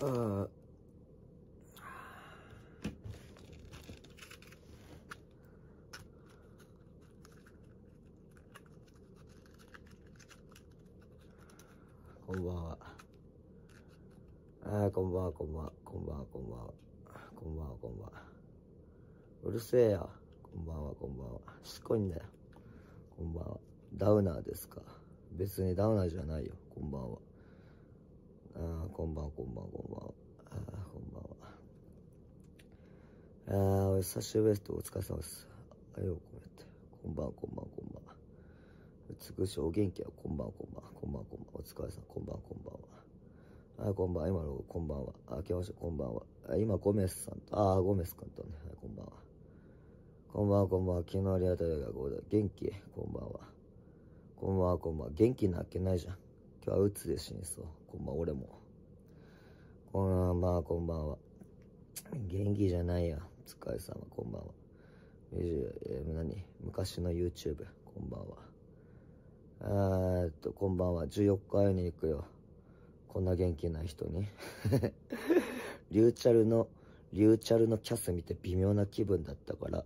うん。こんばんは。ああ、こんばんは、こんばんは、こんばんは、こんばんは。こんばんは、こんばんは。うるせえよ。こんばんは、こんばんは。しこいんだよ。こんばんは。ダウナーですか。別にダウナーじゃないよ。こんばんは。こんばんは、こんばんは、こんばんは。あこんばんは。あー、お久しぶりです。お疲れ様です。あよ、こうって。こんばんは、こんばんは、こんばんは。美しいお元気や、こんばんは、こんばんは、こんばんは、こんばんは。お疲れ様、こんばんは、こんばんは。あ、こんばんは。今の、こんばんは。あ、今日こんばんは。今、ゴメスさんと、あ、ゴメス君とね。はい、こんばんは。こんばんは、こんばんは。昨日ありがとうがこうだ。元気こんばんは。こんばんは、こんばんは。元気なわけないじゃん。今日は鬱で死にそう。こんばんは、俺も。こんばんは、こんばんは。元気じゃないや。おさん様、こんばんは。え何昔の YouTube、こんばんは。えっと、こんばんは。14日会いに行くよ。こんな元気な人に。リューチャルの、リューチャルのキャス見て微妙な気分だったから、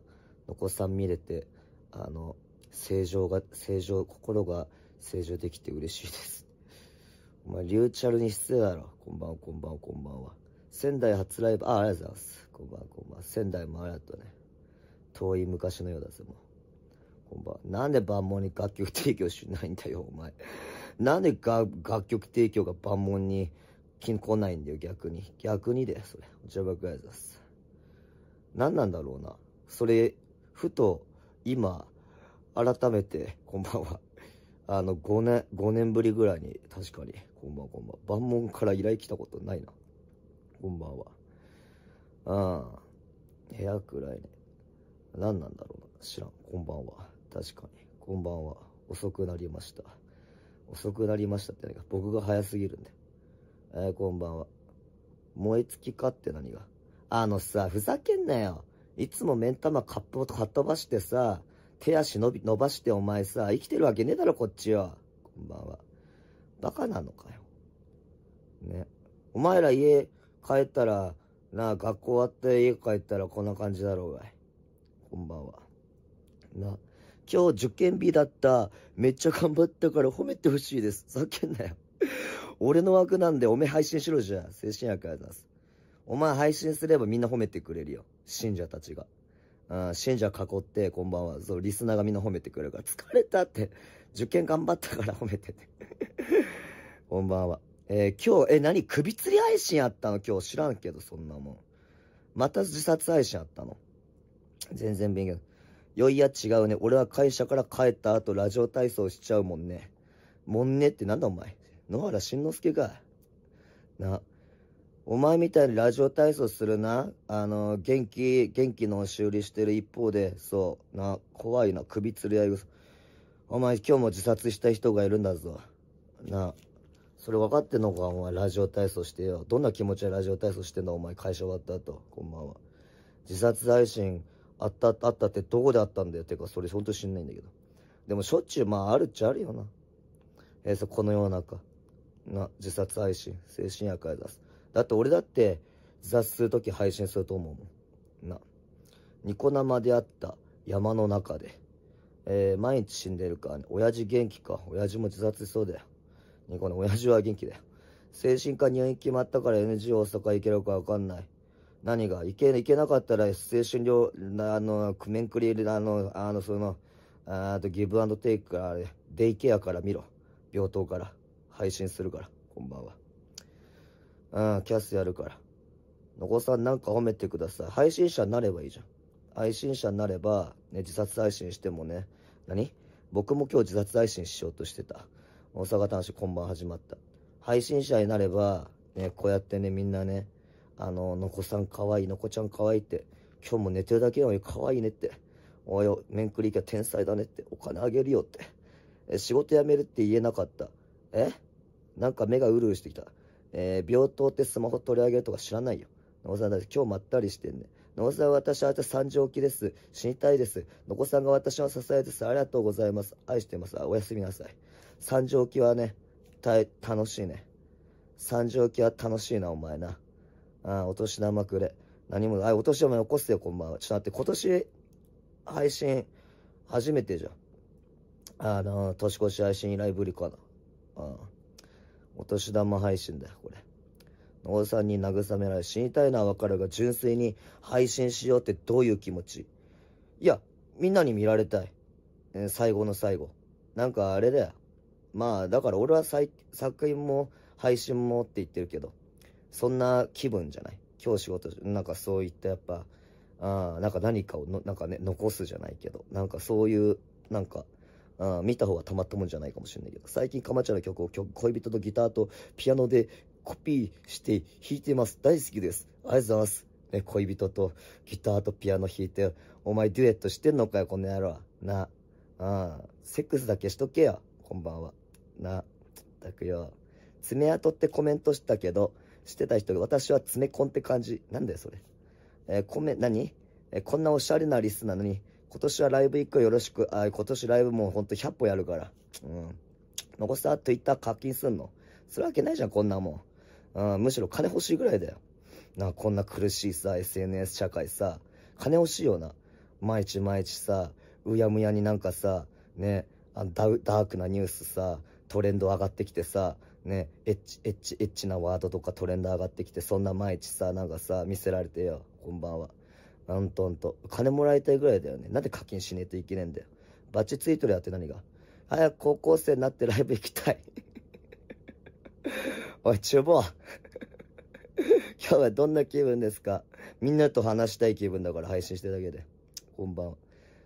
のこさん見れて、あの、正常が、正常、心が正常できて嬉しいです。お前、リューチャルに失礼だろ。こんばんは、こんばんは、こんばんは。仙台初ライブ、あ、ありがとうございます。こんばんは、こんばんは。仙台もありがとうね。遠い昔のようだぜ、もう。こんばんは。なんで万門に楽曲提供しないんだよ、お前。なんでが楽曲提供が万門に来ないんだよ、逆に。逆にだよ、それ。お茶ばくありがとうございます。何なんだろうな。それ、ふと、今、改めて、こんばんは。あの、5年、5年ぶりぐらいに、確かに。こんばんこんばん。万門から依頼来たことないな。こんばんは。ああ。部屋暗いね。何なんだろうな。知らん。こんばんは。確かに。こんばんは。遅くなりました。遅くなりましたって何か。僕が早すぎるんで。えー、こんばんは。燃え尽きかって何が。あのさ、ふざけんなよ。いつも目ん玉カップをかっ飛ばしてさ、手足伸び、伸ばしてお前さ、生きてるわけねえだろ、こっちよ。こんばんは。バカなのかよ。ね。お前ら家帰ったら、なあ、学校終わって家帰ったらこんな感じだろうがい。こんばんは。な。今日受験日だった。めっちゃ頑張ったから褒めてほしいです。ざけんなよ。俺の枠なんでおめ配信しろじゃ。精神薬あります。お前配信すればみんな褒めてくれるよ。信者たちが。うん、信者囲って、こんばんは。そう、リスナーがみんな褒めてくれるから。疲れたって。受験頑張ったから褒めてて。こんばんは。えー、今日、え、何首吊り配信あったの今日知らんけど、そんなもん。また自殺配信あったの全然勉強。よいや違うね。俺は会社から帰った後、ラジオ体操しちゃうもんね。もんねってなんだお前。野原慎之介か。な。お前みたいにラジオ体操するな。あの、元気、元気の押し売りしてる一方で、そう、な、怖いな、首吊り合い。お前今日も自殺した人がいるんだぞ。な。それ分かってんのか、お前、ラジオ体操してよ。どんな気持ちでラジオ体操してんの、お前、会社終わった後。こんばんは。自殺配信、あった、あったってどこであったんだよ。てか、それほんと知んないんだけど。でも、しょっちゅう、まあ、あるっちゃあるよな。えー、そ、この世の中。な、自殺配信、精神薬を出す。だって俺だって、自殺するとき配信すると思うもん。な。ニコ生であった山の中で、えー、毎日死んでるか親父元気か。親父も自殺しそうだよ。ニコの親父は元気だよ。精神科入院決まったから NG 大阪行けるかわかんない。何が行け、行けなかったら、精神料、あの、クメンクリー、あの、あの、その、あと、ギブアンドテイクから、あれ、デイケアから見ろ。病棟から。配信するから、こんばんは。うん、キャスやるから。のこさんなんか褒めてください。配信者になればいいじゃん。配信者になれば、ね、自殺配信してもね、何僕も今日自殺配信しようとしてた。大阪男子こんばん始まった。配信者になれば、ね、こうやってね、みんなね、あの、のこさんかわいい、のこちゃんかわいいって、今日も寝てるだけなのにかわいいねって、おいよ、めんくりきゃ天才だねって、お金あげるよって、え、仕事辞めるって言えなかった。えなんか目がうるうるしてきた。えー、病棟ってスマホ取り上げるとか知らないよ。のこさんだって今日まったりしてんね。のこさん私は3時起きです。死にたいです。のこさんが私を支えです。ありがとうございます。愛してます。おやすみなさい。三条沖はね、た、楽しいね。三条沖は楽しいな、お前な。ああ、お年玉くれ。何も、あ、お年玉起こすよ、こんばんは。ちょっと待って、今年、配信、初めてじゃん。あの、年越し配信以来ぶりかな。あん。お年玉配信だよ、これ。王さんに慰められ、死にたいのはわかるが、純粋に配信しようってどういう気持ちいや、みんなに見られたい。最後の最後。なんかあれだよ。まあ、だから俺は作品も配信もって言ってるけど、そんな気分じゃない。今日仕事、なんかそういったやっぱ、あなんか何かをなんかね、残すじゃないけど、なんかそういう、なんか、あ見た方がたまったもんじゃないかもしれないけど、最近かまちゃんの曲を恋人とギターとピアノでコピーして弾いてます。大好きです。ありがとうございます。ね、恋人とギターとピアノ弾いて、お前デュエットしてんのかよ、この野郎。な、ああ、セックスだけしとけよ。こんばんは。な、たくよ。爪痕ってコメントしたけど、してた人、が、私は爪痕って感じ。なんだよ、それ。えー、コメ、何えー、こんなおしゃれなリスなのに、今年はライブ1個よろしく、あ、今年ライブもほんと100歩やるから。うん。残さ、Twitter 課金すんの。するわけないじゃん、こんなもん。うん、むしろ金欲しいぐらいだよ。な、こんな苦しいさ、SNS 社会さ、金欲しいよな。毎日毎日さ、うやむやになんかさ、ね、あダダークなニュースさ、トレンド上がってきてさ、ね、エッチ、エッチ、エッチなワードとかトレンド上がってきて、そんな毎日さ、なんかさ、見せられてよ。こんばんは。うんとんと。金もらいたいぐらいだよね。なんで課金しねえといけねえんだよ。バチついてるやって何が早く高校生になってライブ行きたい。おい、厨房。今日はどんな気分ですかみんなと話したい気分だから配信してるだけで。こんばんは。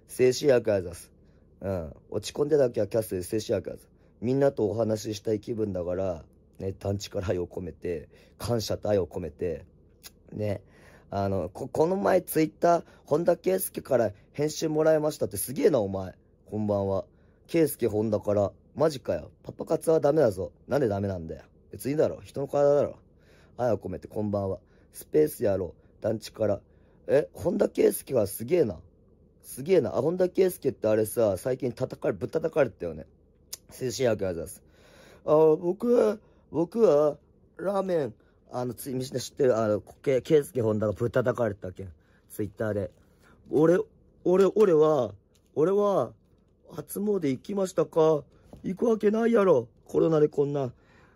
静止薬あざす。うん。落ち込んでたきゃはキャスで静止薬あざす。みんなとお話ししたい気分だから、ね、団地から愛を込めて、感謝と愛を込めて、ね、あの、こ、この前ツイッター、本田圭佑から返信もらいましたってすげえな、お前。こんばんは。圭佑本田から、マジかよ。パパ活はダメだぞ。なんでダメなんだよ。別にだろ。人の体だろ。愛を込めてこんばんは。スペースやろう。団地から。え、本田圭佑はすげえな。すげえな。あ、本田圭佑ってあれさ、最近叩かれ、ぶったたかれたよね。涼し薬わざあ僕は、僕は、ラーメン、あの、つい、みんな知ってる、あの、け、けいすけ本田がぶったたかれたけん。ツイッターで。俺、俺、俺は、俺は、初詣行きましたか行くわけないやろ。コロナでこんな。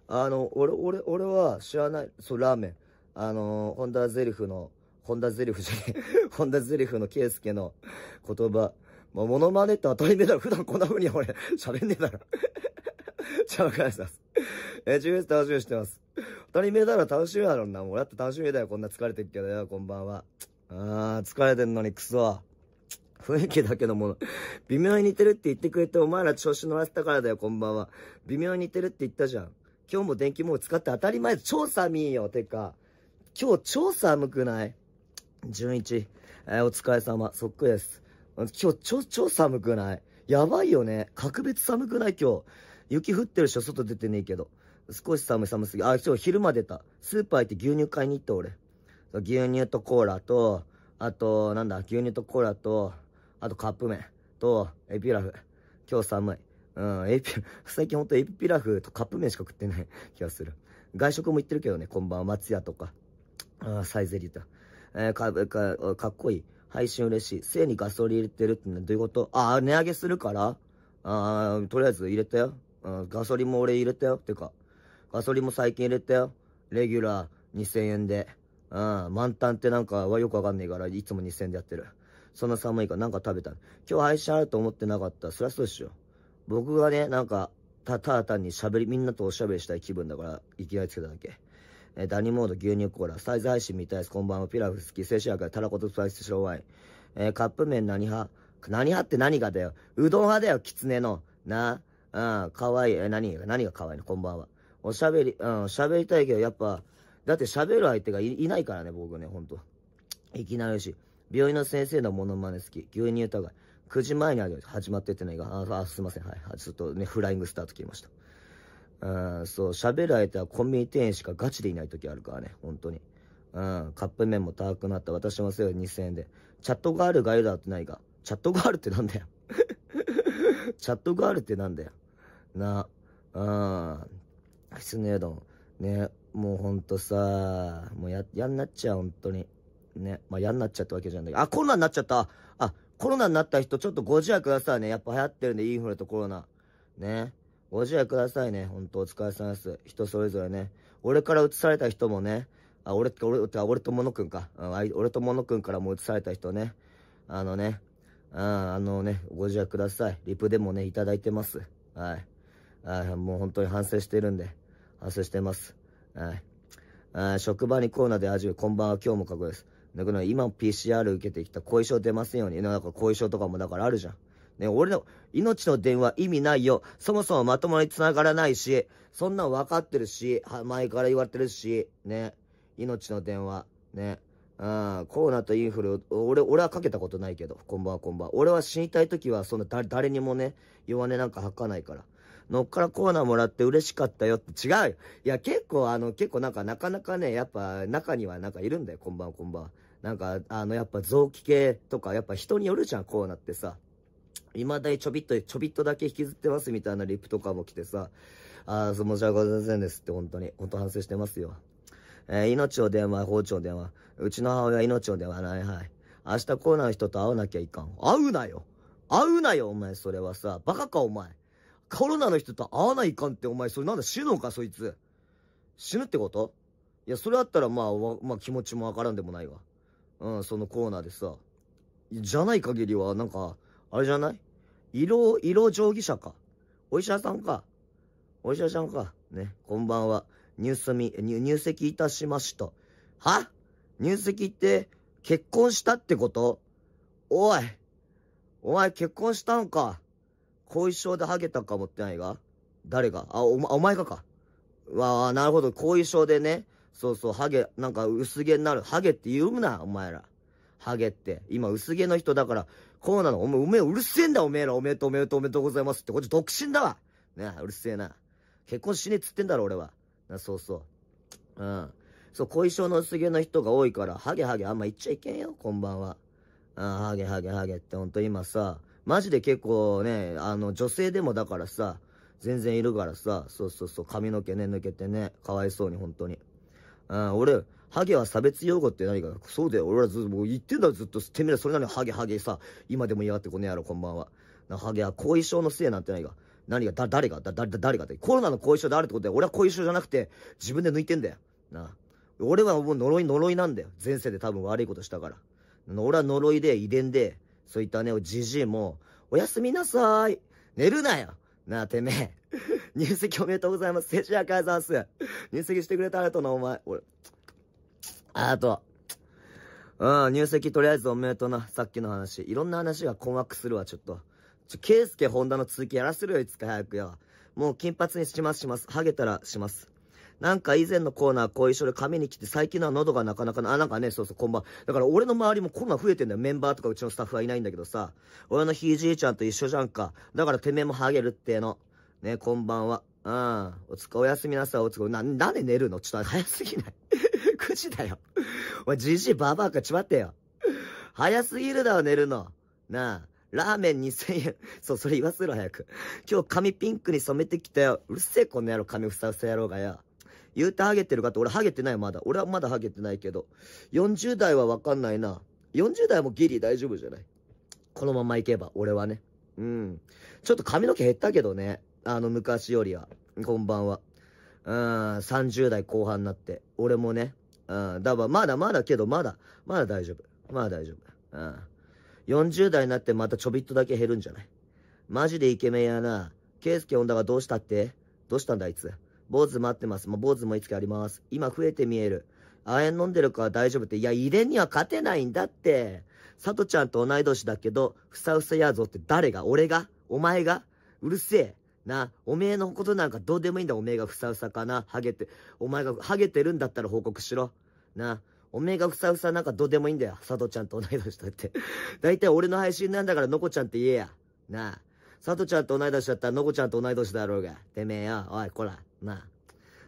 あの、俺、俺、俺は知らない、そう、ラーメン。あの、ホンダゼリフの、ホンダゼリフじゃねえ、ホンダゼリフのケイスケの言葉。まあ、モノマネって当たり前だろ。普段こんな風に俺、喋んねえだろ。ち ゃうからさ。えー、GS 楽しみにしてます。当たり前だろ、楽しみだろんな。俺だって楽しみだよ。こんな疲れてるけどよ、こんばんは。あー、疲れてんのにクソ。雰囲気だけども、微妙に似てるって言ってくれて、お前ら調子乗らせたからだよ、こんばんは。微妙に似てるって言ったじゃん。今日も電気もう使って当たり前、超寒いよ、てか。今日超寒くない純一、えー、お疲れ様、そっくりです。今日、超、超寒くないやばいよね。格別寒くない今日。雪降ってるしょ、外出てねえけど。少し寒い寒すぎ。あ、今日昼間出た。スーパー行って牛乳買いに行った俺。牛乳とコーラと、あと、なんだ、牛乳とコーラと、あとカップ麺と、エピラフ。今日寒い。うん、エピ、最近ほんとエピラフとカップ麺しか食ってない 気がする。外食も行ってるけどね、こんばんは。松屋とか。あサイゼリタ。えー、か、か、かっこいい。配信嬉しい。せいにガソリン入れてるってどういうことああ、値上げするからああ、とりあえず入れたよ。うん、ガソリンも俺入れたよ。てか、ガソリンも最近入れたよ。レギュラー2000円で。うん、満タンってなんかはよくわかんねえから、いつも2000円でやってる。そんな寒いからなんか食べた。今日配信あると思ってなかった。そりゃそうでしょ。僕がね、なんか、た、ただ単に喋り、みんなとおしゃべりしたい気分だから、いきなりつけただけ。えー、ダニモード牛乳コーラ、サイズ配信みたいです。こんばんは、ピラフ好き、セシアからタラコとスパイス白ワイン。えー、カップ麺何派何派って何がだよ。うどん派だよ、キツネの。なあ、うん、かわいい。え、何が、何がかわいいのこんばんは。おしゃべり、うん、べりたいけど、やっぱ、だってべる相手がいないからね、僕ね、ほんと。いきなりし。病院の先生のモノマネ好き。牛乳疑い。9時前に始まってってないが、あ、あすいません。はい。ょっとね、フライングスタート切りました。うん、そう、喋る相手はコンビニ店員しかガチでいない時あるからね、本当に。うん、カップ麺も高くなった。私もそうよ2000円で。チャットガールがいるだってないが。チャットガールってなんだよ。チャットガールってなんだよ。な、うん。きつねうどん。ね、もうほんとさ、もうや、やんなっちゃう、ほんとに。ね、まあ、やんなっちゃったわけじゃない。あ、コロナになっちゃったあ、コロナになった人、ちょっとご自愛くださいね。やっぱ流行ってるんで、インフルとコロナ。ね。ご自愛くださいね。ほんとお疲れ様です。人それぞれね。俺から移された人もね、あ、俺、俺、俺とモノくんか。俺とモノくんからも移された人ね。あのね、うん、あのね、ご自愛ください。リプでもね、いただいてます。はい。はい、もう本当に反省してるんで、反省してます。はい。あ職場にコロナで味わう、こんばんは、今日もかっです。だから今 PCR 受けてきた後遺症出ませんように。だか後遺症とかもだからあるじゃん。ね、俺の命の電話意味ないよ。そもそもまともに繋がらないし、そんなん分かってるし、前から言われてるし、ね、命の電話、ね。ん、コーナとインフル、俺、俺はかけたことないけど、こんばんはこんばんは。俺は死にたい時は、そんな誰、誰にもね、弱音なんか吐かないから。乗っからコーナーもらって嬉しかったよって違うよ。いや、結構あの、結構なんかなかなかね、やっぱ中にはなんかいるんだよ、こんばんはこんばんは。なんか、あの、やっぱ臓器系とか、やっぱ人によるじゃん、コーナーってさ。未だにちょびっと、ちょびっとだけ引きずってますみたいなリプとかも来てさ、ああ、申し訳ございませんですって、本当に。本当反省してますよ。えー、命を電話、包丁電話。うちの母親命を電話、ないはい。明日コーナーの人と会わなきゃいかん。会うなよ会うなよ、お前、それはさ。バカか、お前。コロナの人と会わないかんって、お前、それなんだ、死ぬのか、そいつ。死ぬってこといや、それあったら、まあ、まあ、気持ちもわからんでもないわ。うん、そのコーナーでさ。じゃない限りは、なんか、あれじゃない医療、医療定者か。お医者さんか。お医者さんか。ね、こんばんは。入籍、入籍いたしました。は入籍って、結婚したってことおいお前結婚したんか後遺症でハゲたかもってないが誰があお、お前かかわあ、なるほど。後遺症でね。そうそう、ハゲ、なんか薄毛になる。ハゲって言うな、お前ら。ハゲって。今、薄毛の人だから、こうなの。おおめえ、うるせえんだ、おめえら。おめえとおめえとおめでとうございますって。こっち独身だわ。ねうるせえな。結婚しねえっつってんだろ、俺は。な、そうそう。うん。そう、後遺症の薄毛の人が多いから、ハゲハゲあんま言っちゃいけんよ、こんばんは。あハゲハゲハゲってほんと今さ、マジで結構ね、あの、女性でもだからさ、全然いるからさ、そうそうそう、髪の毛ね、抜けてね、かわいそうに、ほんとに。うん、俺、ハゲは差別用語って何か、そうだよ。俺らずっと、もう言ってんだずっと。てめえらそれなのにハゲハゲさ。今でも嫌がってこねやろ、こんばんは。な、ハゲは後遺症のせいなんてないか。何が、だ、誰が、だ、だ、誰がって。コロナの後遺症であるってことで、俺は後遺症じゃなくて、自分で抜いてんだよ。な俺はもう呪い、呪いなんだよ。前世で多分悪いことしたから。俺は呪いで、遺伝で、そういったね、じじいも、おやすみなさーい。寝るなよ。なあ、てめえ。入籍おめでとうございます。せしやかざす。入籍してくれたあとのお前。俺、あと、うん、入籍とりあえずおめでとうな。さっきの話。いろんな話が困惑するわ、ちょっと。ちょ、ケイスケホンダの続きやらせるよ、いつか早くよ。もう金髪にしますします。ハゲたらします。なんか以前のコーナーこう一緒で髪に来て、最近のは喉がなかなかな、あ、なんかね、そうそう、こんばん。だから俺の周りもコロナ増えてんだよ。メンバーとかうちのスタッフはいないんだけどさ。俺のひいじいちゃんと一緒じゃんか。だからてめえもハゲるっての。ね、こんばんは。うん。おつか、おやすみなさい、おつか。な、なんで寝るのちょっと早すぎない9時だよ。おい、じじいばばあかちまってよ。早すぎるだろ、寝るの。なあ、ラーメン2000円。そう、それ言わせろ、早く。今日髪ピンクに染めてきたよ。うるせえ、この野郎、髪ふさふさ野郎がよ。言うてハゲてるかって俺ハゲてないよ、まだ。俺はまだハゲてないけど。40代はわかんないな。40代もギリ大丈夫じゃないこのままいけば、俺はね。うん。ちょっと髪の毛減ったけどね。あの、昔よりは。こんばんは。うん、30代後半になって。俺もね、うん。だからまだまだけど、まだ、まだ大丈夫。まだ大丈夫。うん。40代になってまたちょびっとだけ減るんじゃないマジでイケメンやな。ケイスケ女がどうしたってどうしたんだあいつ。坊主待ってます。もう坊主もいつかあります。今増えて見える。亜鉛飲んでるから大丈夫って。いや、遺伝には勝てないんだって。佐都ちゃんと同い年だけど、ふさふさやぞって誰が俺がお前がうるせえ。な、おめえのことなんかどうでもいいんだ、おめえがふさふさかな、ハゲて、お前がハゲてるんだったら報告しろ。な、おめえがふさふさなんかどうでもいいんだよ、佐藤ちゃんと同い年だって。だいたい俺の配信なんだから、のこちゃんって言えや。な佐藤ちゃんと同い年だったら、のこちゃんと同い年だろうが。てめえよ、おい、こら、な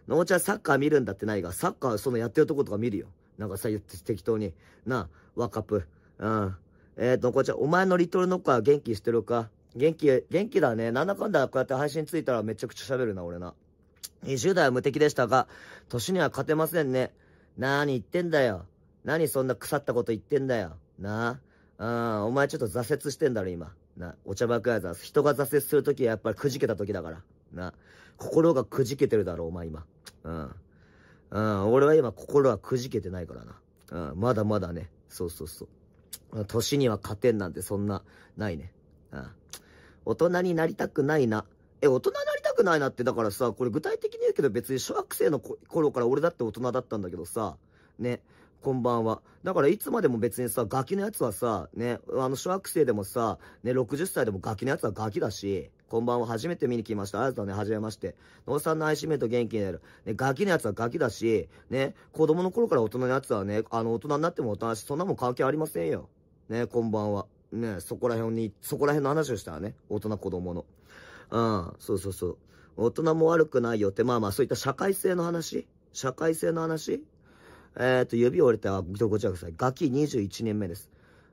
のこちゃんサッカー見るんだってないが、サッカーそのやってるとことか見るよ。なんかさ、言って適当に。なあ、ワカップ。うん。えー、と、のこちゃん、お前のリトルノッカー元気してるか元気、元気だね。なんだかんだこうやって配信ついたらめちゃくちゃ喋るな、俺な。20代は無敵でしたが、年には勝てませんね。何言ってんだよ。何そんな腐ったこと言ってんだよ。なあ。うん、お前ちょっと挫折してんだろ、今。な、お茶爆やざ。人が挫折するときはやっぱりくじけたときだから。な、心がくじけてるだろ、お前今。うん。うん、俺は今心はくじけてないからな。うん、まだまだね。そうそうそう。年には勝てんなんてそんな、ないね。うん。大人になりたくないな。え、大人になりたくないなって、だからさ、これ具体的に言うけど別に小学生の頃から俺だって大人だったんだけどさ、ね、こんばんは。だからいつまでも別にさ、ガキのやつはさ、ね、あの小学生でもさ、ね、60歳でもガキのやつはガキだし、こんばんは、初めて見に来ました。あなたね、はじめまして。さんの愛しめと元気になる。ね、ガキのやつはガキだし、ね、子供の頃から大人のやつはね、あの、大人になっても大人だし、そんなもん関係ありませんよ。ね、こんばんは。ね、そこら辺に、そこら辺の話をしたらね、大人子供の。うん、そうそうそう。大人も悪くないよって、まあまあ、そういった社会性の話社会性の話えっ、ー、と、指折れた人ごちゃくさい。ガキ21年目です。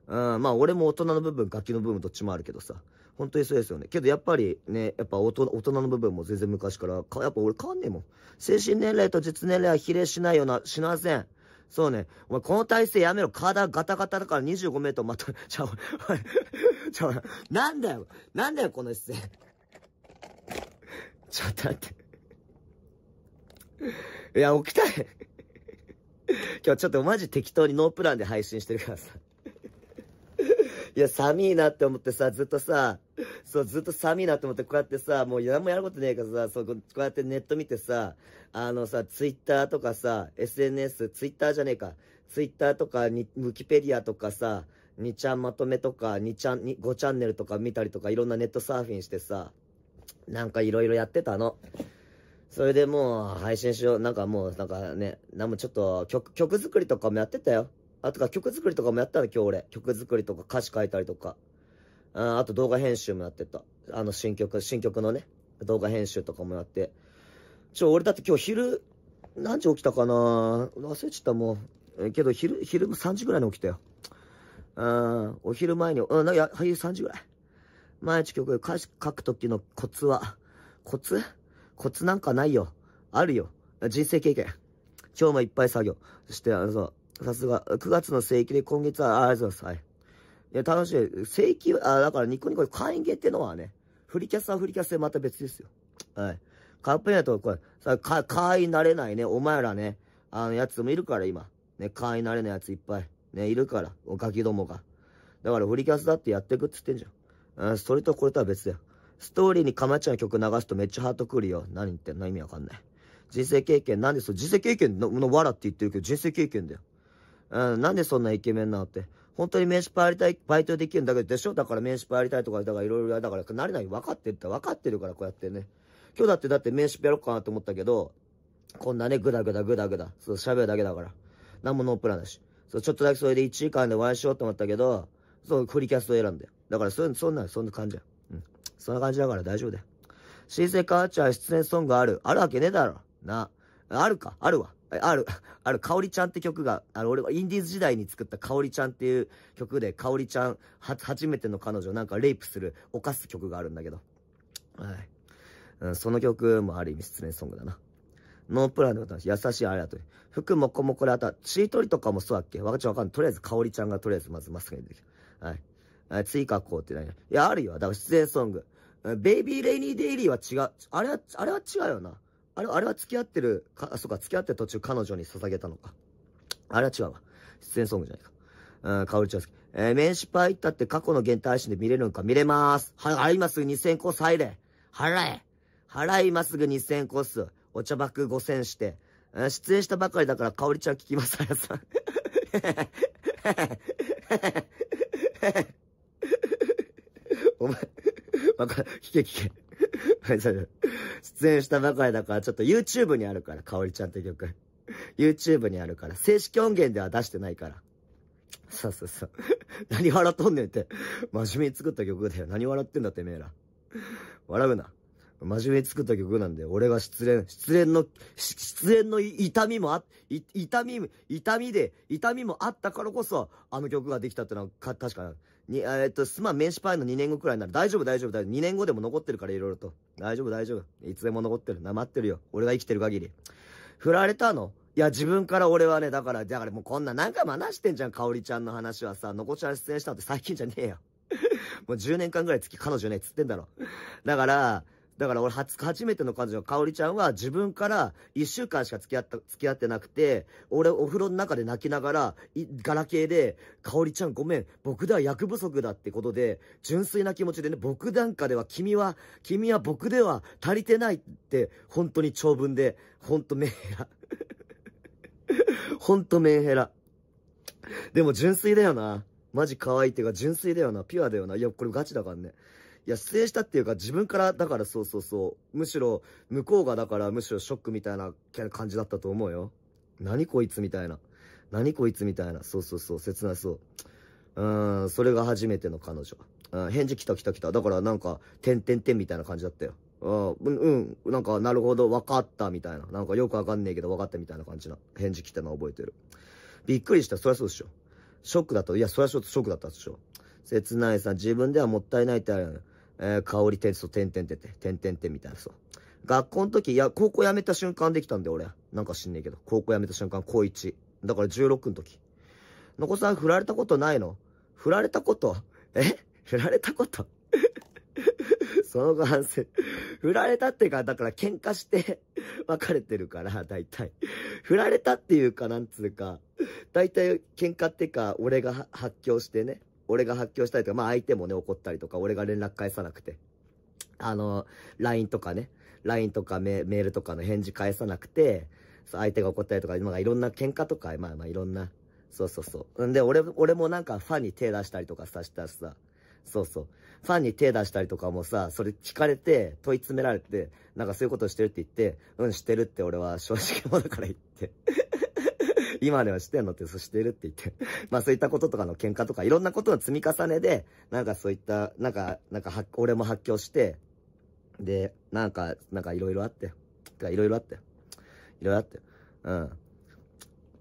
うん、まあ、俺も大人の部分、ガキの部分どっちもあるけどさ。本当にそうですよね。けどやっぱりね、やっぱ大人大人の部分も全然昔から、かやっぱ俺変わんねえもん。精神年齢と実年齢は比例しないような、しません。そうね。お前、この体勢やめろ。体ガタガタだから25メートルまた、ち ゃう、ち ゃう、なんだよ。なんだよ、この姿勢。ちょっと待って。いや、起きたい。今日ちょっとマジ適当にノープランで配信してるからさ。いや、寒いなって思ってさ、ずっとさ、そう、ずっと寒いなと思って、こうやってさ、もう何もやることねえからさ、そう、こうやってネット見てさ、あのさ、ツイッターとかさ、SNS、ツイッターじゃねえか、ツイッターとかに、ウィキペディアとかさ、2ちゃんまとめとか、2ちゃん、5チャンネルとか見たりとか、いろんなネットサーフィンしてさ、なんかいろいろやってたの。それでもう配信しよう。なんかもう、なんかね、なんもちょっと曲、曲作りとかもやってたよ。あとか曲作りとかもやったの今日俺。曲作りとか歌詞書いたりとか。あと動画編集もやってた。あの新曲、新曲のね、動画編集とかもやって。ちょ、俺だって今日昼、何時起きたかな忘れちゃったもう。けど昼、昼3時ぐらいに起きたよ。うん、お昼前に、うん、なんか、俳優3時ぐらい。毎日曲、歌詞書くときのコツは、コツコツなんかないよ。あるよ。人生経験。今日もいっぱい作業。そして、あの、さすが、9月の聖域で今月は、ありがとうございます。はい。いや、楽しい。正規、あ、だからニコニコ会員限定のはね、フリキャスはフリキャスでまた別ですよ。はい。カップ麺だと、これ、さ、会員なれないね、お前らね、あの、やつもいるから、今。ね、会員なれないやついっぱい。ね、いるから、おガキどもが。だから、フリキャスだってやってくっつってんじゃん。うん、それとこれとは別だよ。ストーリーにかまちゃんの曲流すとめっちゃハートくるよ。何言ってんの意味わかんない。人生経験、なんでそう、人生経験の、の、わらって言ってるけど、人生経験だよ。うん、なんでそんなイケメンなのって。本当に名刺配りたい、バイトできるんだけど、でしょだから名刺配りたいとか、だからいろいろ、だから慣れない。分かってるって、分かってるから、こうやってね。今日だって、だって名刺やろうかなと思ったけど、こんなね、ぐだぐだぐだぐだ、そう喋るだけだから。なんもノープランだし。そう、ちょっとだけそれで1時間でお会いしようと思ったけど、そう、フリキャスト選んで。だからそういう、そんな、そんな感じや。うん。そんな感じだから大丈夫だよ。新生母ちゃん、失恋演ソングある。あるわけねえだろ。な。あるか、あるわ。ある、ある、かおりちゃんって曲が、あの、俺がインディーズ時代に作ったかおりちゃんっていう曲で、かおりちゃん、は、初めての彼女なんかレイプする、犯す曲があるんだけど。はい。うん、その曲もある意味失恋ソングだな。ノープランで歌うし、優しいあれがと。服もこもこれあた、チートりとかもそうだっけわかっちゃわかんない。とりあえず、かおりちゃんがとりあえずまずまっすぐに出てきた。はい。あ追加こうって何いや、あるよ。だから失恋ソング。ベイビーレイニーデイリーは違う。あれは、あれは違うよな。あれ、あれは付き合ってる、か、そうか、付き合って途中彼女に捧げたのか。あれは違うわ。出演ソングじゃないか。うん、かおりちゃん好き。えー、名刺パイったって過去の限定配信で見れるのか見れまーす。は、あります2000コース入れ。払え。払いますぐ2000コース。お茶爆5000して。えー、出演したばかりだからかおりちゃん聞きます、あやさん。お前、わかる、聞け聞け。出演したばかりだから、ちょっと YouTube にあるから、かおりちゃんって曲。YouTube にあるから、正式音源では出してないから。そうそうそう。何笑っとんねんって。真面目に作った曲だよ。何笑ってんだってめえら。笑うな。真面目に作った曲なんで、俺が失恋、失恋の、失恋の痛みもあ、痛み、痛みで、痛みもあったからこそ、あの曲ができたってのは、か、確かに。に、えっと、すまん、メンシパイの2年後くらいになる。大丈夫、大丈夫、大丈夫。2年後でも残ってるから、いろいろと。大丈夫、大丈夫。いつでも残ってる。なまってるよ。俺が生きてる限り。振られたのいや、自分から俺はね、だから、だからもうこんな何回も話してんじゃん、かおりちゃんの話はさ、残しは出演したのって最近じゃねえよ。もう10年間くらい月彼女ね、つってんだろ。だから、だから俺初、初めての彼女、の香織ちゃんは自分から一週間しか付き合った、付き合ってなくて、俺お風呂の中で泣きながら、ガラケーで、香織ちゃんごめん、僕では役不足だってことで、純粋な気持ちでね、僕なんかでは君は、君は僕では足りてないって、本当に長文で、本当メンヘラ。本当メンヘラ。でも純粋だよな。マジ可愛いっていうか純粋だよな。ピュアだよな。いや、これガチだからね。いや、出演したっていうか、自分から、だからそうそうそう。むしろ、向こうがだから、むしろショックみたいな感じだったと思うよ。何こいつみたいな。何こいつみたいな。そうそうそう、切ないそう。うーん、それが初めての彼女。うん、返事来た来た来た。だからなんか、てんてんてんみたいな感じだったよ。うん、うん、なんか、なるほど、わかったみたいな。なんかよくわかんねえけど、わかったみたいな感じな。返事来たのは覚えてる。びっくりした。そりゃそうでしょ。ショックだった。いや、そりゃショックだったでしょ。切ないさ、自分ではもったいないってあるよね。えー、香りテスト、てんてんてんて、てんてんてんみたいなそう。学校の時、いや、高校辞めた瞬間できたんだよ、俺。なんか知んねえけど。高校辞めた瞬間、高1。だから16の時。のこさん、振られたことないの振られたことえ振られたこと その後反省。振られたってか、だから喧嘩して別れてるから、大体。振られたっていうか、なんつうか、大体喧嘩ってか、俺が発狂してね、俺が発狂したりとか、まあ相手もね、怒ったりとか、俺が連絡返さなくて、あの、LINE とかね、LINE とかメールとかの返事返さなくて、相手が怒ったりとか、まあいろんな喧嘩とか、まあまあいろんな、そうそうそう。んで、俺、俺もなんかファンに手出したりとかさしたらさ、そうそう。ファンに手出したりとかもさ、それ聞かれて、問い詰められて、なんかそういうことしてるって言って、うん、してるって俺は正直者だから言って 今では知ってんのって、そしてるって言って。まあそういったこととかの喧嘩とか、いろんなことの積み重ねで、なんかそういった、なんか、なんか俺も発狂して、で、なんか、なんかいろいろあって。てかいろいろあって。いろいろあって。うん。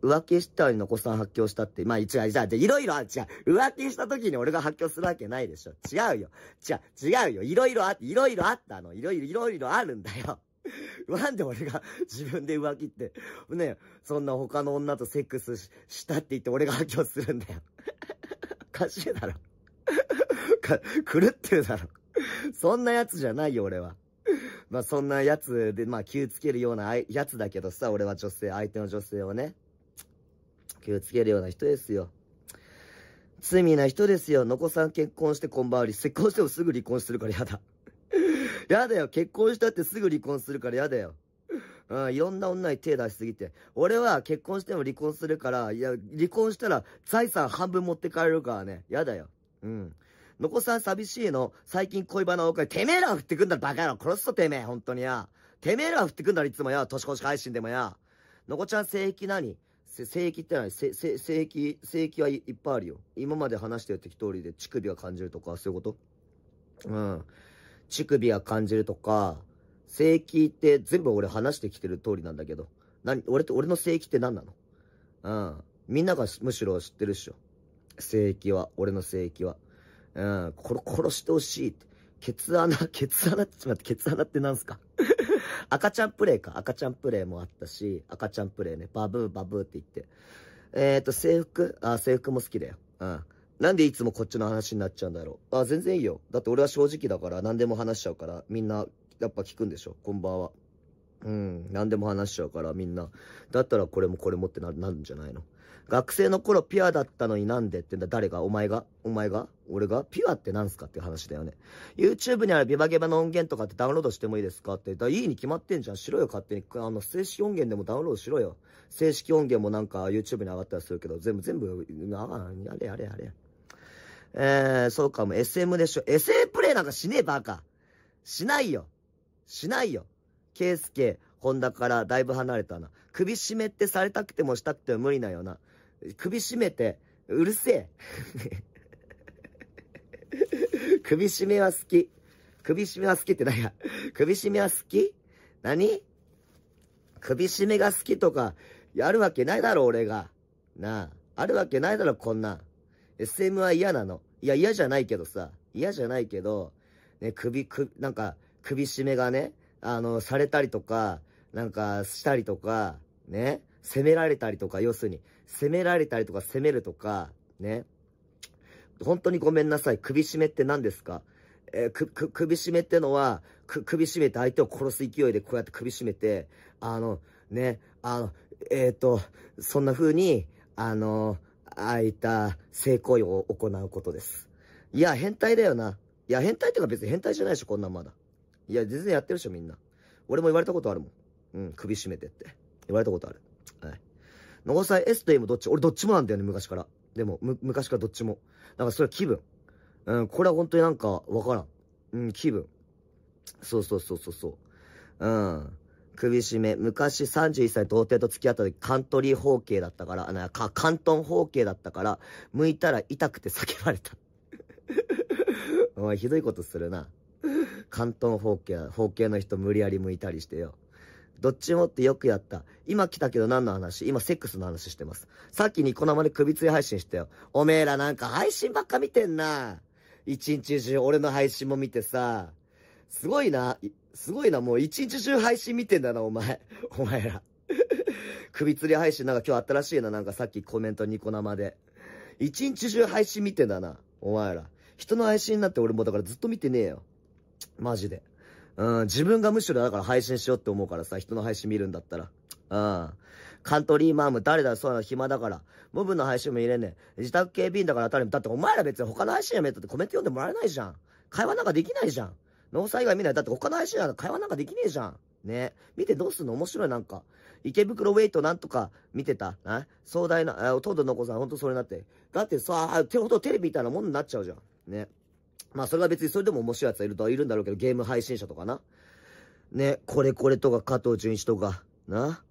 浮気したのに子さん発狂したって。まあ、一じゃあ、じゃあ、いろいろある、違う。浮気した時に俺が発狂するわけないでしょ。違うよ。違う、違うよ。いろいろあって、いろいろあったの。いろいろ、いろいろあるんだよ。なんで俺が自分で浮気って、ね、そんな他の女とセックスしたって言って俺が発狂するんだよ。おかしいだろ。か、狂ってるだろ。そんなやつじゃないよ、俺は。まあ、そんなやつで、まあ、気をつけるようなやつだけどさ、俺は女性、相手の女性をね、気をつけるような人ですよ。罪な人ですよ。のこさん結婚してこんばんはり。結婚してもすぐ離婚するからやだ。やだよ、結婚したってすぐ離婚するからやだよ。うん、いろんな女に手出しすぎて。俺は結婚しても離婚するから、いや、離婚したら財産半分持ってかれるからね。やだよ。うん。のこさん寂しいの。最近恋バナ多くてめえら振ってくんだろ、バカ野郎。殺すぞてめえ、ほんとにや。てめえら振ってくんだろ、いつもや。年越し配信でもや。のこちゃん性癖何性域って何い、性域、性域はい、いっぱいあるよ。今まで話してる適当りで乳首が感じるとか、そういうことうん。乳首は感じるとか、性器って全部俺話してきてる通りなんだけど。な俺と、俺の性器って何なのうん。みんながむしろ知ってるっしょ。性器は、俺の性器は。うん、殺、殺してほしいって。ケツ穴、ケツ穴って、ちょっと待って、ケツ穴って何すか 赤ちゃんプレイか。赤ちゃんプレイもあったし、赤ちゃんプレイね。バブー、バブーって言って。えっ、ー、と、制服あ、制服も好きだよ。うん。なんでいつもこっちの話になっちゃうんだろう。あ、全然いいよ。だって俺は正直だから何でも話しちゃうから、みんなやっぱ聞くんでしょ。こんばんは。うん、何でも話しちゃうからみんな。だったらこれもこれもってなるんじゃないの学生の頃ピュアだったのになんでってんだ誰がお前がお前が俺がピュアってなんすかっていう話だよね。YouTube にあるビバゲバの音源とかってダウンロードしてもいいですかって言ったらいいに決まってんじゃん。しろよ勝手に。あの、正式音源でもダウンロードしろよ。正式音源もなんか YouTube に上がったりするけど、全部全部、ああ、やれやれやれ。えー、そうかも SM でしょ。SA プレイなんかしねえバカ。しないよ。しないよ。ケースケ、ホンダからだいぶ離れたな。首締めってされたくてもしたくても無理なよな。首締めて、うるせえ。首締めは好き。首締めは好きって何や。首締めは好き何首締めが好きとか、やるわけないだろ、俺が。なあ。あるわけないだろ、こんな。SM は嫌なの。いや、嫌じゃないけどさ、嫌じゃないけど、ね、首、首、なんか、首締めがね、あの、されたりとか、なんか、したりとか、ね、責められたりとか、要するに、責められたりとか、責めるとか、ね、本当にごめんなさい、首締めって何ですかえー、く、く、首締めってのは、く、首締めて相手を殺す勢いでこうやって首締めて、あの、ね、あの、えっ、ー、と、そんな風に、あの、ああいった性行為を行うことです。いや、変態だよな。いや、変態ってか別に変態じゃないでしょ、こんなんまだ。いや、全然やってるでしょ、みんな。俺も言われたことあるもん。うん、首絞めてって。言われたことある。はい。のさい S と M どっち俺どっちもなんだよね、昔から。でも、む、昔からどっちも。だからそれは気分。うん、これは本当になんか、わからん。うん、気分。そうそうそうそうそう。うん。首絞め。昔31歳童貞と付き合った時、カントリー方形だったから、あの、か、関東方形だったから、向いたら痛くて叫ばれた。お前ひどいことするな。関東方形、方形の人無理やり向いたりしてよ。どっちもってよくやった。今来たけど何の話今セックスの話してます。さっきニコ生で首吊り配信してよ。おめえらなんか配信ばっか見てんな。一日中俺の配信も見てさ。すごいな。すごいな、もう一日中配信見てんだな、お前。お前ら。首吊り配信なんか今日あったらしいな、なんかさっきコメントニコ生で。一日中配信見てんだな、お前ら。人の配信になって俺もだからずっと見てねえよ。マジで。うん、自分がむしろだから配信しようって思うからさ、人の配信見るんだったら。うん。カントリーマーム、誰だ、そうなの、暇だから。モブの配信も入れねえ。自宅警備員だから当たりだってお前ら別に他の配信やめたってコメント読んでもらえないじゃん。会話なんかできないじゃん。農災害見ない。だって他の配信者会話なんかできねえじゃん。ね。見てどうすんの面白いなんか。池袋ウェイトなんとか見てた。な壮大な、あ、ド堂の子さんほんとそれになって。だってさ、てほテレビみたいなもんになっちゃうじゃん。ね。まあそれは別にそれでも面白い奴いるといるんだろうけど、ゲーム配信者とかな。ね、これこれとか加藤純一とか、な。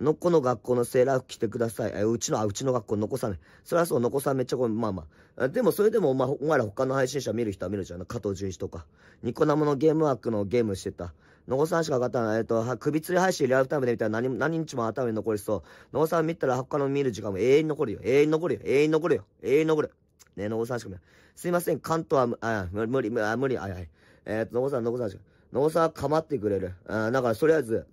のこの学校のセーラー服着てください。えうちの、あ、うちの学校残ささい。そりゃそう、のこさめっちゃごめん。まあまあ。でもそれでも、まあ、お前ら他の配信者見る人は見るじゃん。加藤純一とか。ニコ生のゲームワークのゲームしてた。のこさんしか勝たない。えっ、と、首吊り配信リアルタイムで見たら何、何日も頭に残りそう。のこさん見たら他の見る時間も永遠に残るよ。永遠に残るよ。永遠に残るよ。永遠に残る。ねのこさんしか見ない。すいません、関東は、あ、無理、無理、無理、あ、はい。えっ、と、のこさん、のこさんしか。のこさんは構ってくれる。あだから、とりあえず、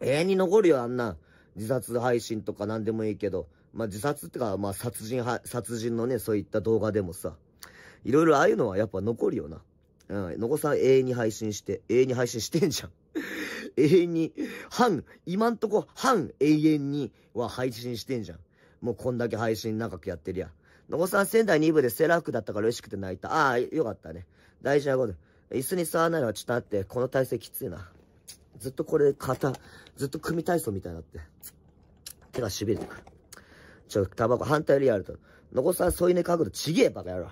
永遠に残るよ、あんな。自殺配信とか何でもいいけど、まあ、自殺ってか、まあ、殺人は、殺人のね、そういった動画でもさ、いろいろああいうのはやっぱ残るよな。うん、残さん永遠に配信して、永遠に配信してんじゃん。永遠に、半、今んとこ半永遠には配信してんじゃん。もうこんだけ配信長くやってるやん。のこさん仙台2部でセラー服だったから嬉しくて泣いた。ああ、よかったね。大事なこと。椅子に座らないのはちょっと待って、この体勢きついな。ずっとこれ肩、ずっと組体操みたいになって、手が痺れてくる。ちょ、タバコ反対よりやると。残さ添い寝角度ちげえバカ野郎。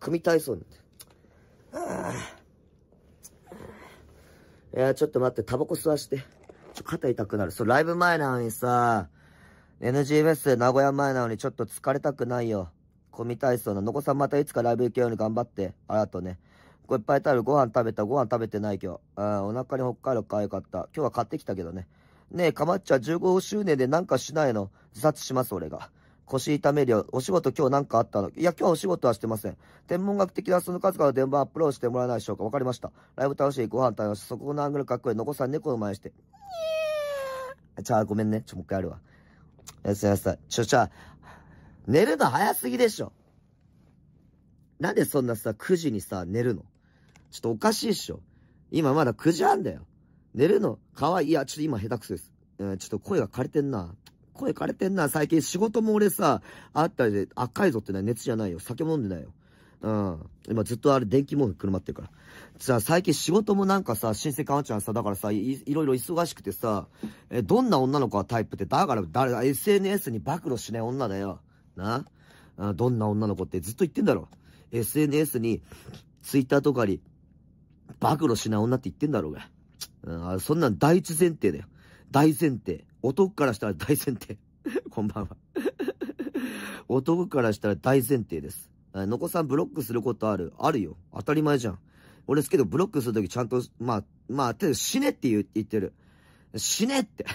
組体操になって。いや、ちょっと待って、タバコ吸わして。ちょ、肩痛くなる。そう、ライブ前なのにさ、NG m s 名古屋前なのにちょっと疲れたくないよ。組体操の、のこさんまたいつかライブ行けるように頑張って。あらとね。こいっぱい食べる。ご飯食べた。ご飯食べてない今日。あお腹に北海道可愛かった。今日は買ってきたけどね。ねえ、かまっちゃん15周年でなんかしないの。自殺します、俺が。腰痛めるよ。お仕事今日なんかあったのいや、今日お仕事はしてません。天文学的なその数から電話アップロードしてもらえないでしょうか。わかりました。ライブ楽しい、ご飯食べました。そこのアングルかっこいい。残さん猫の前して。じゃあ、ごめんね。ちょ、もう一回やるわ。やすやすちょ、じゃあ、寝るの早すぎでしょ。なんでそんなさ、9時にさ、寝るのちょっとおかしいっしょ。今まだ9時半だよ。寝るの、かわいい。いや、ちょっと今下手くそです。えー、ちょっと声が枯れてんな。声枯れてんな。最近仕事も俺さ、あったりで、赤いぞってな、熱じゃないよ。酒飲んでないよ。うん。今ずっとあれ電気毛布くるまってるから。じゃあ最近仕事もなんかさ、新生かわちゃんさ、だからさい、いろいろ忙しくてさ、え、どんな女の子はタイプって、だから誰だ、SNS に暴露しない女だよ。なあどんな女の子ってずっと言ってんだろ。SNS に、ツイッターとかに暴露しない女って言ってんだろうが。うん、そんなん第一前提だよ。大前提。男からしたら大前提。こんばんは。男からしたら大前提です。のこさんブロックすることあるあるよ。当たり前じゃん。俺ですけどブロックするときちゃんと、まあ、まあ、て死ねって言言ってる。死ねって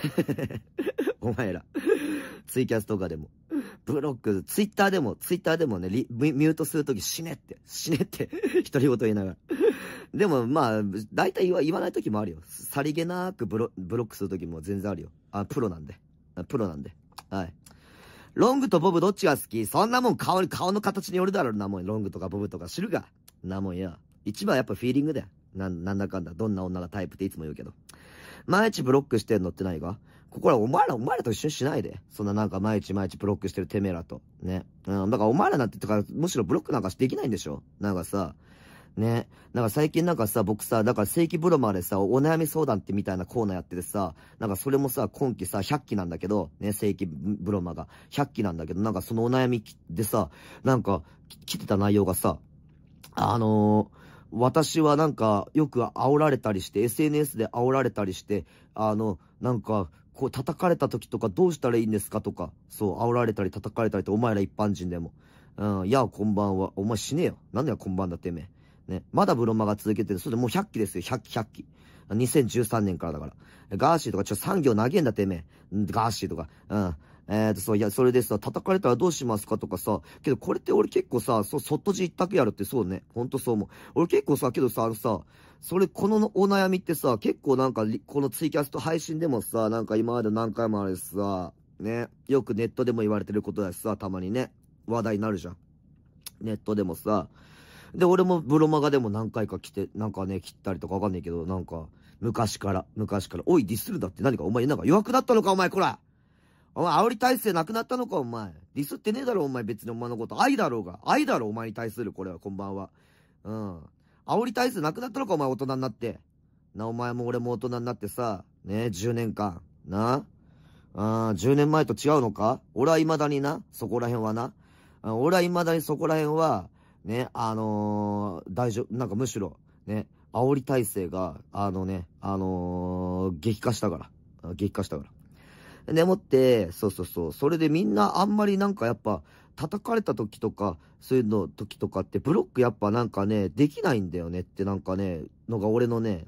お前ら。ツイキャスとかでも。ブロック、ツイッターでも、ツイッターでもね、ミュートするとき死ねって、死ねって、独り言言いながら。でもまあ、大体言わ言わないときもあるよ。さりげなくブロブロックするときも全然あるよ。あ、プロなんで。プロなんで。はい。ロングとボブどっちが好きそんなもん顔顔の形によるだろうなもん。ロングとかボブとか知るか。なもんや。一番やっぱフィーリングだよ。な、なんだかんだ。どんな女がタイプっていつも言うけど。毎日ブロックしてんのってないかここらお前ら、お前らと一緒にしないで。そんななんか毎日毎日ブロックしてるてめえらと。ね。うん、だからお前らなんて、とか、むしろブロックなんかできないんでしょなんかさ、ね。なんか最近なんかさ、僕さ、だから正規ブロマーでさ、お悩み相談ってみたいなコーナーやっててさ、なんかそれもさ、今期さ、100期なんだけど、ね、正規ブロマーが。100期なんだけど、なんかそのお悩みでさ、なんか、来てた内容がさ、あのー、私はなんか、よく煽られたりして、SNS で煽られたりして、あの、なんか、こう叩かれた時とかどうしたらいいんですかとか、そう、煽られたり叩かれたりって、お前ら一般人でも。うん、やあ、こんばんは。お前死ねよ。なんだよ、こんばんだてめえ。ね。まだブロマが続けてる。それでもう100期ですよ、100期、100期。2013年からだから。ガーシーとか、ちょ、産業投げんだてめえ。ガーシーとか。うん。えーと、そう、いや、それでさ、叩かれたらどうしますかとかさ、けどこれって俺結構さ、そ、そっとじ一択やるってそうね。ほんとそう思う。俺結構さ、けどさ、あのさ、それ、このお悩みってさ、結構なんか、このツイキャスト配信でもさ、なんか今まで何回もあれさ、ね、よくネットでも言われてることだしさ、たまにね、話題になるじゃん。ネットでもさ、で、俺もブロマガでも何回か来て、なんかね、切ったりとかわかんないけど、なんか、昔から、昔から、おい、ディスるだって何か、お前、なんか弱くなったのか、お前、こらお前、煽り体制なくなったのか、お前。ディスってねえだろ、お前、別にお前のこと。愛だろうが。愛だろ、お前に対する、これは、こんばんは。うん。煽り体質なくなったのか、お前大人になって。な、お前も俺も大人になってさ、ね10年間。なああ、10年前と違うのか俺は未だにな、そこら辺はな。俺は未だにそこら辺は、ね、あのー、大丈夫、なんかむしろ、ね、煽り体制が、あのね、あのー、激化したから。激化したから。でもって、そうそうそう。それでみんなあんまりなんかやっぱ、叩かれた時とか、そういうの時とかって、ブロックやっぱなんかね、できないんだよねってなんかね、のが俺のね、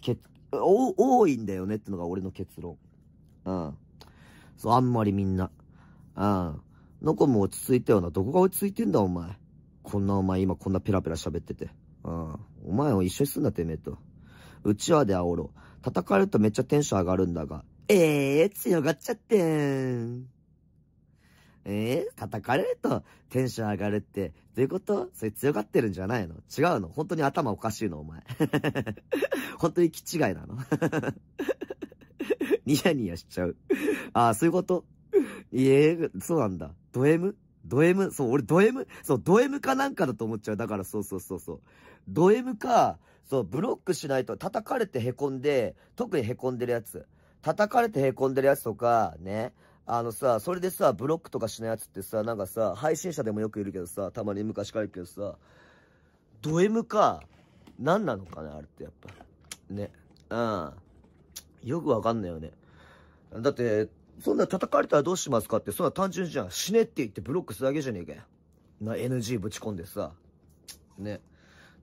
け、多いんだよねってのが俺の結論。うん。そう、あんまりみんな。うん。のこも落ち着いたよな。どこが落ち着いてんだ、お前。こんなお前今こんなペラペラ喋ってて。うん。お前を一緒にすんな、てめえと。うちわで煽ろう。叩かれるとめっちゃテンション上がるんだが。ええー、強がっちゃってーん。えー、叩かれるとテンション上がるって、どういうことそれ強がってるんじゃないの違うの本当に頭おかしいのお前。本当に気違いなの ニヤニヤしちゃう。ああ、そういうこといえそうなんだ。ド M? ド M? そう、俺ド M? そう、ド M かなんかだと思っちゃう。だからそうそうそうそう。ド M か、そう、ブロックしないと叩かれて凹んで、特に凹んでるやつ。叩かれて凹んでるやつとか、ね。あのさ、それでさ、ブロックとかしないやつってさ、なんかさ、配信者でもよくいるけどさ、たまに昔からいるけどさ、ド M か、何なのかね、あれってやっぱ。ね。うん。よくわかんないよね。だって、そんな叩かれたらどうしますかって、そんな単純じゃん。死ねって言ってブロックするだけじゃねえかよ。な、NG ぶち込んでさ。ね。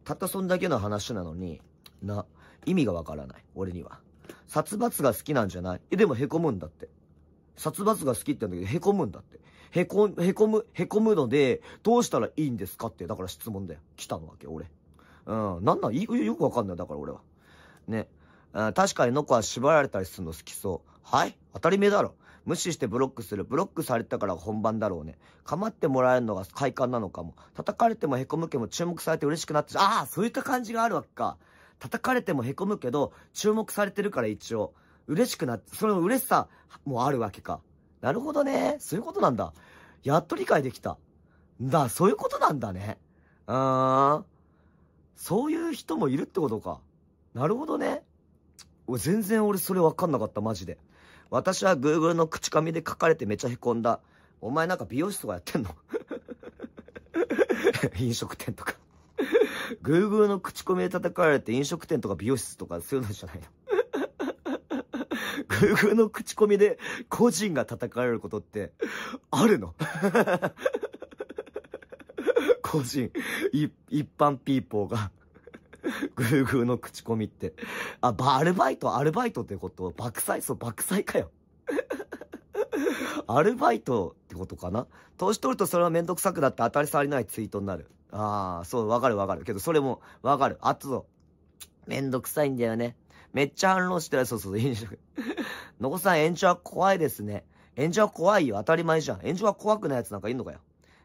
たったそんだけの話なのに、な、意味がわからない。俺には。殺伐が好きなんじゃないえ、でも凹むんだって。殺伐が好きって言うんだけど、へこむんだって。へこ、へこむ、へこむので、どうしたらいいんですかって、だから質問だよ。来たのわけ、俺。うん、なんなん、よくわかんない、だから俺は。ね。確かにノコは縛られたりするの好きそう。はい当たり目だろ。無視してブロックする。ブロックされたから本番だろうね。構ってもらえるのが快感なのかも。叩かれてもへこむけも注目されて嬉しくなってああそういった感じがあるわけか。叩かれてもへこむけど、注目されてるから一応。嬉しくなって、その嬉しさもあるわけか。なるほどね。そういうことなんだ。やっと理解できた。だ、そういうことなんだね。うーん。そういう人もいるってことか。なるほどね。全然俺それわかんなかった、マジで。私は Google の口紙で書かれてめちゃへこんだ。お前なんか美容室とかやってんの 飲食店とか Google の口コミで叩かれて飲食店とか美容室とかそういうのじゃないの Google の口コミで個人が叩かれることってあるの 個人、一般ピーポーが Google の口コミって。あ、バ、アルバイト、アルバイトってこと爆災、そう、爆災かよ。アルバイトってことかな年取るとそれはめんどくさくなって当たり障りないツイートになる。ああ、そう、わかるわかる。けど、それも、わかる。あと、めんどくさいんだよね。めっちゃ反論してる。そうそうそう、飲食。のこさん、炎上は怖いですね。炎上は怖いよ。当たり前じゃん。炎上は怖くないやつなんかいんのかよ。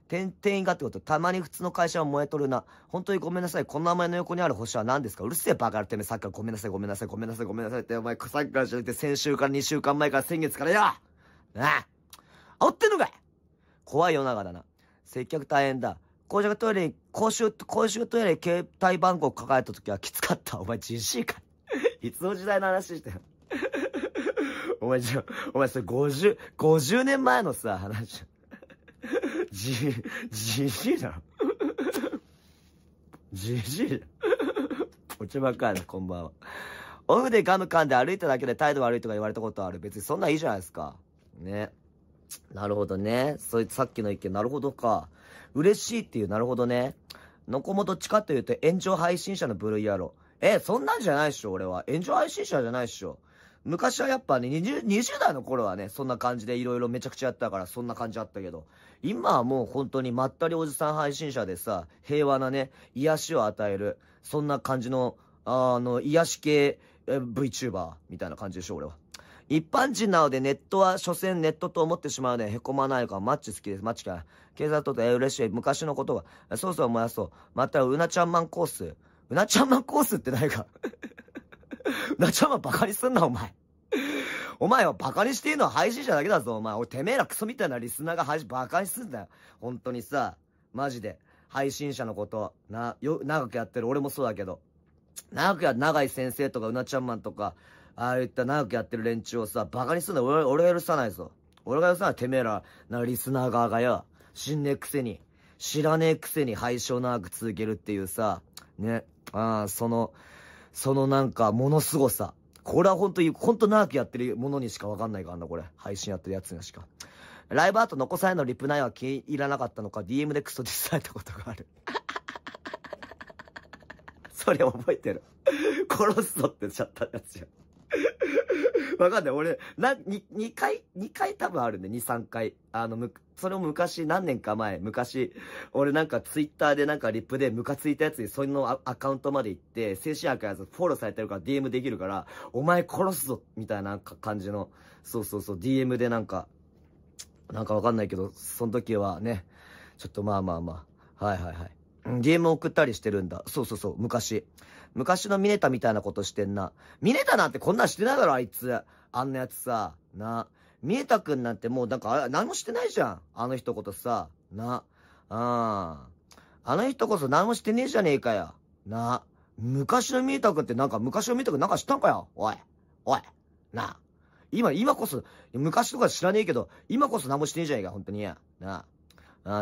店員がってこと、たまに普通の会社は燃えとるな。本当にごめんなさい。この名前の横にある星は何ですかうるせえバカルてめえ、さっきからごめんなさい、ごめんなさい、ごめんなさい、ごめんなさいって、お前、さっきからじゃなくて、先週から2週間前から先月からよなあ煽ってんのかい怖い夜長中だな。接客大変だ。公衆トイレに、公衆、公衆トイレに携帯番号抱えた時はきつかった。お前、じじいか。いつの時代の話して お前じゃ、お前それ50、50年前のさ、話。じ、じじいだろ。じじいゃん。おちばっかりな、こんばんは。オフでガム噛んで歩いただけで態度悪いとか言われたことある。別にそんないいじゃないですか。ね。なるほどね。そいつさっきの意見、なるほどか。嬉しいっていう、なるほどね。のこもどっちかというと炎上配信者の部類やろ。え、そんなんじゃないっしょ、俺は。炎上配信者じゃないっしょ。昔はやっぱね、20、20代の頃はね、そんな感じでいろいろめちゃくちゃやったから、そんな感じあったけど、今はもう本当にまったりおじさん配信者でさ、平和なね、癒しを与える、そんな感じの、あの、癒し系 VTuber みたいな感じでしょ、俺は。一般人なのでネットは、所詮ネットと思ってしまうので、凹まないから、マッチ好きです。マッチか。警察とって、え、嬉しい。昔のことは、そうそう燃やそう。また、うなちゃんマンコース。うなちゃんまコースって誰か うなちゃんまバカにすんな、お前お前はバカにしていいのは配信者だけだぞ、お前。おてめえらクソみたいなリスナーが配信バカにすんなよ。本当にさ、マジで。配信者のこと、な、よ、長くやってる。俺もそうだけど。長くや、長井先生とかうなちゃんまんとか、ああいった長くやってる連中をさ、バカにすんな俺、俺が許さないぞ。俺が許さない、てめえら、な、リスナー側がよ。死んねえくせに。知らねえくせに配信を長く続けるっていうさ、ね、あその、そのなんか、ものすごさ。これは本当に、本当長くやってるものにしかわかんないからな、これ。配信やってるやつにしか。ライブアート残されのリプ内は気いらなかったのか、DM でクソ実際されたことがある。それ覚えてる。殺すぞってちゃったやつじゃん。わかんない。俺、な、に、2回、2回多分あるね。2、3回。あの、む、それを昔、何年か前、昔、俺なんかツイッターでなんかリップでムカついたやつにそのアカウントまで行って、精神悪いやつフォローされてるから DM できるから、お前殺すぞみたいな感じの、そうそうそう、DM でなんか、なんかわかんないけど、その時はね、ちょっとまあまあまあ、はいはいはい。DM 送ったりしてるんだ。そうそうそう、昔。昔のミネタみたいなことしてんな。ミネタなんてこんなんしてないだろ、あいつ。あんなやつさ。な。見えたくんなんてもうなんか、何もしてないじゃん。あの人こそさ。な。うん。あの人こそ何もしてねえじゃねえかよ。な。昔の見えたくんってなんか昔の見えたくんなんか知ったんかよ。おい。おい。な。今、今こそ、昔とか知らねえけど、今こそ何もしてねえじゃねえか、本当に。な。あ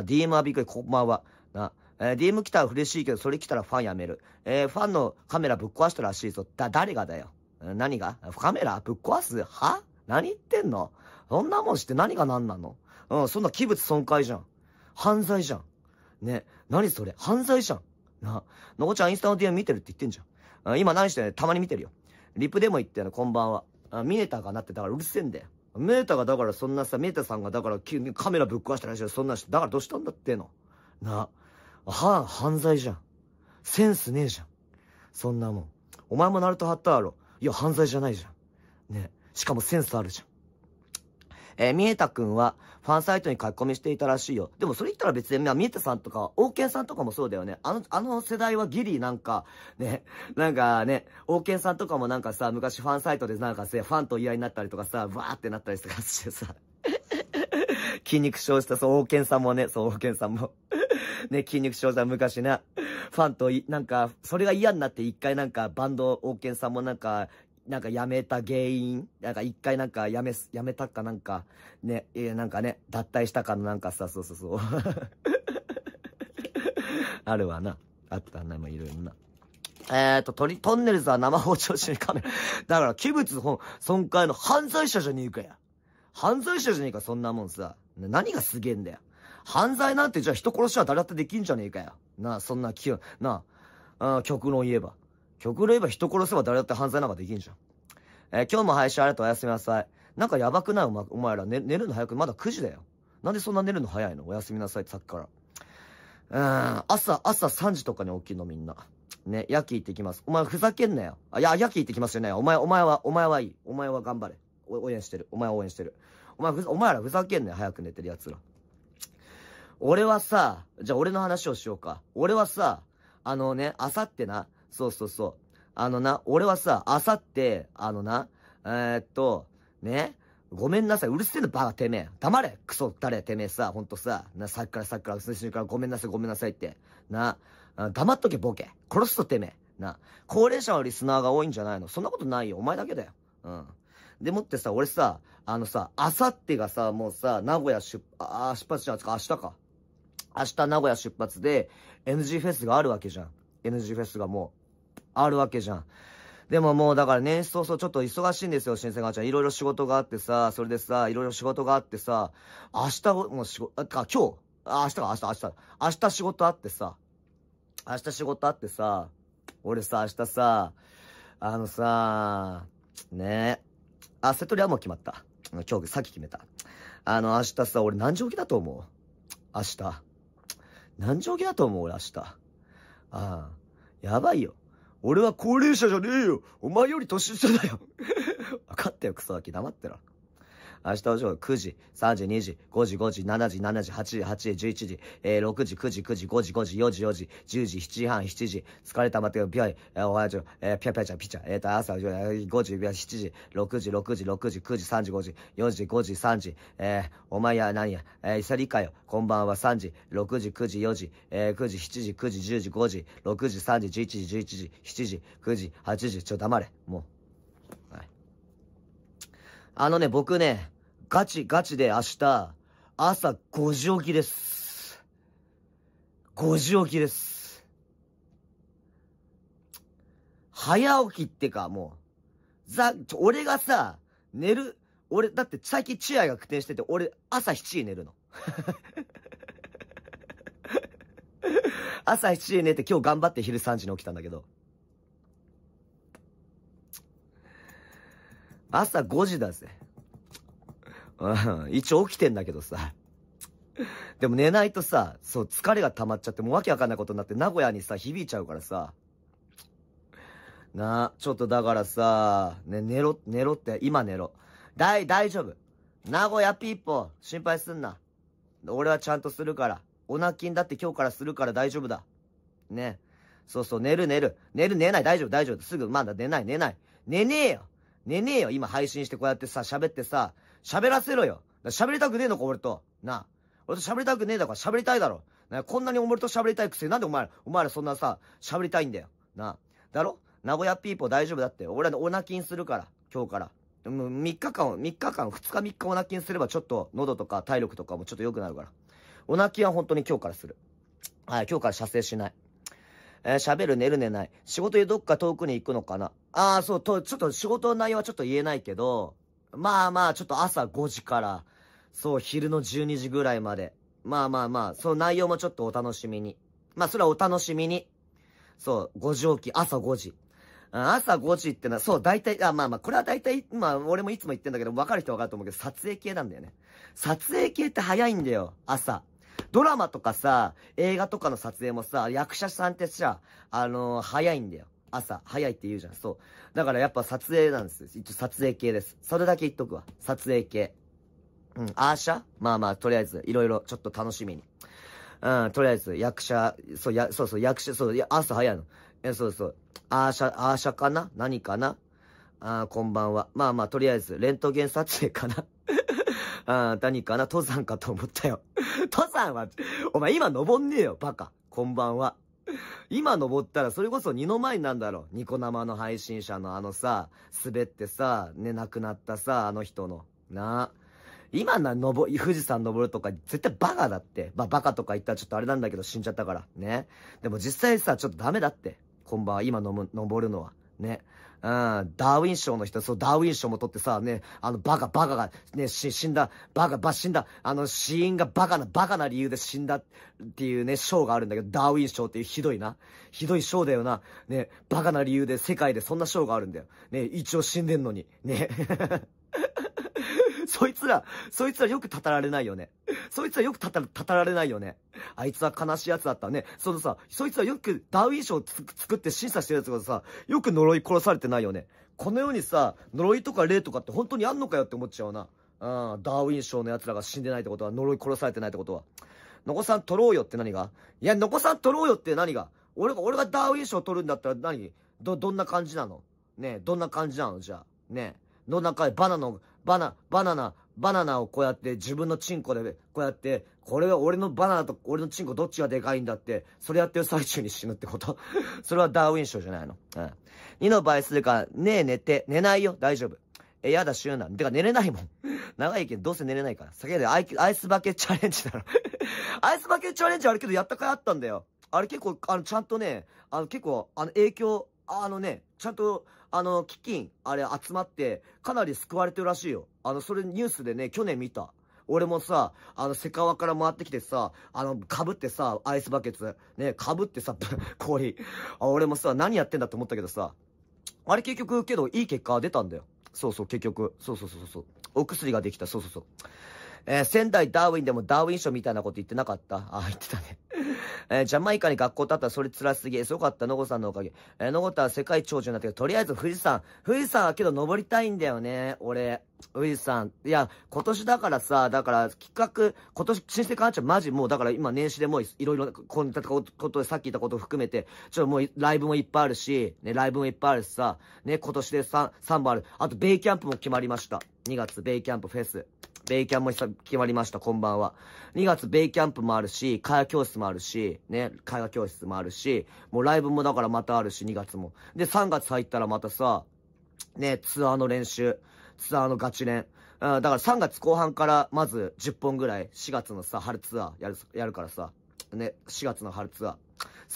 DM はびっくり、こんばんは。な。えー、DM 来たら嬉しいけど、それ来たらファンやめる。えー、ファンのカメラぶっ壊したらしいぞ。だ、誰がだよ。何がカメラぶっ壊すは何言ってんのそんなもんして何が何なのうん、そんな器物損壊じゃん。犯罪じゃん。ね、何それ犯罪じゃん。な、のこちゃんインスタの DM 見てるって言ってんじゃん。今何してんのたまに見てるよ。リップでも言ってんの、こんばんは。あ、ミネタがなってたからうるせえんだよ。ミネタがだからそんなさ、ミネタさんがだから急にカメラぶっ壊したらしいそんなし、だからどうしたんだっての。な、は、犯罪じゃん。センスねえじゃん。そんなもん。お前もナルト貼っただろ。いや、犯罪じゃないじゃん。ね。しかもセンスあるじゃん。えー、三枝くんは、ファンサイトに書き込みしていたらしいよ。でもそれ言ったら別に、まあ、三枝さんとか、王健さんとかもそうだよね。あの、あの世代はギリなんか、ね、なんかね、王健さんとかもなんかさ、昔ファンサイトでなんかさ、ファンと嫌いになったりとかさ、わーってなったりとかしてさ、筋 肉症したそう、王健さんもね、そう、王健さんもね、筋肉症した昔な、ファンと、なんか、それが嫌になって一回なんかバンド、王健さんもなんか、なんか辞めた原因、なんか一回なんか辞め、辞めたかなんか、ね、えー、なんかね、脱退したかのなんかさ、そうそうそう。あるわな。あったな、もいろいろな。えっ、ー、と、トリ、トンネルズは生放送中にカメラ。だから、器物本、損壊の犯罪者じゃねえかや。犯罪者じゃねえか、そんなもんさ。何がすげえんだよ。犯罪なんてじゃあ人殺しは誰だってできんじゃねえかや。なあ、そんな気を、なあ、あ極論言えば。極論言えば人殺せば誰だって犯罪なんかできんじゃん。えー、今日も配信ありがとうおやすみなさい。なんかやばくないお,、お前ら、ね、寝るの早く、まだ9時だよ。なんでそんな寝るの早いのおやすみなさいってさっきから。うん、朝、朝3時とかに起きんのみんな。ね、ヤキ行ってきます。お前ふざけんなよ。あ、いや、ヤキ行ってきますよね。お前、お前は、お前はいい。お前は頑張れ。応援してる。お前は応援してる。お前お前らふざけんなよ。早く寝てる奴ら。俺はさ、じゃあ俺の話をしようか。俺はさ、あのね、あさってな、そうそうそう。あのな、俺はさ、あさって、あのな、えー、っと、ね、ごめんなさい、うるせえのバカてめえ。黙れ、クソ、誰、てめえさ、ほんとさ、な、さっきからさっきから、先週からごめんなさい、ごめんなさいって。な、黙っとけ、ボケ。殺すとてめえ。な、高齢者のリスナーが多いんじゃないのそんなことないよ、お前だけだよ。うん。でもってさ、俺さ、あのさ、あさってがさ、もうさ、名古屋出、あ、出発じゃんですか、明日か。明日名古屋出発で、NG フェスがあるわけじゃん。NG フェスがもう。あるわけじゃん。でももうだから年始早々ちょっと忙しいんですよ、新鮮がちゃん。いろいろ仕事があってさ、それでさ、いろいろ仕事があってさ、明日、もう仕事、あ、か、今日、あ、明日か、明日、明日、明日仕事あってさ、明日仕事あってさ、俺さ、明日さ、あのさ、ねえ、あ、セトリはもう決まった。今日、さっき決めた。あの、明日さ、俺何時起きだと思う明日。何時起きだと思う俺明日。ああ、やばいよ。俺は高齢者じゃねえよお前より年下だよ分かったよ、クソガキ黙ってろ。明日お仕事9時、3時、2時、5時、5時、7時、7時、8時、8時、11時、6時、9時、9時、5時、5時、4時、4時、10時、7時半、7時、疲れたまってよ、ぴょい、えおはようょ、ぴょぴょちゃん、ぴちゃん、えっと、朝、5時、7時、6時、6時、6時、9時、3時、5時、4時、5時、3時、えお前や、何や、えー、いさりかよ、こんばんは、3時、6時、9時、4時、えー、9時、7時、9時、10時、5時、6時、3時、11時、11時、7時、9時、8時、ちょ、黙れ、もう。あのね、僕ね、ガチガチで明日、朝5時起きです。5時起きです。早起きってか、もう。ザ、俺がさ、寝る、俺、だって最近チアが苦定してて、俺、朝7時寝るの。朝7時寝て今日頑張って昼3時に起きたんだけど。朝5時だぜ。うん、一応起きてんだけどさ。でも寝ないとさ、そう、疲れが溜まっちゃって、もうわけわかんないことになって、名古屋にさ、響いちゃうからさ。なあ、ちょっとだからさ、ね、寝ろ、寝ろって、今寝ろ。大、大丈夫。名古屋ピーポー、心配すんな。俺はちゃんとするから。おなきんだって今日からするから大丈夫だ。ね。そうそう、寝る寝る。寝る寝ない、大丈夫大丈夫。すぐ、まだ寝ない寝ない。寝ねえよ寝ねえよ、今配信してこうやってさ、喋ってさ、喋らせろよ。喋りたくねえのか、俺と。な俺と喋りたくねえだから喋りたいだろ。なこんなに俺と喋りたいくせになんでお前ら、お前らそんなさ、喋りたいんだよ。なだろ名古屋ピーポー大丈夫だって。俺らおオナキンするから、今日から。でも3日間、3日間、2日3日オナキンすればちょっと喉とか体力とかもちょっと良くなるから。オナキンは本当に今日からする。はい、今日から射精しない。えー、喋る、寝る、寝ない。仕事でどっか遠くに行くのかな。ああ、そう、と、ちょっと仕事の内容はちょっと言えないけど、まあまあ、ちょっと朝5時から、そう、昼の12時ぐらいまで。まあまあまあ、その内容もちょっとお楽しみに。まあ、それはお楽しみに。そう、5時起き、朝5時。朝5時ってのは、そう、大体、あ、まあまあ、これは大体、まあ、俺もいつも言ってんだけど、分かる人分かると思うけど、撮影系なんだよね。撮影系って早いんだよ、朝。ドラマとかさ、映画とかの撮影もさ、役者さんってさ、あのー、早いんだよ。朝、早いって言うじゃん。そう。だからやっぱ撮影なんです一応撮影系です。それだけ言っとくわ。撮影系。うん、アーシャまあまあ、とりあえず、いろいろ、ちょっと楽しみに。うん、とりあえず、役者、そう、や、そうそう、役者、そう、いや、朝早いの。え、そうそう。アーシャ、アーシャかな何かなあこんばんは。まあまあ、とりあえず、レントゲン撮影かなああ、何かな登山かと思ったよ。登山は、お前今登んねえよ、バカ。こんばんは。今登ったらそれこそ二の前になんだろう。ニコ生の配信者のあのさ、滑ってさ、ね、亡くなったさ、あの人の。なあ。今な、登、富士山登るとか、絶対バカだって。まあ、バカとか言ったらちょっとあれなんだけど死んじゃったから。ね。でも実際さ、ちょっとダメだって。こんばんは、今登るのは。ね。うん、ダーウィン賞の人、そう、ダーウィン賞も取ってさ、ね、あの、バカ、バカが、ね、し、死んだ、バカ、ば、死んだ、あの、死因がバカな、バカな理由で死んだっていうね、賞があるんだけど、ダーウィン賞っていうひどいな。ひどい賞だよな。ね、バカな理由で世界でそんな賞があるんだよ。ね、一応死んでんのに。ね。そいつら、そいつらよくたたられないよね。そいつらよくたた、たたられないよね。あいつは悲しい奴だったね。そのさ、そいつらよくダウィン賞作って審査してる奴がさ、よく呪い殺されてないよね。この世にさ、呪いとか霊とかって本当にあんのかよって思っちゃうな。うん、ダーウィン賞の奴らが死んでないってことは、呪い殺されてないってことは。ノコさん取ろうよって何がいや、ノコさん取ろうよって何が俺が、俺がダーウィン賞取るんだったら何ど、どんな感じなのねえ、どんな感じなのじゃあ。ねえ、どんな感じ、バナの、バナ、バナナ、バナナをこうやって自分のチンコで、こうやって、これは俺のバナナと俺のチンコどっちがでかいんだって、それやってる最中に死ぬってこと それはダーウィン賞じゃないの。うん。2の倍数るから、ねえ寝て、寝ないよ、大丈夫。え、やだ、死ぬな。てか寝れないもん。長いけど、どうせ寝れないから。先ほどアイアイスバケチャレンジだろ アイスバケチャレンジあるけど、やったかいあったんだよ。あれ結構、あの、ちゃんとね、あの、結構、あの、影響、あのね、ちゃんと、あの、基金、あれ集まって、かなり救われてるらしいよ。あの、それニュースでね、去年見た。俺もさ、あの、セカワから回ってきてさ、あの、かぶってさ、アイスバケツ、ね、かぶってさ、氷。あ俺もさ、何やってんだって思ったけどさ、あれ結局、けど、いい結果出たんだよ。そうそう、結局。そうそうそうそう。お薬ができた。そうそうそう。えー、仙台ダーウィンでもダーウィン賞みたいなこと言ってなかったあ、言ってたね。えー、ジャマイカに学校だったらそれ辛すぎ。すごかった、ノゴさんのおかげ。えー、ノゴタは世界長寿になったけど、とりあえず富士山。富士山はけど登りたいんだよね、俺。富士山。いや、今年だからさ、だから企画、今年申請会長マジもうだから今年始でもういろいろ、こんなことさっき言ったこと含めて、ちょっともうライブもいっぱいあるし、ね、ライブもいっぱいあるしさ、ね、今年で 3, 3本ある。あとベイキャンプも決まりました。2月、ベイキャンプフェス。ベイキャンも決まりました、こんばんは。2月ベイキャンプもあるし、会話教室もあるし、ね、会話教室もあるし、もうライブもだからまたあるし、2月も。で、3月入ったらまたさ、ね、ツアーの練習、ツアーのガチ練。うん、だから3月後半からまず10本ぐらい、4月のさ、春ツアーやる、やるからさ、ね、4月の春ツアー。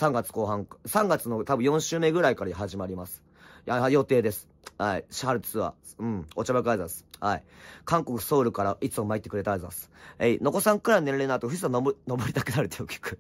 3月後半、3月の多分4週目ぐらいから始まります。や、予定です。はい。シャルツは、うん、お茶ばくあいざす。はい。韓国、ソウルからいつも参ってくれたあいざす。えい、のこさんくらい寝の年齢のと富士山登りたくなるってよ、聞く。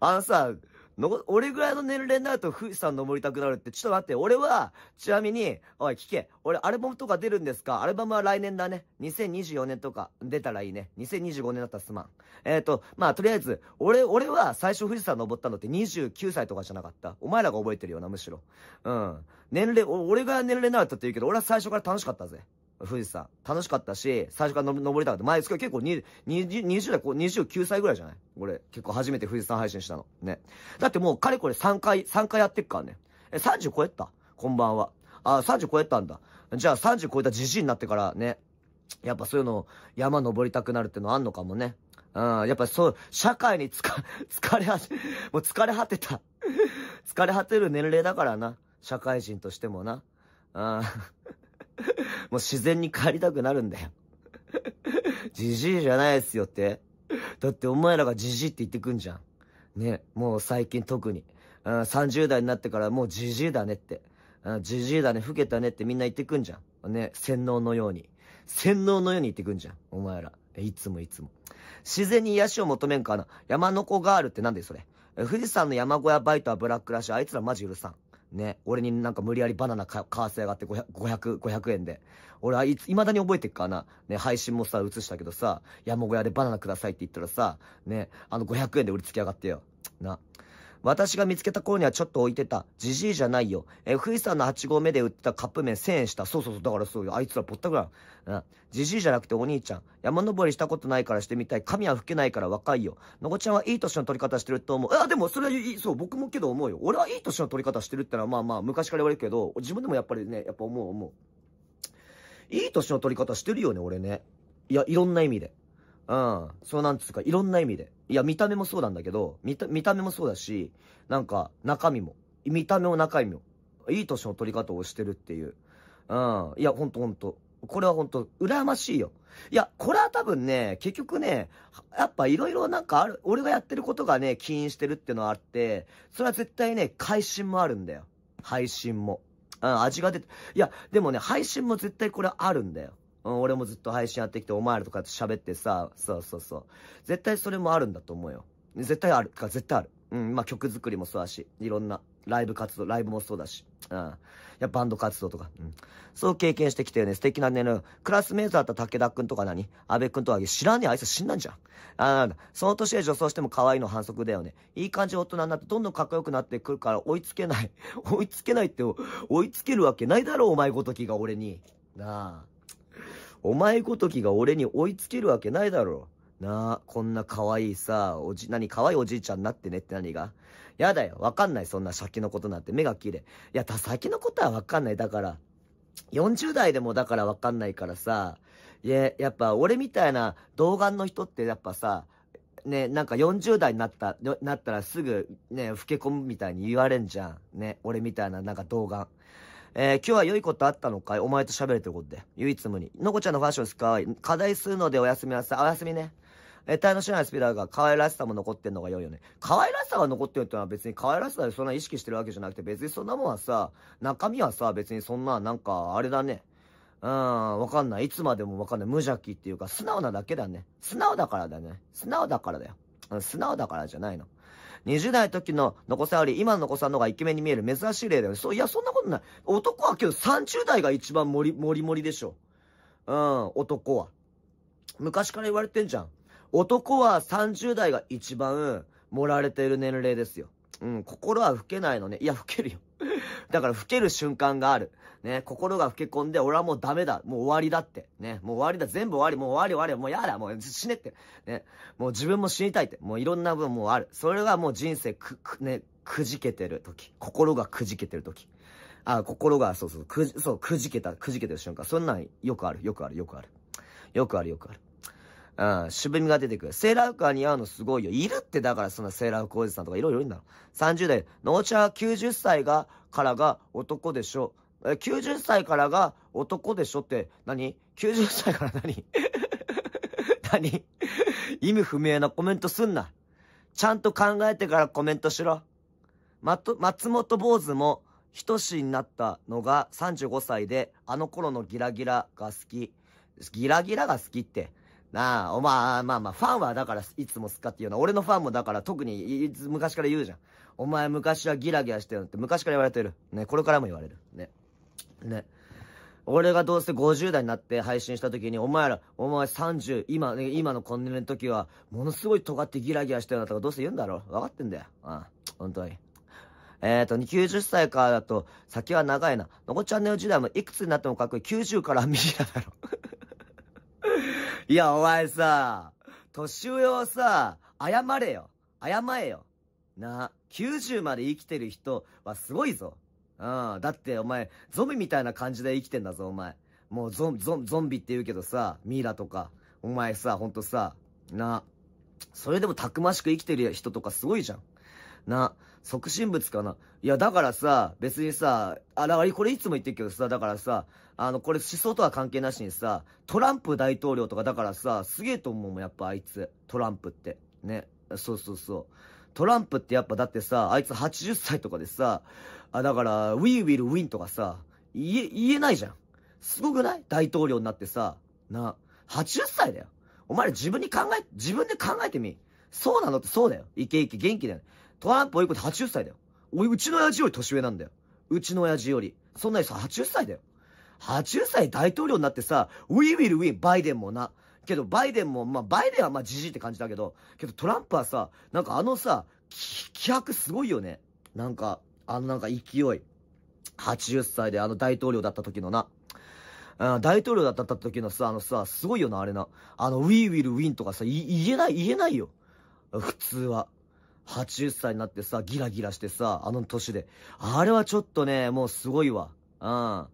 あのさ、の、俺ぐらいの年齢になると富士山登りたくなるって、ちょっと待って、俺は、ちなみに、おい、聞け。俺、アルバムとか出るんですかアルバムは来年だね。2024年とか、出たらいいね。2025年だったらすまん。えっ、ー、と、まあ、とりあえず、俺、俺は最初富士山登ったのって29歳とかじゃなかったお前らが覚えてるよな、むしろ。うん。年齢、俺が年齢になるとって言うけど、俺は最初から楽しかったぜ。富士山。楽しかったし、最初から登りたかった。前、結構20、20代、29歳ぐらいじゃない俺、結構初めて富士山配信したの。ね。だってもう、かれこれ3回、3回やってっからね。え、30超えたこんばんは。あ、30超えたんだ。じゃあ30超えたじじいになってからね。やっぱそういうの、山登りたくなるってのあんのかもね。うん、やっぱそう、社会につか、疲れは、もう疲れ果てた。疲れ果てる年齢だからな。社会人としてもな。うん。もう自然に帰りたくなるんだよ。じじいじゃないですよって。だってお前らがじじいって言ってくんじゃん。ね、もう最近特に。うん、30代になってからもうじじいだねって。じじいだね、老けたねってみんな言ってくんじゃん。ね、洗脳のように。洗脳のように言ってくんじゃん。お前ら。いつもいつも。自然に癒しを求めんかな。山の子ガールって何でそれ。富士山の山小屋バイトはブラックらしい。あいつらマジうるさん。ね。俺になんか無理やりバナナ買わせやがって500、500、500円で。俺はいつ、未だに覚えてっからな。ね、配信もさ、映したけどさ、山小屋でバナナくださいって言ったらさ、ね、あの500円で売りつけやがってよ。な。私が見つけた頃にはちょっと置いてた。じじいじゃないよ。えー、富士山の8合目で売ってたカップ麺1000円した。そうそうそう。だからそうよ。あいつらぼったくらん。じじいじゃなくてお兄ちゃん。山登りしたことないからしてみたい。髪は吹けないから若いよ。のこちゃんはいい年の取り方してると思う。あ、でもそれはいい、そう、僕もけど思うよ。俺はいい年の取り方してるってのはまあまあ昔から言われるけど、自分でもやっぱりね、やっぱ思う思う。いい年の取り方してるよね、俺ね。いや、いろんな意味で。うん。そうなんつうか、いろんな意味で。いや、見た目もそうなんだけど、見た、見た目もそうだし、なんか、中身も。見た目も中身も。いい年の取り方をしてるっていう。うん。いや、ほんとほんと。これはほんと、羨ましいよ。いや、これは多分ね、結局ね、やっぱいろいろなんかある、俺がやってることがね、起因してるってのはあって、それは絶対ね、会心もあるんだよ。配信も。うん、味が出て。いや、でもね、配信も絶対これあるんだよ。うん、俺もずっと配信やってきて、お前らとかと喋ってさ、そうそうそう。絶対それもあるんだと思うよ。絶対ある。か、絶対ある。うん、まあ、曲作りもそうだし、いろんな、ライブ活動、ライブもそうだし、うん。や、バンド活動とか、うん。そう経験してきてね、素敵なね、クラスメイトだった武田くんとか何安倍くんとか、知らねえ、あいつ死んだんじゃん。ああ、その年で女装しても可愛いの反則だよね。いい感じ大人になって、どんどんかっこよくなってくるから、追いつけない。追いつけないって、追いつけるわけないだろう、お前ごときが俺に。なあ。お前ごときが俺に追いつけるわけないだろ。なあ、こんな可愛いさ、おじ、何可愛いおじいちゃんになってねって何がやだよ、わかんない、そんな先のことなんて目が綺麗。いや、た、先のことはわかんない。だから、40代でもだからわかんないからさ、いや、やっぱ俺みたいな童顔の人ってやっぱさ、ね、なんか40代になった、なったらすぐね、老け込むみたいに言われんじゃん。ね、俺みたいななんか童顔。えー、今日は良いことあったのかいお前と喋るといことで。唯一無二。のこちゃんのファッションすか課題するのでおやすみなさい。おやすみね。えー、楽しないスピーダーが可愛らしさも残ってんのが良いよね。可愛らしさが残ってるってのは別に可愛らしさでそんな意識してるわけじゃなくて、別にそんなもんはさ、中身はさ、別にそんな、なんか、あれだね。うん、わかんない。いつまでもわかんない。無邪気っていうか、素直なだけだね。素直だからだね。素直だからだよ。素直だからじゃないの。20代の時の残さより今の残さんの方がイケメンに見える珍しい例だよね。そう、いや、そんなことない。男は今日30代が一番もりもりもりでしょ。うん、男は。昔から言われてんじゃん。男は30代が一番盛られている年齢ですよ。うん、心は老けないのね。いや、老けるよ。だから老ける瞬間がある。ね、心が老け込んで、俺はもうダメだ。もう終わりだって。ね、もう終わりだ。全部終わり。もう終わり終わり。もうやだ。もう死ねって。ね、もう自分も死にたいって。もういろんな分もある。それがもう人生く、く、ね、くじけてる時。心がくじけてる時。あ、心が、そうそう、くじ、そう、くじけた、くじけてる瞬間。そんなんよくある。よくある。よくある。よくある、よくある。ん、渋みが出てくる。セーラー服が似合うのすごいよ。いるってだからそんなセーラー服おじさんとかいろいろいるんだろ。30代、農茶は90歳が、からが男でしょ。え、90歳からが男でしょって何、?90 歳から何 何意味不明なコメントすんな。ちゃんと考えてからコメントしろ。ま松本坊主も、人しになったのが35歳で、あの頃のギラギラが好き。ギラギラが好きって、なあ、おまあ、前、まあ、ファンはだから、いつもすっかっていうのは、俺のファンもだから、特に、いつ昔から言うじゃん。お前昔はギラギラしてるのって昔から言われてる。ね、これからも言われる。ね。ね。俺がどうせ50代になって配信した時に、お前ら、お前30、今、ね、今のこんの時は、ものすごい尖ってギラギラしてるなとかどうせ言うんだろう。分かってんだよ。ああ、本当に。えっ、ー、と、90歳からだと、先は長いな。のこちゃんねる時代もいくつになってもかっこいい。90からはイだろ。いや、お前さ、年上はさ、謝れよ。謝えよ。な、90まで生きてる人はすごいぞ。うん。だってお前、ゾンビみたいな感じで生きてんだぞ、お前。もうゾン、ゾン、ゾンビって言うけどさ、ミイラとか。お前さ、ほんとさ、な、それでもたくましく生きてる人とかすごいじゃん。な、即身仏かないや、だからさ、別にさ、あ、だからこれいつも言ってるけどさ、だからさ、あの、これ思想とは関係なしにさ、トランプ大統領とかだからさ、すげえと思うもん、やっぱあいつ。トランプって。ね。そうそうそう。トランプってやっぱだってさ、あいつ80歳とかでさ、あ、だから、we will win とかさ、言え、言えないじゃん。すごくない大統領になってさ、な、80歳だよ。お前ら自分に考え、自分で考えてみ。そうなのってそうだよ。イケイケ元気だよ。トランプはいこっ80歳だよ。おい、うちの親父より年上なんだよ。うちの親父より。そんなにさ、80歳だよ。80歳大統領になってさ、ウィーウィルウィン、バイデンもな。けど、バイデンも、まあ、バイデンはまあ、じじいって感じだけど、けど、トランプはさ、なんかあのさ、気迫すごいよね。なんか、あのなんか勢い。80歳であの大統領だった時のな。うん、大統領だった時のさ、あのさ、すごいよな、あれな。あの、ウィーウィルウィンとかさ、言えない、言えないよ。普通は。80歳になってさ、ギラギラしてさ、あの年で。あれはちょっとね、もうすごいわ。うん。あ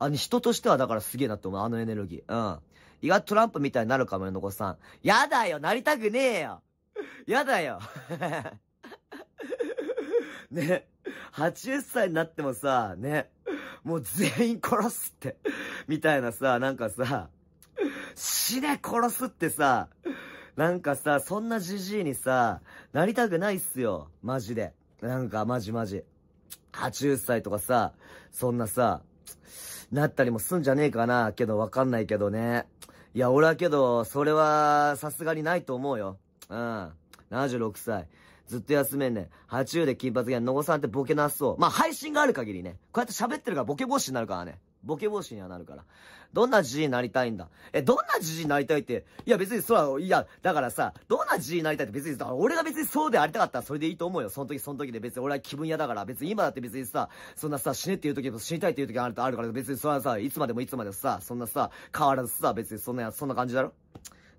の、人としてはだからすげえなって思う、あのエネルギー。うん。意外とトランプみたいになるかもよ、のこさん。やだよなりたくねえよやだよ ね。80歳になってもさ、ね。もう全員殺すってみたいなさ、なんかさ、死ね殺すってさ、なんかさ、そんなじじいにさ、なりたくないっすよ。マジで。なんか、マジマジ。80歳とかさ、そんなさ、なったりもすんじゃねえかな。けど、わかんないけどね。いや、俺はけど、それは、さすがにないと思うよ。うん。76歳。ずっと休めんねん。80で金髪ゲン、のごさんってボケなそう。まあ、配信がある限りね。こうやって喋ってるからボケ防止になるからね。ボケ防止にはなるから。どんなじじいになりたいんだえ、どんなじじいになりたいって、いや別にそら、いや、だからさ、どんなじじいになりたいって別に、俺が別にそうでありたかったらそれでいいと思うよ。その時その時で別に俺は気分嫌だから、別に今だって別にさ、そんなさ、死ねっていう時も死にたいっていう時あるあるから、別にそらさ、いつまでもいつまでもさ、そんなさ、変わらずさ、別にそんな、そんな感じだろ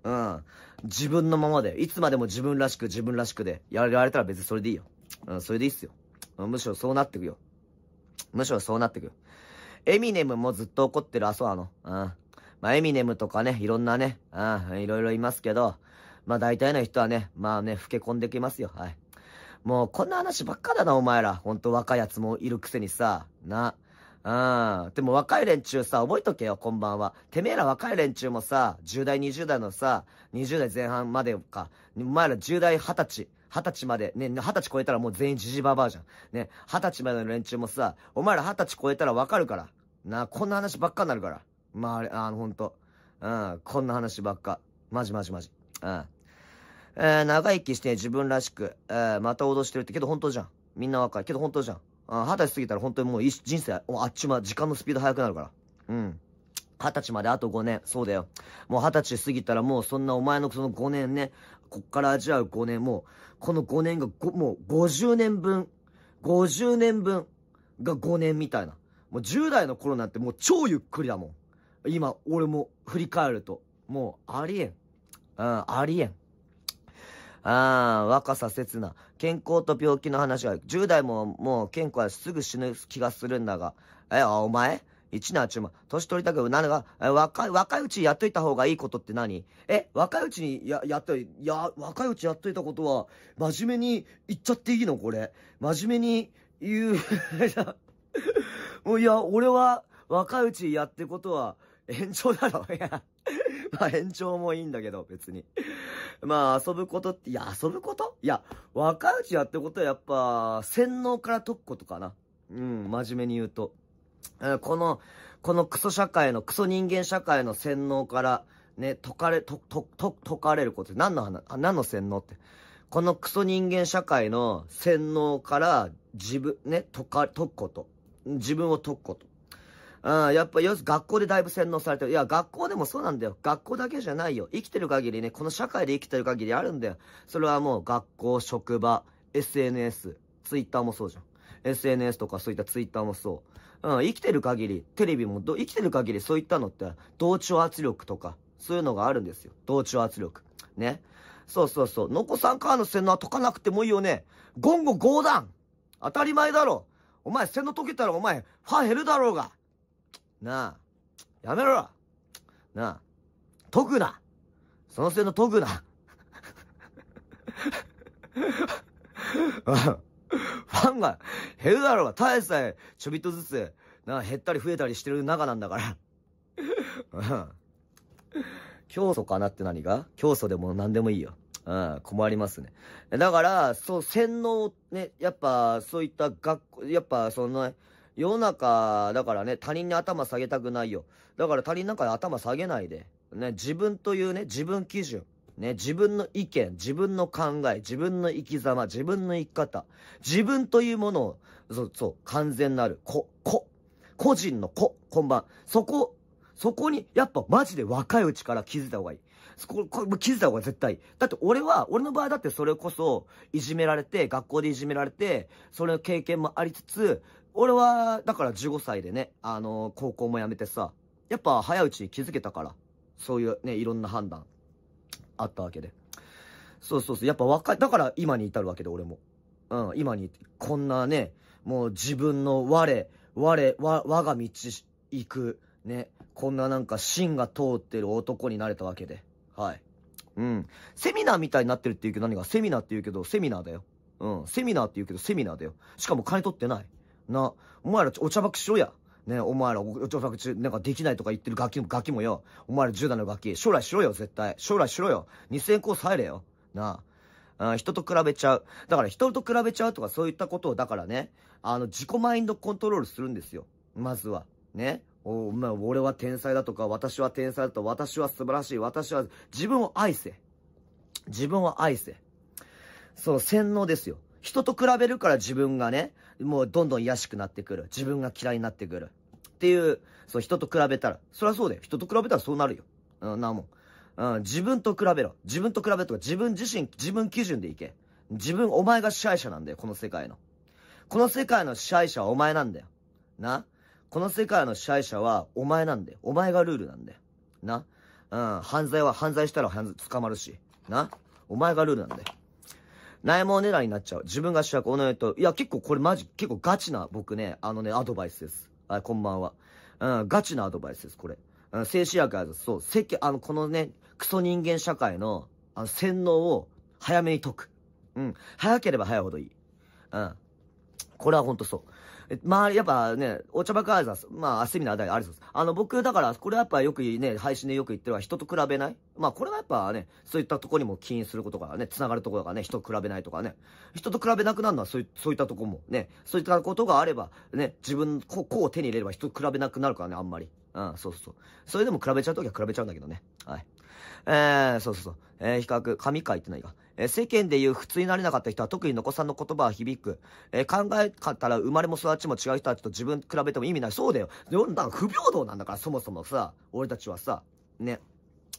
うん。自分のままで、いつまでも自分らしく自分らしくで、やられたら別にそれでいいよ。うん、それでいいっすよ。むしろそうなってくよ。むしろそうなってくよ。エミネムもずっと怒ってる、あ、そうなの。うん。まあ、エミネムとかね、いろんなね、うん、いろいろいますけど、まあ大体の人はね、まあね、吹け込んできますよ。はい。もうこんな話ばっかだな、お前ら。ほんと若いやつもいるくせにさ、な。うん。でも若い連中さ、覚えとけよ、こんばんは。てめえら若い連中もさ、10代、20代のさ、20代前半までか、お前ら10代、20歳、二十歳まで、ね、二十歳超えたらもう全員ジジババアじゃん。ね、二十歳までの連中もさ、お前ら二十歳超えたらわかるから。な、こんな話ばっかになるから。まあ、あれ、あの、ほんと。うん、こんな話ばっか。マジマジマジ。うん。えー、長生きして自分らしく、えー、また脅してるってけど本当じゃん。みんな若い。けど本当じゃん。二十歳過ぎたら本当にもう人生、あっちま、時間のスピード速くなるから。うん。二十歳まであと5年。そうだよ。もう二十歳過ぎたらもうそんなお前のその5年ね、こっから味わう5年も、この5年がもう50年分、50年分が5年みたいな。もう10代の頃なんてもう超ゆっくりだもん。今、俺も振り返ると、もうありえん。うん、ありえん。ああ、若さ刹那。健康と病気の話は、10代ももう健康はすぐ死ぬ気がするんだが。え、あ、お前一なちゅま、年取りたくなるが、若い、若いうちやっといた方がいいことって何え、若いうちにや、やっとい、や、若いうちやっといたことは、真面目に言っちゃっていいのこれ。真面目に言う もういや、俺は、若いうちやってことは、延長だろ。いやまあ延長もいいんだけど、別にまあ遊ぶことって、いや遊ぶこといや、若いうちやってことはやっぱ、洗脳から解くことかな。うん、真面目に言うと。この、このクソ社会の、クソ人間社会の洗脳から、ね、解かれ、と、と、と、解かれることって何の話、何の洗脳って。このクソ人間社会の洗脳から自分、ね、解か、解くこと。自分を解くこと。うん、やっぱ、よし、学校でだいぶ洗脳されてる。いや、学校でもそうなんだよ。学校だけじゃないよ。生きてる限りね、この社会で生きてる限りあるんだよ。それはもう、学校、職場、SNS、Twitter もそうじゃん。SNS とかそういった Twitter もそう。うん、生きてる限り、テレビも生きてる限りそういったのって、同調圧力とか、そういうのがあるんですよ。同調圧力。ね。そうそうそう。のこさんからの洗脳は解かなくてもいいよね。言語強談当たり前だろお前洗脳解けたらお前、ファ減るだろうがなあ、やめろなあ、解くなその洗脳解くなファンが減るだろうが、大えさえちょびっとずつ、な、減ったり増えたりしてる中なんだから。うん。教祖かなって何が教祖でも何でもいいよ。うん、困りますね。だから、そう、洗脳、ね、やっぱ、そういった学校、やっぱ、その、ね、世の中、だからね、他人に頭下げたくないよ。だから他人なんか頭下げないで。ね、自分というね、自分基準。ね、自分の意見、自分の考え、自分の生き様、自分の生き方、自分というものを、そう、そう、完全なる、こ、こ、個人のこ、こんばん。そこ、そこに、やっぱマジで若いうちから気づいた方がいい。そこ、これ気づいた方が絶対いい。だって俺は、俺の場合だってそれこそ、いじめられて、学校でいじめられて、それの経験もありつつ、俺は、だから15歳でね、あのー、高校も辞めてさ、やっぱ早いうちに気づけたから。そういうね、いろんな判断。あったわけで。そうそうそう。やっぱ若い、だから今に至るわけで、俺も。うん、今に、こんなね、もう自分の我、我、我、我が道行く、ね、こんななんか芯が通ってる男になれたわけで。はい。うん。セミナーみたいになってるって言うけど、何がセミナーって言うけど、セミナーだよ。うん。セミナーって言うけど、セミナーだよ。しかも金取ってない。な、お前らお茶爆しろや。ね、お前ら、お著作中、なんかできないとか言ってる楽器も、ガキもよ。お前ら10代の楽器、将来しろよ、絶対。将来しろよ。2000個ーえれよ。なあ。あ人と比べちゃう。だから人と比べちゃうとかそういったことを、だからね、あの、自己マインドコントロールするんですよ。まずは。ね。お、ま俺は天才だとか、私は天才だとか、私は素晴らしい、私は、自分を愛せ。自分を愛せ。その洗脳ですよ。人と比べるから自分がね、もうどんどん卑しくなってくる。自分が嫌いになってくる。っていう、そう、人と比べたら。そりゃそうだよ。人と比べたらそうなるよ。うん、なもん。うん、自分と比べろ。自分と比べとか、自分自身、自分基準でいけ。自分、お前が支配者なんだよ、この世界の。この世界の支配者はお前なんだよ。なこの世界の支配者はお前なんだよ。お前がルールなんだよ。なうん、犯罪は犯罪したら犯罪捕まるし。なお前がルールなんだよ。ないもの狙いになっちゃう。自分が主役、おのえと。いや、結構これマジ、結構ガチな僕ね、あのね、アドバイスです。はい、こんばんは。うん、ガチなアドバイスです、これ。うん、静止薬そう、せあの、このね、クソ人間社会の、あの、洗脳を早めに解く。うん、早ければ早いほどいい。うん。これはほんとそう。まあ、やっぱね、お茶ばかります。まあ、セミナーでありそうです。あの、僕、だから、これはやっぱよくね、配信でよく言ってるは、人と比べない。まあ、これはやっぱね、そういったとこにも起因することがね、繋がるところがね、人と比べないとかね。人と比べなくなるのは、そういそういったとこもね、そういったことがあれば、ね、自分、こう、こう手に入れれば人と比べなくなるからね、あんまり。うん、そうそう。それでも比べちゃうときは比べちゃうんだけどね。はい。えー、そうそうそう。えー、比較、神回って何か。え世間でいう普通になれなかった人は特に残さんの言葉は響く。え考え方ら生まれも育ちも違う人たちと自分比べても意味ない。そうだよ。で俺なん不平等なんだからそもそもさ、俺たちはさ、ね。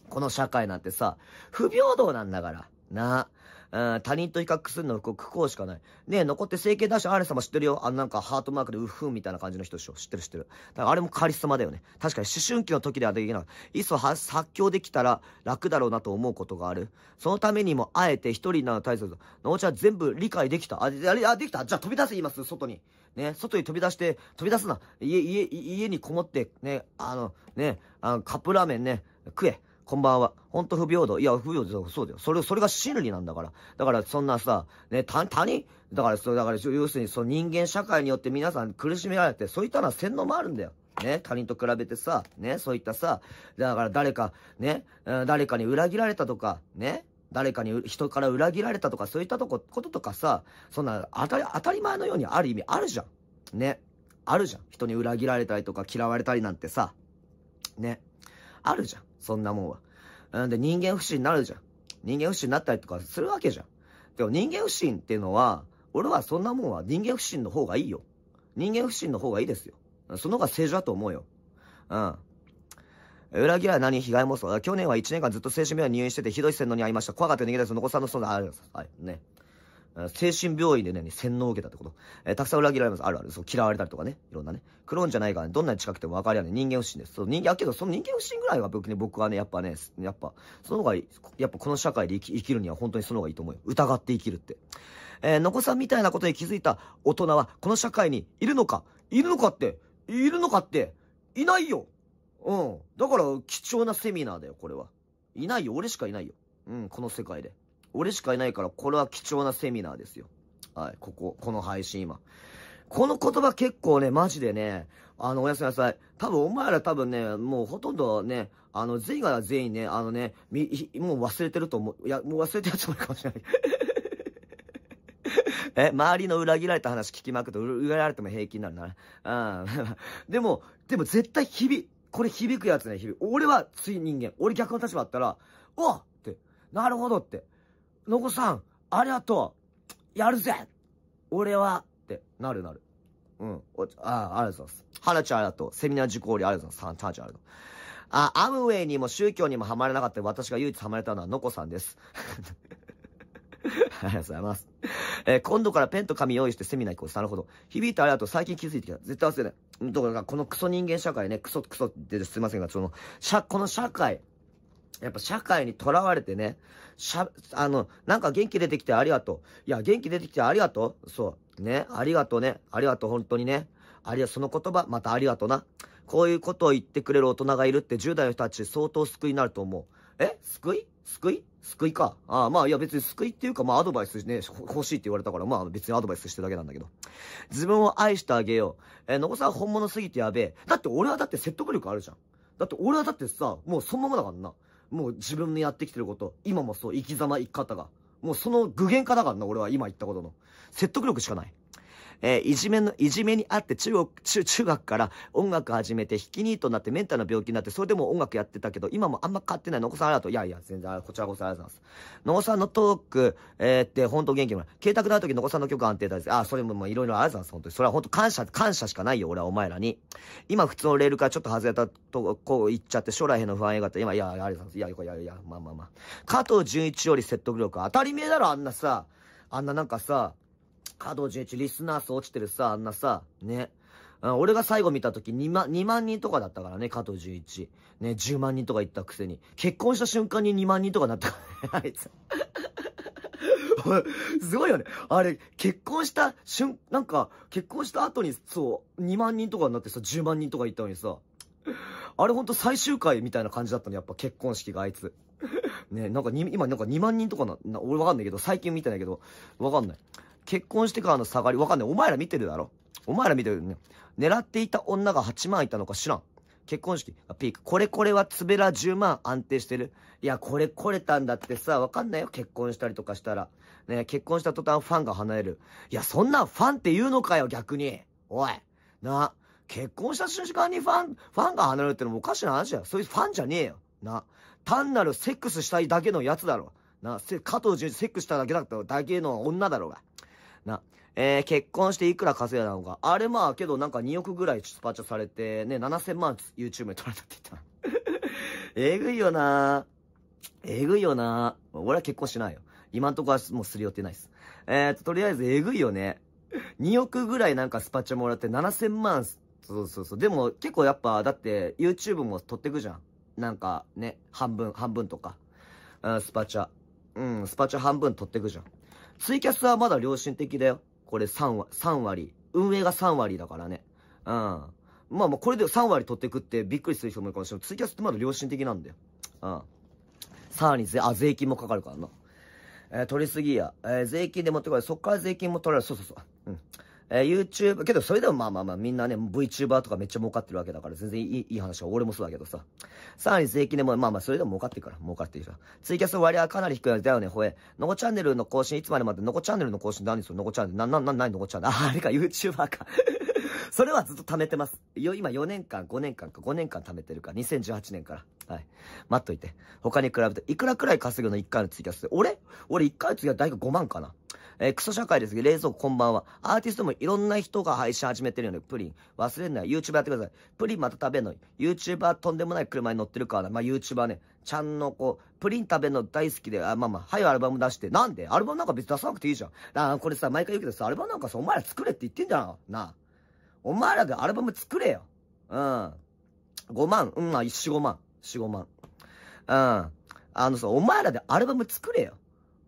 この社会なんてさ、不平等なんだから。なあ。ん、他人と比較するのはこう苦行しかない。ねえ、残って整形男子アレ様知ってるよ。あなんかハートマークでウッフンみたいな感じの人でしょ。知ってる知ってる。だからあれもカリスマだよね。確かに思春期の時ではできない。いっそ発狂できたら楽だろうなと思うことがある。そのためにもあえて一人なの対策。のおちゃん全部理解できた。あ、あれ、あ、できた。じゃあ飛び出せ、います外に。ね、外に飛び出して、飛び出すな。家、家、家にこもって、ね、あの、ね、あの、カップラーメンね、食え。こんばんは。ほんと不平等。いや、不平等、そうだよ。それ、それが真理なんだから。だから、そんなさ、ね、他、他人だから、そう、だから、要するに、その人間社会によって皆さん苦しめられて、そういったのは洗脳もあるんだよ。ね、他人と比べてさ、ね、そういったさ、だから誰か、ね、誰かに裏切られたとか、ね、誰かに、人から裏切られたとか、そういったとこ、こととかさ、そんな、当たり、当たり前のようにある意味あるじゃん。ね。あるじゃん。人に裏切られたりとか嫌われたりなんてさ。ね。あるじゃん。そんなもんは。なんで人間不信になるじゃん。人間不信になったりとかするわけじゃん。でも人間不信っていうのは、俺はそんなもんは人間不信の方がいいよ。人間不信の方がいいですよ。その方が正常だと思うよ。うん。裏切ら何被害妄想。去年は1年間ずっと精神病院入院してて、ひどい洗脳に遭いました。怖がって逃げたそ残子さんのそのあるはい。ね。精神病院でね、洗脳を受けたってこと。えー、たくさん裏切られます。あるある。そう、嫌われたりとかね。いろんなね。クローンじゃないからね、どんなに近くても分かりやうね。人間不信です。そう、人間、けど、その人間不信ぐらいは僕ね、僕はね、やっぱね、やっぱ、その方がいい、やっぱこの社会で生き生きるには本当にその方がいいと思うよ。疑って生きるって。えー、のこさんみたいなことに気づいた大人は、この社会にいるのかいるのかっているのかっていないようん。だから、貴重なセミナーだよ、これは。いないよ。俺しかいないよ。うん、この世界で。俺しかいないから、これは貴重なセミナーですよ。はい、ここ、この配信今。この言葉結構ね、マジでね、あの、おやすみなさい。多分、お前ら多分ね、もうほとんどね、あの、全員が全員ね、あのね、み、もう忘れてると思う。いや、もう忘れてやつもゃうかもしれない。え、周りの裏切られた話聞きまくると、裏切られても平気になるな。うん。でも、でも絶対響、これ響くやつね、響俺はつい人間。俺逆の立場あったら、おって、なるほどって。のこさん、ありがとうやるぜ俺はってなるなる。うん。おあ、ありがとうございます。はらちゃんありがとう。セミナー受講料ありがとうございます。ターちゃんありがとう。あ、アムウェイにも宗教にもハマれなかった私が唯一ハマれたのはのこさんです。ありがとうございます。えー、今度からペンと紙用意してセミナー行こう。なるほど。響いたありがとう。最近気づいてきた。絶対忘れない。だから、このクソ人間社会ね、クソクソってすいませんが、その、ゃ、この社会、やっぱ社会に囚われてね、しゃ、あの、なんか元気出てきてありがとう。いや、元気出てきてありがとう。そう。ね、ありがとうね。ありがとう、本当にね。ありが、その言葉、またありがとうな。こういうことを言ってくれる大人がいるって10代の人たち相当救いになると思う。え救い救い救いか。ああ、まあ、いや別に救いっていうか、まあアドバイスね、欲しいって言われたから、まあ別にアドバイスしてるだけなんだけど。自分を愛してあげよう。えー、のこさん本物すぎてやべえ。だって俺はだって説得力あるじゃん。だって俺はだってさ、もうそのままだからな。もう自分のやってきてること、今もそう、生き様、生き方が。もうその具現化だからな、俺は今言ったことの。説得力しかない。えー、いじめの、いじめにあって中国、中、中学から音楽始めて、ひきにとなって、メンタルの病気になって、それでも音楽やってたけど、今もあんま変わってない。のこさんありがとう。いやいや、全然、こちらこそありがとうございます。のこさんのトーク、えー、って、本当元気もない。携帯なるときのこさんの曲安定だであ、それももういろいろありがとうございます。本当に。それは本当感謝、感謝しかないよ、俺はお前らに。今、普通のレールからちょっと外れたとこ行っちゃって、将来への不安映画って、今、いや、ありがとうございます。いや、いや、いや、まあまあまあ。加藤純一より説得力。当たり前だろ、あんなさ。あんななんかさ、角 j 一リスナース落ちてるさ、あんなさ、ね。俺が最後見た時2万、2万人とかだったからね、加藤純一。ね、10万人とか言ったくせに。結婚した瞬間に2万人とかなったからね、あいつ。すごいよね。あれ、結婚した瞬、なんか、結婚した後に、そう、2万人とかになってさ、10万人とか行ったのにさ、あれほんと最終回みたいな感じだったの、やっぱ結婚式があいつ。ね、なんか今なんか2万人とかな、な俺わかんないけど、最近見てないけど、わかんない。結婚してからの下がり、わかんない。お前ら見てるだろ。お前ら見てるね。狙っていた女が8万いたのか知らん。結婚式ピーク。これこれはつべら10万安定してる。いや、これこれたんだってさ、わかんないよ。結婚したりとかしたら。ね結婚した途端ファンが離れる。いや、そんなファンって言うのかよ、逆に。おい。な、結婚した瞬間にファン、ファンが離れるってのもおかしな話だよ。そういうファンじゃねえよ。な、単なるセックスしたいだけのやつだろ。な、せ加藤純一セックスしただけだっただけの女だろうが。な。えー、結婚していくら稼いだのか。あれまあ、けどなんか2億ぐらいスパチャされて、ね、7000万 YouTube に取られたって言った。えぐいよなえぐいよな俺は結婚しないよ。今んとこはもうする予定ないっす。えーと、とりあえずえぐいよね。2億ぐらいなんかスパチャもらって7000万、そうそうそう。でも結構やっぱ、だって YouTube も取ってくじゃん。なんかね、半分、半分とか。うん、スパチャ。うん、スパチャ半分取ってくじゃん。ツイキャスはまだ良心的だよ。これ3割、3割。運営が3割だからね。うん。まあまあ、これで3割取ってくってびっくりする人もいるかもしれない。ツイキャスってまだ良心的なんだよ。うん。さらに税、あ、税金もかかるからな。えー、取りすぎや。えー、税金で持ってこい。そっから税金も取られる。そうそうそう。うん。えー、YouTube、けどそれでもまあまあまあみんなね、VTuber とかめっちゃ儲かってるわけだから全然いい、いい話は俺もそうだけどさ。さらに税金でもまあまあそれでも儲かってるから、儲かってるから。ツイキャス割合はかなり低いだよね、ほえ。のこチャンネルの更新いつまで待って、のこチャンネルの更新何するのこチャンネル、な、な、な、何のこチャンネル あ、あれか、YouTuber か。それはずっと貯めてます。よ、今4年間、5年間か、5年間貯めてるから、2018年から。はい。待っといて。他に比べて、いくらくらい稼ぐの1回のツイキャス俺俺1回のツイキャス大体5万かな。えー、クソ社会ですけど、冷蔵庫こんばんは。アーティストもいろんな人が配信始めてるよね。プリン。忘れんなよ。YouTube やってください。プリンまた食べんの。YouTuber とんでもない車に乗ってるからな。まあ、YouTuber ね。ちゃんの子、プリン食べんの大好きで、あ、まあまあ、はいアルバム出して。なんでアルバムなんか別に出さなくていいじゃん。あ、これさ、毎回言うけどさ、アルバムなんかさ、お前ら作れって言ってんじゃん。なあ。お前らでアルバム作れよ。うん。5万。うん、まあ、4、5万。4、5万。うん。あのさ、お前らでアルバム作れよ。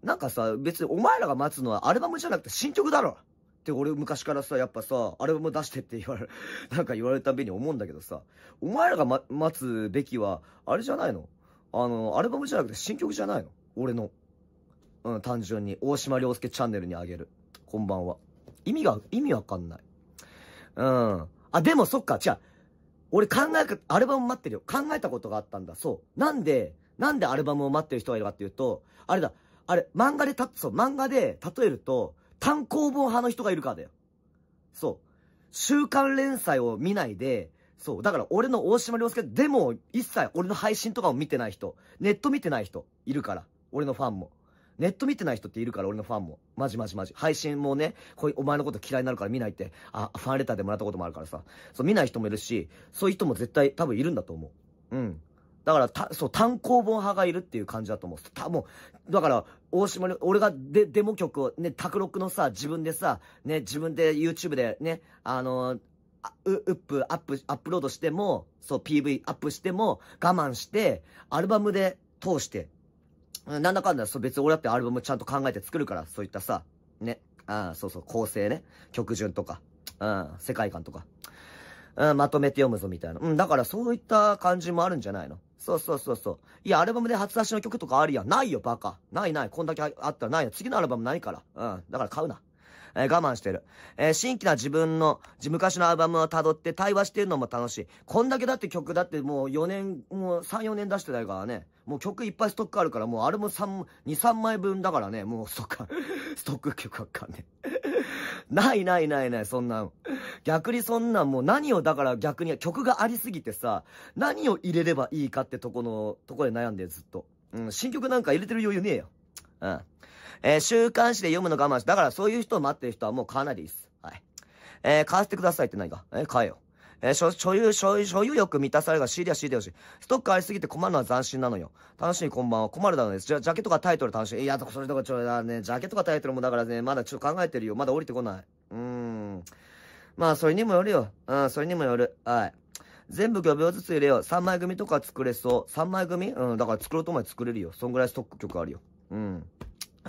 なんかさ、別にお前らが待つのはアルバムじゃなくて新曲だろって俺昔からさ、やっぱさ、アルバム出してって言われる、なんか言われるたびに思うんだけどさ、お前らが、ま、待つべきは、あれじゃないのあの、アルバムじゃなくて新曲じゃないの俺の。うん、単純に。大島良介チャンネルにあげる。こんばんは。意味が、意味わかんない。うん。あ、でもそっか、違う。俺考えか、アルバム待ってるよ。考えたことがあったんだ。そう。なんで、なんでアルバムを待ってる人がいるかっていうと、あれだ、あれ、漫画でた、そう、漫画で例えると、単行本派の人がいるからだよ。そう。週刊連載を見ないで、そう。だから俺の大島良介でも一切俺の配信とかを見てない人、ネット見てない人いるから。俺のファンも。ネット見てない人っているから、俺のファンも。マジマジマジ。配信もね、こういうお前のこと嫌いになるから見ないって、あ、ファンレターでもらったこともあるからさ。そう、見ない人もいるし、そういう人も絶対多分いるんだと思う。うん。だから、た、そう、単行本派がいるっていう感じだと思う。た、もう、だから、大島に、俺がデ、デモ曲を、ね、卓クのさ、自分でさ、ね、自分で YouTube でね、あのー、う、うっぷ、アップ、アップロードしても、そう、PV アップしても、我慢して、アルバムで通して、なんだかんだ、そう、別に俺だってアルバムちゃんと考えて作るから、そういったさ、ね、あ、そうそう、構成ね、曲順とか、うん、世界観とか、うん、まとめて読むぞみたいな。うん、だからそういった感じもあるんじゃないのそうそうそうそう。いや、アルバムで初出しの曲とかあるやん。ないよ、バカ。ないない。こんだけあったらないよ。次のアルバムないから。うん。だから買うな。えー、我慢してる。えー、新規な自分の、昔のアルバムを辿って対話してるのも楽しい。こんだけだって曲だってもう4年、もう3、4年出してないからね。もう曲いっぱいストックあるから、もうあれも3、2、3枚分だからね、もうそっか、ストック曲あかかね。ないないないない、そんな逆にそんなんもう何を、だから逆に曲がありすぎてさ、何を入れればいいかってとこの、とこで悩んでずっと。うん、新曲なんか入れてる余裕ねえよ。うん。えー、週刊誌で読むの我慢し、だからそういう人を待ってる人はもう買わないでいいっす。はい。えー、買わせてくださいって何か。えー、買えよ。えー、所有、所有、所有欲満たされが CD は CD だし、ストックありすぎて困るのは斬新なのよ。楽しいこんばんは困るだろうね。じゃ、ジャケットかタイトル楽しい。いや、それとかちょ、だね、ジャケットかタイトルもだからね、まだちょっと考えてるよ。まだ降りてこない。うーん。まあ、それにもよるよ。うん、それにもよる。はい。全部5秒ずつ入れよう。3枚組とか作れそう。3枚組うん、だから作ろうと思えば作れるよ。そんぐらいストック曲あるよ。うん。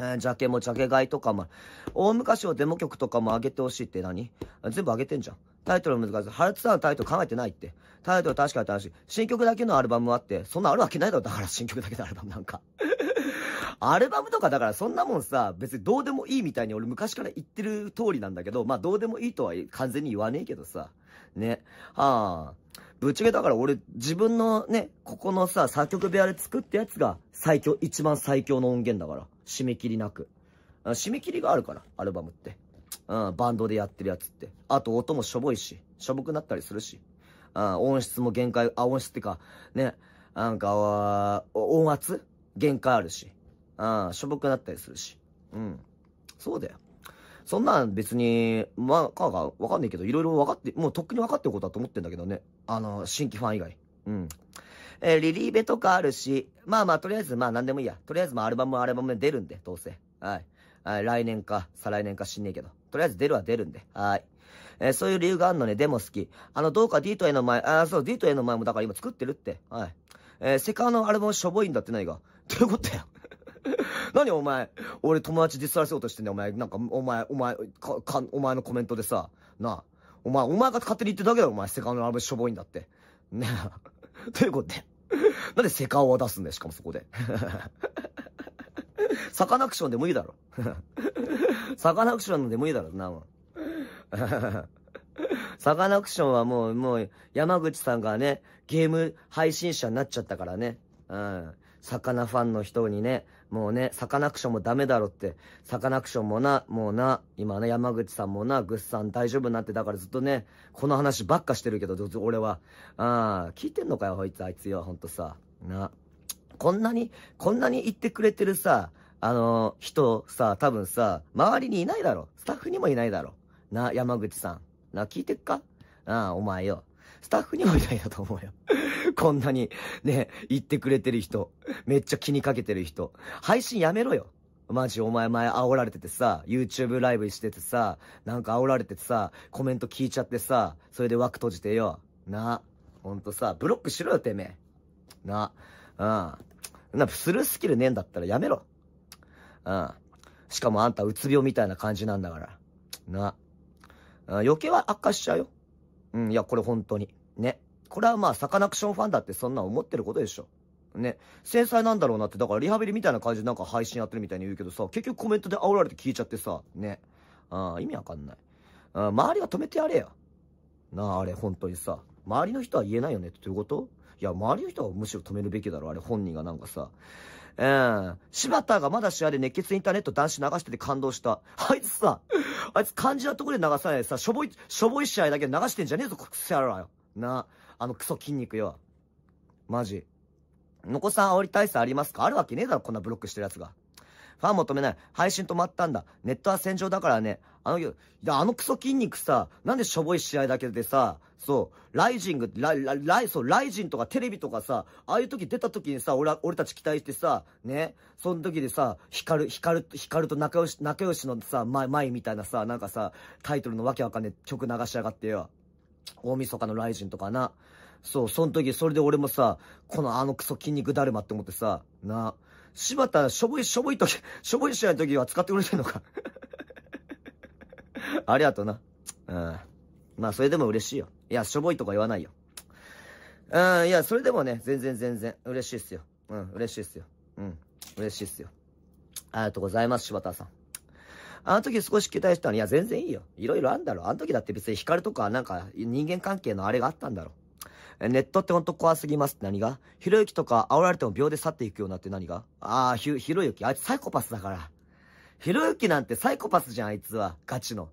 えー、ジャケもジャケ買いとかも、大昔をデモ曲とかも上げてほしいって何全部上げてんじゃん。タイトル難しい。ハルツさんのタイトル考えてないって。タイトル確かに正しい。新曲だけのアルバムはって、そんなあるわけないだろ。だから新曲だけのアルバムなんか。アルバムとかだからそんなもんさ、別にどうでもいいみたいに俺昔から言ってる通りなんだけど、まあどうでもいいとは完全に言わねえけどさ。ね。はあ。ぶっちゃけだから俺自分のね、ここのさ、作曲部屋で作ったやつが最強、一番最強の音源だから。締め切りなく。締め切りがあるから、アルバムって。うん、バンドでやってるやつって。あと音もしょぼいし、しょぼくなったりするし。うん、音質も限界、あ、音質ってか、ね、なんか、音圧限界あるし。うん、しょぼくなったりするし。うん。そうだよ。そんなん別に、まあ、かがわかんないけど、いろいろわかって、もうとっくに分かってることだと思ってんだけどね。あの、新規ファン以外。うん。えー、リリーベとかあるし、まあまあ、とりあえず、まあ何でもいいや。とりあえず、まあアルバムはアルバムで出るんで、どうせ。はい。はい、来年か、再来年か知んねえけど。とりあえず出るは出るんで。はい。えー、そういう理由があるのね、でも好き。あの、どうか D と A の前、あ、そう、D と A の前もだから今作ってるって。はい。えー、セカのアルバムしょぼいんだってないが。どういうことだよ。何お前、俺友達ディスらせようとしてんねお前、なんか、お前、お前、か、か、お前のコメントでさ、なあ、お前、お前が勝手に言ってるだけだよ、お前、セカンドのアルバムしょぼいんだって。ねえ。ということで。なんでセカオは出すんだよ、しかもそこで。サカナクションでもいいだろ。サカナクションでもいいだろ、なもん。サカナクションはもう、もう、山口さんがね、ゲーム配信者になっちゃったからね。うん。魚ファンの人にね、もうね、サカナクションもダメだろって、サカナクションもな、もうな、今ね、山口さんもな、ぐっさん大丈夫になって、だからずっとね、この話ばっかしてるけど、ず俺は。ああ、聞いてんのかよ、こいつ、あいつよ、ほんとさ。な。こんなに、こんなに言ってくれてるさ、あのー、人さ、多分さ、周りにいないだろ。スタッフにもいないだろ。な、山口さん。な、聞いてっかああ、お前よ。スタッフにもいないやと思うよ。こんなに、ね、言ってくれてる人、めっちゃ気にかけてる人、配信やめろよ。マジお前前煽られててさ、YouTube ライブしててさ、なんか煽られててさ、コメント聞いちゃってさ、それで枠閉じてよ。な、ほんとさ、ブロックしろよてめえ。な、うん。な、ルースキルねえんだったらやめろ。うん。しかもあんたうつ病みたいな感じなんだから。な。余計は悪化しちゃうよ。うん、いや、これ本当に。ね。これはまあ、サカナクションファンだってそんな思ってることでしょ。ね。繊細なんだろうなって、だからリハビリみたいな感じでなんか配信やってるみたいに言うけどさ、結局コメントで煽られて聞いちゃってさ、ね。ああ、意味わかんない。あ周りは止めてやれよ。なあ、あれ、本当にさ。周りの人は言えないよねってどういうこといや、周りの人はむしろ止めるべきだろ、あれ本人がなんかさ。うん。柴田がまだ試合で熱血インターネット男子流してて感動した。あいつさ、あいつ感じなところで流さないでさ、しょぼい、しょぼい試合だけ流してんじゃねえぞ、クソやろよ。な、あのクソ筋肉よ。マジ。のこさん煽り体操ありますかあるわけねえだろ、こんなブロックしてるやつが。ファン求めない。配信止まったんだ。ネットは戦場だからね。あの、あのクソ筋肉さ、なんでしょぼい試合だけでさ、そう、ライジング、ライ、ライ、そう、ライジンとかテレビとかさ、ああいう時出た時にさ、俺、俺たち期待してさ、ね、その時でさ、光る、光る、光ると仲良し、仲良しのさ、前、前みたいなさ、なんかさ、タイトルのわけわかんねえ曲流しやがってよ。大晦日のライジンとかな。そう、その時、それで俺もさ、このあのクソ筋肉だるまって思ってさ、な、柴田、しょぼい、しょぼい時、しょぼい試合の時は使ってくれてんのかありがとうな。うん。まあ、それでも嬉しいよ。いや、しょぼいとか言わないよ。うん、いや、それでもね、全然全然、嬉しいっすよ。うん、嬉しいっすよ。うん、嬉しいっすよ。ありがとうございます、柴田さん。あの時少し期待したのに、いや、全然いいよ。いろいろあんだろ。あの時だって別に光とか、なんか、人間関係のあれがあったんだろ。ネットってほんと怖すぎますって何がひろゆきとか煽られても秒で去っていくようなって何がああ、ひ、ひろゆき。あいつサイコパスだから。ひろゆきなんてサイコパスじゃん、あいつは。ガチの。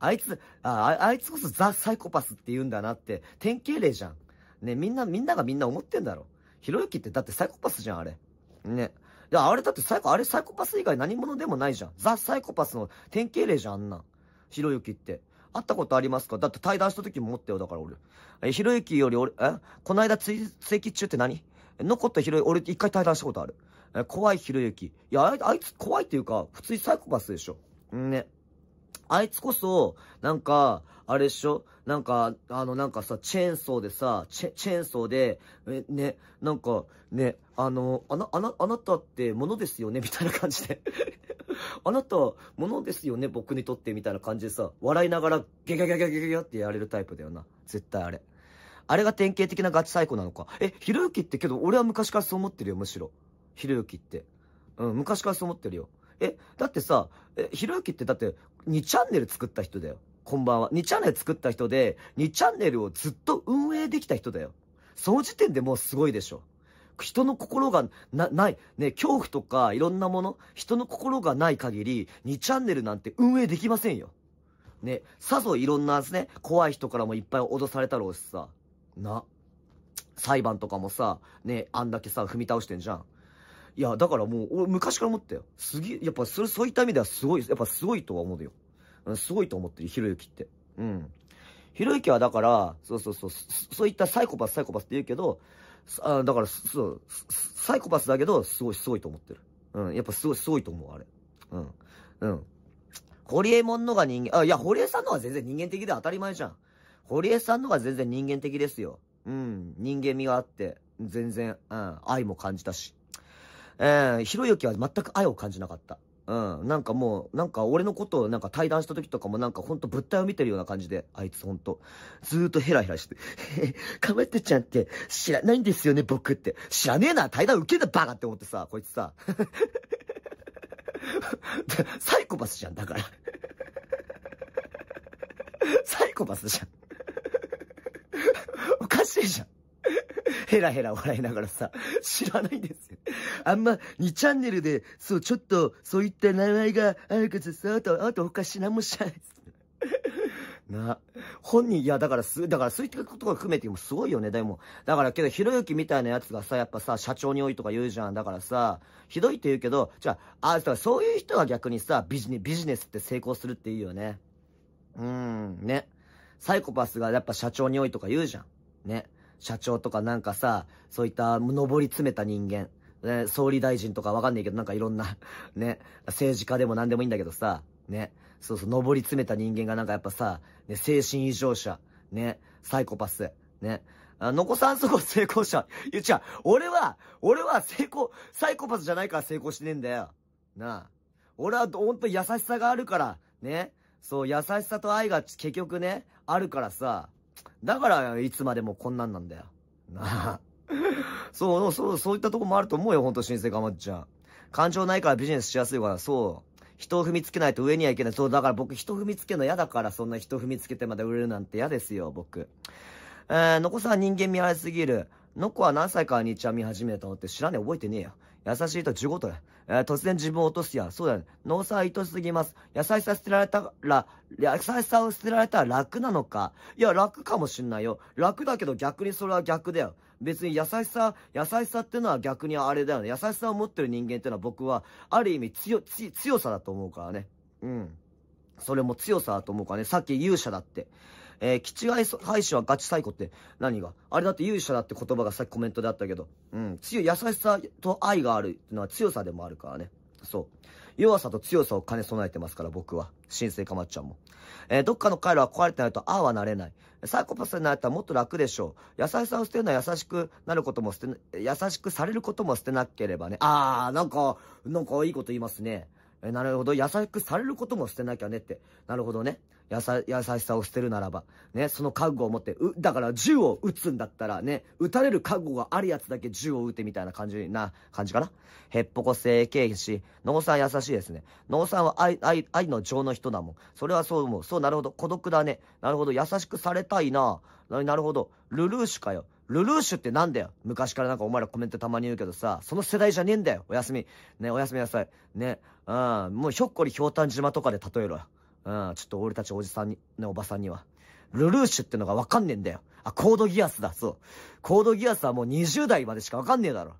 あいつ、ああいつこそザ・サイコパスって言うんだなって、典型例じゃん。ね、みんな、みんながみんな思ってんだろ。ひろゆきってだってサイコパスじゃん、あれ。ね。いや、あれだってサイコ、あれサイコパス以外何者でもないじゃん。ザ・サイコパスの典型例じゃん、あんなん。ひろゆきって。会ったことありますかだって対談した時も持ったよ、だから俺。え、ひろゆきより俺、えこの間追、跡中って何残ったひろゆき、俺一回対談したことある。え、怖いひろゆき。いや、あいつ怖いっていうか、普通にサイコパスでしょ。ね。あいつこそ、なんか、あれっしょなんか、あの、なんかさ、チェーンソーでさ、チェ、チェーンソーで、え、ね、なんか、ね、あの、あな、あな、あなたってものですよねみたいな感じで あなた、ものですよね僕にとってみたいな感じでさ、笑いながら、ギャギャギャギャギャギャってやれるタイプだよな。絶対あれ。あれが典型的なガチサイコなのか。え、ひろゆきってけど、俺は昔からそう思ってるよ、むしろ。ひろゆきって。うん、昔からそう思ってるよ。え、だってさ、え、ひろゆきってだって2チャンネル作った人だよ。こんばんは。2チャンネル作った人で、2チャンネルをずっと運営できた人だよ。その時点でもうすごいでしょ。人の心がな、ない、ね、恐怖とかいろんなもの、人の心がない限り、2チャンネルなんて運営できませんよ。ね、さぞいろんなですね、怖い人からもいっぱい脅されたろうしさ。な。裁判とかもさ、ね、あんだけさ、踏み倒してんじゃん。いや、だからもう、俺昔から思ったよ。すげえ、やっぱそれ、そういった意味ではすごい、やっぱすごいとは思うよ。すごいと思ってる、ひろゆきって。うん。ひろゆきはだから、そうそうそう、そういったサイコパス、サイコパスって言うけど、あだから、そう、サイコパスだけど、すごい、すごいと思ってる。うん、やっぱすごい、すごいと思う、あれ。うん。うん。堀江門のが人間、あ、いや、堀江さんのは全然人間的で当たり前じゃん。堀江さんのが全然人間的ですよ。うん、人間味があって、全然、うん、愛も感じたし。えー、ひろゆきは全く愛を感じなかった。うん。なんかもう、なんか俺のことをなんか対談した時とかもなんかほんと物体を見てるような感じで、あいつほんと。ずーっとヘラヘラして。かまってちゃんって知らないんですよね、僕って。知らねえな、対談受けたバカって思ってさ、こいつさ。サイコパスじゃん、だから。サイコパスじゃん。おかしいじゃん。ヘラヘラ笑いながらさ、知らないんですよ。あんま2チャンネルで、そう、ちょっと、そういった名前があるからさ、あと、あと他し何もしないです。な、本人、いや、だからす、だから、そういったことが含めてもすごいよね、でも。だから、けど、ひろゆきみたいなやつがさ、やっぱさ、社長に多いとか言うじゃん。だからさ、ひどいって言うけど、じゃあ、あ、だからそういう人は逆にさ、ビジネビジネスって成功するっていいよね。うーん、ね。サイコパスがやっぱ社長に多いとか言うじゃん。ね。社長とかなんかさ、そういった上り詰めた人間、ね、総理大臣とかわかんないけど、なんかいろんな ね、政治家でも何でもいいんだけどさ、ね、そうそう、上り詰めた人間がなんかやっぱさ、ね、精神異常者、ね、サイコパス、ね、あのさんそこ 成功者、ゆっちゃん、俺は、俺は成功、サイコパスじゃないから成功してねえんだよ。なあ。俺はほんと優しさがあるから、ね、そう、優しさと愛が結局ね、あるからさ、だから、いつまでもこんなんなんだよ。なあ。そう、そう、そういったとこもあると思うよ、ほんと、新生かまっちゃん。感情ないからビジネスしやすいから、そう。人を踏みつけないと上にはいけない。そう、だから僕人踏みつけるの嫌だから、そんな人踏みつけてまで売れるなんて嫌ですよ、僕。えー、のこさん人間見られすぎる。のこは何歳から日ちゃん見始めたのって知らねえ覚えてねえよ。優しいと15とだ。えー、突然自分を落とすや。そうだね。脳ーは愛しすぎます。優しさ捨てられたら、優しさを捨てられたら楽なのか。いや、楽かもしんないよ。楽だけど逆にそれは逆だよ。別に優しさ、優しさってのは逆にあれだよね。優しさを持ってる人間ってのは僕は、ある意味強、強さだと思うからね。うん。それも強さだと思うからね。さっき勇者だって。えー、基地配信はガチ最高って何があれだって勇者だって言葉がさっきコメントであったけど、うん、強い優しさと愛があるってのは強さでもあるからね。そう。弱さと強さを兼ね備えてますから、僕は。新生かまっちゃんも。えー、どっかの回路は壊れてないと、ああはなれない。サイコパスになったらもっと楽でしょう。優しさを捨てるのは優しくなることも捨て、優しくされることも捨てなければね。あー、なんか、なんかいいこと言いますね。えー、なるほど。優しくされることも捨てなきゃねって。なるほどね。優しさを捨てるならば、ね、その覚悟を持って、う、だから銃を撃つんだったらね、撃たれる覚悟があるやつだけ銃を撃てみたいな感じな、感じかな。へっぽこ整形し、農さん優しいですね。農さんは愛、愛、愛の情の人だもん。それはそう思う。そう、なるほど。孤独だね。なるほど。優しくされたいな。なるほど。ルルーシュかよ。ルルーシュってなんだよ。昔からなんかお前らコメントたまに言うけどさ、その世代じゃねえんだよ。おやすみ。ね、おやすみなさい。ね、うん、もうひょっこりひょうたん島とかで例えろよ。ん、ちょっと俺たちおじさんに、ね、おばさんには。ルルーシュってのがわかんねえんだよ。あ、コードギアスだ、そう。コードギアスはもう20代までしかわかんねえだろ。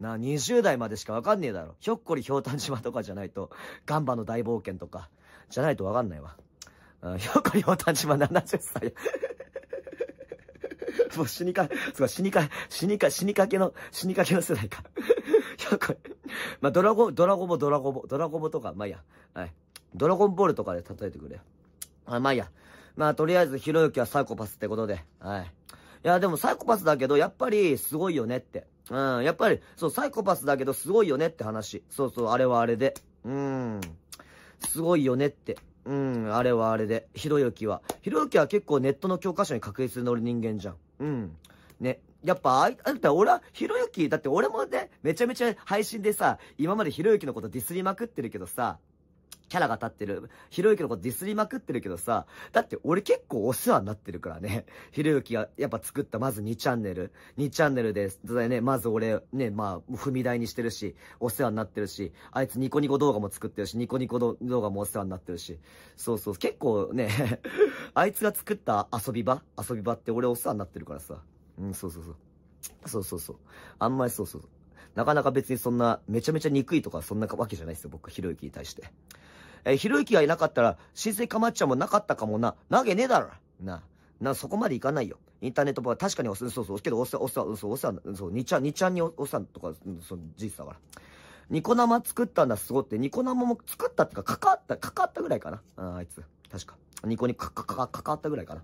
なあ、20代までしかわかんねえだろ。ひょっこりひょうたん島とかじゃないと、ガンバの大冒険とか、じゃないとわかんないわ。ひょっこりひょうたん島70歳。もう死にか、そう、死にか、死にか、死にかけの、死にかけの世代か。ひょっこり。まあ、ドラゴ、ドラゴボ、ドラゴボ、ドラゴボとか、まあ、いいや。はい。ドラゴンボールとかで叩いてくれ。あ、まあいいや。まあとりあえずひろゆきはサイコパスってことで。はい。いや、でもサイコパスだけど、やっぱりすごいよねって。うん、やっぱり、そう、サイコパスだけどすごいよねって話。そうそう、あれはあれで。うん。すごいよねって。うん、あれはあれで。ひろゆきは。ひろゆきは結構ネットの教科書に確立乗る人間じゃん。うん。ね。やっぱ、あい、だって俺は、ひろゆき、だって俺もね、めちゃめちゃ配信でさ、今までひろゆきのことディスりまくってるけどさ、キャラが立ってる。ひろゆきのことディスりまくってるけどさ、だって俺結構お世話になってるからね。ひろゆきがやっぱ作ったまず2チャンネル。2チャンネルでだね、まず俺、ね、まあ、踏み台にしてるし、お世話になってるし、あいつニコニコ動画も作ってるし、ニコニコ動画もお世話になってるし。そうそう、結構ね あいつが作った遊び場遊び場って俺お世話になってるからさ。うん、そうそうそう。そうそうそう。あんまりそうそう。なかなか別にそんな、めちゃめちゃ憎いとかそんなわけじゃないですよ、僕、ひろゆきに対して。えー、ひろゆきがいなかったら、新生かまっちゃんもなかったかもな。なげねえだろ。な、な、そこまでいかないよ。インターネットは確かにおそうそう、けどおっさん、おっさん、そう、おっさん、そう、にちゃん、にちゃんにおっさんとか、そう、事実だから。ニコ生作ったんだ、すごって。ニコ生も作ったってか、かかった、かかったぐらいかな。ああいつ。確か。ニコにかか、かか、かかったぐらいか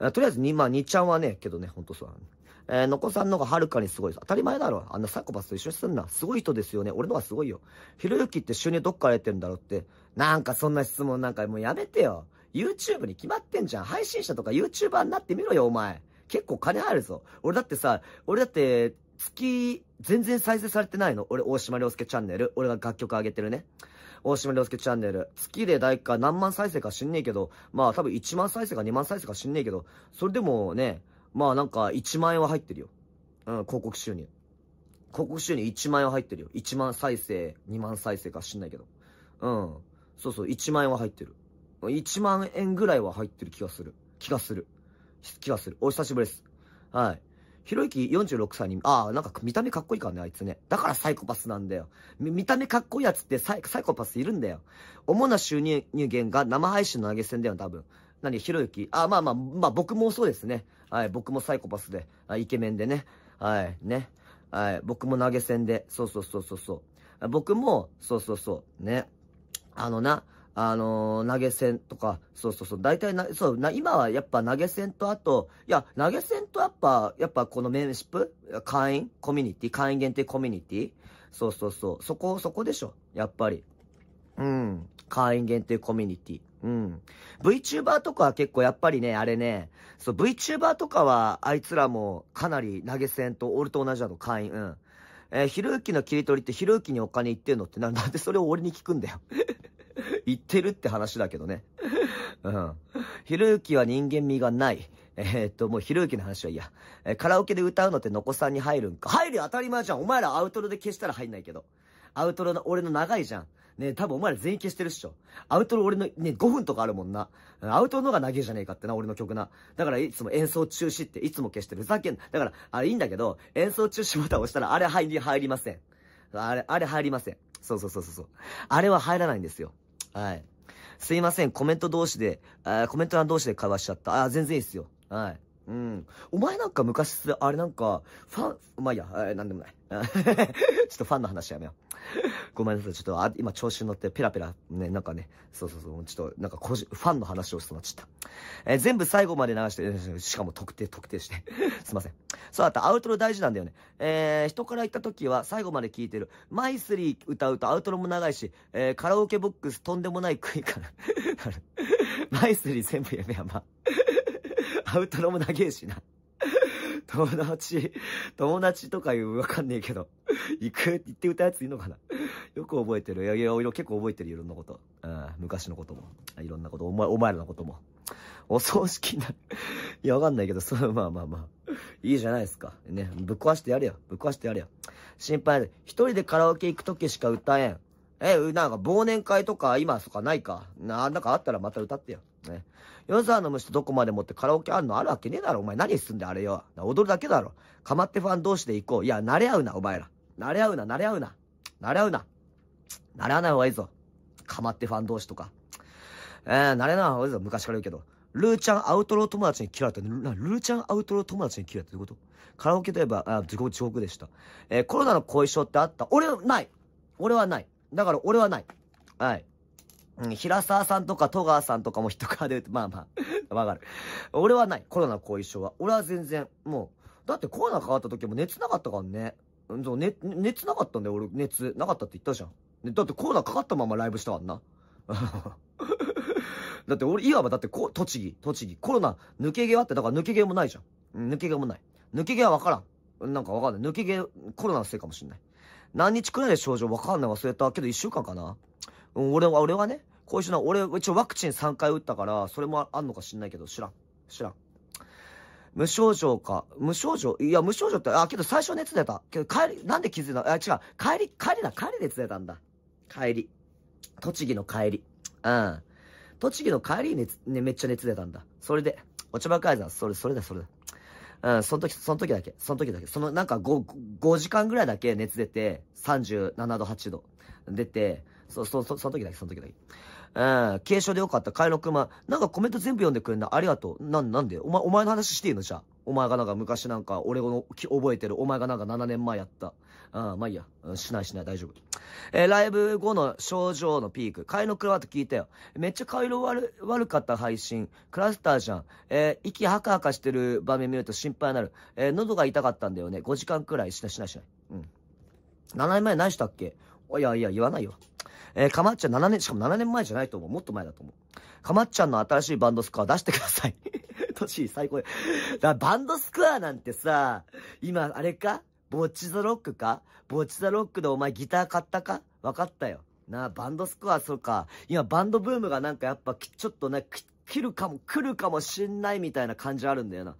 な。とりあえず、に、まあ、にちゃんはね、けどね、ほんとそう。えー、のこさんの方がはるかにすごいです。当たり前だろ。あんなサイコパスと一緒にすんな。すごい人ですよね。俺の方がすごいよ。ひろゆきって収入どっから得てるんだろうって。なんかそんな質問なんかもうやめてよ。YouTube に決まってんじゃん。配信者とか YouTuber になってみろよ、お前。結構金入るぞ。俺だってさ、俺だって、月、全然再生されてないの俺、大島良介チャンネル。俺が楽曲上げてるね。大島良介チャンネル。月で大か何万再生か知んねえけど、まあ多分1万再生か2万再生か知んねえけど、それでもね、まあなんか1万円は入ってるよ。うん、広告収入。広告収入1万円は入ってるよ。1万再生、2万再生か知んないけど。うん。そうそう、1万円は入ってる。1万円ぐらいは入ってる気がする。気がする。気がする。お久しぶりです。はい。ひろゆき46歳に、ああ、なんか見た目かっこいいからね、あいつね。だからサイコパスなんだよ。見た目かっこいいやつってサイサイコパスいるんだよ。主な収入源が生配信の投げ銭だよ、多分。何、ひろゆきああ、まあまあ、まあ僕もそうですね。はい、僕もサイコパスで、イケメンでね、はい、ね、はい、僕も投げ銭で、そうそうそうそうそう。僕も、そうそうそう、ね、あのな、あのー、投げ銭とか、そうそうそう、大体な、そうな、今はやっぱ投げ銭とあと、いや、投げ銭とやっぱ、やっぱこのメンシップ会員コミュニティ会員限定コミュニティそうそうそう、そこ、そこでしょ、やっぱり。うん、会員限定コミュニティうん。VTuber とかは結構やっぱりね、あれね、そう、VTuber とかは、あいつらもかなり投げ銭と、俺と同じだと会員、うん。えー、ひろゆきの切り取りって、ひろゆきにお金いってんのってなん でそれを俺に聞くんだよ。言ってるって話だけどね。うん。ひろゆきは人間味がない。えー、っと、もうひろゆきの話はいいや。えー、カラオケで歌うのってのこさんに入るんか。入る当たり前じゃん。お前らアウトロで消したら入んないけど。アウトロの俺の長いじゃん。ね、多分お前ら全員消してるっしょ。アウトロ俺のね、5分とかあるもんな。アウトロのが投げじゃねえかってな、俺の曲な。だからいつも演奏中止っていつも消してる。ふざけんな。だから、あれいいんだけど、演奏中止ボタン押したらあれ入り、入りません。あれ、あれ入りません。そうそうそうそう。あれは入らないんですよ。はい。すいません。コメント同士で、あコメント欄同士で会話しちゃった。あ、全然いいっすよ。はい。うん。お前なんか昔、あれなんか、ファン、まあ、いや、えなんでもない。ちょっとファンの話やめよう。ごめんなさい。ちょっと、あ、今調子に乗ってペラペラ、ね、なんかね、そうそうそう、ちょっと、なんかファンの話をしてもらっちゃった。えー、全部最後まで流して、しかも特定、特定して。すいません。そうだった。アウトロ大事なんだよね。えー、人から言った時は最後まで聞いてる。マイスリー歌うとアウトロも長いし、えー、カラオケボックスとんでもない食いから。マイスリー全部やめやま。アウトロも長えしな。友達、友達とかいうわかんねえけど、行く、行って歌うやついいのかなよく覚えてる。いやいや、結構覚えてる、いろんなこと。うん、昔のことも。いろんなこと、お前、お前らのことも。お葬式になる。いや、わかんないけど、その、まあまあまあ。いいじゃないですか。ね、ぶっ壊してやれよ。ぶっ壊してやれよ。心配で、一人でカラオケ行くときしか歌えん。え、なんか忘年会とか今とかないか。な、なんかあったらまた歌ってよ。ね。夜沢の虫とどこまでもってカラオケあるのあるわけねえだろ。お前何すんだよ、あれよ。踊るだけだろ。かまってファン同士で行こう。いや、慣れ合うな、お前ら。慣れ合うな、慣れ合うな。慣れ合うな。慣れ合わない方がいいぞ。かまってファン同士とか。えー、慣れない方がいいぞ。昔から言うけど。ルーちゃんアウトロー友達に嫌いって、ルーちゃんアウトロー友達に嫌いってことカラオケといえば、あ、地獄、地獄でした。えー、コロナの後遺症ってあった俺、ない。俺はない。だから俺はない。はい。うん、平沢さんとか戸川さんとかもからで打て、まあまあ、わかる。俺はない。コロナ後遺症は。俺は全然、もう。だってコロナ変わった時も熱なかったからね。そう、ね、熱なかったんだよ、俺。熱、なかったって言ったじゃん。だってコロナかかったままライブしたわんな。だって俺、いわばだってこ、栃木、栃木。コロナ、抜け毛はって、だから抜け毛もないじゃん。抜け毛もない。抜け毛はわからん。なんかわかんない。抜け毛、コロナのせいかもしんない。何日くらいで症状わかんない忘れたけど、一週間かな。俺は、俺はね、いう人な、俺、一応ワクチン3回打ったから、それもあんのか知んないけど、知らん。知らん。無症状か。無症状いや、無症状って、あ、けど最初熱出た。けど帰り、なんで気づいたあ、違う。帰り、帰りだ。帰り熱出たんだ。帰り。栃木の帰り。うん。栃木の帰りに熱、ね、めっちゃ熱出たんだ。それで、お茶ばかりだ。それ、それだ、それだ。うん、その時、その時だけ、その時だけ、そのなんか 5, 5時間ぐらいだけ熱出て、37度、8度出て、そ、そ、そ、その時だけ、その時だけ。えー、軽症でよかった。帰の熊。なんかコメント全部読んでくれんだ。ありがとう。な、なんでお前、お前の話していいのじゃあ。お前がなんか昔なんか、俺の覚えてる。お前がなんか7年前やった。あまあいいや。しないしない。大丈夫。えー、ライブ後の症状のピーク。ロの熊って聞いたよ。めっちゃ顔色悪、悪かった配信。クラスターじゃん。えー、息ハカハカしてる場面見ると心配になる。えー、喉が痛かったんだよね。5時間くらい。しないしないしない。うん。7年前何したっけいやいや、言わないよ。えー、かまっちゃん7年、しかも7年前じゃないと思う。もっと前だと思う。かまっちゃんの新しいバンドスコア出してください。年シー最高で。だバンドスコアなんてさ、今、あれかボッチザロックかボッチザロックでお前ギター買ったかわかったよ。なあ、バンドスコア、そうか。今、バンドブームがなんかやっぱ、ちょっとね、切るかも、来るかもしんないみたいな感じあるんだよな。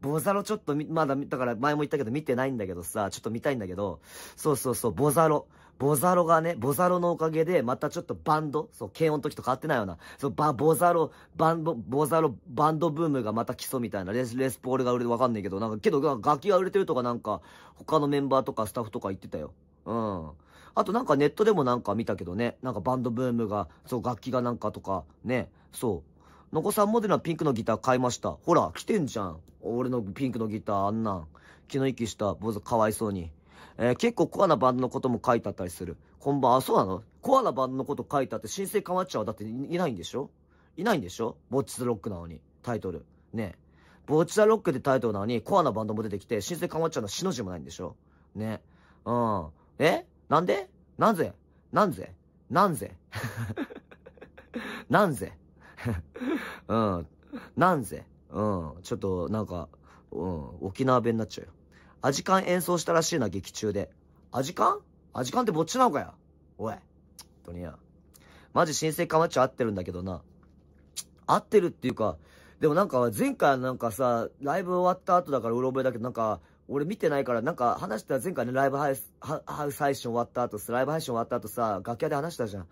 ボザロちょっとまだ、だから前も言ったけど見てないんだけどさ、ちょっと見たいんだけど、そうそうそう、ボザロ。ボザロがね、ボザロのおかげで、またちょっとバンド、そう、軽音の時と変わってないような、そう、バ、ボザロ、バンド、ボザロ、バンドブームがまた基礎みたいな、レス、レスポールが売れてわかんないけど、なんか、けど、楽器が売れてるとかなんか、他のメンバーとかスタッフとか言ってたよ。うん。あとなんかネットでもなんか見たけどね、なんかバンドブームが、そう、楽器がなんかとか、ね、そう。のこさんモデルのピンクのギター買いました。ほら、来てんじゃん。俺のピンクのギター、あんなん。気の息した、ボザ、かわいそうに。えー、結構コアなバンドのことも書いてあったりする。こんばん、あ、そうなのコアなバンドのこと書いてあって新生かまっちゃうだっていないんでしょいないんでしょボッチザロックなのに、タイトル。ねボッチザロックってタイトルなのに、コアなバンドも出てきて、新生かまっちゃうのは死の字もないんでしょね。うん。えなんでなぜなんぜなんぜなんぜ うん。なんぜうん。ちょっと、なんか、うん。沖縄弁になっちゃうよ。アジカン演奏したらしいな、劇中で。アジカンアジカンってぼっちなのかよ。おい。とにや。マジ新生かまっちゃ合ってるんだけどな。合ってるっていうか、でもなんか前回なんかさ、ライブ終わった後だからうろ覚えだけどなんか、俺見てないからなんか話したら前回ね、ライブハウス、ハウス配信終わった後ライブ配信終わった後さ、楽屋で話したじゃん。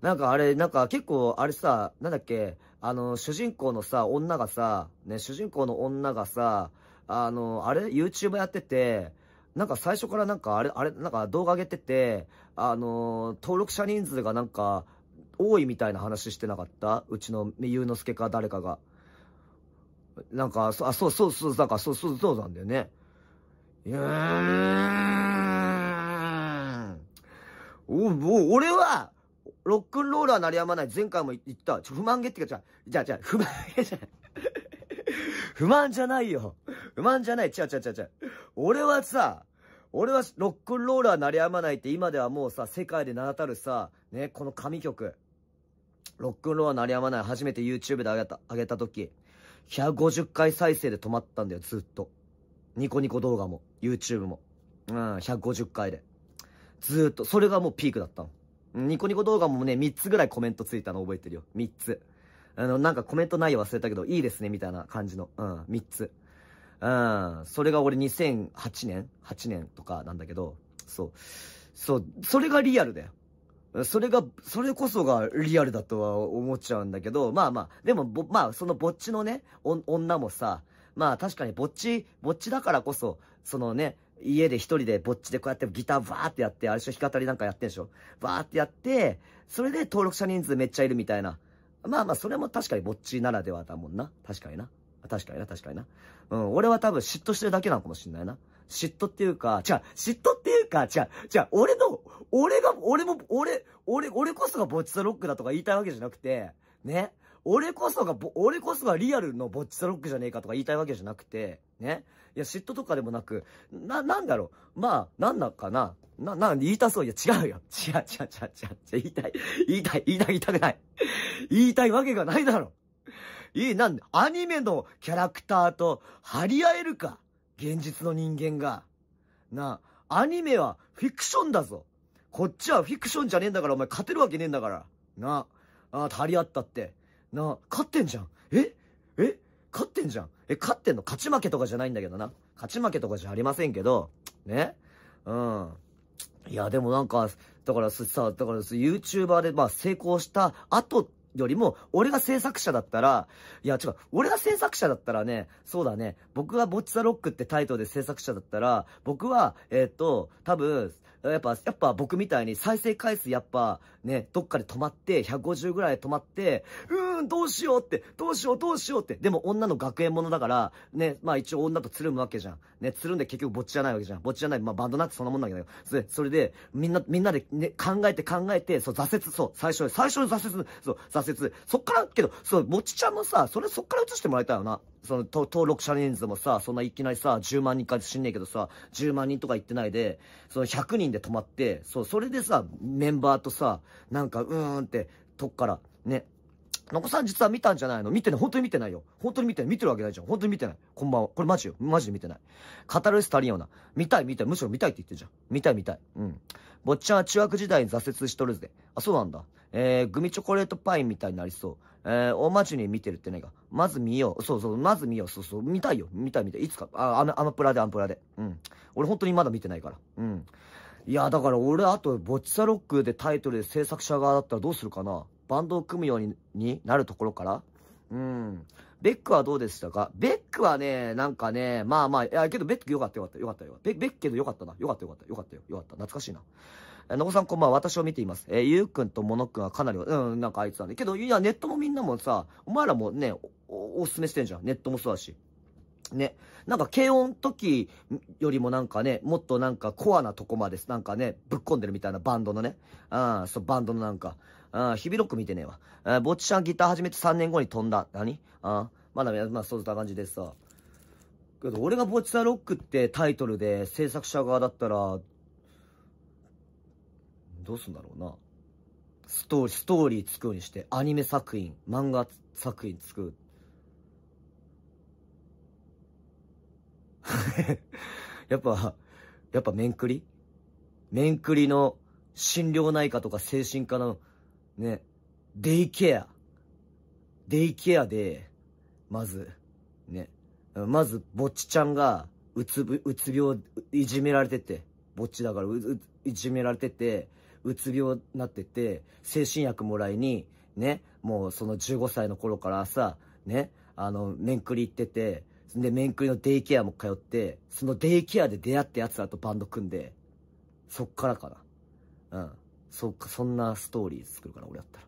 なんかあれ、なんか結構、あれさ、なんだっけ、あの、主人公のさ、女がさ、ね、主人公の女がさ、あの、あれ ?YouTube やってて、なんか最初からなんかあれ、あれ、なんか動画上げてて、あの、登録者人数がなんか多いみたいな話してなかったうちのゆうのすけか誰かが。なんか、そあそうそうそう、なんかそうそうそうなんだよね。いやん。お、も俺は、ロックンローラー鳴りやまない。前回も言った。ちょ、不満げってか、じゃじゃあ、じゃあ、不満げじゃない。不満じゃないよ。不満じゃない。違う違う違う違う。俺はさ、俺はロックンローラーなりやまないって今ではもうさ、世界で名だたるさ、ね、この神曲。ロックンローラーなりやまない初めて YouTube で上げた、上げた時、150回再生で止まったんだよ、ずっと。ニコニコ動画も、YouTube も。うん、150回で。ずっと、それがもうピークだったの。ニコニコ動画もね、3つぐらいコメントついたの覚えてるよ。3つ。あの、なんかコメント内容忘れたけど、いいですね、みたいな感じの。うん、3つ。うん、それが俺2008年 ?8 年とかなんだけど、そう。そう、それがリアルだよ。それが、それこそがリアルだとは思っちゃうんだけど、まあまあ、でも、まあ、そのぼっちのね、女もさ、まあ確かにぼっち、ぼっちだからこそ、そのね、家で一人でぼっちでこうやってギターバーってやって、あれでしょ、弾き語りなんかやってんでしょバーってやって、それで登録者人数めっちゃいるみたいな。まあまあ、それも確かにぼっちならではだもんな。確かにな。確かにな、確かにな。うん、俺は多分嫉妬してるだけなのかもしんないな。嫉妬っていうか、ゃあ、嫉妬っていうか、あ、じゃあ、俺の、俺が、俺も、俺、俺、俺こそがぼっちさロックだとか言いたいわけじゃなくて、ね。俺こそが、俺こそがリアルのボッチトロックじゃねえかとか言いたいわけじゃなくて、ね。いや、嫉妬とかでもなく、な、なんだろう。まあ、なんだかな。な、な、言いたそう。いや、違うよ。違う、違う、違う、違う、言いたい。言いたい、言いたい、言いたくない。言いたいわけがないだろ。いい、なんで、アニメのキャラクターと張り合えるか。現実の人間が。なあ、アニメはフィクションだぞ。こっちはフィクションじゃねえんだから、お前勝てるわけねえんだから。なあ、ああ、張り合ったって。な、勝ってんじゃん。ええ勝ってんじゃん。え、勝ってんの勝ち負けとかじゃないんだけどな。勝ち負けとかじゃありませんけど、ねうん。いや、でもなんか、だからさ、だから YouTuber でまあ成功した後よりも、俺が制作者だったら、いや、違う、俺が制作者だったらね、そうだね、僕がボッチザロックってタイトルで制作者だったら、僕は、えっ、ー、と、多分、やっぱ、やっぱ僕みたいに再生回数やっぱ、ね、どっかで止まって、150ぐらい止まって、うーん、どうしようって、どうしよう、どうしようって。でも女の学園ものだから、ね、まあ一応女とつるむわけじゃん。ね、つるんで結局ぼっちじゃないわけじゃん。ぼっちじゃない。まあバンドなんてそんなもんだけど。それ、それで、みんな、みんなでね、考えて考えて、そう、挫折、そう、最初、最初の挫折、そう、挫折。そっから、けど、そう、もちちゃんもさ、それそっから映してもらいたいよな。その登録者人数もさ、そんないきなりさ、10万人か知んねえけどさ、10万人とか言ってないで、その100人で止まって、そう、それでさ、メンバーとさ、なんか、うーんって、とっから、ね。のこさん実は見たんじゃないの見てない。本当に見てないよ。本当に見てない。見てるわけないじゃん。本当に見てない。こんばんは。これマジよ。マジで見てない。語るスりんよな。見たい見たい。むしろ見たいって言ってるじゃん。見たい見たい。うん。坊ちゃんは中学時代に挫折しとるぜ。あ、そうなんだ。えー、グミチョコレートパイみたいになりそう。えー、お待ちに見てるってないか。まず見よう。そうそう、まず見よう。そうそう、見たいよ。見たい見たい。いつか、あ、アマアマプラで、アンプラで。うん。俺本当にまだ見てないから。うん。いや、だから俺、あと、ボッチサロックでタイトルで制作者側だったらどうするかな。バンドを組むようにになるところからうん。ベックはどうでしたかベックはね、なんかね、まあまあ、いや、けどベックよかったよかったよかったよ。ベックけどよかったな。よかったよかったよかったよ。よかった。懐かしいな。のこさんこんばんは。私を見ています。えゆうくんとものくんはかなり、うん、なんかあいつなんだけど、いや、ネットもみんなもさ、お前らもね、お、おすすめしてんじゃん。ネットもそうだし。ね。なんか、軽音時よりもなんかね、もっとなんかコアなとこまで、なんかね、ぶっこんでるみたいなバンドのね。うん、そう、バンドのなんか。うん、日々ロック見てねえわ。えー、ぼっちゃんギター始めて3年後に飛んだ。何あ、うん、まだ、まあ、そういった感じでさ。けど、俺がぼっちさんロックってタイトルで制作者側だったら、どうすんだろうな。ストーリー、ストーリー作るにして、アニメ作品、漫画作品作る。やっぱ、やっぱ面くり面くりの心療内科とか精神科の、ね、デイケア。デイケアで、まず、ね、まず、ぼっちちゃんが、うつぶ、うつ病、いじめられてて、ぼっちだからう、う、いじめられてて、うつ病になってて、精神薬もらいに、ね、もうその15歳の頃からさ、ね、あの、面食り行ってて、で、面食りのデイケアも通って、そのデイケアで出会った奴らとバンド組んで、そっからかな。うん。そっか、そんなストーリー作るかな、俺だったら。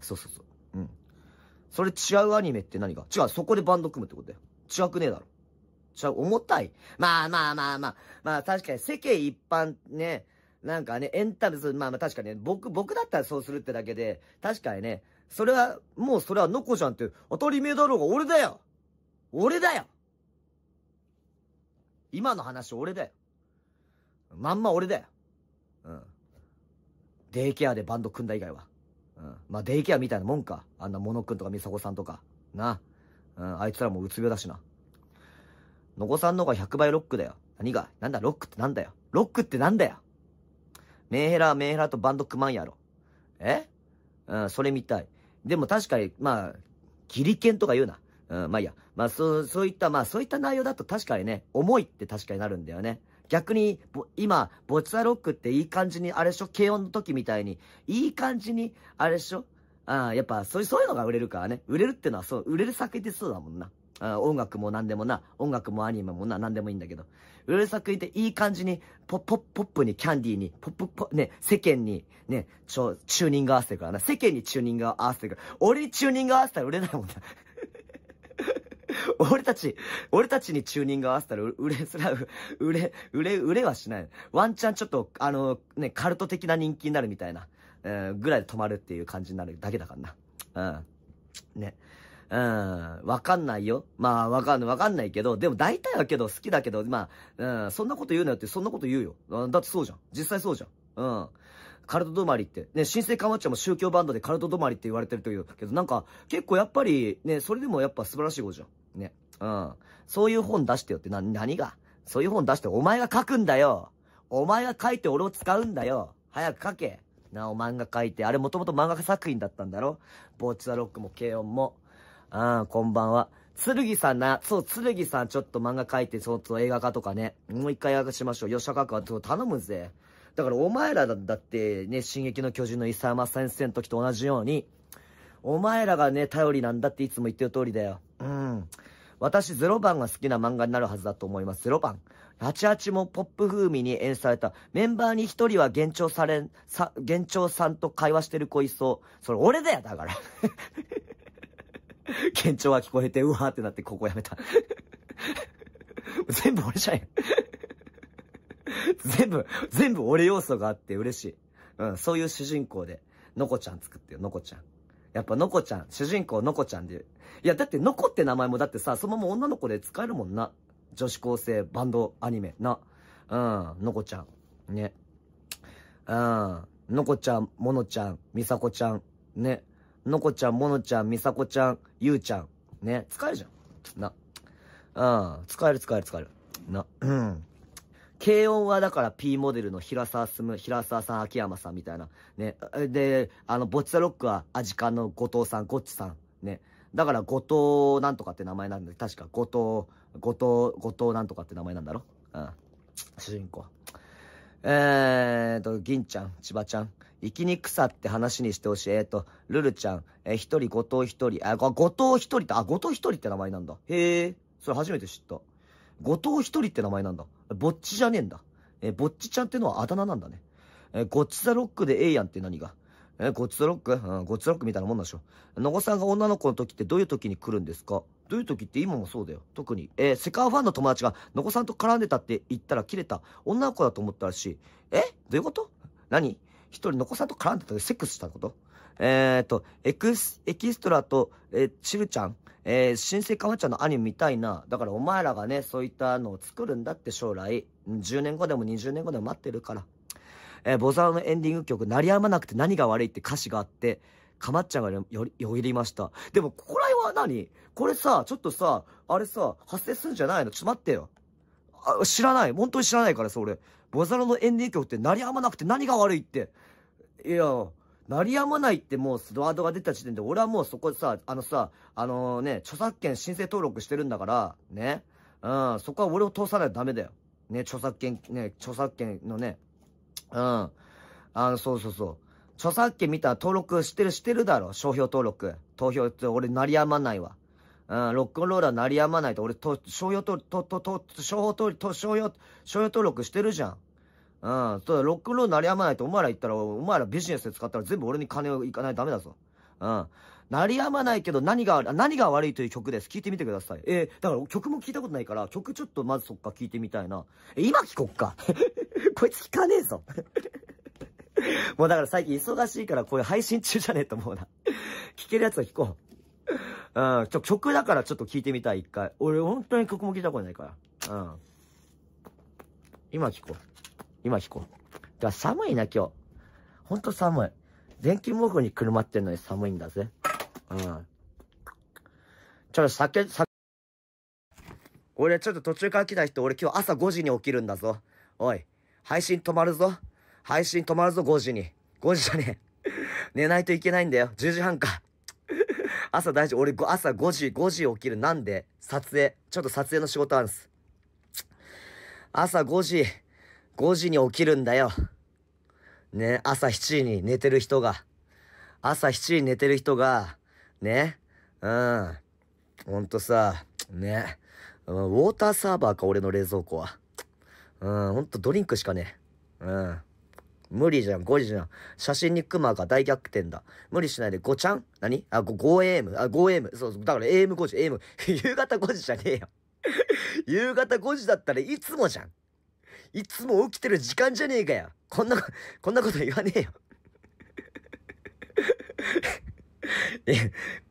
そうそうそう。うん。それ違うアニメって何が違う、そこでバンド組むってことだよ。違くねえだろ。違う、重たい。まあまあまあまあ。まあ確かに世間一般ね、なんかね、エンタメ、まあまあ確かにね、僕、僕だったらそうするってだけで、確かにね、それは、もうそれはノコじゃんって当たり前だろうが俺だよ俺だよ今の話俺だよ。まんま俺だよ。うん。デイケアでバンド組んだ以外は。うん。まあ、デイケアみたいなもんか。あんなモノくんとかミサコさんとか。な。うん、あいつらもううつ病だしな。ノコさんの方が100倍ロックだよ。何がなんだ、ロックってなんだよ。ロックってなんだよ。メンヘラ、メンヘラとバンド組まんやろ。えうん、それみたい。でも確かに、まあ、ギリケンとか言うな。うん、まあいいや。まあ、そう、そういった、まあそういった内容だと確かにね、重いって確かになるんだよね。逆に、今、ボツアロックっていい感じに、あれでしょ軽音の時みたいに、いい感じに、あれでしょああ、やっぱ、そういう、そういうのが売れるからね。売れるってのはそう、売れる酒でってそうだもんな。音楽も何でもな、音楽もアニメもな、何でもいいんだけど、うるさくいていい感じに、ポッ、ポッ、ポップにキャンディーに、ポップ、ポッ、ね、世間に、ね、ちょ、チューニング合わせてるからな。世間にチューニング合わせてるから。俺にチューニング合わせたら売れないもんな。俺たち、俺たちにチューニング合わせたら売れ、そら、売れ、売れ、売れはしない。ワンチャンちょっと、あの、ね、カルト的な人気になるみたいな、えー、ぐらいで止まるっていう感じになるだけだからな。うん。ね。うん、わかんないよ。まあ、わかんない、わかんないけど、でも大体はけど好きだけど、まあ、うん、そんなこと言うなよって、そんなこと言うよ。うん、だってそうじゃん。実際そうじゃん。うん。カルト止まりって。ね、新生かまっちゃんも宗教バンドでカルト止まりって言われてるというけど、なんか、結構やっぱり、ね、それでもやっぱ素晴らしいことじゃん。ね。うん。そういう本出してよって、な、何がそういう本出して、お前が書くんだよお前が書いて俺を使うんだよ早く書けなお漫画書いて、あれもともと漫画作品だったんだろボーチザロックも軽音も。ああ、こんばんは。つるぎさんな、そう、つるぎさんちょっと漫画描いて、そう、そう映画化とかね。もう一回映画しましょう。よっしゃ、書くわ。頼むぜ。だからお前らだってね、進撃の巨人の伊沢正先生の時と同じように、お前らがね、頼りなんだっていつも言ってる通りだよ。うん。私、ゼロ番が好きな漫画になるはずだと思います。ゼロ番。88もポップ風味に演出された。メンバーに一人は幻聴されん、さ、幻聴さんと会話してる子いそう。それ俺だよ、だから。県 庁が聞こえて、うわーってなってここやめた。全部俺じゃん。全部、全部俺要素があって嬉しい。うん、そういう主人公で、のこちゃん作ってよ、のこちゃん。やっぱのこちゃん、主人公のこちゃんで。いや、だってのこって名前もだってさ、そのまま女の子で使えるもんな。女子高生バンドアニメな。うん、のこちゃん。ね。うん、のこちゃん、ものちゃん、みさこちゃん、ね。のこちゃん、ものちゃん、みさこちゃん、ゆうちゃん。ね、使えるじゃん。な。うん、使える使える使える。な、うん。軽音はだから P モデルの平沢すむ、平沢さん、秋山さんみたいな。ね。で、あの、ボッチロックはアジカの後藤さん、ゴッチさん。ね。だから、後藤なんとかって名前なんで、確か、後藤、後藤、後藤なんとかって名前なんだろうん。主人公。えーと、銀ちゃん、千葉ちゃん、生きにくさって話にしてほしい。えっ、ー、と、ルルちゃん、えー、一人、後藤一人、あ、後藤一人って、あ、後藤一人って名前なんだ。へえ、それ初めて知った。後藤一人って名前なんだ。ぼっちじゃねえんだ。えー、ぼっちちゃんってのはあだ名なんだね。えー、っッツザロックでええやんって何が。えー、っッツザロックうん、ごっつザロックみたいなもんなんでしょ。のごさんが女の子の時ってどういう時に来るんですかどういう時って今もそうだよ。特に。えー、セカオファンの友達が、のこさんと絡んでたって言ったら切れた。女の子だと思ったらしい。えどういうこと何一人残さんと絡んでたでセックスしたこと。えっ、ー、と、エクス、エキストラと、えー、チルちゃん、えー、新生かわちゃんのアニメみたいな、だからお前らがね、そういったのを作るんだって将来、10年後でも20年後でも待ってるから。えー、ボザーのエンディング曲、鳴りやまなくて何が悪いって歌詞があって、かまっちゃんがよよぎりました。でも、ここら辺は何これさ、ちょっとさ、あれさ、発生するんじゃないのちょっと待ってよ。あ、知らない。本当に知らないからさ、俺。ボサノの演芸曲って鳴りやまなくて何が悪いって。いや、鳴りやまないってもうスドワードが出た時点で、俺はもうそこでさ、あのさ、あのー、ね、著作権申請登録してるんだから、ね。うん、そこは俺を通さないとダメだよ。ね、著作権、ね、著作権のね、うん。あの、そうそうそう。著作権見たら登録してる、してるだろ。商標登録。投票って俺鳴りやまないわ。うん、ロックンローラー鳴りやまないと、俺、と、商用と、と、と、と、商用と、と、商用、商用登録してるじゃん。うん、そうだ、ロックンローラー鳴りやまないと、お前ら言ったら、お前らビジネスで使ったら全部俺に金をいかないとダメだぞ。うん。鳴りやまないけど何が、何が悪いという曲です。聞いてみてください。えー、だから曲も聞いたことないから、曲ちょっとまずそっか聞いてみたいな。え、今聞こっか。こいつ聞かねえぞ。もうだから最近忙しいからこういう配信中じゃねえと思うな。聞けるやつは聞こう。うん、ちょ、曲だからちょっと聴いてみたい、一回。俺、本当に曲も聴いたことないから。うん。今聴こう。今聴こう。では、寒いな、今日。ほんと寒い。電気毛布にくるまってんのに寒いんだぜ。うん。ちょ、酒、酒、俺、ちょっと途中から来た人、俺今日朝5時に起きるんだぞ。おい、配信止まるぞ。配信止まるぞ、5時に。5時じゃねえ。寝ないといけないんだよ。10時半か。朝大丈夫。俺、朝5時、5時起きる。なんで撮影。ちょっと撮影の仕事あるんです。朝5時、5時に起きるんだよ。ね、朝7時に寝てる人が。朝7時に寝てる人が、ね、うん。ほんとさ、ね、ウォーターサーバーか、俺の冷蔵庫は。うん、ほんとドリンクしかね。うん。無理じゃん、5時じゃん。写真にクマが大逆転だ。無理しないで、5ちゃん何あ、5am。あ、5am。そう、だから am5 時、am。夕方5時じゃねえよ。夕方5時だったらいつもじゃん。いつも起きてる時間じゃねえかよ。こんな、こんなこと言わねえよ。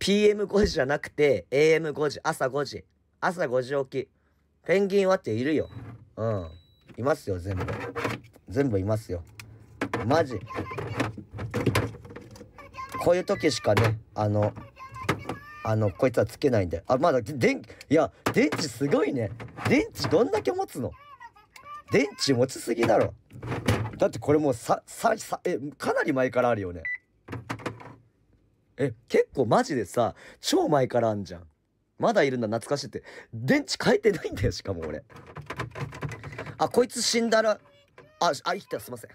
PM5 時じゃなくて、AM5 時、朝5時。朝5時起き。ペンギンはっているよ。うん。いますよ、全部。全部いますよ。マジこういう時しかねあのあのこいつはつけないんであまだ電いや電池すごいね電池どんだけ持つの電池持ちすぎだろだってこれもうさささえかなり前からあるよねえ結構マジでさ超前からあんじゃんまだいるんだ懐かしいって電池変えてないんだよしかも俺あこいつ死んだらああ生きたすいません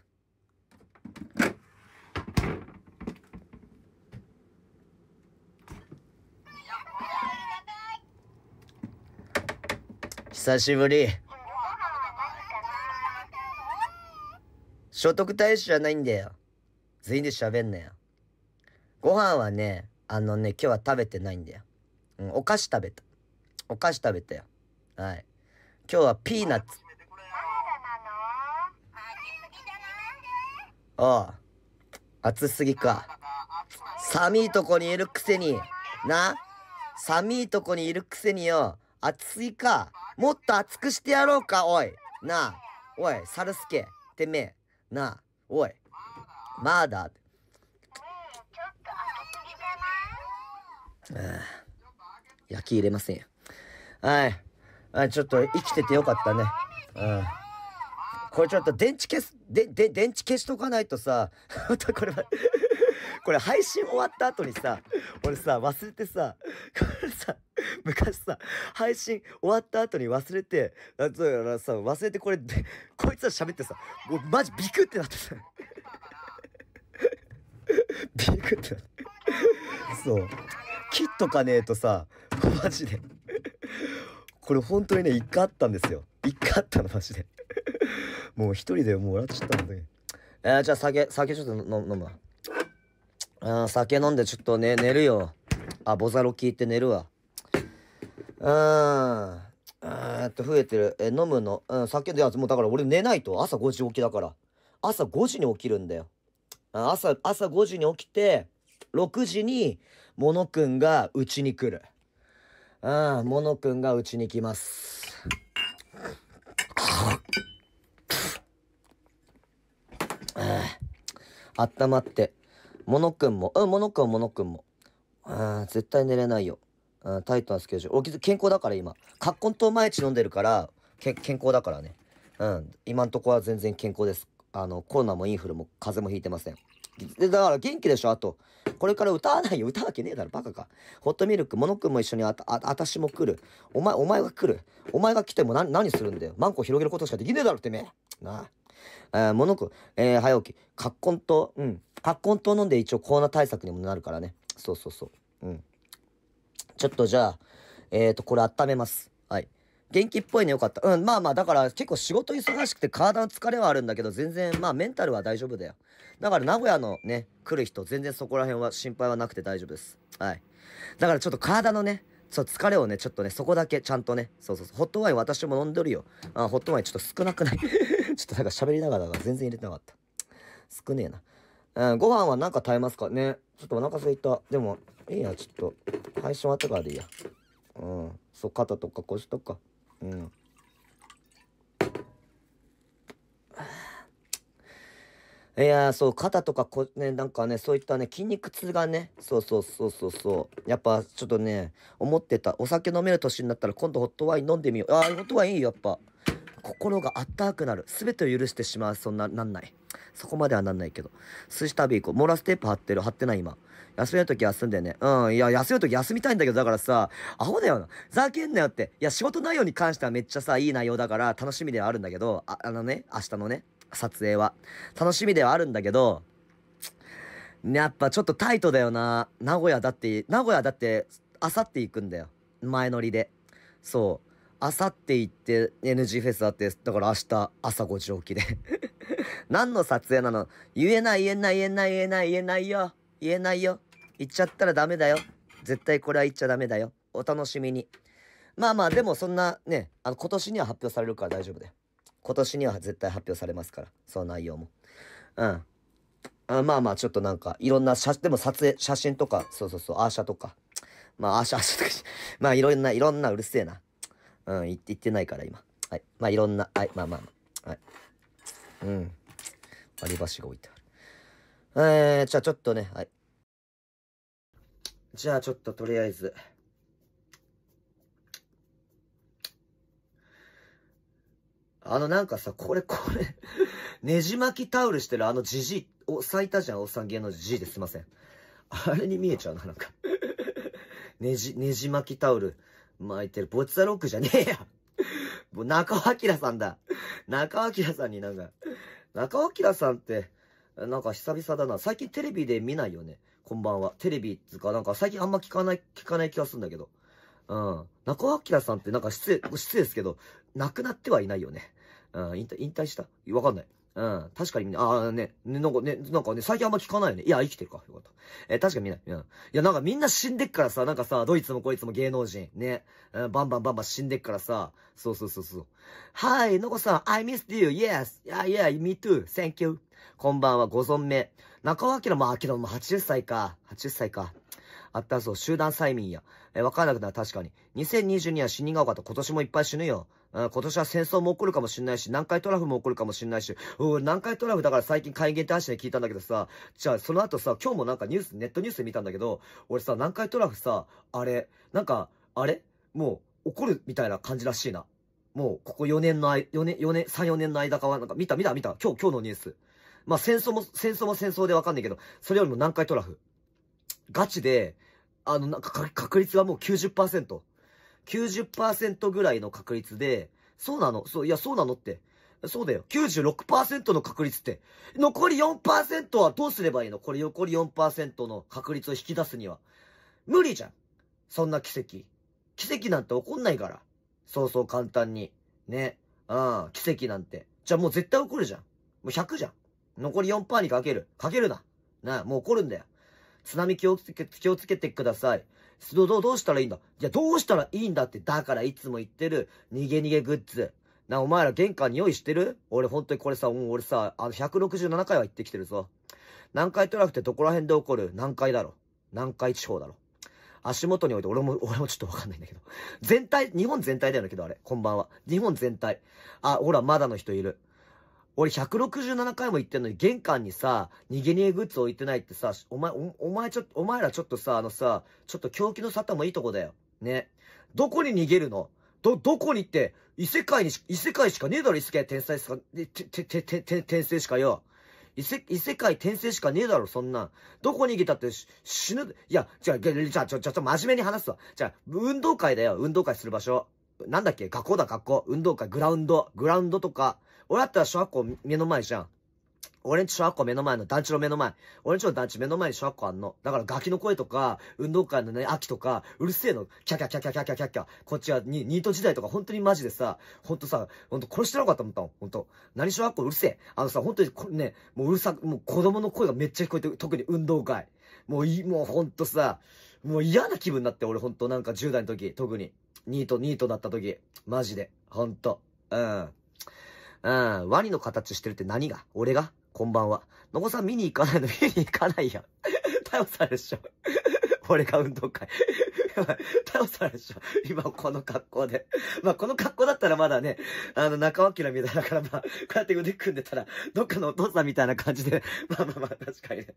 久しぶり。所得大使じゃないんだよ。全員で喋んなよ。ご飯はね、あのね、今日は食べてないんだよ。うん、お菓子食べた。お菓子食べたよ。はい。今日はピーナッツ。ああ。暑すぎか。寒いとこにいるくせに。な寒いとこにいるくせによ。暑いか。もっと熱くしてやろうか、おい。なあ、おい、サルスケ、てめえ。なあ、おい、マーダーって。うん、焼き入れませんよ。はい。あちょっと生きててよかったね。うん。これちょっと電池消す、で、で、電池消しとかないとさ、またこれはこれ配信終わった後にさ、俺さ、忘れてさ、これさ、昔さ、配信終わった後に忘れて、だからさ、忘れてこれ、こいつら喋ってさ、もうマジビクってなってさ、ビクってなって。そう。切っとかねえとさ、マジで。これ本当にね、一回あったんですよ。一回あったの、マジで。もう一人でもう笑っちゃったんで。えー、じゃあ酒、酒ちょっと飲むな。酒飲んでちょっとね、寝るよ。あ、ボザロ聞いて寝るわ。うん。えっと、増えてる。え、飲むの。うん、酒で、もうだから俺寝ないと。朝5時起きだから。朝5時に起きるんだよ。朝、朝5時に起きて、6時に、モノくんがうちに来る。うん、モノくんがうちに来ます。あったまって。モノくんも。うん、モノくんモノくんも。うん、絶対寝れないよ。うん、タイトなスケジュール。おき健康だから今。カッコン糖毎日飲んでるから、け健康だからね。うん、今んとこは全然健康です。あの、コロナもインフルも風邪もひいてません。で、だから元気でしょあと、これから歌わないよ。歌なわけねえだろ。バカか。ホットミルク、モノくんも一緒にあた、あ、あたしも来る。お前、お前が来る。お前が来ても何、何するんだよ。マンコ広げることしかできねえだろ、てめえ。なあ。えー、物く、えー、早起き、葛根糖、うん。葛根糖飲んで一応コロナ対策にもなるからね。そうそうそう。うん。ちょっとじゃあ、えっ、ー、と、これ温めます。はい。元気っぽいね、よかった。うん、まあまあ、だから結構仕事忙しくて体の疲れはあるんだけど、全然、まあメンタルは大丈夫だよ。だから名古屋のね、来る人、全然そこら辺は心配はなくて大丈夫です。はい。だからちょっと体のね、そう疲れをね、ちょっとね、そこだけちゃんとね、そうそうそう、ホットワイン私も飲んでるよ。あホットワインちょっと少なくない ちょっとなんか喋りながら全然入れてなかった。少ねえな。うん、ご飯は何か食べますかね。ちょっとお腹すいた。でも、いいや、ちょっと、配信終わってからでいいや。うん。そう、肩とか腰とか。うん。いやそう、肩とかこ、ね、なんかね、そういったね、筋肉痛がね、そうそうそうそうそう。やっぱ、ちょっとね、思ってた。お酒飲める年になったら、今度ホットワイン飲んでみよう。ああ、ホットワインいい、やっぱ。心があったくなる。すべてを許してしまう。そんな、なんない。そこまではなんないけど。寿司旅行こう。モラステープ貼ってる。貼ってない今。休める時休んでね。うん。いや、休むと時休みたいんだけど、だからさ、アホだよな。ざけんなよって。いや、仕事内容に関してはめっちゃさ、いい内容だから、楽しみではあるんだけど、ああのね、明日のね、撮影は。楽しみではあるんだけど、やっぱちょっとタイトだよな。名古屋だって、名古屋だって、あさって行くんだよ。前乗りで。そう。あさって行って NG フェスあって、だから明日朝5時起きで 何の撮影なの言えない言えない言えない言えない言えないよ。言えないよ。言っちゃったらダメだよ。絶対これは言っちゃダメだよ。お楽しみに。まあまあ、でもそんなね、あの今年には発表されるから大丈夫だよ。今年には絶対発表されますから、その内容も。うん。あまあまあ、ちょっとなんか、いろんな写、でも撮影、写真とか、そうそうそう、アーシャとか、まあ、アーシャ、アーシャとか、まあ、いろんな、いろんな、うるせえな。うん、行ってないから今。はい。まあいろんな、はい、まあまあ、はい。うん。割り箸が置いてある。えー、じゃあちょっとね、はい。じゃあちょっととりあえず。あのなんかさ、これ これねじ巻きタオルしてるあのじじい、お、咲いたじゃん、おっさん芸能じじいですいません。あれに見えちゃうな、なんか ねじ、ねじ巻きタオル。巻いてる。ボツザロックじゃねえや。もう中尾明さんだ。中尾明さんになんか、中尾明さんって、なんか久々だな。最近テレビで見ないよね。こんばんは。テレビっていうか、なんか最近あんま聞かない、聞かない気がするんだけど。うん。中尾明さんってなんか失礼、失礼ですけど、亡くなってはいないよね。うん、引退、引退したわかんない。うん。確かにみんな、ああね、ね、なんかね、なんかね、最近あんま聞かないよね。いや、生きてるか。よかった。えー、確かにみんな、うん。いや、なんかみんな死んでっからさ、なんかさ、どいつもこいつも芸能人、ね。うん、バンバンバンバン死んでっからさ、そうそうそうそう。はい、のこさん、I missed you, yes, yeah, yeah, me too, thank you. こんばんは、ご存命。中尾明も、あ、けども80歳か。80歳か。あったそう、集団催眠や。えー、わからなくなる、確かに。2022は死人が多かった。今年もいっぱい死ぬよ。今年は戦争も起こるかもしんないし、南海トラフも起こるかもしんないし、うん、南海トラフだから最近会議って話で聞いたんだけどさ、じゃあその後さ、今日もなんかニュース、ネットニュースで見たんだけど、俺さ、南海トラフさ、あれ、なんか、あれもう、起こるみたいな感じらしいな。もう、ここ4年の間、4年、4年、3、4年の間かは、なんか見た見た見た、今日、今日のニュース。まあ、戦争も、戦争も戦争でわかんないけど、それよりも南海トラフ。ガチで、あの、なんか確率はもう90%。90%ぐらいの確率で、そうなのそう、いや、そうなのって。そうだよ。96%の確率って。残り4%はどうすればいいのこれ残り4%の確率を引き出すには。無理じゃん。そんな奇跡。奇跡なんて起こんないから。そうそう簡単に。ね。うん。奇跡なんて。じゃあもう絶対起こるじゃん。もう100じゃん。残り4%にかける。かけるな。なあ、もう起こるんだよ。津波気をつけ、気をつけてください。ど、ど、どうしたらいいんだじゃあどうしたらいいんだって、だからいつも言ってる、逃げ逃げグッズ。な、お前ら玄関に用意してる俺ほんとにこれさ、もう俺さ、あの、167回は行ってきてるぞ。南海トラフってどこら辺で起こる南海だろ。南海地方だろ。足元に置いて、俺も、俺もちょっとわかんないんだけど。全体、日本全体だよな、けど、あれ。こんばんは。日本全体。あ、ほら、まだの人いる。俺167回も言ってんのに玄関にさ、逃げ逃げグッズ置いてないってさ、お前、おお前ちょっと、お前らちょっとさ、あのさ、ちょっと狂気の沙汰もいいとこだよ。ね。どこに逃げるのど、どこにって、異世界にし、異世界しかねえだろ、異世界天才しか、て、て、て、て、て、転生しかよ。異世、異世界転生しかねえだろ、そんな。ん。どこ逃げたって死ぬ、いや、じゃあ、じゃあ、ちょ、ちょ、ちょ、真面目に話すわ。じゃあ、運動会だよ、運動会する場所。なんだっけ学校だ、学校。運動会、グラウンド。グラウンドとか、俺だったら小学校目の前じゃん。俺んち小学校目の前の、団地の目の前。俺んちの団地目の前に小学校あんの。だからガキの声とか、運動会のね、秋とか、うるせえの、キャキャキャキャキャキャキャキャ。こっちはニート時代とか本当にマジでさ、ほんとさ、ほんと殺してなかったもん、ほんと。何小学校うるせえ。あのさ、ほんとにね、もううるさ、もう子供の声がめっちゃ聞こえて、特に運動会。もういい、もうほんとさ、もう嫌な気分になって、俺ほんとなんか10代の時、特に。ニート、ニートだった時。マジで。ほんと。うん。うん、ワニの形してるって何が俺がこんばんは。のこさん見に行かないの見に行かないやん。逮捕されるっしょ。俺が運動会。逮捕されるっしょ。今この格好で。まあこの格好だったらまだね、あの中脇のみたいだからまあ、こうやって腕組んでたら、どっかのお父さんみたいな感じで、まあまあまあ確かにね。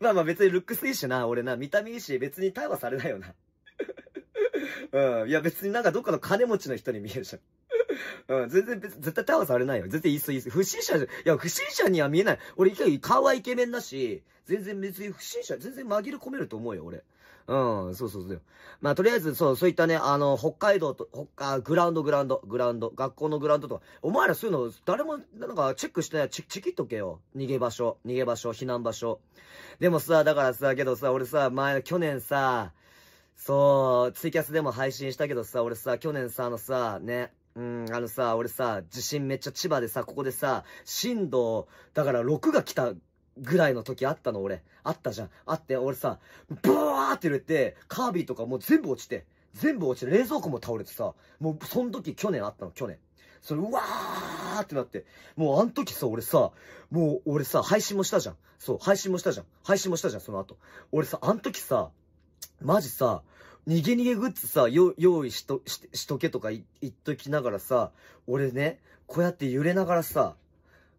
まあまあ別にルックスいいしな、俺な、見た目いいし、別に逮捕されないよな。うん。いや別になんかどっかの金持ちの人に見えるじゃん。うん、全然別、絶対逮捕されないよ。絶対いいっす、いいっす。不審者、じゃ、いや、不審者には見えない。俺、一回、顔はイケメンだし、全然別に不審者、全然紛れ込めると思うよ、俺。うん、そうそうそう。まあ、とりあえず、そう、そういったね、あの、北海道と、北、グラウンド、グラウンド、グラウンド、学校のグラウンドとか、お前らそういうの、誰も、なんか、チェックしてない、チチェキっとけよ。逃げ場所、逃げ場所、避難場所。でもさ、だからさ、けどさ、俺さ、前、去年さ、そう、ツイキャスでも配信したけどさ、俺さ、去年さ、あのさ、ね、うん、あのさ、俺さ、地震めっちゃ千葉でさ、ここでさ、震度、だから6が来たぐらいの時あったの、俺。あったじゃん。あって、俺さ、ブワーって揺れて、カービィとかもう全部落ちて、全部落ちて、冷蔵庫も倒れてさ、もうその時去年あったの、去年。それ、うわーってなって。もうあの時さ、俺さ、もう俺さ、配信もしたじゃん。そう、配信もしたじゃん。配信もしたじゃん、その後。俺さ、あの時さ、マジさ、逃げ逃げグッズさ、用意しとし、しとけとか言っときながらさ、俺ね、こうやって揺れながらさ、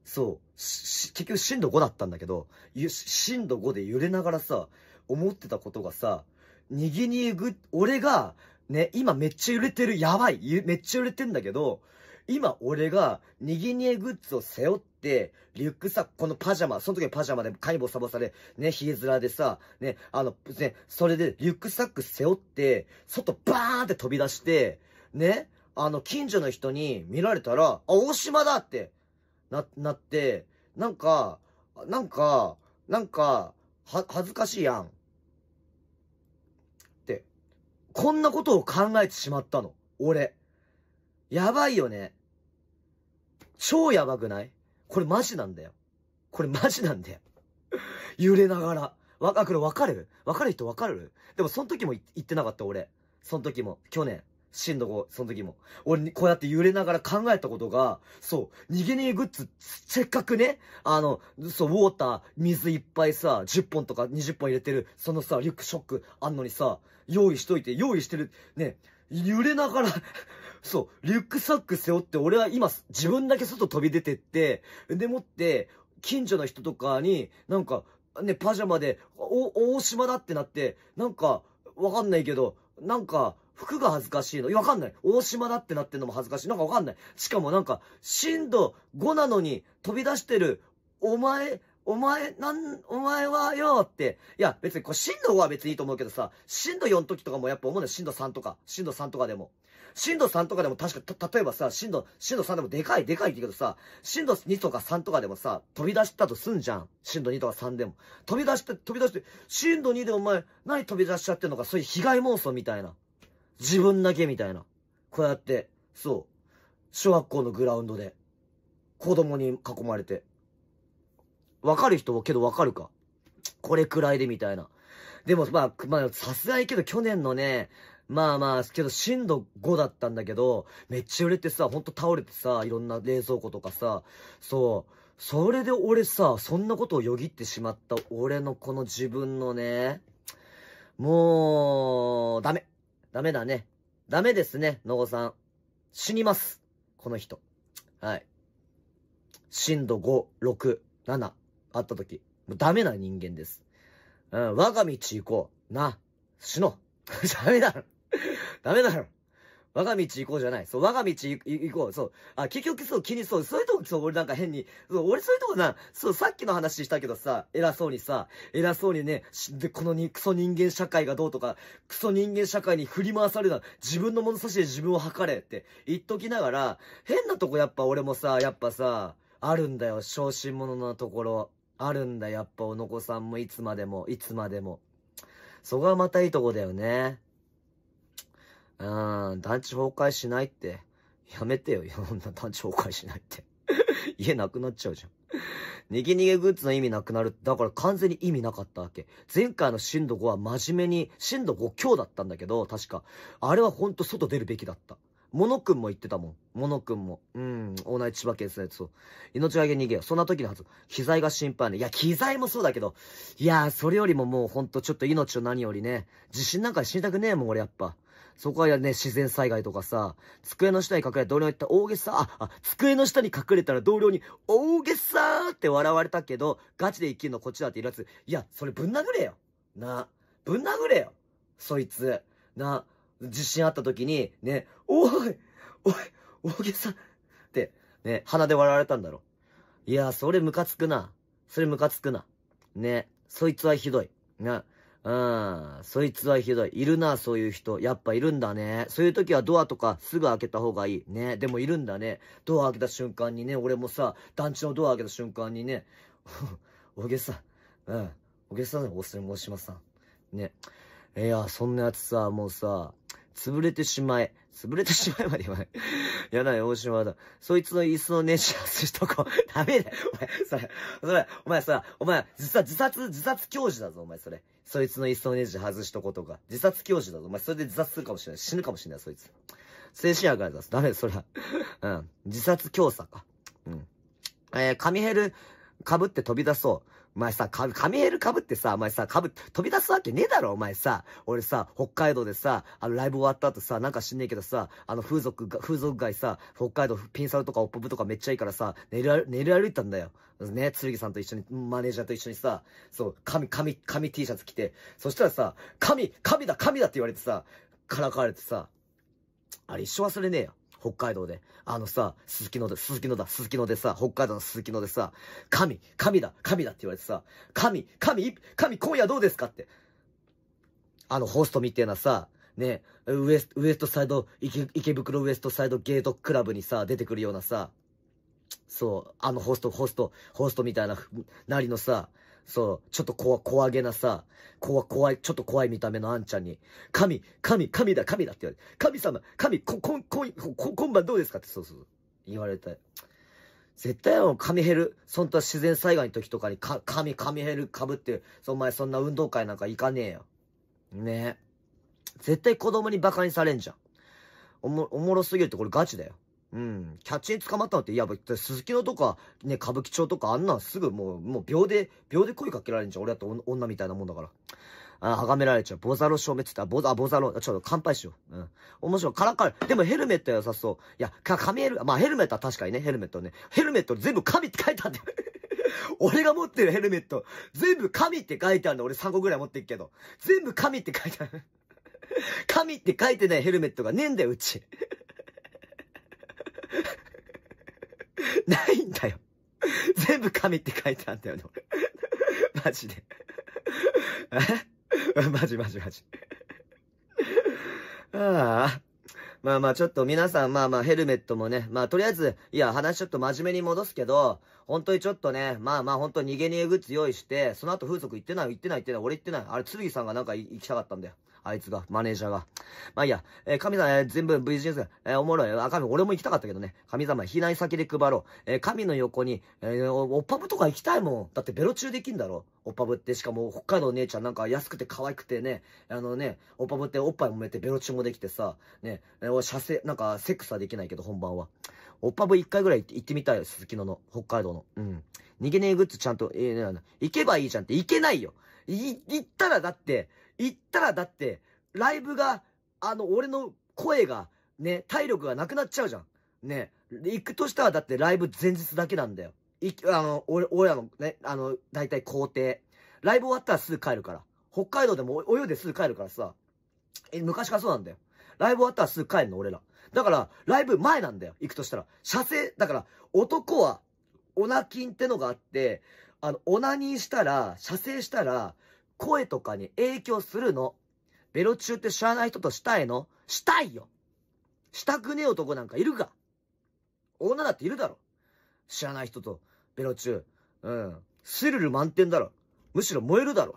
そう、結局震度5だったんだけど、震度5で揺れながらさ、思ってたことがさ、逃げ逃げグッ、俺が、ね、今めっちゃ揺れてる、やばい、めっちゃ揺れてんだけど、今俺が、にぎにえグッズを背負って、リュックサック、このパジャマ、その時はパジャマで、カニボサボサで、ね、ヒゲラでさ、ね、あの、ね、それでリュックサック背負って、外バーンって飛び出して、ね、あの、近所の人に見られたら、あ、大島だってな、なって、なんか、なんか、なんか、は、恥ずかしいやん。って、こんなことを考えてしまったの。俺。やばいよね。超やばくないこれマジなんだよ。これマジなんだよ。揺れながら。わ、か、これわかるわかる人わかるでもその時も言ってなかった俺。その時も。去年。ん度5、その時も。俺、にこうやって揺れながら考えたことが、そう、逃げ逃げグッズ、せっかくね、あの、そう、ウォーター、水いっぱいさ、10本とか20本入れてる、そのさ、リュックショックあんのにさ、用意しといて、用意してる、ね、揺れながら そう、リュックサック背負って、俺は今、自分だけ外飛び出てって、でもって、近所の人とかに、なんか、ね、パジャマで、お、大島だってなって、なんか、わかんないけど、なんか、服が恥ずかしいの。わかんない。大島だってなってんのも恥ずかしい。なんかわかんない。しかもなんか、震度5なのに飛び出してる、お前、お前、なん、お前はよって。いや、別にこう、震度5は別にいいと思うけどさ、震度4の時とかもやっぱ思うの震度3とか。震度3とかでも。震度3とかでも確か、た、例えばさ、震度、震度3でもでかいでかいって言うけどさ、震度2とか3とかでもさ、飛び出したとすんじゃん。震度2とか3でも。飛び出して、飛び出して、震度2でお前、何飛び出しちゃってんのか、そういう被害妄想みたいな。自分だけみたいな。こうやって、そう。小学校のグラウンドで、子供に囲まれて。わかる人はけどわかるか。これくらいでみたいな。でも、まあ、まあ、さすがにけど去年のね、まあまあ、けど震度5だったんだけど、めっちゃ揺れてさ、ほんと倒れてさ、いろんな冷蔵庫とかさ、そう。それで俺さ、そんなことをよぎってしまった俺のこの自分のね、もう、ダメ。ダメだね。ダメですね、のごさん。死にます。この人。はい。震度5、6、7。会った時、もうダメな人間です。うん、我が道行こう。な、死の。ダメだろ。ダメだろ。我が道行こうじゃない。そう、我が道行こう。そう。あ、結局そう、気に、そう、そういうとこ、そう、俺なんか変に、そう、俺そういうとこな、そう、さっきの話したけどさ、偉そうにさ、偉そうにね、で、このに、クソ人間社会がどうとか、クソ人間社会に振り回されるな、自分の物差しで自分を測れって言っときながら、変なとこやっぱ俺もさ、やっぱさ、あるんだよ、小心者のところ。あるんだ、やっぱ、おのこさんもいつまでも、いつまでも。そこがまたいいとこだよね。うん、団地崩壊しないって。やめてよ、そんな団地崩壊しないって。家なくなっちゃうじゃん。逃げ逃げグッズの意味なくなる。だから完全に意味なかったわけ。前回の震度5は真面目に、震度5強だったんだけど、確か。あれはほんと外出るべきだった。モノくんも言ってたもん。モノくんも。うん、オーナー千葉県生すそう。命がけ逃げよ。そんな時のはず。機材が心配ね。いや、機材もそうだけど。いやー、それよりももうほんとちょっと命を何よりね。地震なんか死にたくねえもん、俺やっぱ。そこはね、自然災害とかさ、机の下に隠れた同僚に言った大げさ、あ、あ、机の下に隠れたら同僚に大げさーって笑われたけど、ガチで生きるのこっちだっているやつ。いや、それぶん殴れよ。な、ぶん殴れよ。そいつ。な、地震あった時に、ね、おいおい大げさって、ね、鼻で笑われたんだろ。いや、それムカつくな。それムカつくな。ね、そいつはひどい。な、うん、そいつはひどい。いるな、そういう人。やっぱいるんだね。そういう時はドアとかすぐ開けた方がいい。ね、でもいるんだね。ドア開けた瞬間にね、俺もさ、団地のドア開けた瞬間にね、大げさ、うん、大げさなお話申しまさん。ね、いや、そんなやつさ、もうさ、潰れてしまえ。潰れてしまえまで言わない。やだよ、大島だ。そいつの椅子のネジ外しとこう。ダメだよ、お前、それ、それ、お前さ、お前、自殺、自殺、自殺教授だぞ、お前、それ。そいつの椅子のネジ外しとことか。自殺教授だぞ、お前、それで自殺するかもしれない。死ぬかもしれない、そいつ。精神薬から出す。ダメだよ、それは。うん。自殺教唆か。うん。えー、紙ヘル、被って飛び出そう。お前さ、か、紙ヘル被ってさ、お前さ、被、飛び出すわけねえだろ、お前さ。俺さ、北海道でさ、あの、ライブ終わった後さ、なんか知んねえけどさ、あの、風俗風俗街さ、北海道ピンサルとかオッポブとかめっちゃいいからさ、寝る、寝る歩いたんだよ。ね、剣さんと一緒に、マネージャーと一緒にさ、そう、紙、紙、紙 T シャツ着て、そしたらさ、紙、紙だ、紙だって言われてさ、からかわれてさ、あれ一生忘れねえよ。北海道で。あのさ、鈴木ので、鈴木のだ、鈴木のでさ、北海道の鈴木のでさ、神、神だ、神だって言われてさ、神、神、神今夜どうですかって。あのホストみてえなさ、ね、ウエスト、ウエストサイド池、池袋ウエストサイドゲートクラブにさ、出てくるようなさ、そう、あのホスト、ホスト、ホストみたいな、なりのさ、そう、ちょっと怖、怖げなさ、怖、怖い、ちょっと怖い見た目のあんちゃんに、神、神、神だ、神だって言われて、神様、神、こ、こん、こ今晩どうですかって、そうそう、言われて。絶対もう神減る。そんは自然災害の時とかにか、神、減る被って、お前そんな運動会なんか行かねえよ。ねえ。絶対子供に馬鹿にされんじゃん。おも、おもろすぎるってこれガチだよ。うん、キャッチに捕まったのって、いや、鈴木のとか、ね、歌舞伎町とか、あんなんすぐもう、もう秒で、秒で声かけられんじゃん。俺だって女みたいなもんだから。あ、はがめられちゃう。ボザロ消滅って、ら、ボザ、あ、ボザロ、ちょっと乾杯しよう。うん。面白い。カラカラ。でもヘルメットは良さそう。いや、か、紙ヘル、まあヘルメットは確かにね、ヘルメットね。ヘルメット全部紙って書いてあるんだよ。俺が持ってるヘルメット、全部紙って書いてあるよ。俺3個ぐらい持ってるけど。全部紙って書いてある。紙 って書いてないヘルメットがねえんだよ、うち。ないんだよ。全部神って書いてあんだよね、俺。マジで。えマジマジマジ。ああ。まあまあちょっと皆さんまあまあヘルメットもね、まあとりあえず、いや話ちょっと真面目に戻すけど、本当にちょっとね、まあまあ本当逃げ逃げグッズ用意して、その後風俗行ってない行ってない行ってない、俺行ってない。あれ、剣さんがなんか行きたかったんだよ。あいつが、マネージャーが。まあいいや、えー、神様、えー、全部 VGS、えー、おもろい。あ、神、俺も行きたかったけどね。神様、避難先で配ろう。えー、神の横に、えー、おっぱぶとか行きたいもん。だってベロ中できんだろ。おっぱぶって、しかも北海道の姉ちゃんなんか安くて可愛くてね、あのね、おっぱぶっておっぱいもめてベロ中もできてさ、ね、え射精、なんかセックスはできないけど本番は。おっぱぶ一回ぐらい行ってみたいよ、鈴木のの、北海道の。うん。逃げねえグッズちゃんと、えー、行けばいいじゃんって、行けないよ。い、行ったらだって、行ったらだって、ライブが、あの、俺の声が、ね、体力がなくなっちゃうじゃん。ね、行くとしたらだってライブ前日だけなんだよ。いあの、俺、俺らのね、あの、だいたい工程。ライブ終わったらすぐ帰るから。北海道でも泳いですぐ帰るからさ。え、昔からそうなんだよ。ライブ終わったらすぐ帰るの、俺ら。だから、ライブ前なんだよ、行くとしたら。射精、だから、男は、オナキンってのがあって、あの、オナニーしたら、射精したら、声とかに影響するの。ベロ中って知らない人としたいのしたいよしたくねえ男なんかいるか女だっているだろ知らない人とベロ中。うん。スリル満点だろ。むしろ燃えるだろ。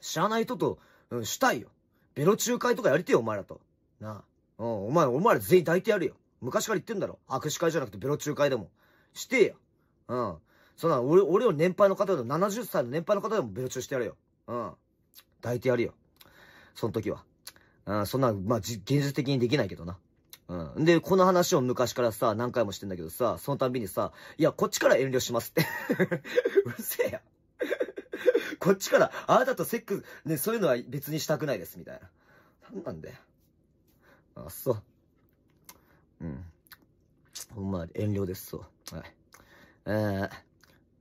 知らない人と、うん、したいよ。ベロ中会とかやりてよ、お前らと。なあ。うん、お前、お前ら全員抱いてやるよ。昔から言ってんだろ。握手会じゃなくてベロ中会でも。してよ。うん。そんな俺、俺を年配の方でも、70歳の年配の方でもベロチューしてやれよ。うん。抱いてやるよ。その時は。うん、そんな、まあ、現実的にできないけどな。うん。で、この話を昔からさ、何回もしてんだけどさ、そのたんびにさ、いや、こっちから遠慮しますって うるせえや。こっちから、あなたとセックス、ね、そういうのは別にしたくないです、みたいな。なんなんだよ。あ、そう。うん。ほんま、遠慮です、そう。はい。えー、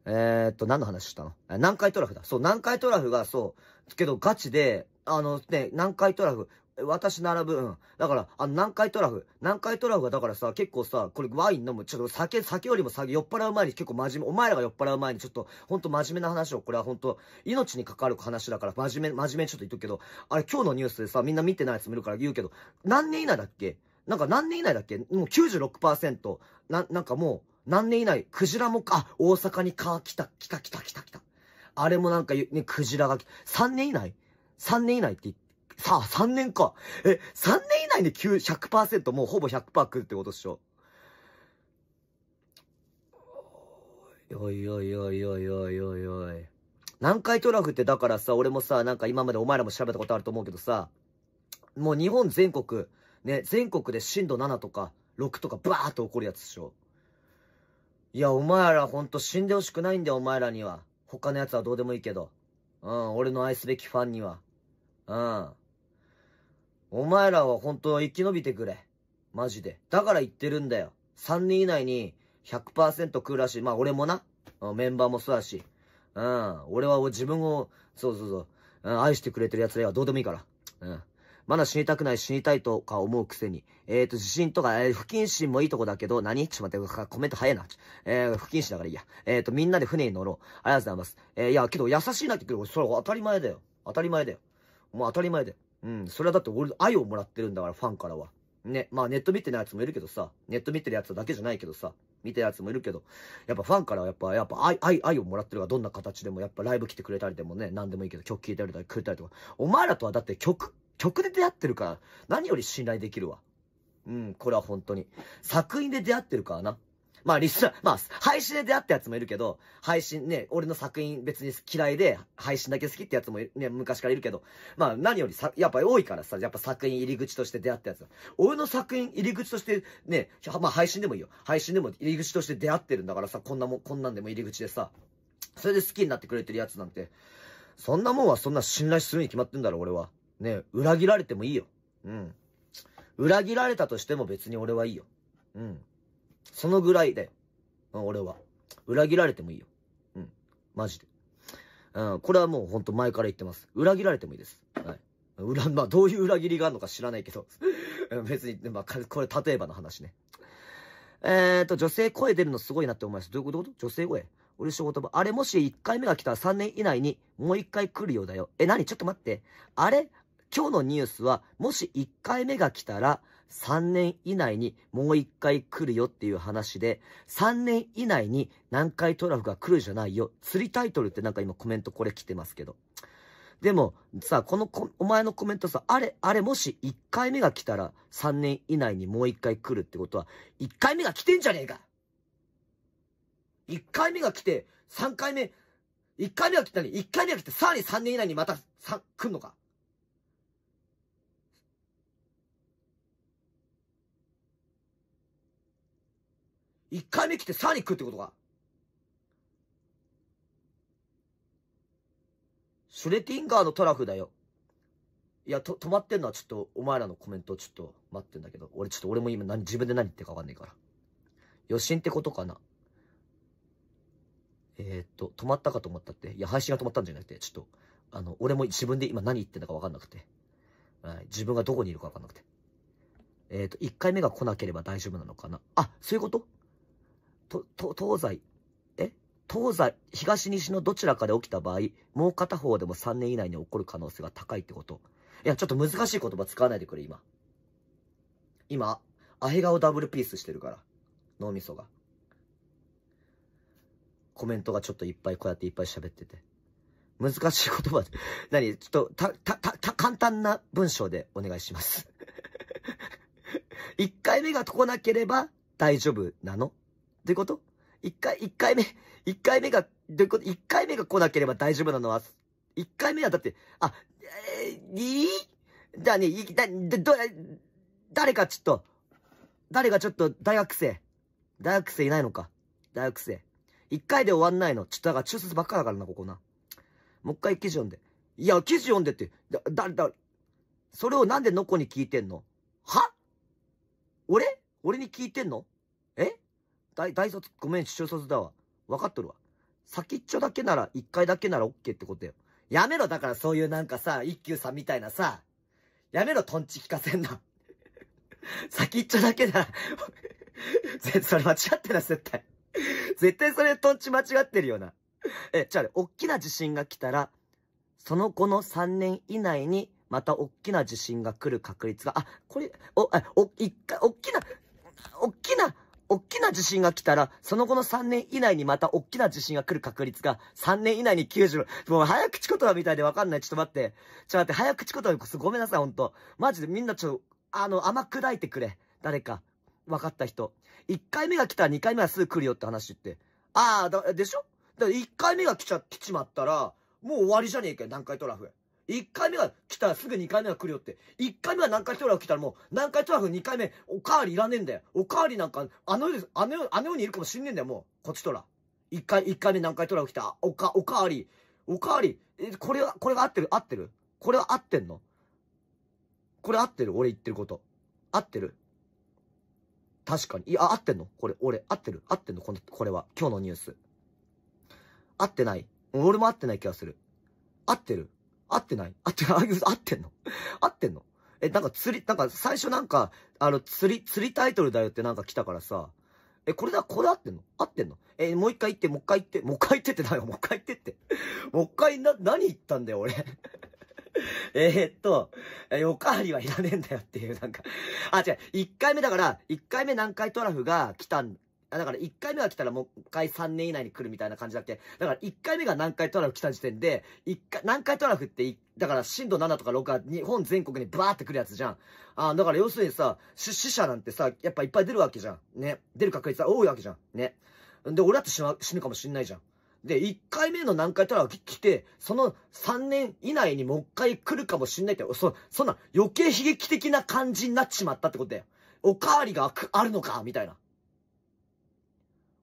えー、っと、何の話したの南海トラフだ。そう、南海トラフが、そう、けどガチで、あのね、南海トラフ、私並ぶ、うん。だから、あの、南海トラフ。南海トラフが、だからさ、結構さ、これワイン飲む。ちょっと酒、酒よりも酒、酔っ払う前に結構真面目、お前らが酔っ払う前にちょっと、ほんと真面目な話を、これはほんと、命に関わる話だから、真面目、真面目にちょっと言っとくけど、あれ今日のニュースでさ、みんな見てないやつ見るから言うけど、何年以内だっけなんか何年以内だっけもう96%。な、なんかもう、何年以内、クジラも、あ、大阪にか、来た、来た、来た、来た、来た。あれもなんか、ね、クジラが、3年以内 ?3 年以内って言って、さあ、3年か。え、3年以内で9、100%もうほぼ100%来るってことっしょ。おいおいおいおいおいおいおい。南海トラフってだからさ、俺もさ、なんか今までお前らも調べたことあると思うけどさ、もう日本全国、ね、全国で震度7とか6とかバーっと起こるやつっしょ。いや、お前らほんと死んでほしくないんだよ、お前らには。他の奴はどうでもいいけど。うん、俺の愛すべきファンには。うん。お前らはほんと生き延びてくれ。マジで。だから言ってるんだよ。3人以内に100%食うらしい。まあ俺もな。メンバーもそうだし。うん。俺は自分を、そうそうそう。うん、愛してくれてる奴らはどうでもいいから。うん。まだ死にたくない、死にたいとか思うくせに。えっ、ー、と、自信とか、えー、不謹慎もいいとこだけど、何ちょっと待って、コメント早いな。えー、不謹慎だからいいや。えっ、ー、と、みんなで船に乗ろう。ありがとうございます。えー、いや、けど優しいなって言うけど、それ当たり前だよ。当たり前だよ。もう当たり前だよ。うん、それはだって俺、愛をもらってるんだから、ファンからは。ね、まあネット見てないやつもいるけどさ、ネット見てるやつだけじゃないけどさ、見てるやつもいるけど、やっぱファンからはやっぱ、やっぱ愛、愛、愛をもらってるがどんな形でも、やっぱライブ来てくれたりでもね、何でもいいけど曲聴いてくれたりとか、お前らとはだって曲曲で出会ってるから、何より信頼できるわ。うん、これは本当に。作品で出会ってるからな。まあ、リスナー、まあ、配信で出会ったやつもいるけど、配信ね、俺の作品別に嫌いで、配信だけ好きってやつもね、昔からいるけど、まあ、何よりさ、やっぱ多いからさ、やっぱ作品入り口として出会ったやつ。俺の作品入り口として、ね、まあ、配信でもいいよ。配信でも入り口として出会ってるんだからさ、こんなもん、こんなんでも入り口でさ、それで好きになってくれてるやつなんて、そんなもんはそんな信頼するに決まってんだろ、俺は。ね、裏切られてもいいよ。うん。裏切られたとしても別に俺はいいよ。うん。そのぐらいだよ。俺は。裏切られてもいいよ。うん。マジで。うん。これはもうほんと前から言ってます。裏切られてもいいです。はい。裏、まあ、どういう裏切りがあるのか知らないけど。別に、まあ、これ、例えばの話ね。えーと、女性声出るのすごいなって思います。どういうこと女性声俺仕事場。あれもし1回目が来たら3年以内にもう1回来るようだよ。え、なにちょっと待って。あれ今日のニュースは、もし1回目が来たら、3年以内にもう1回来るよっていう話で、3年以内に南海トラフが来るじゃないよ。釣りタイトルってなんか今コメントこれ来てますけど。でも、さ、このお前のコメントさ、あれ、あれ、もし1回目が来たら3年以内にもう1回来るってことは、1回目が来てんじゃねえか !1 回目が来て、3回目、1回目が来たのに、1回目が来て、さらに3年以内にまた、さ、来んのか一回目来てさらに食うってことか。シュレティンガーのトラフだよ。いや、と、止まってんのはちょっと、お前らのコメントちょっと待ってんだけど、俺ちょっと俺も今何、自分で何言ってるかわかんないから。余震ってことかな。えー、っと、止まったかと思ったって。いや、配信が止まったんじゃなくて、ちょっと、あの、俺も自分で今何言ってんだかわかんなくて。はい。自分がどこにいるかわかんなくて。えー、っと、1回目が来なければ大丈夫なのかな。あ、そういうことと、と、東西、え東西、東西のどちらかで起きた場合、もう片方でも3年以内に起こる可能性が高いってこと。いや、ちょっと難しい言葉使わないでくれ、今。今、アヘ顔ダブルピースしてるから。脳みそが。コメントがちょっといっぱい、こうやっていっぱい喋ってて。難しい言葉で。何ちょっと、た、た、た、た、簡単な文章でお願いします。1回目がこなければ大丈夫なのういうこと一回、一回目、一回目が、どういうこと一回目が来なければ大丈夫なのは、一回目はだって、あ、えー、にだね、い、だ、ど、誰かちょっと、誰かちょっと大学生。大学生いないのか。大学生。一回で終わんないの。ちょっとだから中卒ばっかだからな、ここな。もう一回記事読んで。いや、記事読んでって、だ、だ、だ、それをなんでノコに聞いてんのは俺俺に聞いてんの大、大卒、ごめん、中卒だわ。分かっとるわ。先っちょだけなら、一回だけなら OK ってことよ。やめろ、だからそういうなんかさ、一休さんみたいなさ、やめろ、トンチ聞かせんな。先っちょだけなら それ間違ってな、絶対。絶対それトンチ間違ってるよな。え、じゃあ、大おっきな地震が来たら、その後の3年以内に、またおっきな地震が来る確率が、あ、これ、お、あ、お、一回、おっきな、おっきな、大きな地震が来たら、その後の3年以内にまた大きな地震が来る確率が、3年以内に90、もう早口言葉みたいでわかんない。ちょっと待って。ちょっと待って、早口言葉こそごめんなさい、ほんと。マジでみんなちょ、あの、甘く砕いてくれ。誰か。分かった人。1回目が来たら2回目はすぐ来るよって話言って。ああ、だ、でしょだから1回目が来ちゃ、来ちまったら、もう終わりじゃねえかよ、南トラフ。1回目が来たらすぐ2回目が来るよって。1回目は南海トラフ来たらもう、南海トラフ2回目、おかわりいらねえんだよ。おかわりなんか、あの世、あの世、あの世にいるかもしんねえんだよ、もう。こっちとら。1回、1回目南海トラフ来た。おか、おかわり。おかわり。え、これは、これが合ってる合ってるこれは合ってんのこれ合ってる俺言ってること。合ってる確かに。いや、合ってんのこれ、俺、合ってる合ってんのこの、これは。今日のニュース。合ってない。俺も合ってない気がする。合ってる合ってない合って、合ってんの合ってんのえ、なんか釣り、なんか最初なんか、あの、釣り、釣りタイトルだよってなんか来たからさ、え、これだ、これ合ってんの合ってんのえ、もう一回言って、もう一回言って、もう一回言ってって何よ、もう一回言ってって。もう一回な、何言ったんだよ、俺。えっと、え、おかわりはいらねえんだよっていう、なんか。あ、違う、一回目だから、一回目南海トラフが来たん、だから1回目が来たらもう1回3年以内に来るみたいな感じだっけだから1回目が南海トラフ来た時点で、一回、南海トラフって、だから震度7とか6が日本全国にバーって来るやつじゃん。あだから要するにさ、死者なんてさ、やっぱいっぱい出るわけじゃん。ね。出る確率は多いわけじゃん。ね。で、俺だって死ぬかもしんないじゃん。で、1回目の南海トラフ来て、その3年以内にもう1回来るかもしんないって、そ、そんな余計悲劇的な感じになっちまったってことだよ。おかわりがあるのかみたいな。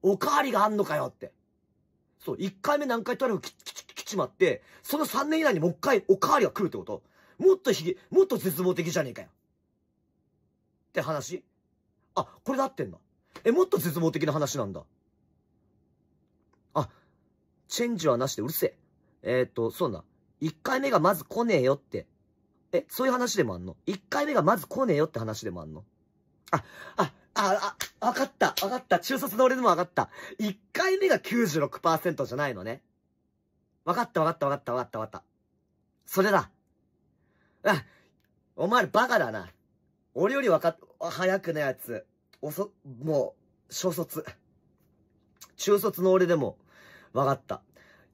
おかわりがあんのかよって。そう、一回目何回取ればききききちまって、その3年以内にもう一回おかわりが来るってこともっとひげ、もっと絶望的じゃねえかよ。って話あ、これで合ってんだ。え、もっと絶望的な話なんだ。あ、チェンジはなしでうるせえ。えー、っと、そうな。一回目がまず来ねえよって。え、そういう話でもあんの一回目がまず来ねえよって話でもあんのあ、あ、あ、あ、わかった、わかった。中卒の俺でもわかった。1回目が96%じゃないのね。わかったわかったわかったわかったわかった。それだ。あ、お前らバカだな。俺よりわか早くのやつ。おそ、もう、小卒。中卒の俺でも、わかった。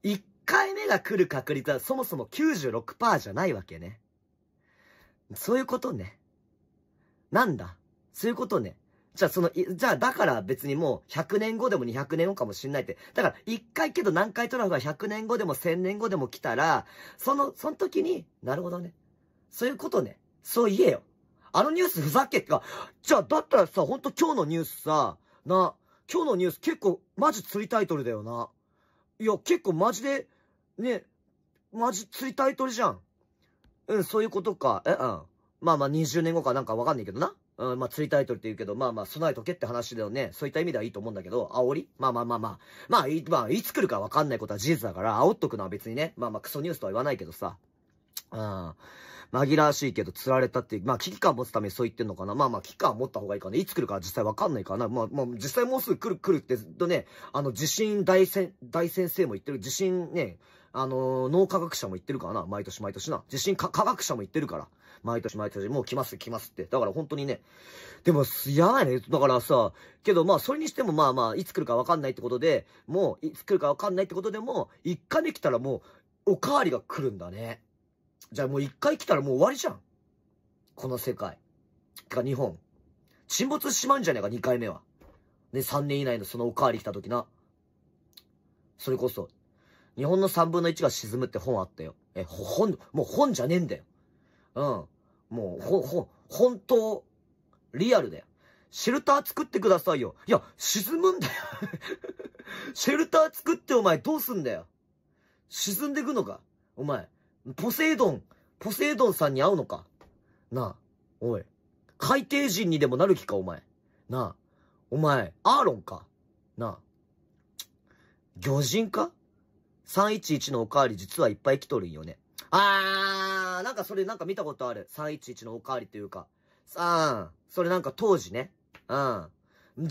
1回目が来る確率はそもそも96%じゃないわけね。そういうことね。なんだそういうことね。じゃあその、じゃあだから別にもう100年後でも200年後かもしんないって。だから一回けど南海トラフが100年後でも1000年後でも来たら、その、その時に、なるほどね。そういうことね。そう言えよ。あのニュースふざけってか、じゃあだったらさ、ほんと今日のニュースさ、な、今日のニュース結構マジ釣りタイトルだよな。いや、結構マジで、ね、マジ釣りタイトルじゃん。うん、そういうことか。え、うん。まあまあ20年後かなんかわかんないけどな。うん、まあ、釣りタイトルって言うけど、まあまあ、備えとけって話だよね。そういった意味ではいいと思うんだけど、煽りまあまあまあまあ。まあ、い、まあ、いつ来るかわかんないことは事実だから、煽っとくのは別にね。まあまあ、クソニュースとは言わないけどさ。うん。紛らわしいけど釣られたっていう、まあ危機感持つためにそう言ってんのかな。まあまあ危機感持った方がいいかな。いつ来るか実際わかんないかな。まあまあ実際もうすぐ来る来るってずっとね、あの地震大先、大先生も言ってる地震ね、あのー、脳科学者も言ってるからな、毎年毎年な。地震科学者も言ってるから。毎年毎年、もう来ます来ますって。だから本当にね。でも、やばいね。だからさ、けどまあ、それにしてもまあまあ、いつ来るかわかんないってことで、もう、いつ来るかわかんないってことでも、一回で来たらもう、おかわりが来るんだね。じゃあもう一回来たらもう終わりじゃん。この世界。てか日本。沈没しまうんじゃねえか、二回目は。ね、三年以内のそのおかわり来た時な。それこそ、日本の3分の1が沈むって本あったよ。え、本、もう本じゃねえんだよ。うん。もう、ほ、ほ、本当、リアルだよ。シェルター作ってくださいよ。いや、沈むんだよ シェルター作ってお前どうすんだよ。沈んでくのかお前、ポセイドン、ポセイドンさんに会うのかなあ、おい。海底人にでもなる気か、お前。なあ、お前、アーロンかなあ、魚人か311のおかわり実はいっぱい来とるんよね。あー、なんかそれなんか見たことある。311のおかわりというか。さあ、それなんか当時ね。うん。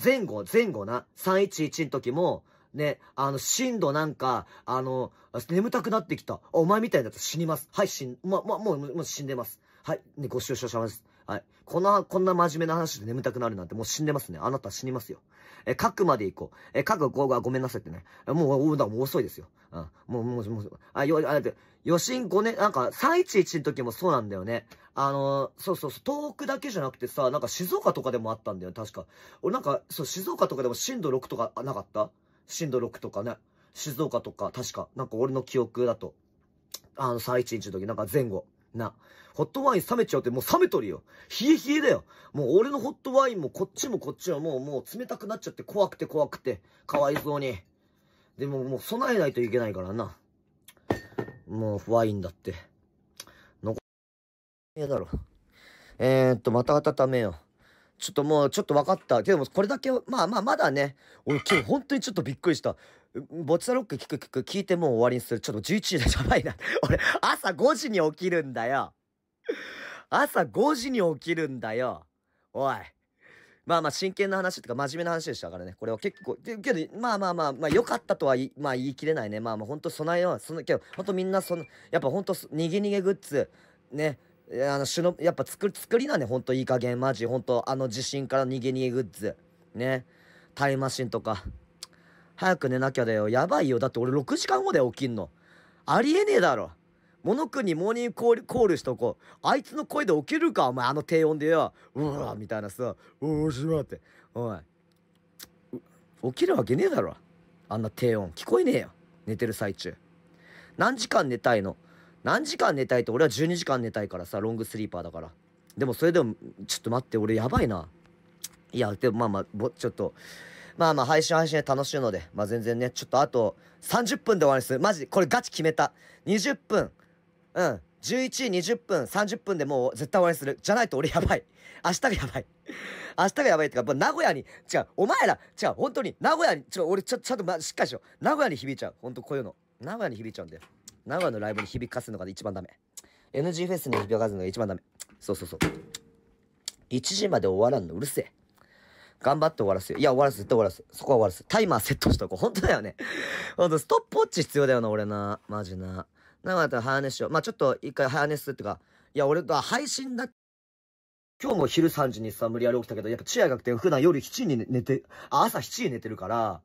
前後、前後な。311の時も、ね、あの、震度なんか、あの、眠たくなってきた。お前みたいだと死にます。はい、死ん、ま、ま、もう、もう死んでます。はい、ね、ご愁傷様です。はい。こんな、こんな真面目な話で眠たくなるなんてもう死んでますね。あなた死にますよ。え、書くまで行こう。え、書く、ご、ごめんなさいってね。もう、もうもう遅いですよ。あ、もう、もう、もう、あ、よ、あ、だって、余震5年、なんか、311の時もそうなんだよね。あのー、そうそうそう、東北だけじゃなくてさ、なんか静岡とかでもあったんだよ、確か。俺なんか、そう、静岡とかでも震度6とか、なかった震度6とかね。静岡とか、確か。なんか俺の記憶だと。あの、311の時、なんか前後。な。ホットワイン冷めちゃうって、もう冷めとるよ。冷え冷えだよ。もう俺のホットワインもこっちもこっちはもう、もう冷たくなっちゃって怖くて怖くて。かわいそうに。でももう備えないといけないからな。もう、ワインだって。残、嫌だろ。えー、っと、また温めよう。ちょっともう、ちょっと分かった。けども、これだけ、まあまあ、まだね。俺今日本当にちょっとびっくりした。ボチャロック聞く聞く聞いてもう終わりにする。ちょっと11時でやばいな。俺、朝5時に起きるんだよ。朝5時に起きるんだよ。おい。まあまあ真剣な話っていうか真面目な話でしたからね。これは結構、けど、まあまあまあ、まあ良かったとは言い、まあ言い切れないね。まあまあ本当そないよ。その、けど、本当みんなその、やっぱ本当逃げ逃げグッズ、ね。あの、種の、やっぱ作り、作りなんね。本当いい加減、マジ。本当あの地震から逃げ逃げグッズ。ね。タイムマシンとか。早く寝なきゃだよ。やばいよ。だって俺6時間後で起きんの。ありえねえだろ。モノ君にモーニングコールしとこう。あいつの声で起きるか、お前、あの低音でよ。うわみたいなさ、おーしまって。おい。起きるわけねえだろ。あんな低音。聞こえねえよ。寝てる最中。何時間寝たいの何時間寝たいって俺は12時間寝たいからさ、ロングスリーパーだから。でもそれでも、ちょっと待って、俺やばいな。いや、でもまあまあ、ちょっと、まあまあ配信配信で楽しいので、まあ全然ね、ちょっとあと30分で終わりでする。マジ、これガチ決めた。20分。うん。11時20分、30分でもう絶対終わりにする。じゃないと俺やばい。明日がやばい。明日がやばいってか、まあ、名古屋に、違う、お前ら、違う、本当に、名古屋に、ちょ、俺ちょ、ちゃんと、ま、しっかりしよう。名古屋に響いちゃう。本当こういうの。名古屋に響いちゃうんだよ。名古屋のライブに響かすのが一番ダメ。NG フェスに響かるのが一番ダメ。そうそうそう。1時まで終わらんの、うるせえ。頑張って終わらすよ。いや、終わらす。絶対終わらす。そこは終わらす。タイマーセットしとこう。本当だよね。ほんと、ストップウォッチ必要だよな、俺な。マジな。なので、ハーネスしよう。まあ、ちょっと一回ハーネスってか、いや、俺、配信だ今日も昼3時にさ、無理やり起きたけど、やっぱ昼夜逆て普段夜7時に寝て、あ、朝7時に寝てるから、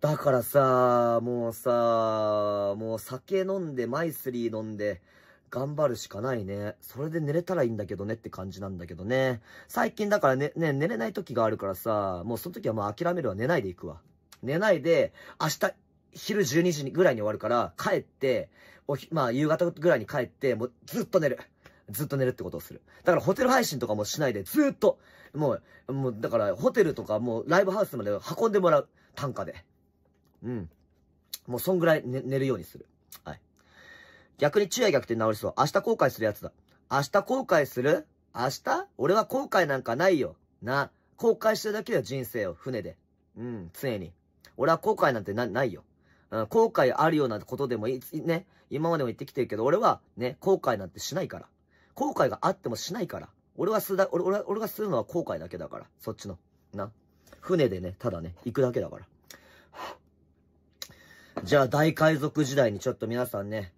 だからさ、もうさ、もう酒飲んで、マイスリー飲んで、頑張るしかないね。それで寝れたらいいんだけどねって感じなんだけどね。最近だからね、ね、寝れない時があるからさ、もうその時はもう諦めるわ。寝ないで行くわ。寝ないで、明日、昼12時ぐらいに終わるから、帰って、おひ、まあ、夕方ぐらいに帰って、もうずっと寝る。ずっと寝るってことをする。だからホテル配信とかもしないで、ずっと、もう、もう、だからホテルとかもうライブハウスまで運んでもらう。単価で。うん。もうそんぐらい、寝寝るようにする。はい。逆に昼夜逆転治りそう。明日後悔するやつだ。明日後悔する明日俺は後悔なんかないよ。な。後悔してるだけだよ、人生を。船で。うん、常に。俺は後悔なんてな、ないよ。うん、後悔あるようなことでもい、ね、今までも言ってきてるけど、俺はね、後悔なんてしないから。後悔があってもしないから。俺はすだ、俺、俺俺がするのは後悔だけだから。そっちの。な。船でね、ただね、行くだけだから。じゃあ、大海賊時代にちょっと皆さんね、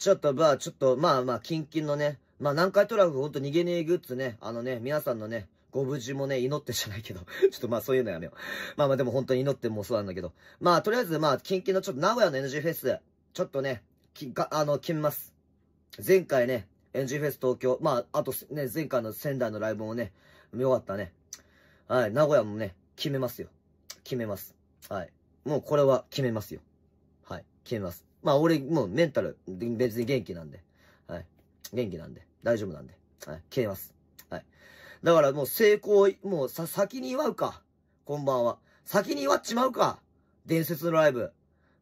ちょっとまあ、ちょっとまあまあ、キンキンのね、まあ南海トラフほんと逃げねえグッズね、あのね、皆さんのね、ご無事もね、祈ってじゃないけど ちょっとまあそういうのやめようまあまあでも本当に祈ってもそうなんだけど。まあとりあえずまあ、近々のちょっと名古屋の NG フェス、ちょっとね、き、が、あの、決めます。前回ね、NG フェス東京、まあ、あとね、前回の仙台のライブもね、よかったね。はい、名古屋もね、決めますよ。決めます。はい。もうこれは決めますよ。はい、決めます。まあ俺、もうメンタル、別に元気なんで。はい。元気なんで。大丈夫なんで。はい。消えます。はい。だからもう成功、もうさ、先に祝うか。こんばんは。先に祝っちまうか。伝説のライブ。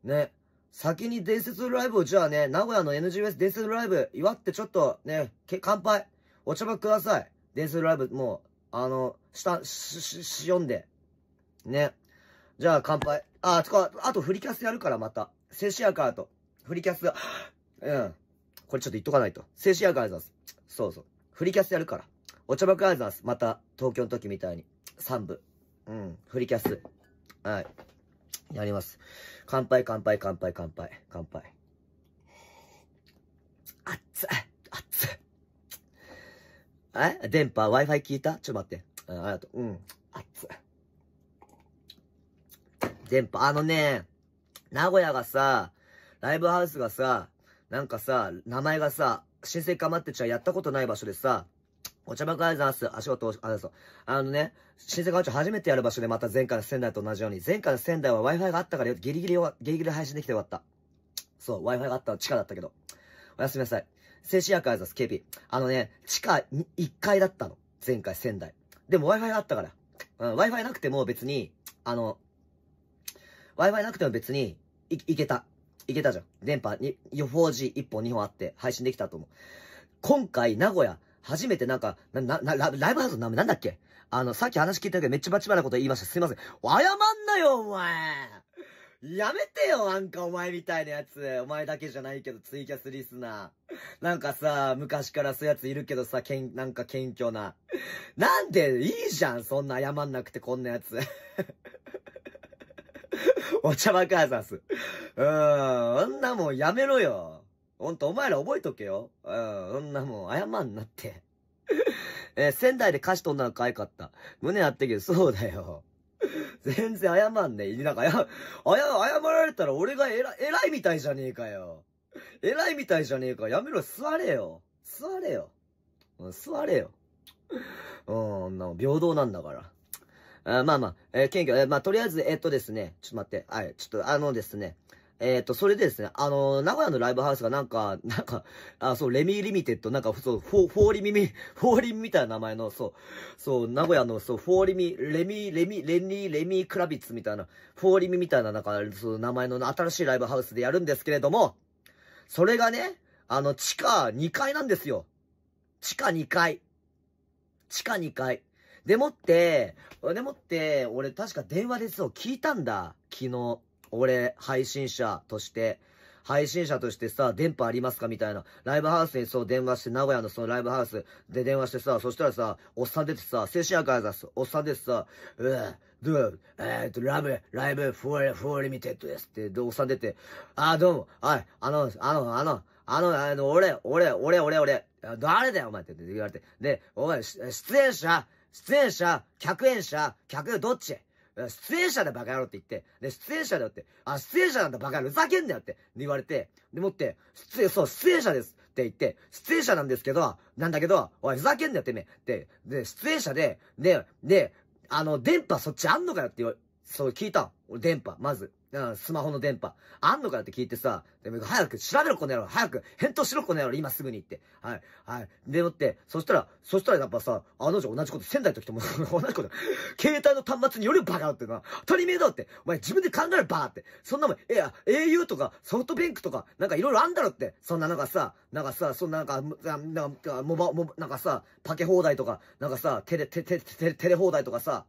ね。先に伝説のライブを、じゃあね、名古屋の NGS 伝説のライブ、祝ってちょっとね、け乾杯。お茶ばください。伝説のライブ、もう、あの、下、し、し、し、読んで。ね。じゃあ乾杯。あ、つか、あとフリキャスやるからまた。セシアカーと、フリキャス、うん。これちょっと言っとかないと。セシアカーザス。そうそう。フリキャスやるから。お茶爆アザス。また、東京の時みたいに。3部。うん。フリキャス。はい。やります。乾杯、乾杯、乾杯、乾杯、乾杯。あっつ、あっつ。え電波 ?Wi-Fi 聞いたちょっと待って。ありがとう。うん。あっつ。電波、あのね、名古屋がさ、ライブハウスがさ、なんかさ、名前がさ、新生かまってちゃやったことない場所でさ、お茶爆アイザース、足音、あそう。あのね、新生館長初めてやる場所でまた前回の仙台と同じように、前回の仙台は Wi-Fi があったからギリギリ、ギリギリ配信できてよかった。そう、Wi-Fi があったの地下だったけど。おやすみなさい。静止薬あいざース、KP。あのね、地下1階だったの。前回仙台。でも Wi-Fi があったから。Wi-Fi なくても別に、あの、Wi-Fi なくても別にい、いけた。いけたじゃん。電波に、4G1 本2本あって配信できたと思う。今回、名古屋、初めてなんか、な、な、ラライブハウスの名前なんだっけあの、さっき話聞いたけどめっちゃバチバなこと言いました。すいません。謝んなよ、お前やめてよ、なんかお前みたいなやつ。お前だけじゃないけど、ツイキャスリスナー。なんかさ、昔からそういうやついるけどさ、けん、なんか謙虚な。なんで、いいじゃん、そんな謝んなくてこんなやつ。お茶ばかサす。うーん、女もんやめろよ。ほんと、お前ら覚えとけよ。うーん、女もん謝んなって。えー、仙台で歌詞と女の可愛かった。胸あったけど、そうだよ。全然謝んねえ。なんか、や、謝、謝られたら俺が偉、偉いみたいじゃねえかよ。偉いみたいじゃねえか。やめろ、座れよ。座れよ。座れよ。うん、な、平等なんだから。あまあまあ、えー、謙虚、えー、まあ、とりあえず、えー、っとですね、ちょっと待って、はい、ちょっと、あのですね、えっ、と、それでですね、あのー、名古屋のライブハウスがなんか、なんか、あ、そう、レミーリミテッド、なんか、そう、フォー、フォーリミミ、フォーリミみたいな名前の、そう、そう、名古屋の、そう、フォーリミ、レミー、レミ、レミー、レミークラビッツみたいな、フォーリミみたいな、なんか、そう、名前の新しいライブハウスでやるんですけれども、それがね、あの、地下2階なんですよ。地下2階。地下2階。でもって、でもって、俺確か電話でそう聞いたんだ。昨日。俺、配信者として。配信者としてさ、電波ありますかみたいな。ライブハウスにそう電話して、名古屋のそのライブハウスで電話してさ、そしたらさ、おっさん出てさ、精神からさ、おっさん出てさ、うぅ、どうえっと、ラブ、ライブ、フォー、フォーリミテッドですって、おっさん出て、あ、どうも、はい、あの、あの、あの、あの、あの、俺、俺、俺、俺、俺、誰だよ、お前って言われて。で、お前、出演者、出演者、客演者、客、どっち出演者でバカ野郎って言って、で、出演者だよって、あ、出演者なんだバカ野郎、ふざけんなよって、言われて、でもって、出演、そう、出演者ですって言って、出演者なんですけど、なんだけど、おい、ふざけんなよってね、で、で、出演者で、で、で、あの、電波そっちあんのかよってそう、聞いた。俺、電波、まず。スマホの電波。あんのかって聞いてさ、でも早く調べろこの野郎早く返答しろこの野郎今すぐにって。はい、はい。でもって、そしたら、そしたらやっぱさ、あの女同じこと、仙台の時とも 同じこと、携帯の端末によるバカだってな、当たり前だって、お前自分で考えるバーって、そんなもん、いや、au とかソフトバンクとか、なんかいろいろあんだろって、そんななんかさ、なんかさ、そんななんか、なんか、モバ、モバ、なんかさ、パケ放題とか、なんかさ、テレ、テレ、テレ、テレ放題とかさ、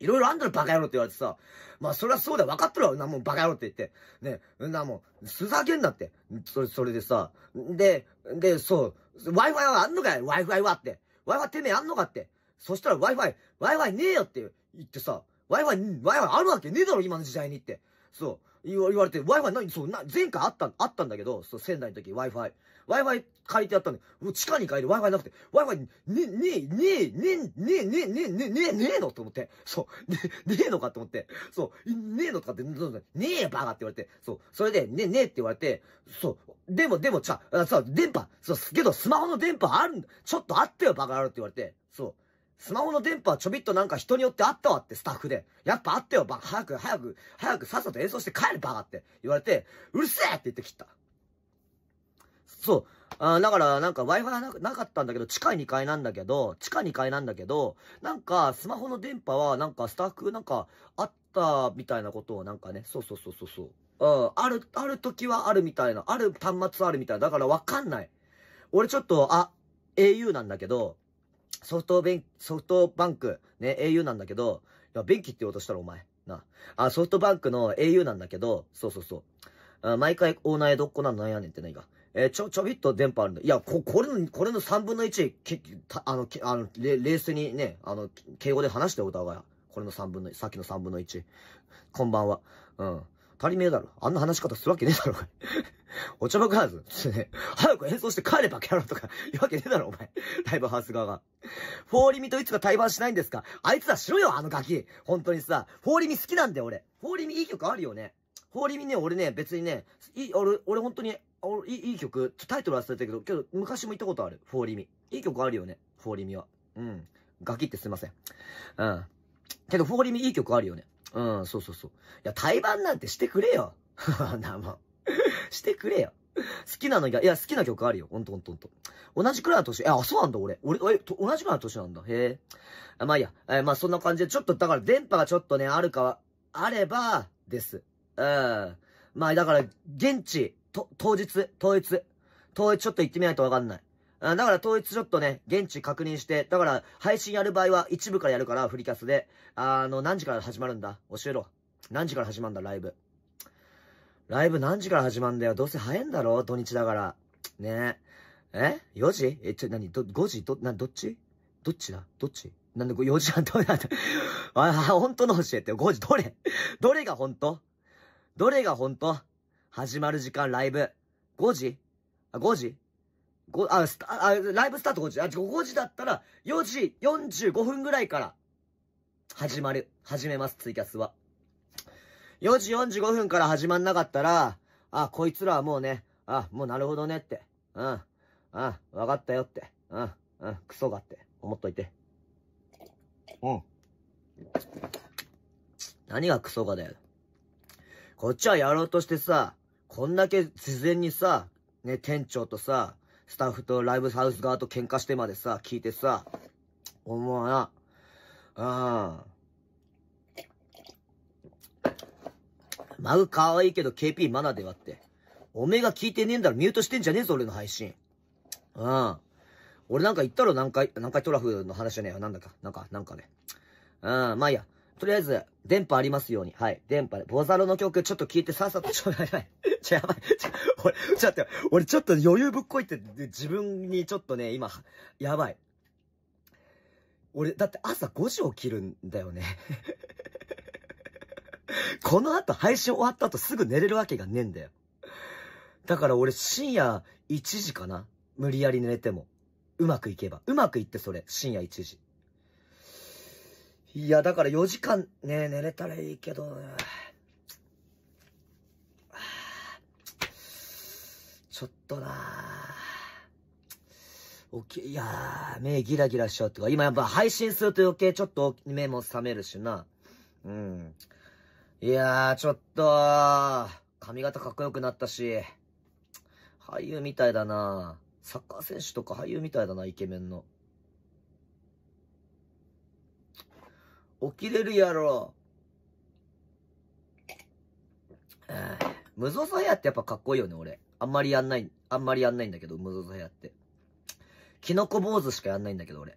いろいろあんだろ、バカ野郎って言われてさ。まあ、それはそうだよ。分かってるわ、な、もうバカ野郎って言って。ね、な、もう、ふざけんなって。それ、それでさ。で、で、そう。Wi-Fi はあんのかい ?Wi-Fi はって。Wi-Fi てめえあんのかって。そしたら Wi-Fi、Wi-Fi ねえよって言ってさ。Wi-Fi、Wi-Fi あるわけねえだろ、今の時代にって。そう。言われて、Wi-Fi 何そう、な、前回あった、あったんだけど、そう、仙台の時 Wi-Fi。Wi-Fi 書いてあったんで、もう地下に書いて Wi-Fi なくて、Wi-Fi ね、ねえ、ねえ、ねえ、ねえ、ねえ、ねえ、ねえ、ねえ、ねえのって思って、そう、ね、ねえのかって思って、そう、ねえのとかって、ねえバカって言われて、そう、それで、ねえ、ねえって言われて、そう、でも、でも、ちゃ、あさ、電波、そう、けどスマホの電波あるんだ、ちょっとあってよバカあるって言われて、そう、スマホの電波はちょびっとなんか人によってあったわってスタッフで。やっぱあったよ、バカ。早く、早く、早くさっさと演奏して帰るバカって言われて、うるせえって言って切った。そう。あだから、なんか Wi-Fi なかったんだけど、地下2階なんだけど、地下2階なんだけど、なんか、スマホの電波は、なんか、スタッフ、なんか、あったみたいなことを、なんかね、そうそうそうそうう。ん、ある、ある時はあるみたいな、ある端末あるみたいな、だからわかんない。俺ちょっと、あ、au なんだけど、ソフトベン、ソフトバンク、ね、au なんだけど、いや、便器って言おうとしたらお前、な。あ、ソフトバンクの au なんだけど、そうそうそう。あ毎回オーナー江どっこなんなんやねんってないか。えー、ちょ、ちょびっと電波あるんだ。いや、こ、これの、これの3分の1、け、た、あの、け、あの、レースにね、あの、敬語で話してお互い。これの3分の、さっきの3分の1。こんばんは。うん。足りねえだろ。あんな話し方するわけねえだろ、お 茶ばかっつね、早く演奏して帰ればけやろとか言うわけねえだろ、お前。ライブハウス側が。フォーリミといつか対バンしないんですかあいつらしろよ、あのガキ。本当にさ。フォーリミ好きなんだよ、俺。フォーリミいい曲あるよね。フォーリミね、俺ね、別にね、い、俺、俺本当に、おいい、いい曲、タイトル忘れたけど、けど、昔も言ったことある。フォーリミ。いい曲あるよね。フォーリミは。うん。ガキってすいません。うん。けど、フォーリミいい曲あるよね。うん、そうそうそう。いや、対バンなんてしてくれよ。な も してくれよ。好きなのが、いや、好きな曲あるよ。ほんとほんとほんと。同じくらいの年、え、あ、そうなんだ、俺。俺、え、同じくらいの年なんだ。へえ。まあいいや。えー、まあそんな感じで、ちょっと、だから電波がちょっとね、あるかは、あれば、です。うん。まあだから、現地、当日、当日、当日ちょっと行ってみないとわかんない。だから当日ちょっとね、現地確認して、だから配信やる場合は一部からやるから、フリキャスで。あの、何時から始まるんだ教えろ。何時から始まるんだ、ライブ。ライブ何時から始まるんだよ。どうせ早いんだろ土日だから。ねえ。え ?4 時え、ちょ、なに、ど、5時ど、な、どっちどっちだどっちなんで4時半どっだあ、本当の教えてよ。5時、どれどれが本当どれが本当始まる時間ライブ。5時あ、5時5あ、スタ、あ、ライブスタート5時。あ、5時だったら、4時45分ぐらいから、始まる。始めます、ツイキャスは。4時45分から始まんなかったら、あ、こいつらはもうね、あ、もうなるほどねって。うん。あ、わかったよって。うん。うん。クソがって。思っといて。うん。何がクソがだよ。こっちはやろうとしてさ、こんだけ事前にさ、ね、店長とさ、スタッフとライブハウス側と喧嘩してまでさ、聞いてさ、思うな。ああ。マグ可愛いけど KP マナではって。おめえが聞いてねえんだろミュートしてんじゃねえぞ、俺の配信。うん。俺なんか言ったろ、何回、何回トラフの話じゃねえよ。なんだか、なんか、なんかね。うん、まあいいや。とりあえず、電波ありますように。はい。電波で。ボザロの曲、ちょっと聞いて、さっさと、ちょ、やばい。ちょ、やばい。ちょ、俺、ちょっと、俺ちょっと余裕ぶっこいて、自分にちょっとね、今、やばい。俺、だって朝5時起きるんだよね。この後、配信終わった後すぐ寝れるわけがねえんだよ。だから俺、深夜1時かな無理やり寝ても。うまくいけば。うまくいってそれ。深夜1時。いや、だから4時間ね、寝れたらいいけど、ちょっとな起き、いや目ギラギラしちゃうってか、今やっぱ配信すると余計ちょっと目も覚めるしな。うん。いやー、ちょっと、髪型かっこよくなったし、俳優みたいだなサッカー選手とか俳優みたいだな、イケメンの。起きれるやろ。無造作ヘアってやっぱかっこいいよね、俺。あんまりやんない、あんまりやんないんだけど、無造作ヘアって。キノコ坊主しかやんないんだけど、俺。い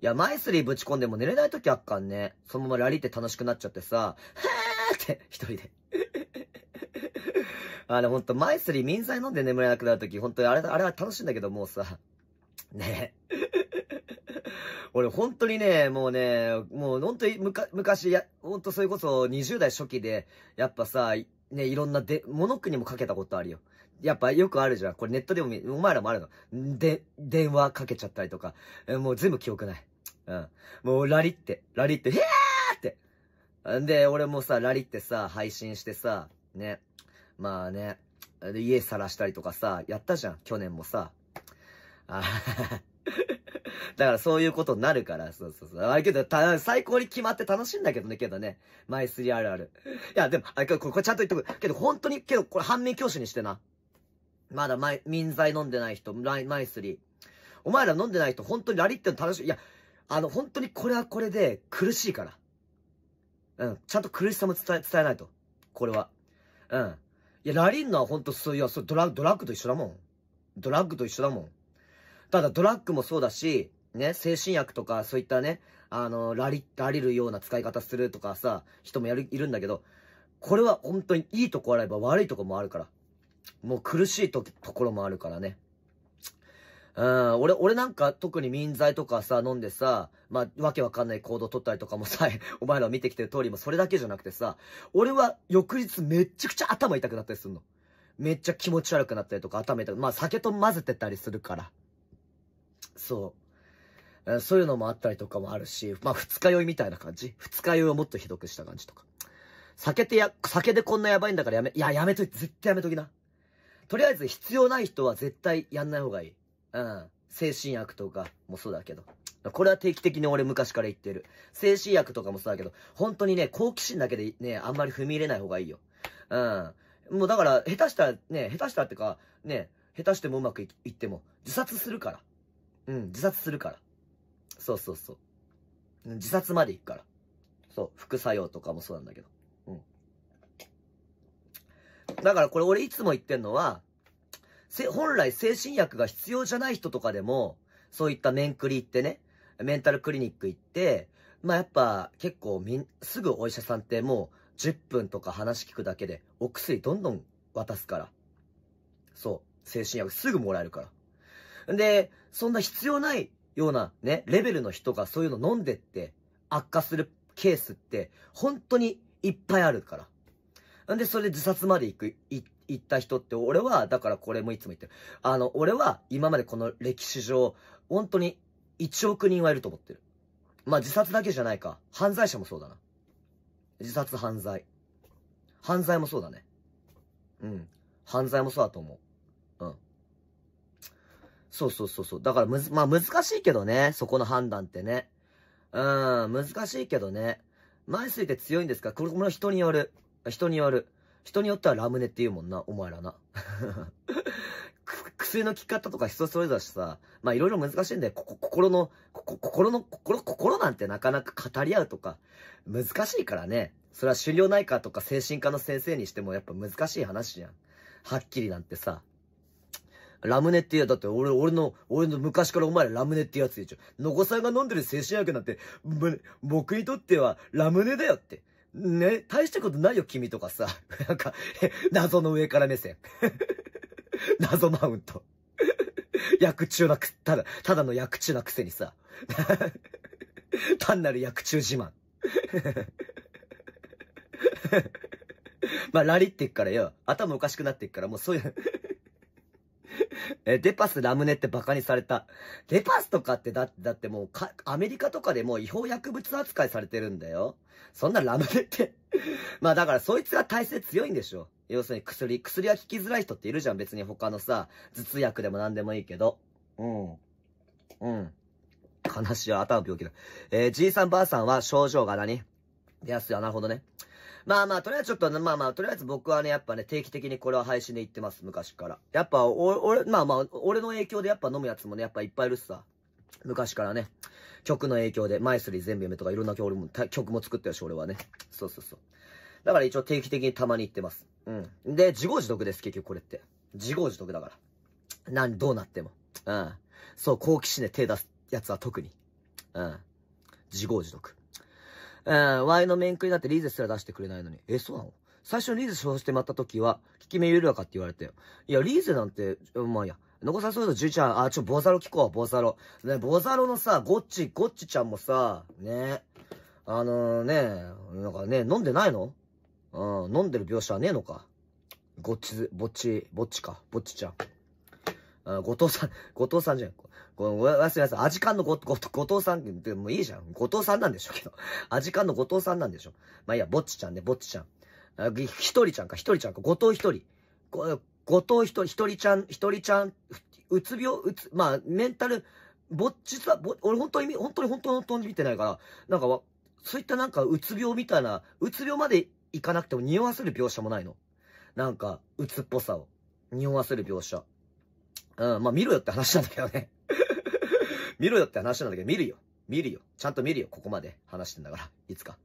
や、マイスリーぶち込んでも寝れない時あっかんね。そのままラリって楽しくなっちゃってさ、はーって、一人で。あれほんと、マイスリー民剤飲んで眠れなくなる時、ほんとあれ、あれは楽しいんだけど、もうさ、ねえ。俺本当にね、もうね、もう本当にむか昔や、本当それこそ20代初期で、やっぱさ、ね、いろんなで、モノックにもかけたことあるよ。やっぱよくあるじゃん。これネットでもお前らもあるの。で、電話かけちゃったりとか。もう全部記憶ない。うん。もうラリって、ラリって、へーって。んで、俺もさ、ラリってさ、配信してさ、ね。まあね。家晒したりとかさ、やったじゃん。去年もさ。あははは だからそういうことになるから、そうそうそう。あ、けど、た、最高に決まって楽しいんだけどね、けどね。マイスリあるある。いや、でも、あ、これ、これちゃんと言っとく。けど、本当に、けど、これ反面教師にしてな。まだ、マイ、民剤飲んでない人、マイ、マイスリお前ら飲んでない人、本当にラリっての楽しい。いや、あの、本当にこれはこれで苦しいから。うん。ちゃんと苦しさも伝え、伝えないと。これは。うん。いや、ラリンのは本当そう、いや、そう、ドラ、ドラッグと一緒だもん。ドラッグと一緒だもん。ただドラッグもそうだし、ね、精神薬とかそういったね、あの、ラリ、ラリるような使い方するとかさ、人もやる、いるんだけど、これは本当にいいとこあれば悪いとこもあるから。もう苦しいと、ところもあるからね。うん、俺、俺なんか特に民剤とかさ、飲んでさ、まあ、わけわかんない行動取ったりとかもさ、お前ら見てきてる通りもそれだけじゃなくてさ、俺は翌日めっちゃくちゃ頭痛くなったりすんの。めっちゃ気持ち悪くなったりとか頭痛く、まあ酒と混ぜてたりするから。そう。そういうのもあったりとかもあるし、まあ、二日酔いみたいな感じ二日酔いをもっとひどくした感じとか。酒ってや、酒でこんなやばいんだからやめ、いや、やめといて、絶対やめときな。とりあえず必要ない人は絶対やんない方がいい。うん。精神薬とかもそうだけど。これは定期的に俺昔から言ってる。精神薬とかもそうだけど、本当にね、好奇心だけでね、あんまり踏み入れない方がいいよ。うん。もうだから、下手したらね、下手したってか、ね、下手してもうまくいっても、自殺するから。うん、自殺するから。そうそうそう。自殺まで行くから。そう、副作用とかもそうなんだけど。うん。だからこれ俺いつも言ってんのは、本来精神薬が必要じゃない人とかでも、そういった面クリ行ってね、メンタルクリニック行って、まあやっぱ結構みん、すぐお医者さんってもう10分とか話聞くだけで、お薬どんどん渡すから。そう。精神薬すぐもらえるから。で、そんな必要ないようなね、レベルの人がそういうの飲んでって悪化するケースって本当にいっぱいあるから。んで、それで自殺まで行く、行った人って、俺は、だからこれもいつも言ってる。あの、俺は今までこの歴史上、本当に1億人はいると思ってる。まあ、自殺だけじゃないか。犯罪者もそうだな。自殺犯罪。犯罪もそうだね。うん。犯罪もそうだと思う。そうそうそうそう。だからむず、まあ難しいけどね、そこの判断ってね。うん、難しいけどね。前すって強いんですかこれも人による。人による。人によってはラムネって言うもんな、お前らな。薬の効き方とか人それぞれだしさ、まあいろいろ難しいんだよ。心の、心の、心、心なんてなかなか語り合うとか、難しいからね。それは心療内科とか精神科の先生にしてもやっぱ難しい話じゃん。はっきりなんてさ。ラムネってや、だって俺、俺の、俺の昔からお前らラムネってやつでしょ。のこさんが飲んでる精神薬なんて、僕にとってはラムネだよって。ね、大したことないよ、君とかさ。なんか、謎の上から目線。謎マウント。薬中なく、ただ、ただの薬中なくせにさ。単なる薬中自慢。まあ、ラリっていくからよ。頭おかしくなっていくから、もうそういう え、デパスラムネってバカにされた。デパスとかってだって、だってもうか、アメリカとかでもう違法薬物扱いされてるんだよ。そんなラムネって まあだからそいつが体勢強いんでしょ。要するに薬、薬は効きづらい人っているじゃん。別に他のさ、頭痛薬でも何でもいいけど。うん。うん。悲しいは頭病気だ。えー、じいさんばあさんは症状が何出やすい。わ。なるほどね。まあまあ、とりあえずちょっと、まあまあ、とりあえず僕はね、やっぱね、定期的にこれは配信で言ってます、昔から。やっぱ、お、俺、まあまあ、俺の影響でやっぱ飲むやつもね、やっぱいっぱいいるしさ。昔からね、曲の影響で、マイスリー全部読めとかいろんな曲も曲も作ったし、俺はね。そうそうそう。だから一応定期的にたまに行ってます。うん。で、自業自得です、結局これって。自業自得だから。なん、どうなっても。うん。そう、好奇心で手出すやつは特に。うん。自業自得。えー、Y の面食いになってリーゼすら出してくれないのに。え、そうなの最初にリーゼそうしてまった時は、効き目緩やかって言われて。いや、リーゼなんて、まあいや。残さそうと11話、あ、ちょ、ボザロ聞こう、ボザロ。ね、ボザロのさ、ゴッチ、ゴッチちゃんもさ、ね。あのー、ね、なんかね、飲んでないのうん、飲んでる描写はねえのか。ゴッチ、ぼっち、ぼっちか、ぼっちちゃん。あ、後藤さん、後藤さんじゃん。ごの、わすみまアジカンのご、ご、後藤さんって、もういいじゃん。後藤さんなんでしょけど。アジカンの後藤さんなんでしょ。まあ、いや、ぼっちちゃんね、ぼっちちゃん。あひとりちゃんか、ひとりちゃんか、後藤ひとり。ご、後藤ひとり、ひとりちゃん、ひとりちゃん、うつ病、うつ、まあ、メンタル、ぼっちさ、ぼ、俺本当に、本当に本当に本当に見てないから、なんかそういったなんか、うつ病みたいな、うつ病までいかなくても匂わせる描写もないの。なんか、うつっぽさを。匂わせる描写。うん、まあ見ろよって話なんだけどね見ろよって話なんだけど、見るよ。見るよ。ちゃんと見るよ。ここまで話してんだから。いつか。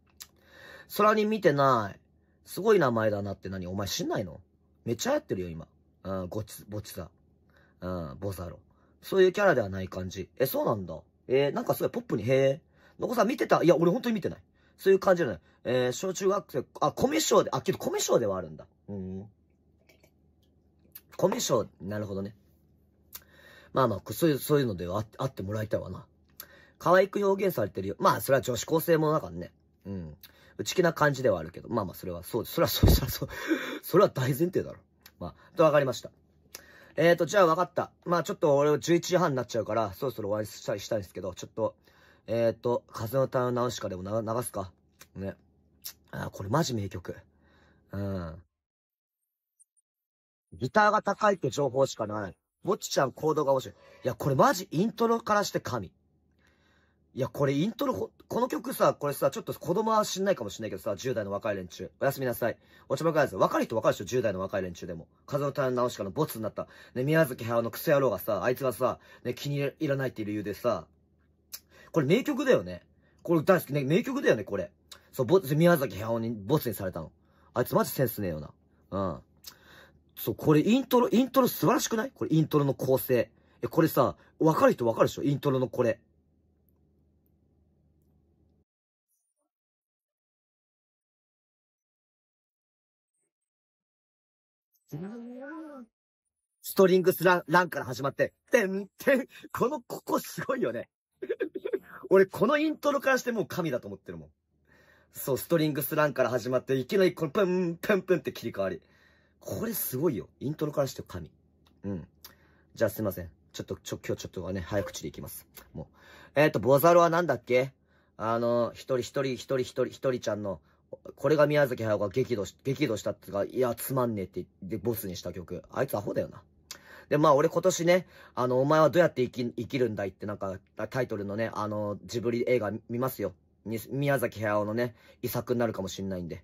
空に見てない。すごい名前だなって何お前知んないのめっちゃやってるよ、今。うん、ごち、ぼちさ。うん、ボザロ。そういうキャラではない感じ。え、そうなんだ。えー、なんかすごいポップに、へえ。のこさん見てたいや、俺本当に見てない。そういう感じじゃない。えー、小中学生、あ、コミュ障で、あ、けどコミュ障ではあるんだ。うん。コミュ障、なるほどね。まあまあ、そういう、そういうのではあってもらいたいわな。可愛く表現されてるよ。まあ、それは女子高生もだからね。うん。内気な感じではあるけど。まあまあ、それはそう。それはそう、そたら、そう。それは大前提だろ。まあ、とわかりました。えーと、じゃあ分かった。まあちょっと俺11時半になっちゃうから、そろそろ終わりしたいしたいんですけど、ちょっと、えーと、風の歌を直しかでも流すか。ね。あ、これマジ名曲。うん。ギターが高いって情報しかない。もっちちゃん行動が面白い。いや、これマジイントロからして神。いや、これイントロ、この曲さ、これさ、ちょっと子供は知んないかもしんないけどさ、10代の若い連中。おやすみなさい。おちまかやつ。若い人若い人、10代の若い連中でも。風の谷直しかのボツになった。ね、宮崎駿のクソ野郎がさ、あいつはさ、ね、気に入らないっていう理由でさ、これ名曲だよね。これ大好きね、名曲だよね、これ。そう、ボツ、宮崎駿にボツにされたの。あいつマジセンスねえよな。うん。そう、これイントロ、イントロ素晴らしくないこれイントロの構成。え、これさ、わかる人わかるでしょイントロのこれ。ストリングスラン、ランから始まって、てんてん、この、ここすごいよね。俺、このイントロからしてもう神だと思ってるもん。そう、ストリングスランから始まって、いきなりこのプン、プンプンって切り替わり。これすごいよ。イントロからして神。うん。じゃあすいません。ちょっと、ちょ、今日ちょっとね、早口でいきます。もう。えっ、ー、と、ボザロはなんだっけあの、一人一人一人一人一人ちゃんの、これが宮崎駿が激怒し、激怒したっていうか、いや、つまんねえって、で、ボスにした曲。あいつアホだよな。で、まあ俺今年ね、あの、お前はどうやって生き、生きるんだいってなんか、タイトルのね、あの、ジブリ映画見ますよ。宮崎駿のね、遺作になるかもしんないんで。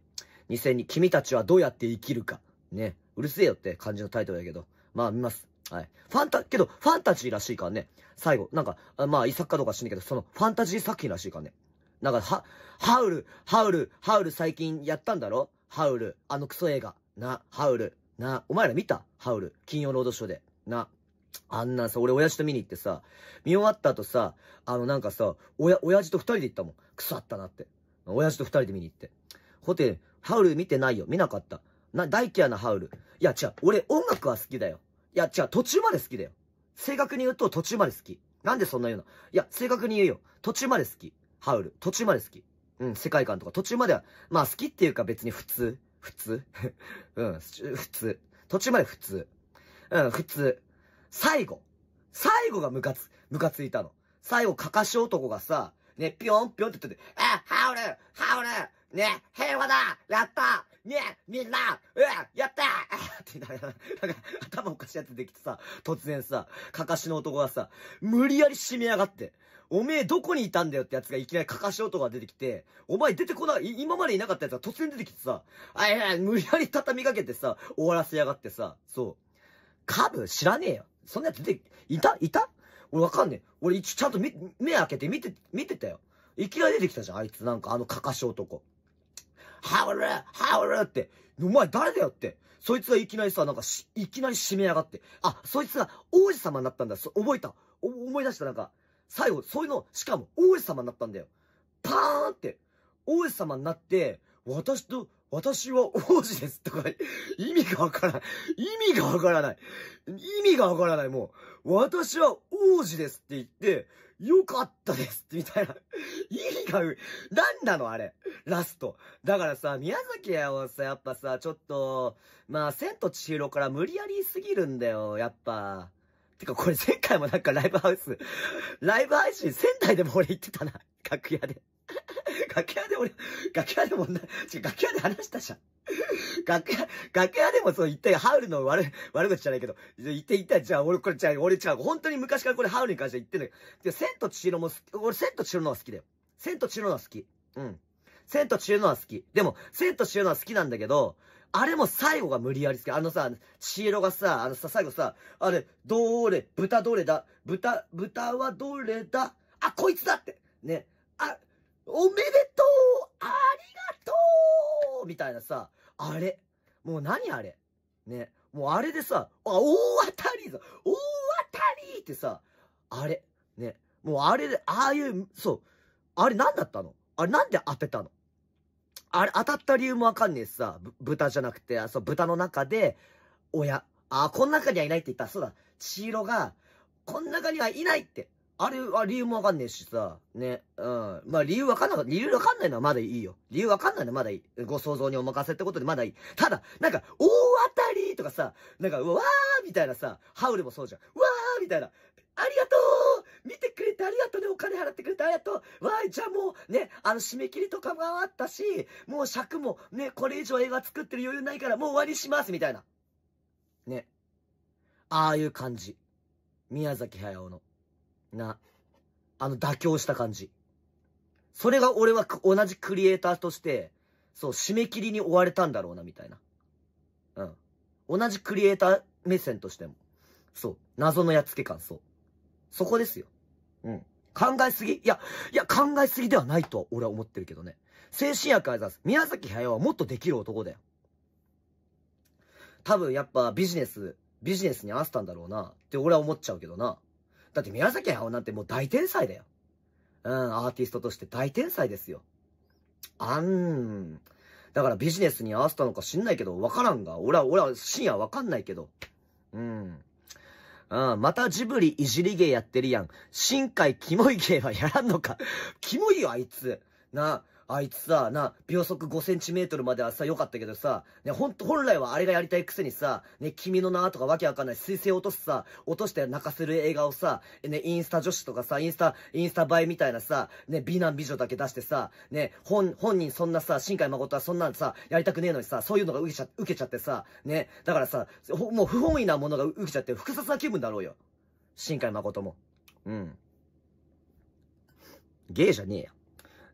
2002、君たちはどうやって生きるか。ね、うるせえよって感じのタイトルやけど、まあ見ます。はい。ファンタ、けど、ファンタジーらしいからね。最後、なんか、あまあ、遺作かどうか知んねけど、その、ファンタジー作品らしいからね。なんか、は、ハウル、ハウル、ハウル最近やったんだろハウル、あのクソ映画。な、ハウル。な、お前ら見たハウル。金曜ロードショーで。な。あんなさ、俺親父と見に行ってさ、見終わった後さ、あのなんかさ、親、親父と二人で行ったもん。クソあったなって。親父と二人で見に行って。ホテル、ハウル見てないよ。見なかった。な、大嫌いなハウル。いや、違う。俺、音楽は好きだよ。いや、違う。途中まで好きだよ。正確に言うと、途中まで好き。なんでそんな言うのいや、正確に言うよ。途中まで好き。ハウル。途中まで好き。うん、世界観とか。途中までは、まあ好きっていうか別に普通。普通 うん、普通。途中まで普通。うん、普通。最後。最後がムカつ、ムカついたの。最後、かかし男がさ、ね、ぴょんぴょんって言ってて、え、ハウルハウルね、平和だやったねえ、みんな、うわ、やったーってな、んか、頭おかしいやつできてさ、突然さ、かかしの男がさ、無理やり締めやがって、おめえどこにいたんだよってやつがいきなりかかし男が出てきて、お前出てこない、今までいなかったやつが突然出てきてさ、あいや、無理やり畳みかけてさ、終わらせやがってさ、そう。カブ知らねえよ。そんなやつ出て、いたいた俺わかんねえ。俺一ちゃんと目、目開けて見て、見てたよ。いきなり出てきたじゃん、あいつなんか、あのかかし男。ハウルハウルって、お前誰だよって。そいつがいきなりさ、なんかし、いきなり締めやがって。あ、そいつが王子様になったんだ。覚えた。思い出した、なんか。最後、そういうの、しかも王子様になったんだよ。パーンって。王子様になって、私と私は王子ですとか、意味がわからない。意味がわからない。意味がわからない、もう。私は王子ですって言って、よかったですってみたいな。意味が、なんなのあれ。ラスト。だからさ、宮崎はさ、やっぱさ、ちょっと、まあ、千と千尋から無理やりすぎるんだよ、やっぱ。てか、これ前回もなんかライブハウス、ライブ配信仙台でも俺行ってたな、楽屋で。楽屋で俺、楽屋でもな、違う、楽屋で話したじゃん。楽屋、楽屋でもそう言ったよ。ハウルの悪、悪口じゃないけど、言って言ったじゃあ、俺、これ、じゃあ、俺、ゃう、本当に昔からこれハウルに関して言ってんだけど、で、千と千尋も好き、俺、千と千尋のは好きだよ。千と千尋のは好き。うん。千と千尋のは好き。でも、千と千尋のは好きなんだけど、あれも最後が無理やり好き。あのさ、千尋がさ、あのさ、最後さ、あれ、どれ、豚どれだ、豚、豚はどれだ、あ、こいつだって、ね、あ、おめでとうありがとうみたいなさ、あれ。もう何あれね。もうあれでさ、あ、大当たりぞ大当たりってさ、あれ。ね。もうあれで、ああいう、そう。あれ何だったのあれなんで当てたのあれ当たった理由もわかんねえしさ、豚じゃなくて、あ、そう、豚の中で、親、あ、この中にはいないって言った。そうだ、千尋が、この中にはいないって、あれは理由もわかんねえしさ、ね、うん。まあ理由わかんな理由わかんないのはまだいいよ。理由わかんないのはまだいい。ご想像にお任せってことでまだいい。ただ、なんか、大当たりとかさ、なんか、わーみたいなさ、ハウルもそうじゃん。わーみたいな。ありがとう見てくれてありがとうねお金払ってくれてありがとうわーいじゃあもうね、あの締め切りとかもあったし、もう尺もね、これ以上映画作ってる余裕ないからもう終わりしますみたいな。ね。ああいう感じ。宮崎駿の。な、あの妥協した感じ。それが俺は同じクリエイターとして、そう、締め切りに追われたんだろうな、みたいな。うん。同じクリエイター目線としても。そう。謎のやっつけ感、そう。そこですよ。うん。考えすぎいや、いや、考えすぎではないとは俺は思ってるけどね。精神薬あざす。宮崎駿はもっとできる男だよ。多分やっぱビジネス、ビジネスに合わせたんだろうなって俺は思っちゃうけどな。だって宮崎駿なんてもう大天才だよ。うん、アーティストとして大天才ですよ。あん。だからビジネスに合わせたのか知んないけど、わからんが。俺は、俺は深夜わかんないけど。うん。うん、またジブリいじり芸やってるやん。深海キモい芸はやらんのか。キモいよ、あいつ。な、あいつさ、な、秒速5センチメートルまではさ、良かったけどさ、ね、ほんと、本来はあれがやりたいくせにさ、ね、君の名とかわけわかんない、水星落とすさ、落として泣かせる映画をさ、ね、インスタ女子とかさ、インスタ、インスタ映えみたいなさ、ね、美男美女だけ出してさ、ね、本、本人そんなさ、新海誠はそんなんさ、やりたくねえのにさ、そういうのが受けちゃ、受けちゃってさ、ね、だからさ、もう不本意なものが受けちゃって複雑な気分だろうよ。新海誠も。うん。ゲイじゃねえよ。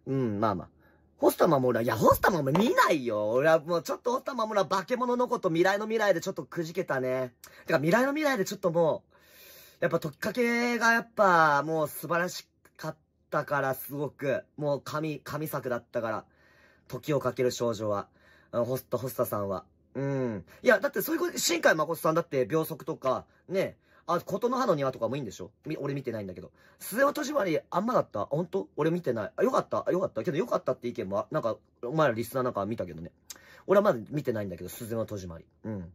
うん、まあまあ。ホスタマム俺いや、ホスタマム見ないよ。俺はもうちょっとホスタマムは化け物のこと未来の未来でちょっとくじけたね。てか未来の未来でちょっともう、やっぱとっかけがやっぱもう素晴らしかったからすごく、もう神、神作だったから、時をかける少女は、ホスト、ホスタさんは。うん。いや、だってそういうこと、新海誠さんだって秒速とか、ね、あ、琴の葉の庭とかもいいんでしょ俺見てないんだけど。末尾戸締まり、あんまだったほんと俺見てない。あ、よかったよかったけどよかったって意見も、なんか、お前らリスナーなんか見たけどね。俺はまだ見てないんだけど、末尾戸締まり。うん。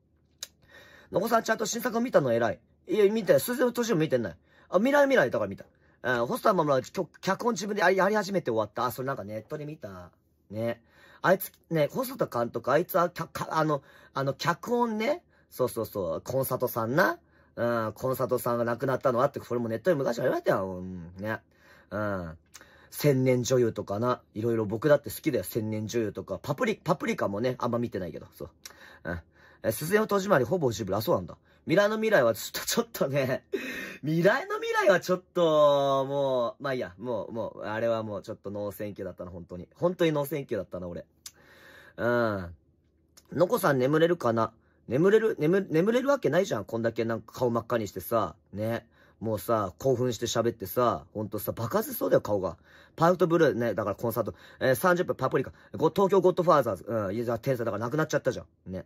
のこさんちゃんと新作を見たの偉い。いや、見てない。末尾戸締まり見てない。あ、未来未来だから見た。うん、ホストーマムは脚本自分でやり始めて終わった。あ、それなんかネットで見た。ね。あいつ、ね、細田監督、あいつは、あの、あの、脚本ね、そうそうそう、コンサートさんな、うん、コンサートさんが亡くなったのはって、これもネットで昔言われたよ。うん、ね。うん。千年女優とかな。いろいろ僕だって好きだよ。千年女優とか。パプリ、パプリカもね、あんま見てないけど。そう。うん。え、鈴の戸締まりほぼジブラ。そうなんだ。未来の未来はちょっと、ちょっとね未来 の未来はちょっと、もう、まあいいや、もう、もう、あれはもうちょっとノーセンキューだったな、本当に。本当にノーセンキューだったな、俺。うん。のこさん眠れるかな眠れる、眠、眠れるわけないじゃん。こんだけなんか顔真っ赤にしてさ、ね。もうさ、興奮して喋ってさ、ほんとさ、爆発しそうだよ、顔が。パウトブルーね、だからコンサート、えー、30分パプリカ、東京ゴッドファーザーズ、うん、いや、天才だからなくなっちゃったじゃん。ね。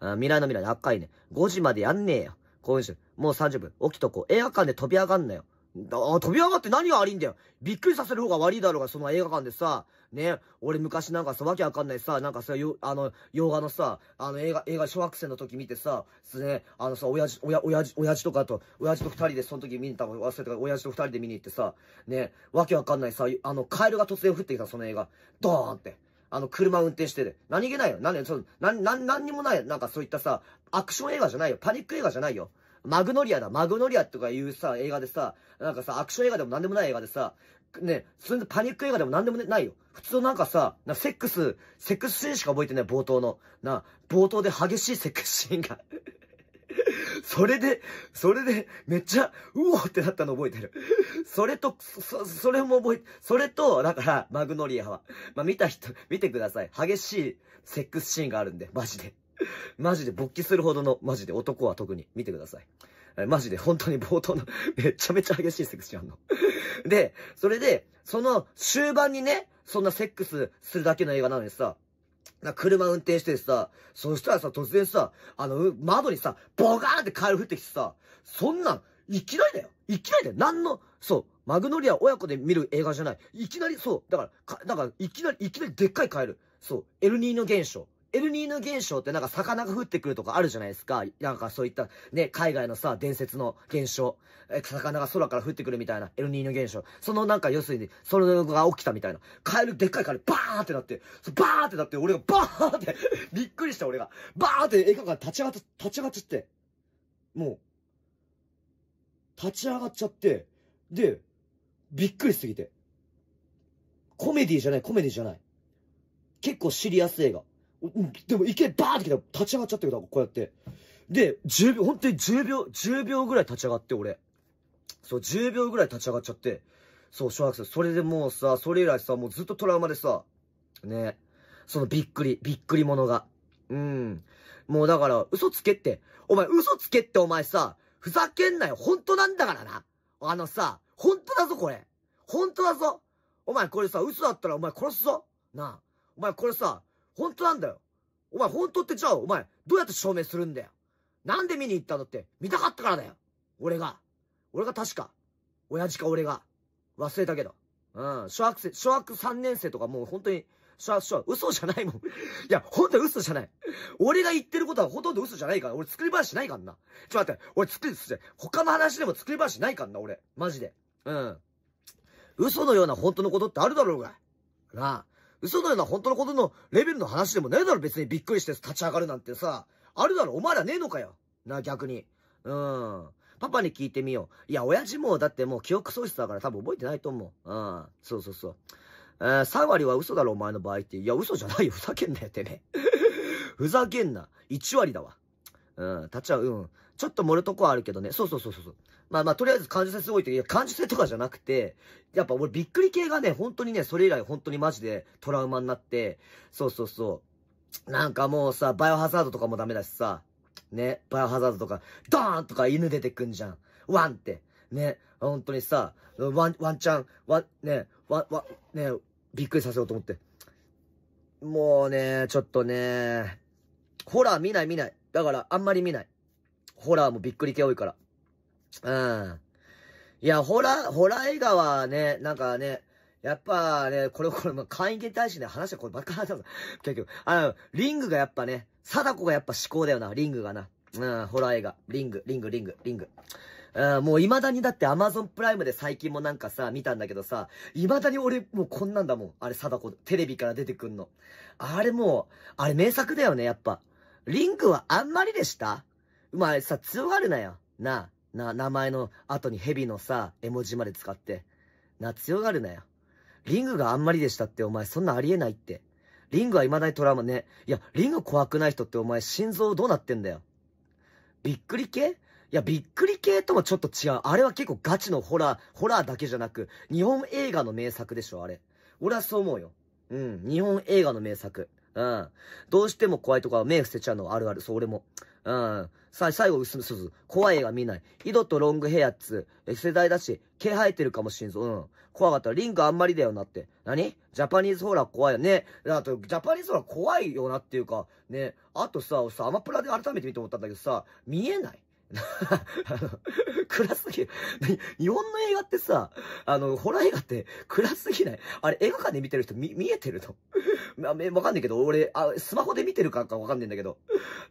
あ未来の未来、赤いね。5時までやんねえよ。興奮してる。もう30分。起きとこう。映画館で飛び上がんなよ。あ、飛び上がって何が悪いんだよ。びっくりさせる方が悪いだろうが、その映画館でさ、ね、俺昔なんかさ、わけわかんないさ、なんかさ、よ、あの、洋画のさ、あの映画、映画小学生の時見てさ、すね、あのさ、親父、親、父、親父とかと、親父と二人でその時見に行ったの忘れたから、親父と二人で見に行ってさ、ね、わけわかんないさ、あの、カエルが突然降ってきた、その映画。ドーンって。あの、車運転してて。何気ないよ。なんで、その、何、何、にもない。なんかそういったさ、アクション映画じゃないよ。パニック映画じゃないよ。マグノリアだ。マグノリアとかいうさ、映画でさ、なんかさ、アクション映画でもなんでもない映画でさ、ね、それでパニック映画でも何でもないよ。普通なんかさ、なセックス、セックスシーンしか覚えてない、冒頭の。な、冒頭で激しいセックスシーンが それで、それで、めっちゃ、うおってなったの覚えてる。それと、そ、それも覚え、それと、だから、マグノリアは。まあ、見た人、見てください。激しいセックスシーンがあるんで、マジで。マジで勃起するほどの、マジで男は特に見てください。マジで本当に冒頭の めちゃめちゃ激しいセックスやんの で、それで、その終盤にね、そんなセックスするだけの映画なのにさ、車運転してさ、そしたらさ、突然さ、あの、窓にさ、ボガーンってカエル降ってきてさ、そんなん、いきなりだよいきなりだよなんの、そう、マグノリア親子で見る映画じゃない。いきなり、そう、だから、かだから、いきなり、いきなりでっかいカエル。そう、エルニーニョ現象。エルニーヌ現象ってなんか魚が降ってくるとかあるじゃないですか。なんかそういった、ね、海外のさ、伝説の現象。え、魚が空から降ってくるみたいな、エルニーヌ現象。そのなんか要するに、その動画が起きたみたいな。カエル、でっかいカエル、バーンってなって、バーンってなって、俺がバーンって びっくりした俺が。バーンって映画館立ち上がっ、立ち上がっちゃって。もう、立ち上がっちゃって、で、びっくりしすぎて。コメディじゃない、コメディじゃない。結構シリアス映画。でも池バーって来たら立ち上がっちゃってるだこうやって。で、10秒、本当に10秒、10秒ぐらい立ち上がって、俺。そう、10秒ぐらい立ち上がっちゃって。そう、小学生。それでもうさ、それ以来さ、もうずっとトラウマでさ、ね。そのびっくり、びっくり者が。うん。もうだから、嘘つけって。お前、嘘つけってお前さ、ふざけんなよ。本当なんだからな。あのさ、本当だぞ、これ。本当だぞ。お前、これさ、嘘だったらお前殺すぞ。なあ。お前、これさ、本当なんだよ。お前本当ってじゃあ、お前、どうやって証明するんだよ。なんで見に行ったのって、見たかったからだよ。俺が。俺が確か。親父か俺が。忘れたけど。うん。小学生、小学3年生とかもう本当に、小小嘘じゃないもん。いや、ほんと嘘じゃない。俺が言ってることはほとんど嘘じゃないから。俺作り話ないからな。ちょっと待って、俺作り、他の話でも作り話ないからな、俺。マジで。うん。嘘のような本当のことってあるだろうが。なあ。嘘のような本当のことのレベルの話でもねえだろ別にびっくりして立ち上がるなんてさ。あるだろお前らねえのかよ。な、逆に。うん。パパに聞いてみよう。いや、親父もだってもう記憶喪失だから多分覚えてないと思う。うん。そうそうそう。えー、3割は嘘だろお前の場合って。いや、嘘じゃないよ。ふざけんなよ、てめえ。ふざけんな。1割だわ。うん。立ちる。うん。ちょっと盛るとこあるけどね。そうそうそうそう。まあまあ、とりあえず感受性すごいって、いや、感受性とかじゃなくて、やっぱ俺びっくり系がね、本当にね、それ以来本当にマジでトラウマになって、そうそうそう。なんかもうさ、バイオハザードとかもダメだしさ、ね、バイオハザードとか、ドーンとか犬出てくんじゃん。ワンって。ね、本当にさ、ワン、ワンチャン、ワン、ね、ワン、ワン、ね、びっくりさせようと思って。もうね、ちょっとね、ホラー見ない見ない。だから、あんまり見ない。ホラーもびっくり系多いから。うん。いや、ホラー、ホラー映画はね、なんかね、やっぱね、これ、これ、まあ、会員に対しね、話はこればっかりだぞ。結局。あの、リングがやっぱね、貞子がやっぱ思考だよな、リングがな。うん、ホラー映画。リング、リング、リング、リング。うん、もう未だにだってアマゾンプライムで最近もなんかさ、見たんだけどさ、未だに俺もうこんなんだもん。あれ、貞子、テレビから出てくんの。あれもう、あれ名作だよね、やっぱ。リングはあんまりでしたまあさ、強がるなよ。なあ。な、名前の後に蛇のさ、絵文字まで使って。な、強がるなよ。リングがあんまりでしたってお前そんなありえないって。リングは未だにトラウマね。いや、リング怖くない人ってお前心臓どうなってんだよ。びっくり系いや、びっくり系ともちょっと違う。あれは結構ガチのホラー、ホラーだけじゃなく、日本映画の名作でしょ、あれ。俺はそう思うよ。うん、日本映画の名作。うん。どうしても怖いとか目伏せちゃうのあるある。そう、俺も。うん。さあ、最後、すず。怖い映画見ない。井戸とロングヘアっつ、世代だし、毛生えてるかもしんぞ。うん。怖かった。リンクあんまりだよなって。何ジャパニーズホラー怖いよね。あと、ジャパニーズホラー怖いよなっていうか、ね。あとさ、さ、アマプラで改めて見て思ったんだけどさ、見えない。あの、暗すぎる。日本の映画ってさ、あの、ホラー映画って暗すぎない。あれ、映画館で見てる人見、見えてるのま、わかんないけど、俺、あ、スマホで見てるかかわかんないんだけど。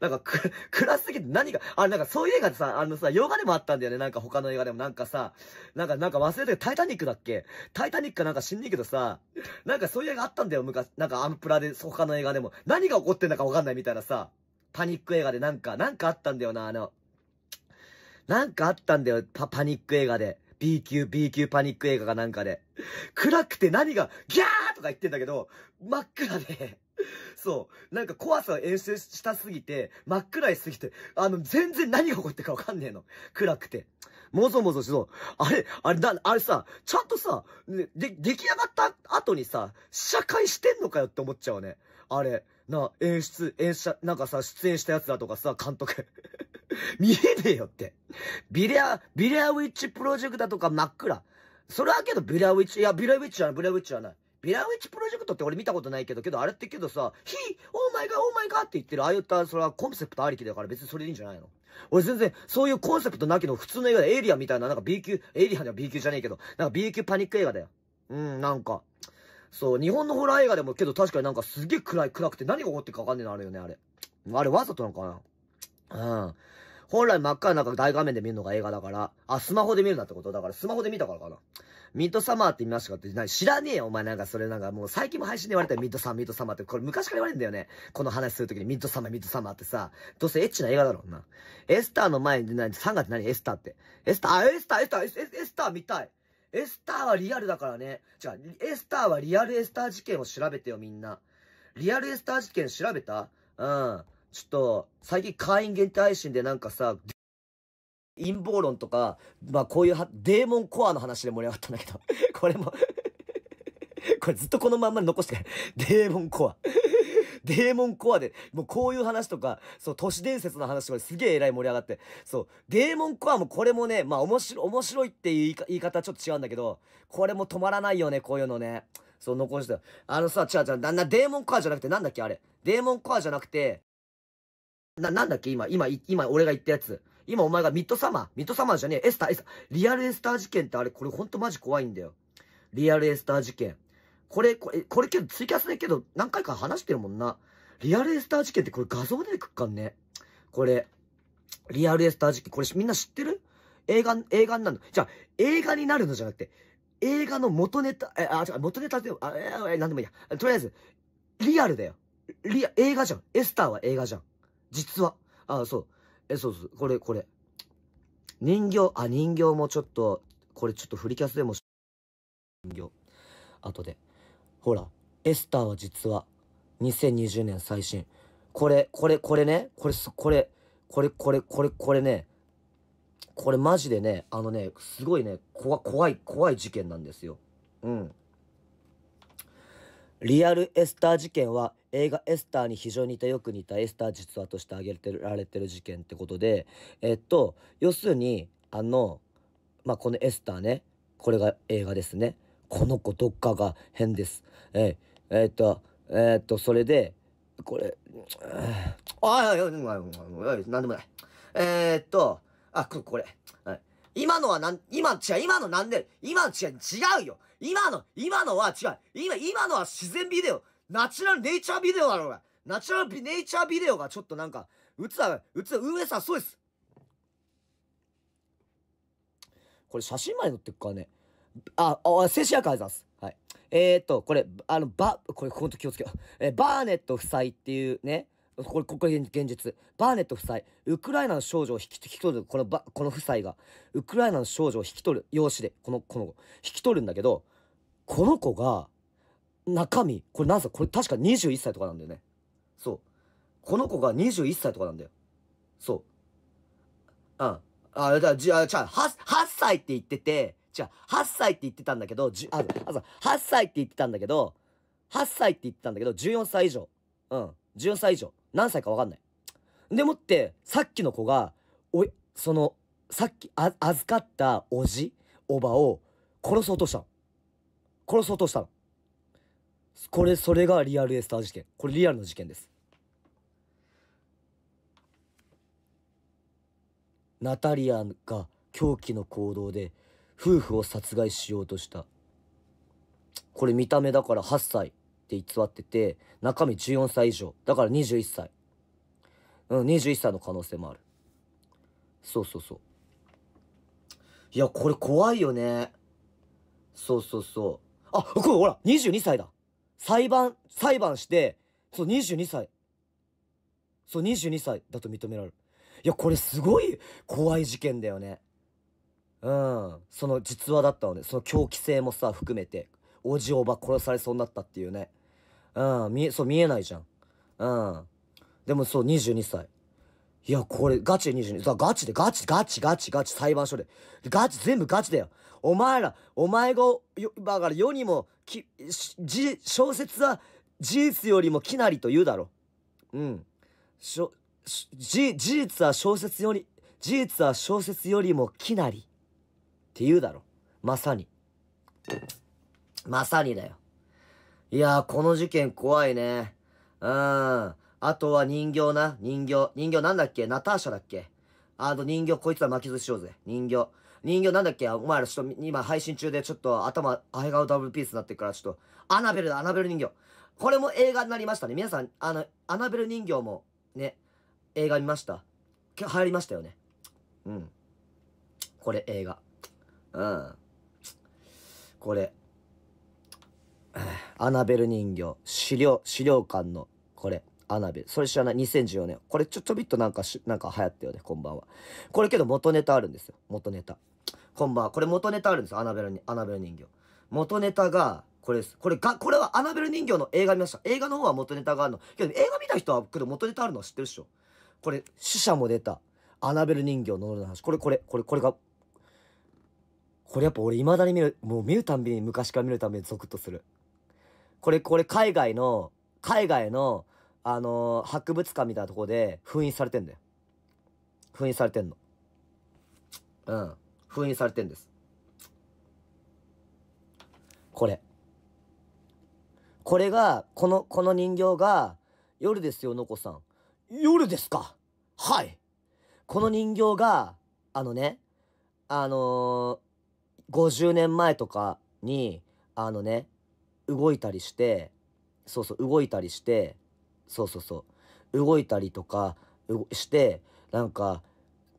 なんか、く、暗すぎて何が、あ、なんかそういう映画ってさ、あのさ、洋画でもあったんだよね。なんか他の映画でもなんかさ、なんか、なんか忘れてる。タイタニックだっけタイタニックかなんか死んねえけどさ、なんかそういう映画あったんだよ。昔、なんかアンプラで、他の映画でも。何が起こってんだかわかんないみたいなさ、パニック映画でなんか、なんかあったんだよな、あの。なんかあったんだよ、パ、パニック映画で。B 級、B 級パニック映画かなんかで。暗くて何が、ギャーとか言ってんだけど、真っ暗で そう。なんか怖さを演出したすぎて、真っ暗いすぎて、あの、全然何が起こってるかわかんねえの。暗くて。もぞもぞしそう。あれ、あれだ、あれさ、ちゃんとさ、ね、で、出来上がった後にさ、社会してんのかよって思っちゃうね。あれ、な、演出、演者、なんかさ、出演したやつだとかさ、監督 見えねえよって。ビレア、ビレアウィッチプロジェクトとか真っ暗。それはけどビレアウィッチ、いや、ビレアウィッチはない、ビレアウィッチはない。ビアウィッチプロジェクトって俺見たことないけど、けどあれってけどさ、ヒーオーマイガーオーマイガーって言ってる、ああいった、それはコンセプトありきだから別にそれでいいんじゃないの俺全然、そういうコンセプトなきの普通の映画で、エイリアンみたいな、なんか B 級、エイリアンでは B 級じゃねえけど、なんか B 級パニック映画だよ。うん、なんか。そう、日本のホラー映画でもけど確かになんかすげえ暗い、暗くて何が起こってかわかんねえのあるよね、あれ。あれわざとなのかなうん。本来真っ赤な中大画面で見るのが映画だから、あ、スマホで見るなってことだから、スマホで見たからかな。ミッドサマーって見ましたかって、知らねえよ、お前なんかそれなんかもう最近も配信で言われたよ、ミッドサマー、ミッドサマーって、これ昔から言われるんだよね。この話するときにミッドサマー、ミッドサマーってさ、どうせエッチな映画だろ、うな。エスターの前に、な、3月何エスターって。エスター、あ、エスター、エスター、エスエスター見たい。エスターはリアルだからね。違う、エスターはリアルエスター事件を調べてよ、みんな。リアルエスター事件調べたうん。ちょっと、最近会員限定配信でなんかさ、陰謀論とか、まあこういうデーモンコアの話で盛り上がったんだけど、これもこれずっとこのまんま残してデーモンコアデーモンコアで、もうこういう話とか、そう、都市伝説の話まですげえ偉い盛り上がって、そう、デーモンコアもこれもね、まあ面白、面白いっていう言い方ちょっと違うんだけど、これも止まらないよね、こういうのね。そう、残して。あのさ、違う違う、な、な、デーモンコアじゃなくて、なんだっけ、あれ。デーモンコアじゃなくて、な、なんだっけ今、今、今、俺が言ったやつ。今、お前がミッドサマー。ミッドサマーじゃねえ。エスター、エスター。リアルエスター事件ってあれ、これほんとマジ怖いんだよ。リアルエスター事件。これ、これ、これけど、ツイキャスだけど、何回か話してるもんな。リアルエスター事件ってこれ画像出てくっかんね。これ、リアルエスター事件。これみんな知ってる映画、映画になるの。じゃあ、映画になるのじゃなくて、映画の元ネタ、え、あ、違う、元ネタでも、あ、え、なでもいいや。とりあえず、リアルだよ。リア、映画じゃん。エスターは映画じゃん。実は。あ、そう。え、そうそう。これ、これ。人形、あ、人形もちょっと、これちょっとフリキャスでも、人形。後で。ほら、エスターは実は、2020年最新。これ、これ、これね、これこれ、これ、これ、これ、これね、これマジでね、あのね、すごいね、怖、怖い、怖い事件なんですよ。うん。リアルエスター事件は映画エスターに非常に似たよく似たエスター実話として挙げてられてる事件ってことで、えっと、要するに、あの、まあ、このエスターね、これが映画ですね。この子どっかが変です。えー、えー、っと、えー、っと、それで、これ、ああ、いや、いんでもない。えっと、あ、これ、はい。今のはなん、今、違う、今のなんで、今の違う、違うよ今の、今のは違う今、今のは自然美だよナチュラルネイチャービデオだろ、お前。ナチュラルネイチャービデオがちょっとなんか、うつだ、うつ、運営さんそうです。これ写真前で撮ってくからね。あ、あ、静止アありがとうございます。はい。えー、っと、これ、あの、ば、これ、ほんと気をつけよう。えー、バーネット夫妻っていうね、これ、ここ現実。バーネット夫妻、ウクライナの少女を引き引き取る、このば、この夫妻が、ウクライナの少女を引き取る、養子で、この、この子、引き取るんだけど、この子が、中身、これ何歳これ確か21歳とかなんだよね。そう。この子が21歳とかなんだよ。そう。うん。あ、だじゃあ、じゃあ、8、8歳って言ってて、じゃあ、8歳って言ってたんだけど、あ、8歳って言ってたんだけど、8歳って言ってたんだけど、14歳以上。うん。14歳以上。何歳かわかんない。でもって、さっきの子が、おい、その、さっき、あ、預かったおじ、おばを殺そうとしたの。殺そうとしたの。これ、それがリアルエスター事件。これリアルの事件です。ナタリアが狂気の行動で夫婦を殺害しようとした。これ見た目だから8歳って偽ってて、中身14歳以上。だから21歳。うん、21歳の可能性もある。そうそうそう。いや、これ怖いよね。そうそうそう。あ、これほら、22歳だ。裁判、裁判して、そう、22歳。そう、22歳だと認められる。いや、これすごい怖い事件だよね。うん。その実話だったので、その狂気性もさ、含めて、おじおば殺されそうになったっていうね。うん、見え、そう、見えないじゃん。うん。でもそう、22歳。いや、これ、ガチで22。だガチで、ガチ、ガチ、ガチ、ガチ、裁判所で。ガチ、全部ガチだよ。お前ら、お前が、よ、だから世にもき、じ、小説は事実よりもきなりと言うだろう。うん。しょ、し事、実は小説より、事実は小説よりもきなりって言うだろう。まさに。まさにだよ。いやー、この事件怖いね。うん。あとは人形な。人形。人形なんだっけナターシャだっけあの人形、こいつは巻き寿司しようぜ。人形。人形なんだっけお前らちょっと今配信中でちょっと頭、あれがダブルピースになってるからちょっと、アナベルだ、アナベル人形。これも映画になりましたね。皆さん、あの、アナベル人形もね、映画見ました今日入りましたよね。うん。これ映画。うん。これ。アナベル人形。資料、資料館の、これ。アナベル。それ知らない。2014年。これちょ、ちょびっとなんかし、なんか流行ったよね。こんばんは。これけど元ネタあるんですよ。元ネタ。こんばんは。これ元ネタあるんですよ。アナベルに、アナベル人形。元ネタが、これです。これが、これはアナベル人形の映画見ました。映画の方は元ネタがあるの。けど、映画見た人は、けど元ネタあるのは知ってるっしょ。これ、死者も出た。アナベル人形の呪いの話。これ、これ、これ、これが、これやっぱ俺未だに見る、もう見るたんびに昔から見るたびにゾクッとする。これ、これ海外の、海外の、あのー、博物館みたいなとこで封印されてんだよ。封印されてんの。うん。封印されてんです。これ。これが、この、この人形が、夜ですよ、のこさん。夜ですかはいこの人形が、あのね、あのー、50年前とかに、あのね、動いたりして、そうそう、動いたりして、そうそうそう、動いたりとかして、なんか、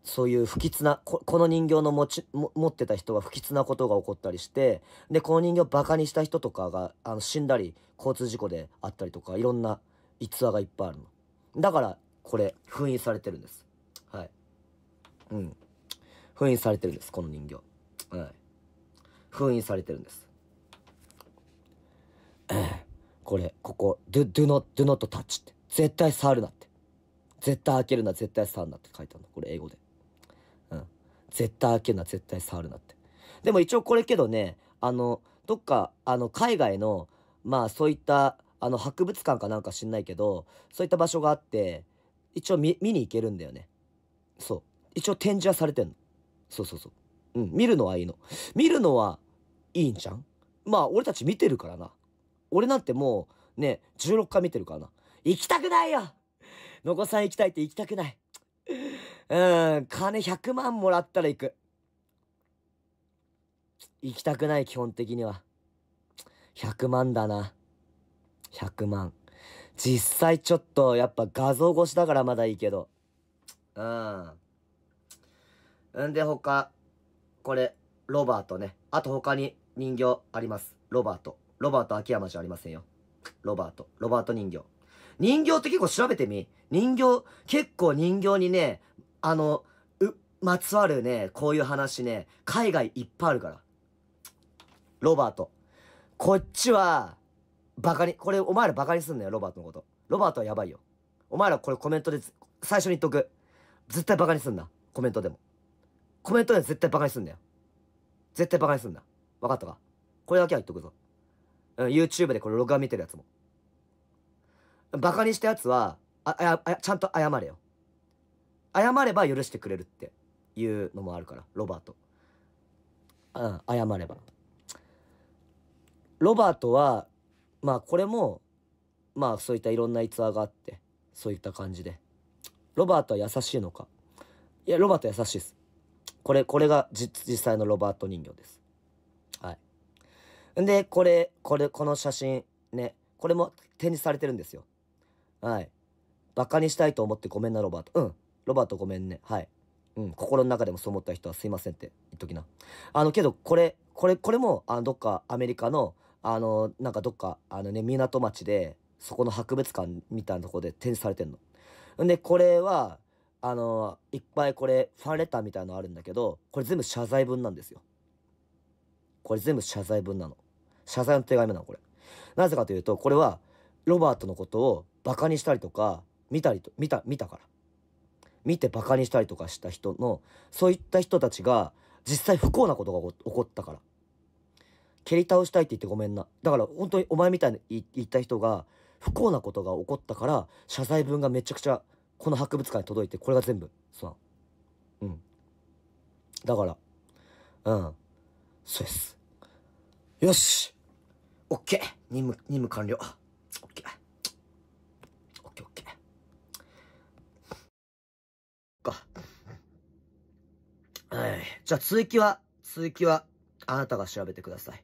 そういう不吉な、この人形の持ち、持ってた人は不吉なことが起こったりして、で、この人形をバカにした人とかが、あの、死んだり、交通事故であったりとか、いろんな逸話がいっぱいあるの。だから、これ、封印されてるんです。はい。うん。封印されてるんです、この人形。はい。封印されてるんです。これ、ここ、do, do not, do not touch って。絶対触るなって。絶対開けるな、絶対触るなって書いてあるの。これ英語で。絶対開けるな、絶対触るなって。でも一応これけどね、あの、どっか、あの、海外の、まあそういった、あの、博物館かなんか知んないけど、そういった場所があって、一応見、見に行けるんだよね。そう。一応展示はされてんの。そうそうそう。うん、見るのはいいの。見るのはいいんじゃんまあ、俺たち見てるからな。俺なんてもう、ね、16回見てるからな。行きたくないよのこさん行きたいって行きたくない。うん、金100万もらったら行く。行きたくない、基本的には。100万だな。100万。実際ちょっと、やっぱ画像越しだからまだいいけど。うん。んで、他、これ、ロバートね。あと他に人形あります。ロバート。ロバート秋山じゃありませんよ。ロバート。ロバート人形。人形って結構調べてみ。人形、結構人形にね、あの、う、まつわるね、こういう話ね、海外いっぱいあるから。ロバート。こっちは、バカに、これお前らバカにすんなよ、ロバートのこと。ロバートはやばいよ。お前らこれコメントで最初に言っとく。絶対バカにすんな。コメントでも。コメントで絶対バカにすんなよ。絶対バカにすんな。分かったかこれだけは言っとくぞ。うん、YouTube でこれ録画見てるやつも。バカにしたやつは、あ、あ、あちゃんと謝れよ。謝れば許してくれるっていうのもあるから、ロバート。うん、謝れば。ロバートは、まあこれも、まあそういったいろんな逸話があって、そういった感じで。ロバートは優しいのか。いや、ロバート優しいです。これ、これが実際のロバート人形です。はい。んで、これ、これ、この写真ね、これも展示されてるんですよ。はい。バカにしたいと思ってごめんな、ロバート。うん。ロバートごめんね。はい。うん、心の中でもそう思った人はすいませんって言っときな。あの、けど、これ、これ、これも、あの、どっかアメリカの、あの、なんかどっか、あのね、港町で、そこの博物館みたいなとこで展示されてんの。んで、これは、あの、いっぱいこれ、ファンレターみたいのあるんだけど、これ全部謝罪文なんですよ。これ全部謝罪文なの。謝罪の手紙なの、これ。なぜかというと、これは、ロバートのことをバカにしたりとか、見たりと、見た、見たから。見てバカにしたりとかした人の、そういった人たちが、実際不幸なことが起こったから。蹴り倒したいって言ってごめんな。だから本当にお前みたいに言った人が、不幸なことが起こったから、謝罪文がめちゃくちゃ、この博物館に届いて、これが全部、そう。うん。だから、うん。そうです。よし !OK! 任務、任務完了。OK。か。はい。じゃあ続きは、続きは、あなたが調べてください。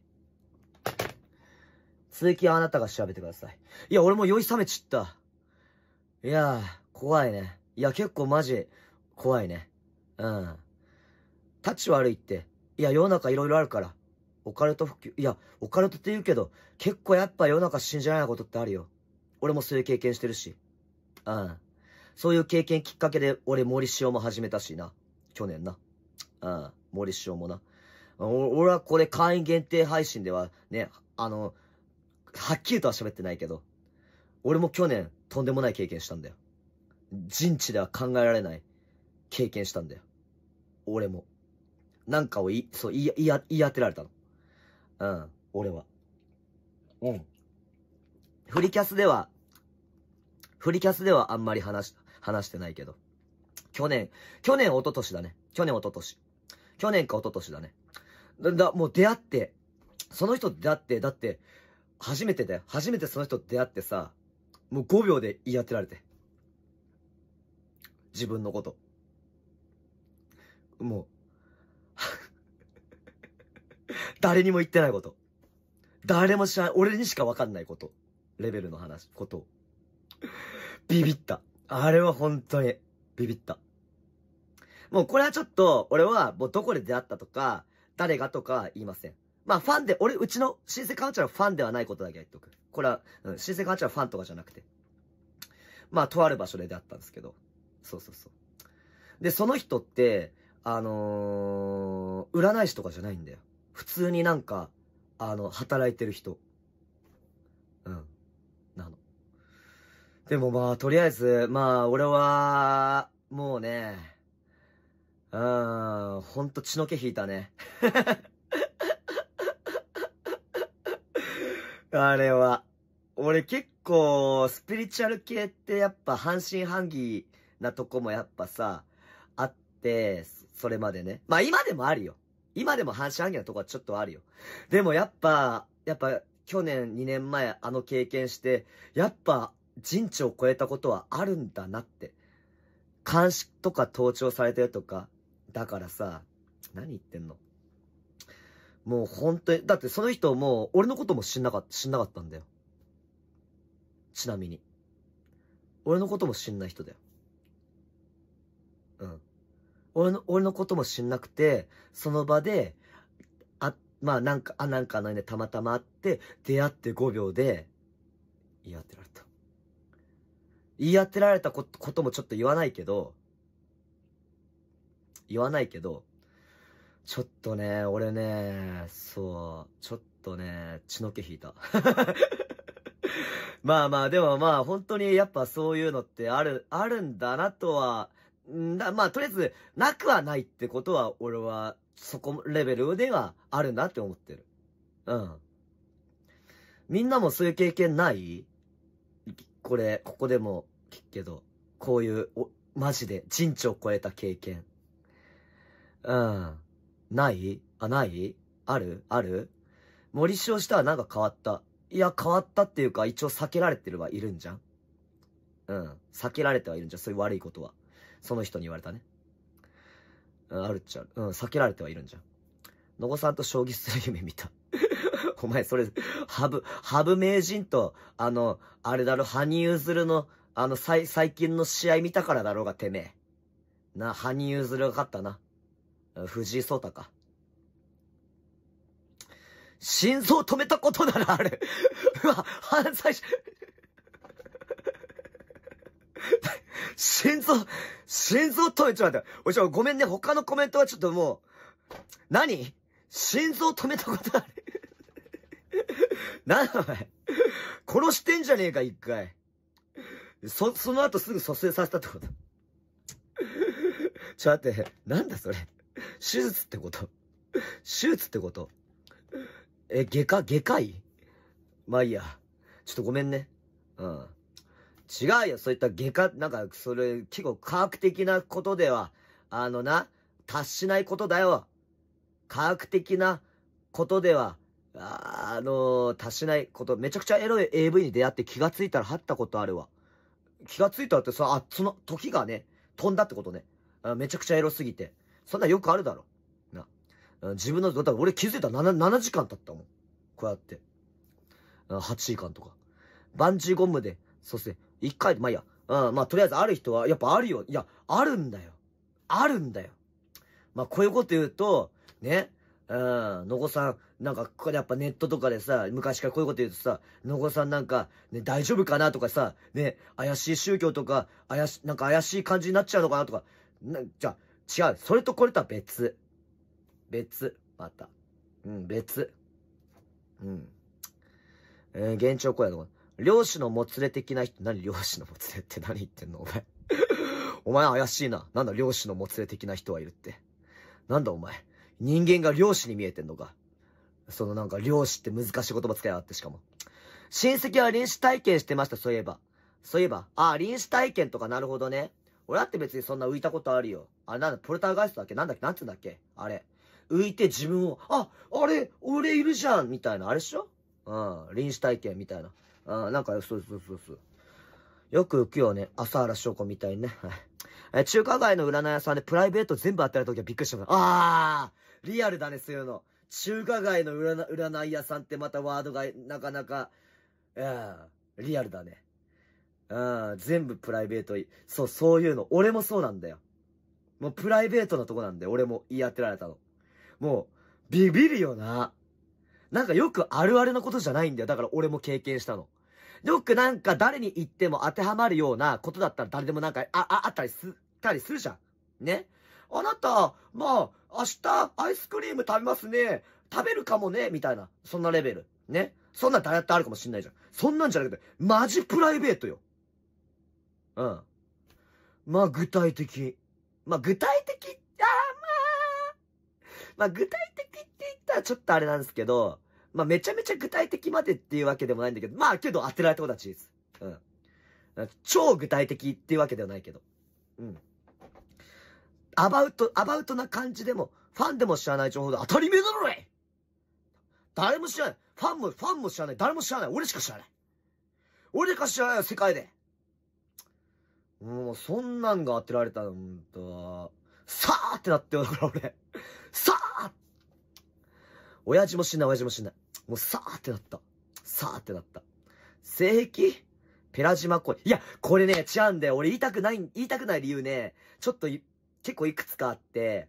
続きはあなたが調べてください。いや、俺も酔い冷めちった。いやー、怖いね。いや、結構マジ、怖いね。うん。タち悪いって。いや、世の中いろいろあるから。オカルト普及。いや、オカルトって言うけど、結構やっぱ世の中信じられないことってあるよ。俺もそういう経験してるし。うん。そういう経験きっかけで、俺、森塩も始めたしな。去年な。うん、森塩もな。俺はこれ会員限定配信ではね、あの、はっきりとは喋ってないけど、俺も去年とんでもない経験したんだよ。人知では考えられない経験したんだよ。俺も。なんかをい、そう、言い、言い当てられたの。うん、俺は。うん。フリキャスでは、フリキャスではあんまり話し、話してないけど。去年、去年、一昨年だね。去年、一昨年。去年か一昨年だね。だ、だもう出会って、その人と出会って、だって、初めてだよ。初めてその人と出会ってさ、もう5秒で言い当てられて。自分のこと。もう 誰にも言ってないこと。誰も知らない、俺にしかわかんないこと。レベルの話、こと。ビビった。あれは本当にビビった。もうこれはちょっと、俺はもうどこで出会ったとか、誰がとか言いません。まあファンで、俺、うちの新生カウチャーはファンではないことだけ言っておく。これは、うん、新生カウチャーはファンとかじゃなくて。まあ、とある場所で出会ったんですけど。そうそうそう。で、その人って、あのー、占い師とかじゃないんだよ。普通になんか、あの、働いてる人。うん。でもまあ、とりあえず、まあ、俺は、もうね、うーん、ほんと血の毛引いたね。あれは。俺結構、スピリチュアル系ってやっぱ半信半疑なとこもやっぱさ、あって、それまでね。まあ今でもあるよ。今でも半信半疑なとこはちょっとあるよ。でもやっぱ、やっぱ去年2年前あの経験して、やっぱ人知を超えたことはあるんだなって。監視とか盗聴されてるとか。だからさ、何言ってんのもう本当に、だってその人もう俺のことも知んなかった、知んなかったんだよ。ちなみに。俺のことも知んない人だよ。うん。俺の、俺のことも知んなくて、その場で、あ、まあなんか、あ、なんかないね、たまたま会って、出会って5秒で、言ってられた。言い当てられたこともちょっと言わないけど、言わないけど、ちょっとね、俺ね、そう、ちょっとね、血の毛引いた。まあまあ、でもまあ、本当にやっぱそういうのってある、あるんだなとは、んだ、まあ、とりあえず、なくはないってことは、俺は、そこレベルではあるなって思ってる。うん。みんなもそういう経験ないこれ、ここでもけど、こういう、お、マジで、人知を超えた経験。うん。ないあ、ないあるある森塩したらなんか変わった。いや、変わったっていうか、一応避けられてるはいるんじゃんうん。避けられてはいるんじゃん。そういう悪いことは。その人に言われたね。うん、あるっちゃ、うん、避けられてはいるんじゃん。野子さんと将棋する夢見た。お前、それ、ハブ、ハブ名人と、あの、あれだろ、羽生結弦のあの、最、最近の試合見たからだろうが、てめえ。な、羽生結弦が勝ったな。藤井聡太か。心臓止めたことならある。うわ、犯罪者。心臓、心臓止め、ちまった。おって。おごめんね。他のコメントはちょっともう、何心臓止めたことある。なんだお前。殺してんじゃねえか、一回。そ、その後すぐ蘇生させたってこと ちょ、待って、なんだそれ。手術ってこと手術ってことえ、外科、外科医まあいいや。ちょっとごめんね。うん。違うよ、そういった外科、なんか、それ、結構科学的なことでは、あのな、達しないことだよ。科学的なことでは、あ、あのー、達しないこと。めちゃくちゃエロい AV に出会って気がついたらはったことあるわ。気がついたってさ、あ、その時がね、飛んだってことね。めちゃくちゃエロすぎて。そんなよくあるだろ。な。自分の、だから俺気づいたら 7, 7時間経ったもん。こうやって。8時間とか。バンジーゴムで、そして、1回で、まあ、いや、うん、まあ、とりあえずある人は、やっぱあるよ。いや、あるんだよ。あるんだよ。まあ、こういうこと言うと、ね、野ん、のこさん、なんか、これやっぱネットとかでさ、昔からこういうこと言うとさ、のこさんなんか、ね、大丈夫かなとかさ、ね、怪しい宗教とか、怪し、なんか怪しい感じになっちゃうのかなとか、な、じゃ、違う。それとこれとは別。別。また。うん、別。うん。えー、現状こうやの漁師のもつれ的な人、何漁師のもつれって何言ってんのお前。お前怪しいな。なんだ漁師のもつれ的な人はいるって。なんだお前。人間が漁師に見えてんのか。そのなんか漁師って難しい言葉使いあってしかも。親戚は臨死体験してました、そういえば。そういえば、ああ、臨死体験とかなるほどね。俺だって別にそんな浮いたことあるよ。あれなんだ、ポルターガイストだっけなんだっけなんつうんだっけあれ。浮いて自分を、あ、あれ、俺いるじゃんみたいな、あれっしょうん、臨死体験みたいな。うん、なんか、そうそうそうそう。よく浮くよね。朝原翔子みたいにね。はい。え、中華街の占い屋さんでプライベート全部当てられた時はびっくりした。ああリアルだね、そういうの。中華街の占占い屋さんってまたワードがなかなか、うん、リアルだね。うん、全部プライベートい。そう、そういうの。俺もそうなんだよ。もうプライベートなとこなんだよ。俺も言い当てられたの。もう、ビビるよな。なんかよくあるあるのことじゃないんだよ。だから俺も経験したの。よくなんか誰に言っても当てはまるようなことだったら誰でもなんか、あ、あ、あったりす、たりするじゃん。ね。あなた、まあ、明日アイスクリーム食べますね。食べるかもね、みたいな。そんなレベル。ね。そんなん誰だってあるかもしんないじゃん。そんなんじゃなくて、マジプライベートよ。うん。まあ、具体的。まあ、具体的、ああ、まあ。まあ、具体的って言ったらちょっとあれなんですけど、まあ、めちゃめちゃ具体的までっていうわけでもないんだけど、まあ、けど当てられたことは事実。うん。超具体的っていうわけではないけど。うん。アバウト、アバウトな感じでも、ファンでも知らない情報で当たり前だろい誰も知らない。ファンも、ファンも知らない。誰も知らない。俺しか知らない。俺しか知らないよ、世界で。もう、そんなんが当てられたら、ほんと。さーってなってよ、だから俺。さー親父も死んない、親父も死んない。もうさーってなった。さーってなった。正域ペラ島恋。いや、これね、違うんだよ。俺言いたくない、言いたくない理由ね、ちょっと結構いくつかあって、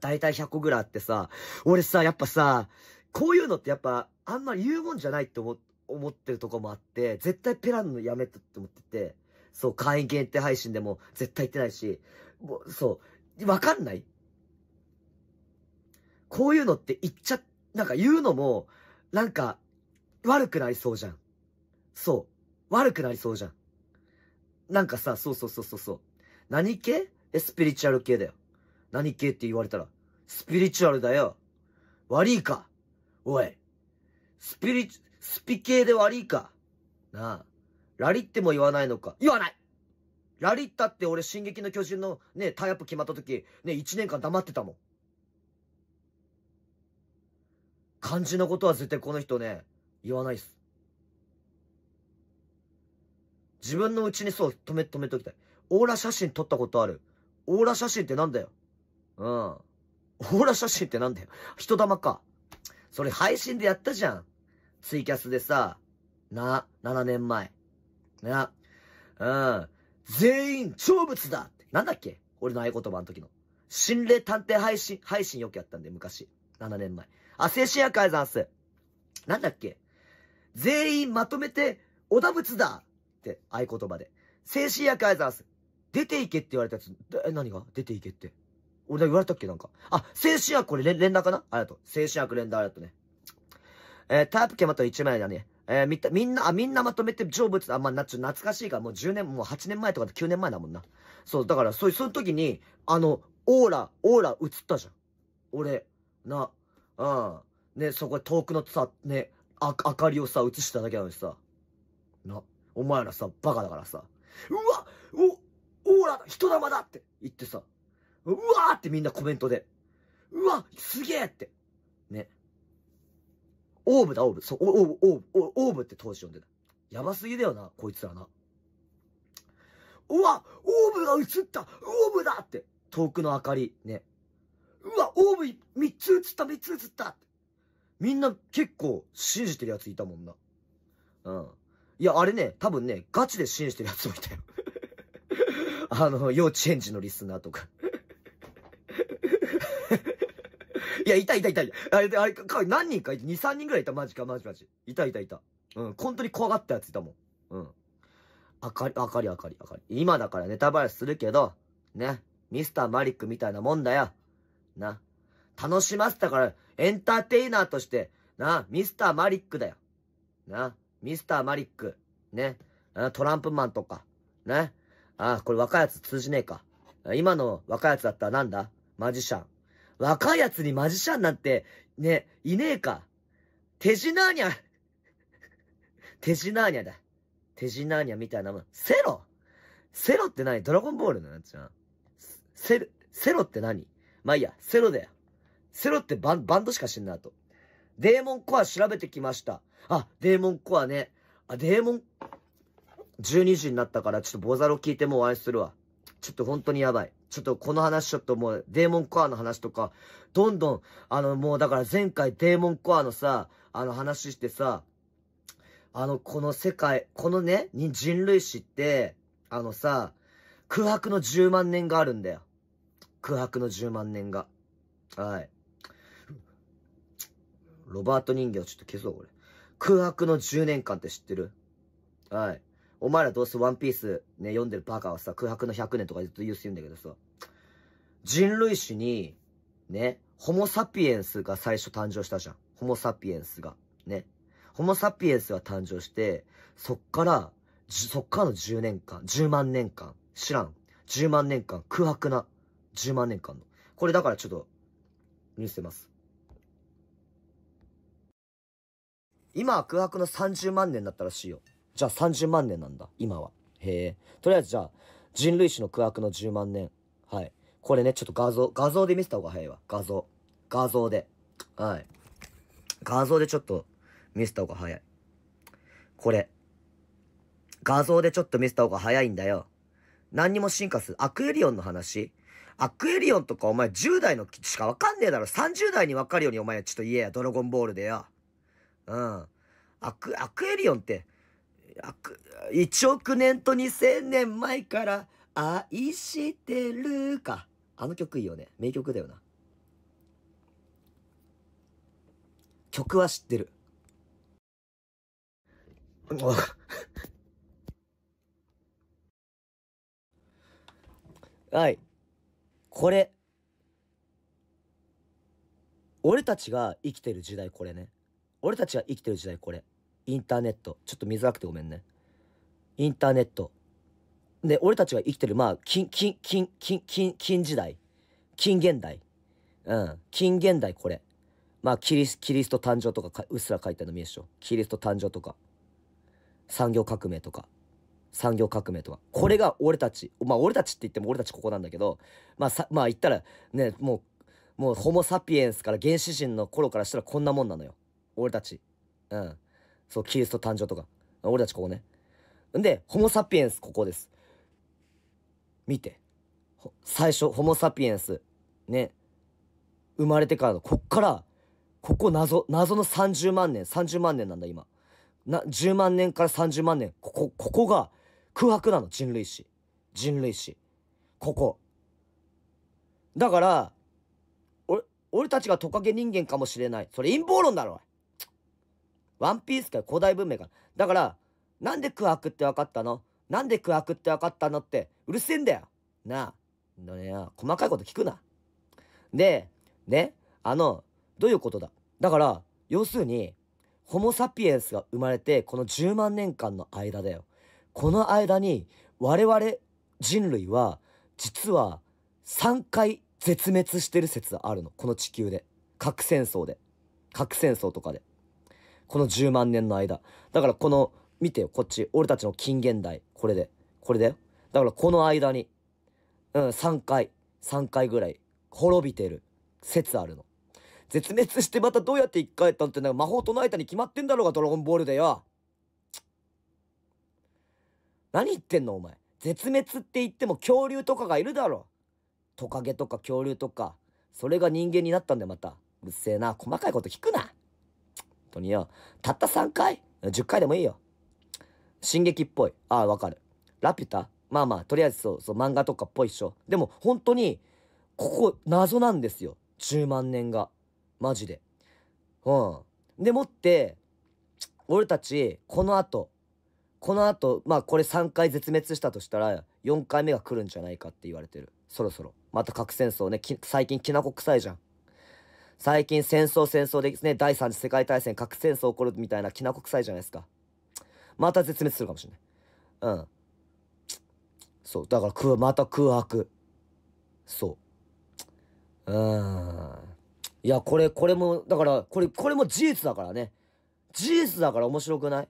だいたい100個ぐらいあってさ、俺さ、やっぱさ、こういうのってやっぱ、あんまり言うもんじゃないって思思ってるとこもあって、絶対ペランのやめたって思ってて、そう、会員限定配信でも絶対言ってないし、もう、そう、わかんないこういうのって言っちゃ、なんか言うのも、なんか、悪くなりそうじゃん。そう。悪くなりそうじゃん。なんかさ、そうそうそうそうそう。何系え、スピリチュアル系だよ。何系って言われたら、スピリチュアルだよ。悪いか。おい。スピリ、スピ系で悪いか。なあ。ラリっても言わないのか。言わないラリったって俺、進撃の巨人のね、タイアップ決まった時、ね、1年間黙ってたもん。漢字のことは絶対この人ね、言わないっす。自分のうちにそう、止め、止めときたい。オーラ写真撮ったことある。オーラ写真ってなんだよ。うん。オーラ写真ってなんだよ。人玉か。それ配信でやったじゃん。ツイキャスでさ、な、7年前。な、うん。全員成仏だって。なんだっけ俺の合言葉の時の。心霊探偵配信、配信よくやったんで、昔。7年前。あ、精神夜改ざんす。なんだっけ全員まとめて、おだ仏だって合言葉で。精神夜改ざんす。出ていけって言われたやつ、え、何が出ていけって。俺だ言われたっけなんか。あ、静止薬これ連、連打かなありがとう。静止薬連打ありがとうね。えー、タープケまた1枚だね。えー、みた、みんな、あ、みんなまとめて成仏、あ、まあ、な、ちょ、懐かしいから、もう10年、もう8年前とか9年前だもんな。そう、だから、そういう、その時に、あの、オーラ、オーラ映ったじゃん。俺、な、うん。ね、そこ遠くのさ、ね、あ、明かりをさ、映しただけなのにさ。な、お前らさ、バカだからさ。うわおオーラだ人玉だって言ってさ、うわーってみんなコメントで。うわすげえって。ね。オーブだ、オーブ。そう、オーブ、オーブ、オーブって当時呼んでた。やばすぎだよな、こいつらな。うわオーブが映ったオーブだって。遠くの明かり、ね。うわオーブ3つ映った3つ映ったみんな結構信じてるやついたもんな。うん。いや、あれね、多分ね、ガチで信じてるやつもいたよ。あの、幼稚園児のリスナーとか いや、いたいたいた。あれ、あれ、何人かい2、3人ぐらいいた。マジか、マジマジ。いたいたいた。うん、本当に怖がったやついたもん。うん。あかり、あかり、あかり、あかり。今だからネタバレするけど、ね。ミスターマリックみたいなもんだよ。な。楽しませたから、エンターテイナーとして、な、ミスターマリックだよ。な、ミスターマリック。ね。トランプマンとか。ね。ああ、これ若いやつ通じねえか。今の若いやつだったらなんだマジシャン。若いやつにマジシャンなんて、ね、いねえか。手品テジ手品ニャだ。手品ニャみたいなもん。セロセロって何ドラゴンボールのやつじゃん。セル、セロって何まあいいや、セロだよ。セロってバン、バンドしか知んないと。デーモンコア調べてきました。あ、デーモンコアね。あ、デーモン12時になったから、ちょっとボザロ聞いてもうお会いするわ。ちょっと本当にやばい。ちょっとこの話ちょっともう、デーモンコアの話とか、どんどん、あのもうだから前回デーモンコアのさ、あの話してさ、あの、この世界、このね、人類史って、あのさ、空白の10万年があるんだよ。空白の10万年が。はい。ロバート人形ちょっと消そう、これ。空白の10年間って知ってるはい。お前らどうせワンピースね、読んでるバカはさ、空白の100年とかずっと言うす言んだけどさ、人類史に、ね、ホモサピエンスが最初誕生したじゃん。ホモサピエンスが。ね。ホモサピエンスが誕生して、そっから、そっからの10年間、10万年間、知らん。10万年間、空白な、10万年間の。これだからちょっと、見せます。今は空白の30万年だったらしいよ。じゃあ30万年なんだ、今は。へえ。とりあえずじゃあ、人類史の空白の10万年。はい。これね、ちょっと画像、画像で見せた方が早いわ。画像。画像で。はい。画像でちょっと見せた方が早い。これ。画像でちょっと見せた方が早いんだよ。何にも進化する。アクエリオンの話アクエリオンとかお前10代のしかわかんねえだろ。30代にわかるようにお前ちょっと言えや。ドラゴンボールでよ。うん。アク、アクエリオンって1億年と2000年前から愛してるか。あの曲いいよね。名曲だよな。曲は知ってる。はい。これ。俺たちが生きてる時代これね。俺たちが生きてる時代これ。インターネット。ちょっと見づらくてごめんね。インターネット。で、俺たちが生きてる、まあ、近、近、近、近、近、近時代。近現代。うん。近現代これ。まあ、キリス、キリスト誕生とかうっすら書いてあるの見えでしょ。キリスト誕生とか。産業革命とか。産業革命とか。これが俺たち。まあ、俺たちって言っても俺たちここなんだけど、まあ、さ、まあ、言ったら、ね、もう、もう、ホモサピエンスから原始人の頃からしたらこんなもんなのよ。俺たち。うん。そう、キリスト誕生とか。俺たちここね。んで、ホモサピエンス、ここです。見て。最初、ホモサピエンス。ね。生まれてからの、こっから、ここ謎、謎の30万年、30万年なんだ、今。な、10万年から30万年。ここ、ここが空白なの、人類史。人類史。ここ。だから、俺、俺たちがトカゲ人間かもしれない。それ陰謀論だろ。ワンピースから古代文明から。だから、なんで空白って分かったのなんで空白って分かったのって、うるせえんだよなあ、だね、細かいこと聞くな。で、ね、あの、どういうことだだから、要するに、ホモ・サピエンスが生まれて、この10万年間の間だよ。この間に、我々人類は、実は、3回絶滅してる説あるの。この地球で。核戦争で。核戦争とかで。この10万年の間。だからこの、見てよ、こっち。俺たちの近現代。これで。これだよ。だからこの間に、うん、3回、3回ぐらい、滅びてる説あるの。絶滅してまたどうやって生き返ったんってなんか魔法唱えたに決まってんだろうが、ドラゴンボールでよ。何言ってんの、お前。絶滅って言っても恐竜とかがいるだろ。トカゲとか恐竜とか。それが人間になったんだよ、また。うっせえな。細かいこと聞くな。当によ。たった3回 ?10 回でもいいよ。進撃っぽい。ああ、わかる。ラピュタまあまあ、とりあえずそう、そう、漫画とかっぽいっしょ。でも、本当に、ここ、謎なんですよ。10万年が。マジで。うん。でもって、俺たち、この後、この後、まあこれ3回絶滅したとしたら、4回目が来るんじゃないかって言われてる。そろそろ。また核戦争ね、最近きなこ臭いじゃん。最近戦争戦争でですね、第3次世界大戦、核戦争起こるみたいなきなこ臭いじゃないですか。また絶滅するかもしれない。うん。そう。だから空、また空白。そう。うーん。いや、これ、これも、だから、これ、これも事実だからね。事実だから面白くない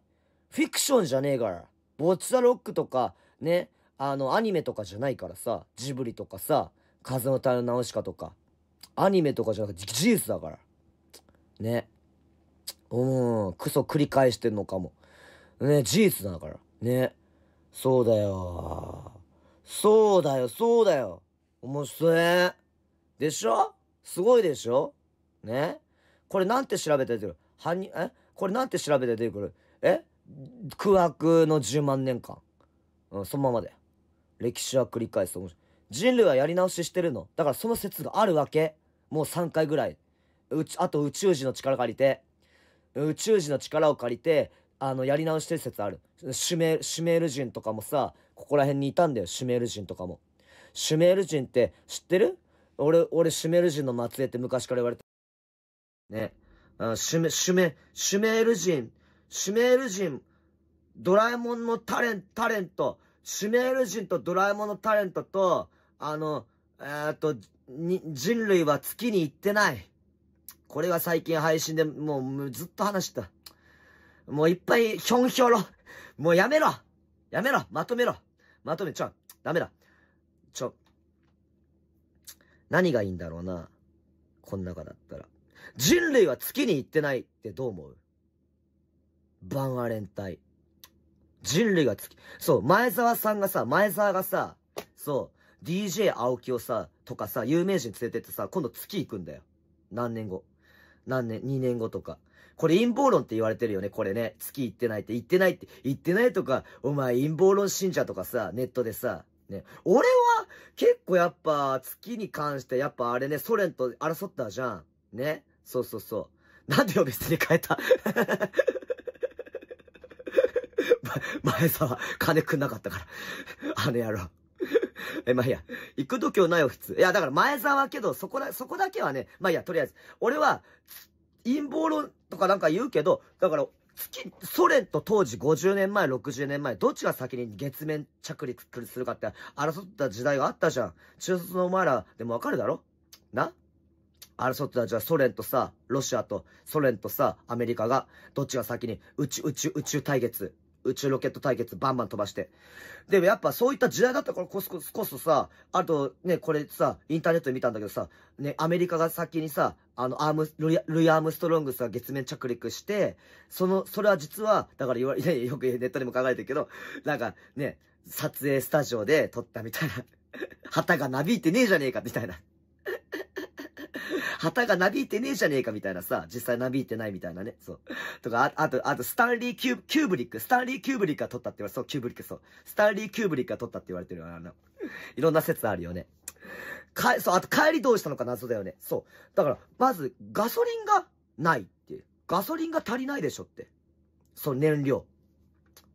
フィクションじゃねえから。ボッチザロックとか、ね、あの、アニメとかじゃないからさ、ジブリとかさ、風の谷のナウシカとか、アニメとかじゃなくて事実だから。ね。うん。クソ繰り返してんのかも。ね、事実だから。ね。そうだよ。そうだよ、そうだよ。面白い。でしょすごいでしょね。これなんて調べて出てくるはに、えこれなんて調べて出てくるえ空白の10万年間。うん、そのままで。歴史は繰り返す。面白い。人類はやり直ししてるの。だからその説があるわけ。もう3回ぐらい。うち、あと宇宙人の力借りて、宇宙人の力を借りて、あの、やり直してる説ある。シュメール、シュメール人とかもさ、ここら辺にいたんだよ、シュメール人とかも。シュメール人って知ってる俺、俺、シュメール人の末裔って昔から言われてね。あシュメ、シュメ、シュメール人、シュメール人、ドラえもんのタレン、タレント、シュメール人とドラえもんのタレントと、あの、えっと、に、人類は月に行ってない。これは最近配信でもうずっと話した。もういっぱいひょんひょろ。もうやめろやめろまとめろまとめ、ちょ、ダメだ。ちょ、何がいいんだろうな。こん中だったら。人類は月に行ってないってどう思うバンアレン隊。人類が月、そう、前澤さんがさ、前澤がさ、そう、DJ 青木をさ、とかさ、有名人連れてってさ、今度月行くんだよ。何年後。何年、2年後とか。これ陰謀論って言われてるよね、これね。月行ってないって、行ってないって、行ってないとか、お前陰謀論信者とかさ、ネットでさ、ね。俺は、結構やっぱ、月に関して、やっぱあれね、ソ連と争ったじゃん。ね。そうそうそう。なんでよ、別に変えた。前さ、金くんなかったからあの野郎。え、まあ、いや、行く度胸ないよ、普通。いや、だから前澤けど、そこだ、そこだけはね、まあ、いや、とりあえず、俺は、陰謀論とかなんか言うけど、だから、月、ソ連と当時50年前、60年前、どっちが先に月面着陸するかって争った時代があったじゃん。中卒のお前らでもわかるだろな争ってたじゃあソ連とさ、ロシアとソ連とさ、アメリカが、どっちが先に宇宙、宇宙、宇宙対決宇宙ロケット対決バンバン飛ばして。で、やっぱそういった時代だったからこそこそさ、あとね、これさ、インターネットで見たんだけどさ、ね、アメリカが先にさ、あの、アーム、ルイ・アームストロングスが月面着陸して、その、それは実は、だから言われ、ね、よくネットでも考えてるけど、なんかね、撮影スタジオで撮ったみたいな。旗がなびいてねえじゃねえか、みたいな。旗がなびいてねえじゃねえかみたいなさ、実際なびいてないみたいなね。そう。とか、ああと、あと、スタンリーキュ・キューブリック、スタンリー・キューブリックが撮ったって言われそう、キューブリック、そう。スタンリー・キューブリックが撮ったって言われてるあの、いろんな説あるよね。か、そう、あと帰りどうしたのか謎だよね。そう。だから、まず、ガソリンがないっていう。ガソリンが足りないでしょって。そう、燃料。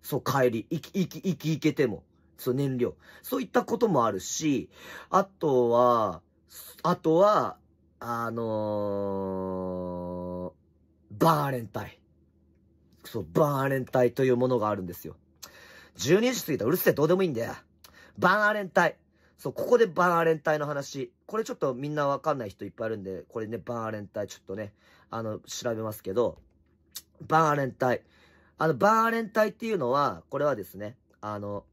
そう、帰り。行き、行き、行き、行けても。そう、燃料。そういったこともあるし、あとは、あとは、あのー、バーレンタイ。そう、バーレンタイというものがあるんですよ。12時過ぎたらうるせえ、どうでもいいんだよ。バーレンタイ。そう、ここでバーレンタイの話。これちょっとみんなわかんない人いっぱいあるんで、これね、バーレンタイちょっとね、あの、調べますけど、バーレンタイ。あの、バーレンタイっていうのは、これはですね、あの、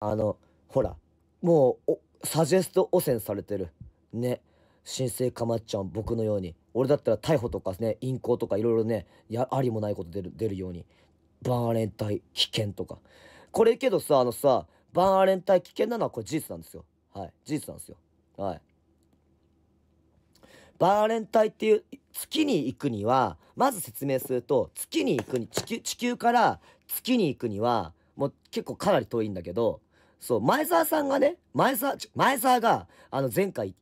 あの、ほら、もう、お、サジェスト汚染されてる。ね。新生かまっちゃん、僕のように。俺だったら逮捕とかね、陰行とかいろいろね、や、ありもないこと出る、出るように。バーレンタイ危険とか。これけどさ、あのさ、バーレンタイ危険なのはこれ事実なんですよ。はい。事実なんですよ。はい。バーレンタイっていう、月に行くには、まず説明すると、月に行くに、地球、地球から月に行くには、もう結構かなり遠いんだけど、そう、前澤さんがね、前澤、前澤が、あの、前回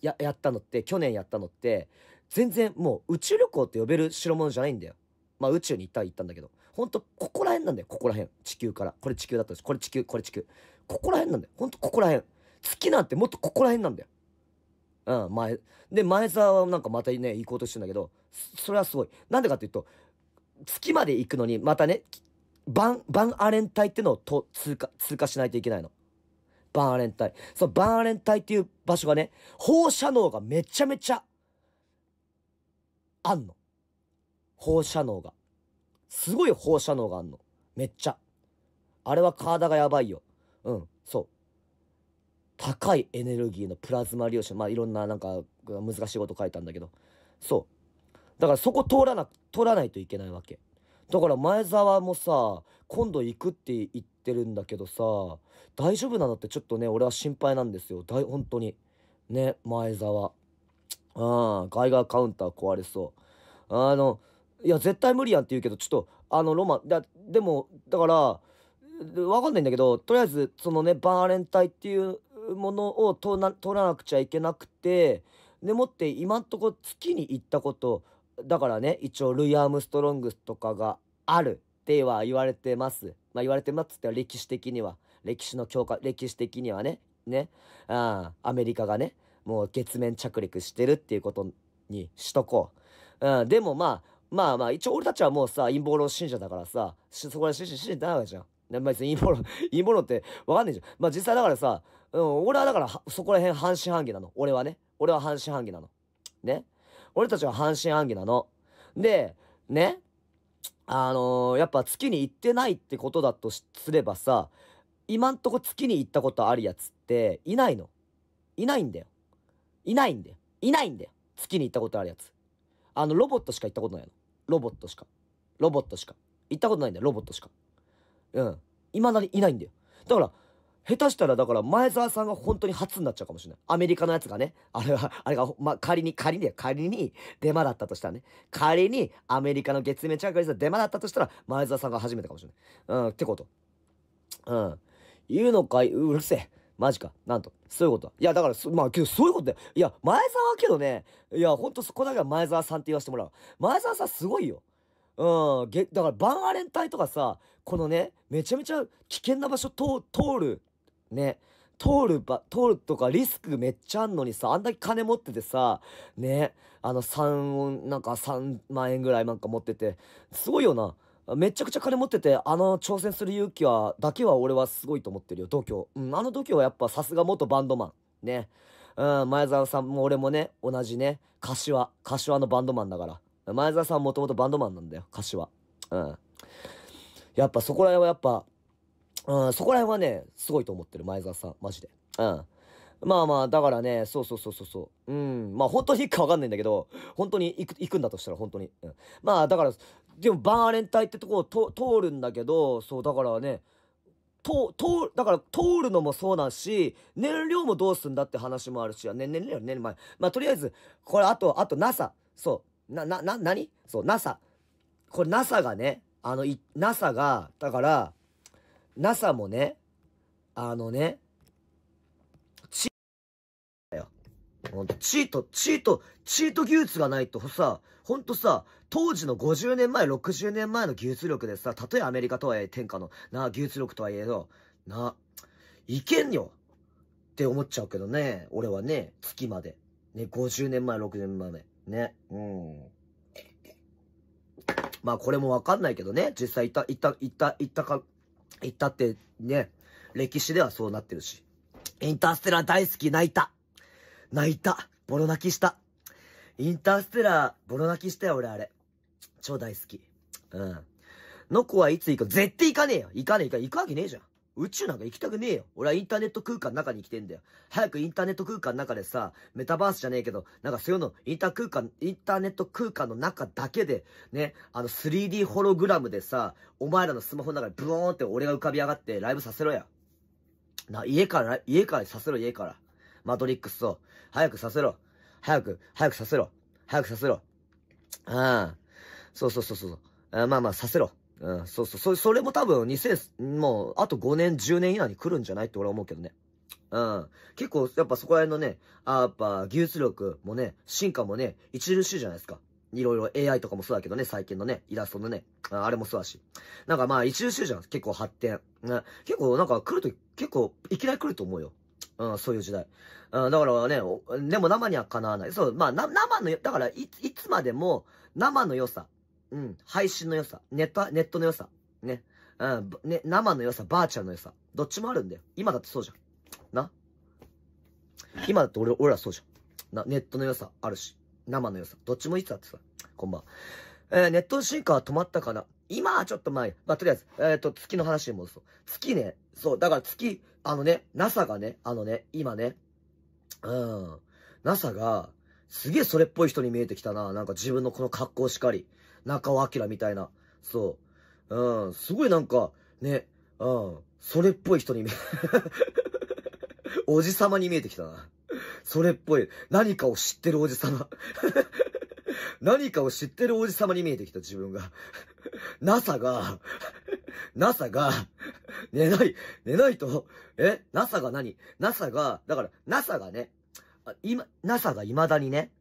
や、やったのって、去年やったのって、全然もう宇宙旅行って呼べる代物じゃないんだよ。まあ宇宙に行ったら行ったんだけど、ほんと、ここら辺なんだよ、ここら辺。地球から。これ地球だったし、これ地球、これ地球。ここら辺なんだよ。ほんとここら辺。月なんてもっとここら辺なんだよ。うん、前。で、前澤はなんかまたね、行こうとしてんだけど、それはすごい。なんでかっていうと、月まで行くのに、またね、バン、バンアレン帯ってのをと通過、通過しないといけないの。バンアレン帯。そのバンアレン帯っていう場所がね、放射能がめちゃめちゃ、あんの。放射能が。すごい放射能があんの。めっちゃ。あれは体がやばいよ。うん、そう。高いエネルギーのプラズマ粒子。まあ、いろんななんか難しいこと書いたんだけど。そう。だからそこ通らな、通らないといけないわけ。だから前澤もさ今度行くって言ってるんだけどさ大丈夫なのってちょっとね俺は心配なんですよ大本当にね前澤うんガイガーカウンター壊れそうあのいや絶対無理やんって言うけどちょっとあのロマンだでもだから分かんないんだけどとりあえずそのねバーレンタイっていうものを取らなくちゃいけなくてでもって今んとこ月に行ったことだからね、一応ルイ・アームストロングとかがあるっては言われてます。まあ言われてますって言ったら歴史的には、歴史の強化、歴史的にはね、ね、うん、アメリカがね、もう月面着陸してるっていうことにしとこう。うん、でもまあ、まあまあ、一応俺たちはもうさ、陰謀論信者だからさ、そこら信者、信じってないわけじゃん。陰謀論、陰謀論ってわかんないじゃん。まあ実際だからさ、うん、俺はだからそこら辺半信半疑なの。俺はね。俺は半信半疑なの。ね。俺たちは半信半疑なの。で、ね、あのー、やっぱ月に行ってないってことだとすればさ、今んとこ月に行ったことあるやつっていないの。いないんだよ。いないんだよ。いないんだよ。月に行ったことあるやつ。あの、ロボットしか行ったことないの。ロボットしか。ロボットしか。行ったことないんだよ、ロボットしか。うん。未だにいないんだよ。だから、下手したらだから前澤さんが本当に初になっちゃうかもしれない。アメリカのやつがね、あれは、あれが、まあ、仮に、仮に仮にデマだったとしたらね、仮にアメリカの月面着陸でデマだったとしたら、前澤さんが初めてかもしれない。うん、ってこと。うん。言うのかい、うるせえ。マジか。なんと。そういうこといや、だから、まあ、けど、そういうことだよ。いや、前澤けどね、いや、ほんとそこだけは前澤さんって言わせてもらう。前澤さんすごいよ。うん、げだからバンアレン隊とかさこのねめちゃめちゃ危険な場所通るね。通るば、通るとかリスクめっちゃあんのにさ、あんだけ金持っててさ、ね、あの3、なんか3万円ぐらいなんか持ってて、すごいよな。めちゃくちゃ金持ってて、あの挑戦する勇気は、だけは俺はすごいと思ってるよ、度胸。うん、あの度胸はやっぱさすが元バンドマン。ね。うん、前澤さんも俺もね、同じね、柏、柏のバンドマンだから。前澤さんもともとバンドマンなんだよ、柏。うん。やっぱそこら辺はやっぱ、うん、そこら辺はね、すごいと思ってる、前澤さん。マジで。うん。まあまあ、だからね、そうそうそうそうそう。うん。まあ本当に行くかわかんないんだけど、本当に行く、行くんだとしたら本当に。うん、まあだから、でもバーレン隊ってとこをと通るんだけど、そう、だからね、と、通、だから通るのもそうだし、燃料もどうすんだって話もあるし、年燃料、年前。まあとりあえず、これあと、あと NASA。そう。な、な、な、何そう、NASA。これ NASA がね、あの、い、NASA が、だから、NASA もね、あのね、チートと、チート、チート、チート技術がないとさ、ほんとさ、当時の50年前、60年前の技術力でさ、たとえアメリカとはいえ天下の、な、技術力とはいえど、な、いけんよって思っちゃうけどね、俺はね、月まで。ね、50年前、60年前。ね、うん。まあこれもわかんないけどね、実際行った、行った、行った、行ったか、言ったってね、歴史ではそうなってるし。インターステラー大好き、泣いた。泣いた。ボロ泣きした。インターステラー、ボロ泣きしたよ、俺あれ。超大好き。うん。の子はいつ行く絶対行かねえよ。行かねえ、行かねえ、行くわけねえじゃん。宇宙なんか行きたくねえよ。俺はインターネット空間の中に来きてんだよ。早くインターネット空間の中でさ、メタバースじゃねえけど、なんかそういうの、インター空間、インターネット空間の中だけで、ね、あの 3D ホログラムでさ、お前らのスマホの中でブーンって俺が浮かび上がってライブさせろや。な、家から、家からさせろ、家から。マトリックスを。早くさせろ。早く、早くさせろ。早くさせろ。ああ。そうそうそうそう。あまあまあ、させろ。うそうそう、それも多分2000、もう、あと5年、10年以内に来るんじゃないって俺は思うけどね。うん。結構、やっぱそこら辺のね、あやっぱ技術力もね、進化もね、著しいじゃないですか。いろいろ AI とかもそうだけどね、最近のね、イラストのね、あれもそうだし。なんかまあ、著しいじゃん。結構発展。結構なんか来るとき、結構、いきなり来ると思うよ。うん、そういう時代。うん、だからね、でも生にはかなわない。そう、まあ、な、生の、だからい、いつまでも、生の良さ。うん、配信の良さ、ネット、ネットの良さ、ね、うん、ね、生の良さ、バーチャルの良さ、どっちもあるんだよ。今だってそうじゃん。な今だって俺、俺らそうじゃん。な、ネットの良さあるし、生の良さ、どっちもいつだってさ、こんばんは。えー、ネットの進化は止まったかな今はちょっと前、まあ、とりあえず、えっ、ー、と、月の話に戻そう。月ね、そう、だから月、あのね、NASA がね、あのね、今ね、うん、NASA が、すげえそれっぽい人に見えてきたな。なんか自分のこの格好しかり。中尾明みたいな。そう。うん、すごいなんか、ね、うん、それっぽい人に見え、おじさまに見えてきたな。それっぽい。何かを知ってるおじさま。何かを知ってるおじさまに見えてきた自分が。NASA が、NASA が、寝ない、寝ないと、え ?NASA が何 ?NASA が、だから NASA がね、今、NASA が未だにね、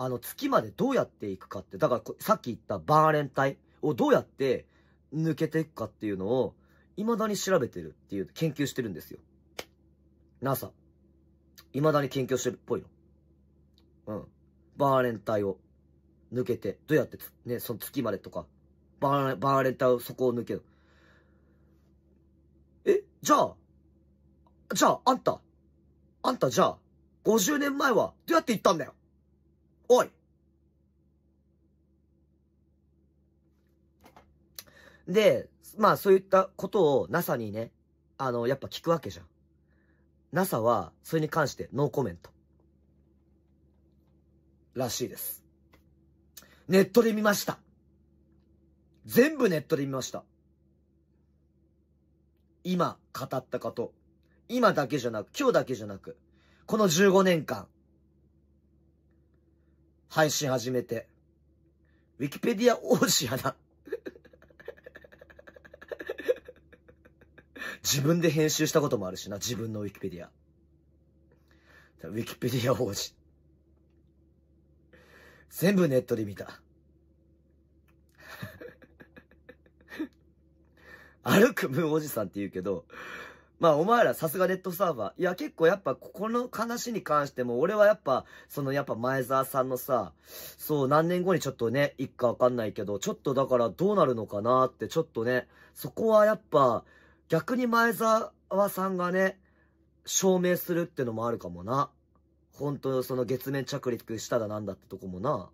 あの、月までどうやっていくかって、だからさっき言ったバーレン帯をどうやって抜けていくかっていうのを、未だに調べてるっていう、研究してるんですよ。NASA。未だに研究してるっぽいの。うん。バーレン帯を抜けて、どうやってね、その月までとか、バーバーレン帯をそこを抜ける。えじゃあ、じゃあ、あんた、あんたじゃあ、50年前はどうやって行ったんだよおいで、まあそういったことを NASA にね、あの、やっぱ聞くわけじゃん。NASA は、それに関してノーコメント。らしいです。ネットで見ました。全部ネットで見ました。今語ったこと。今だけじゃなく、今日だけじゃなく、この15年間、配信始めて。ウィキペディア王子やな自分で編集したこともあるしな、自分のウィキペディア。ウィキペディア王子。全部ネットで見た。歩くムーおじさんって言うけど、まあ、お前らさすがネットサーバー。いや、結構やっぱ、ここの話に関しても、俺はやっぱ、そのやっぱ前澤さんのさ、そう、何年後にちょっとね、いくかわかんないけど、ちょっとだからどうなるのかなって、ちょっとね、そこはやっぱ、逆に前澤さんがね、証明するってのもあるかもな。本当その月面着陸しただなんだってとこもな。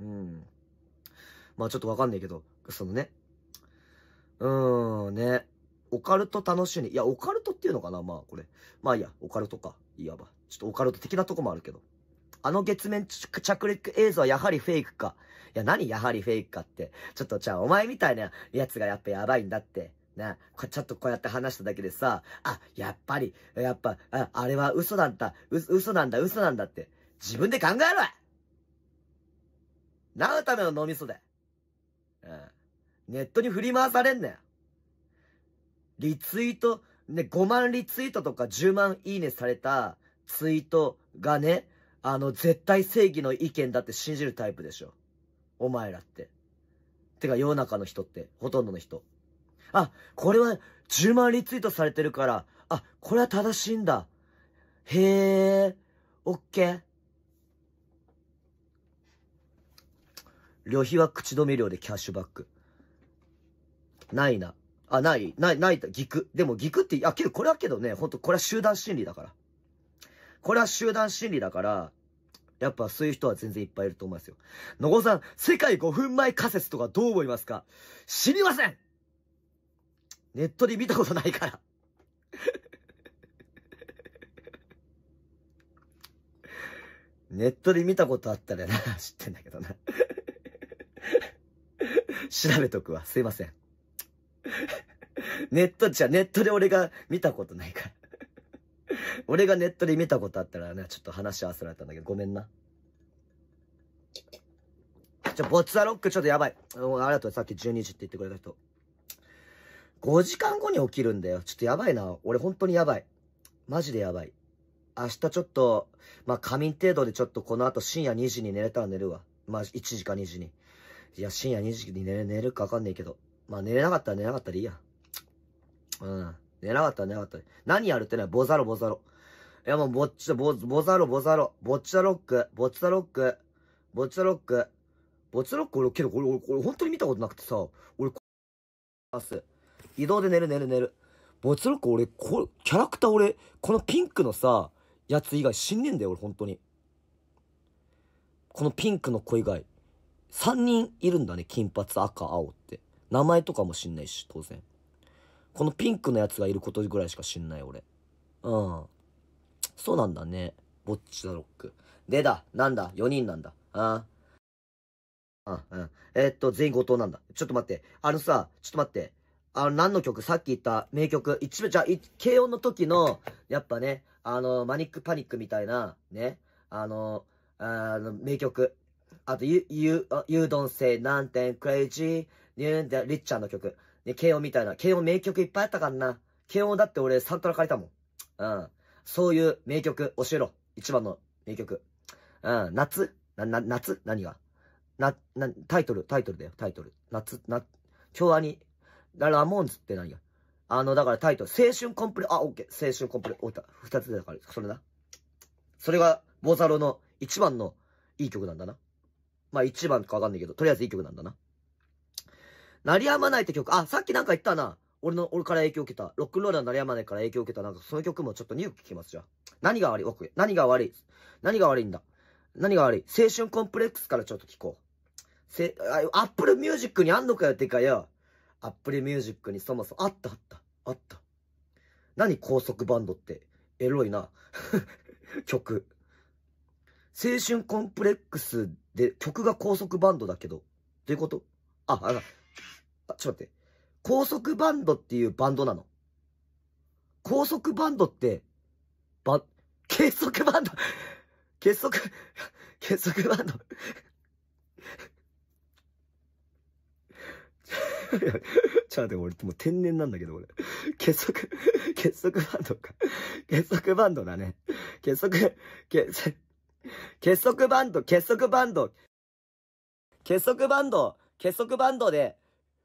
うん。まあちょっとわかんないけど、そのね。うーん、ね。オカルト楽しみ。いや、オカルトっていうのかなまあ、これ。まあいや、オカルトか。いわば。ちょっとオカルト的なとこもあるけど。あの月面着陸映像はやはりフェイクか。いや、何やはりフェイクかって。ちょっと、じゃあ、お前みたいなやつがやっぱやばいんだって。な、ちょっとこうやって話しただけでさ、あ、やっぱり、やっぱ、ああれは嘘だった、嘘なんだ、嘘なんだって。自分で考えろなうための脳みそで。うん。ネットに振り回されんなよ。リツイート、ね、5万リツイートとか10万いいねされたツイートがね、あの、絶対正義の意見だって信じるタイプでしょ。お前らって。てか、世の中の人って、ほとんどの人。あ、これは10万リツイートされてるから、あ、これは正しいんだ。へえ、オッケー。旅費は口止め料でキャッシュバック。ないな。あ、ない、ない、ない、ギク。でもギクって、あ、けどこれはけどね、ほんとこれは集団心理だから。これは集団心理だから、やっぱそういう人は全然いっぱいいると思いますよ。のごさん、世界5分前仮説とかどう思いますか知りませんネットで見たことないから。ネットで見たことあったらな、知ってんだけどな。調べとくわ。すいません。ネット、じゃネットで俺が見たことないから俺がネットで見たことあったらね、ちょっと話し合わせられたんだけど、ごめんな。ちょ、ボツアロックちょっとやばい。ありがとう、さっき12時って言ってくれた人。5時間後に起きるんだよ。ちょっとやばいな。俺本当にやばい。マジでやばい。明日ちょっと、まあ、仮眠程度でちょっとこの後深夜2時に寝れたら寝るわ。まあ、1時か2時に。いや、深夜2時に寝れ、寝るかわかんないけど。まあ寝れなかったら寝なかったらいいや。うん。寝なかったら寝なかったら何やるってね、ボザロボザロ。いやもうボッチ、ぼ、ボザロボザロ。ボッチャロック、ボッチャロック、ボッチャロック。ボッチャロック俺、けど俺、俺、俺本当に見たことなくてさ、俺、ます。移動で寝る寝る寝る。ボッチャロック俺、こ、キャラクター俺、このピンクのさ、やつ以外死んねんだよ、俺本当に。このピンクの子以外。3人いるんだね、金髪、赤、青って。名前とかも知んないし、当然。このピンクのやつがいることぐらいしか知んない、俺。うん。そうなんだね。ぼっちだロック。でだ、なんだ、4人なんだ。ああ。うん、うん。えー、っと、全員後藤なんだ。ちょっと待って。あのさ、ちょっと待って。あの、何の曲さっき言った名曲。一部、じゃあ、慶音の時の、やっぱね、あの、マニックパニックみたいな、ね、あの、あの、名曲。あと、ゆ、ゆ、u you, you ん o n t s a 何点ねで、りっちゃんの曲。ね、慶応みたいな。慶応名曲いっぱいあったからな。慶応だって俺サントラ書いたもん。うん。そういう名曲教えろ。一番の名曲。うん。夏な、な、夏何がな、な、タイトル、タイトルだよ、タイトル。夏、な、日はに、ラモンズって何があの、だからタイトル、青春コンプレ、あ、オッケー、青春コンプレ、おった、二つでだから、それな。それが、ボザロの一番のいい曲なんだな。まあ一番かわかんないけど、とりあえずいい曲なんだな。鳴りやまないって曲。あ、さっきなんか言ったな。俺の、俺から影響を受けた。ロックンロールの鳴りやまないから影響を受けた。なんかその曲もちょっと2曲聴きます、じゃあ。何が悪い僕、何が悪い何が悪いんだ何が悪い青春コンプレックスからちょっと聞こう。せ、アップルミュージックにあんのかよってかよ。アップルミュージックにそもそも、あったあった、あった。何高速バンドって、エロいな。曲。青春コンプレックスで曲が高速バンドだけど。どういうことあ、あ、あ、ちょっと待って。高速バンドっていうバンドなの。高速バンドって、ば、結束バンド結束、結束バンド ちょっと待って、俺、もう天然なんだけど、俺。結束、結束バンドか。結束バンドだね。結束、結、結束バンド、結束バンド。結束バンド、結束バンドで、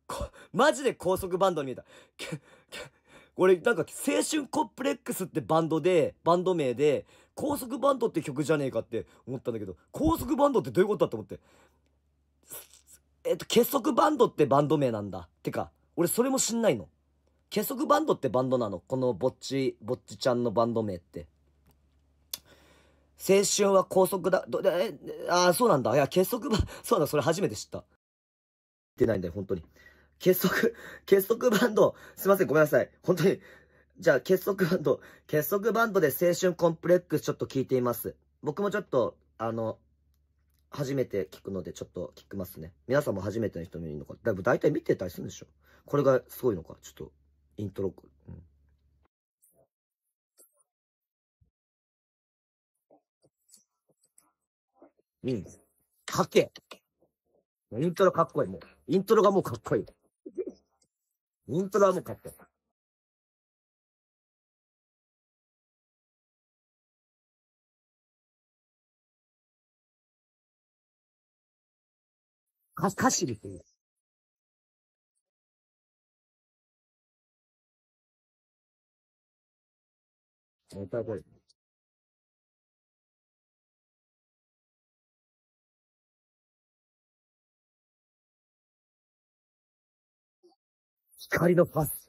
こ、マジで高速バンドに見えた。これ俺なんか青春コップレックスってバンドで、バンド名で、高速バンドって曲じゃねえかって思ったんだけど、高速バンドってどういうことだと思って。えっと、結束バンドってバンド名なんだ。てか、俺それも知んないの。結束バンドってバンドなの。このぼっち、ぼっちちゃんのバンド名って。青春は高速だ、ど、え、ああ、そうなんだ。いや、結束バ、そうだ、それ初めて知った。出ってないんだよ、本当に。結束、結束バンド。すいません、ごめんなさい。本当に。じゃあ、結束バンド。結束バンドで青春コンプレックスちょっと聞いています。僕もちょっと、あの、初めて聞くので、ちょっと聞きますね。皆さんも初めての人もいるのか。だいぶ大体見てたりするんでしょ。これがすごいのか。ちょっと、イントロ、うん。うん。かっけイントロかっこいい。もう、イントロがもうかっこいい。イントラも買った。か、歌詞ですね。またこれ。光のパス。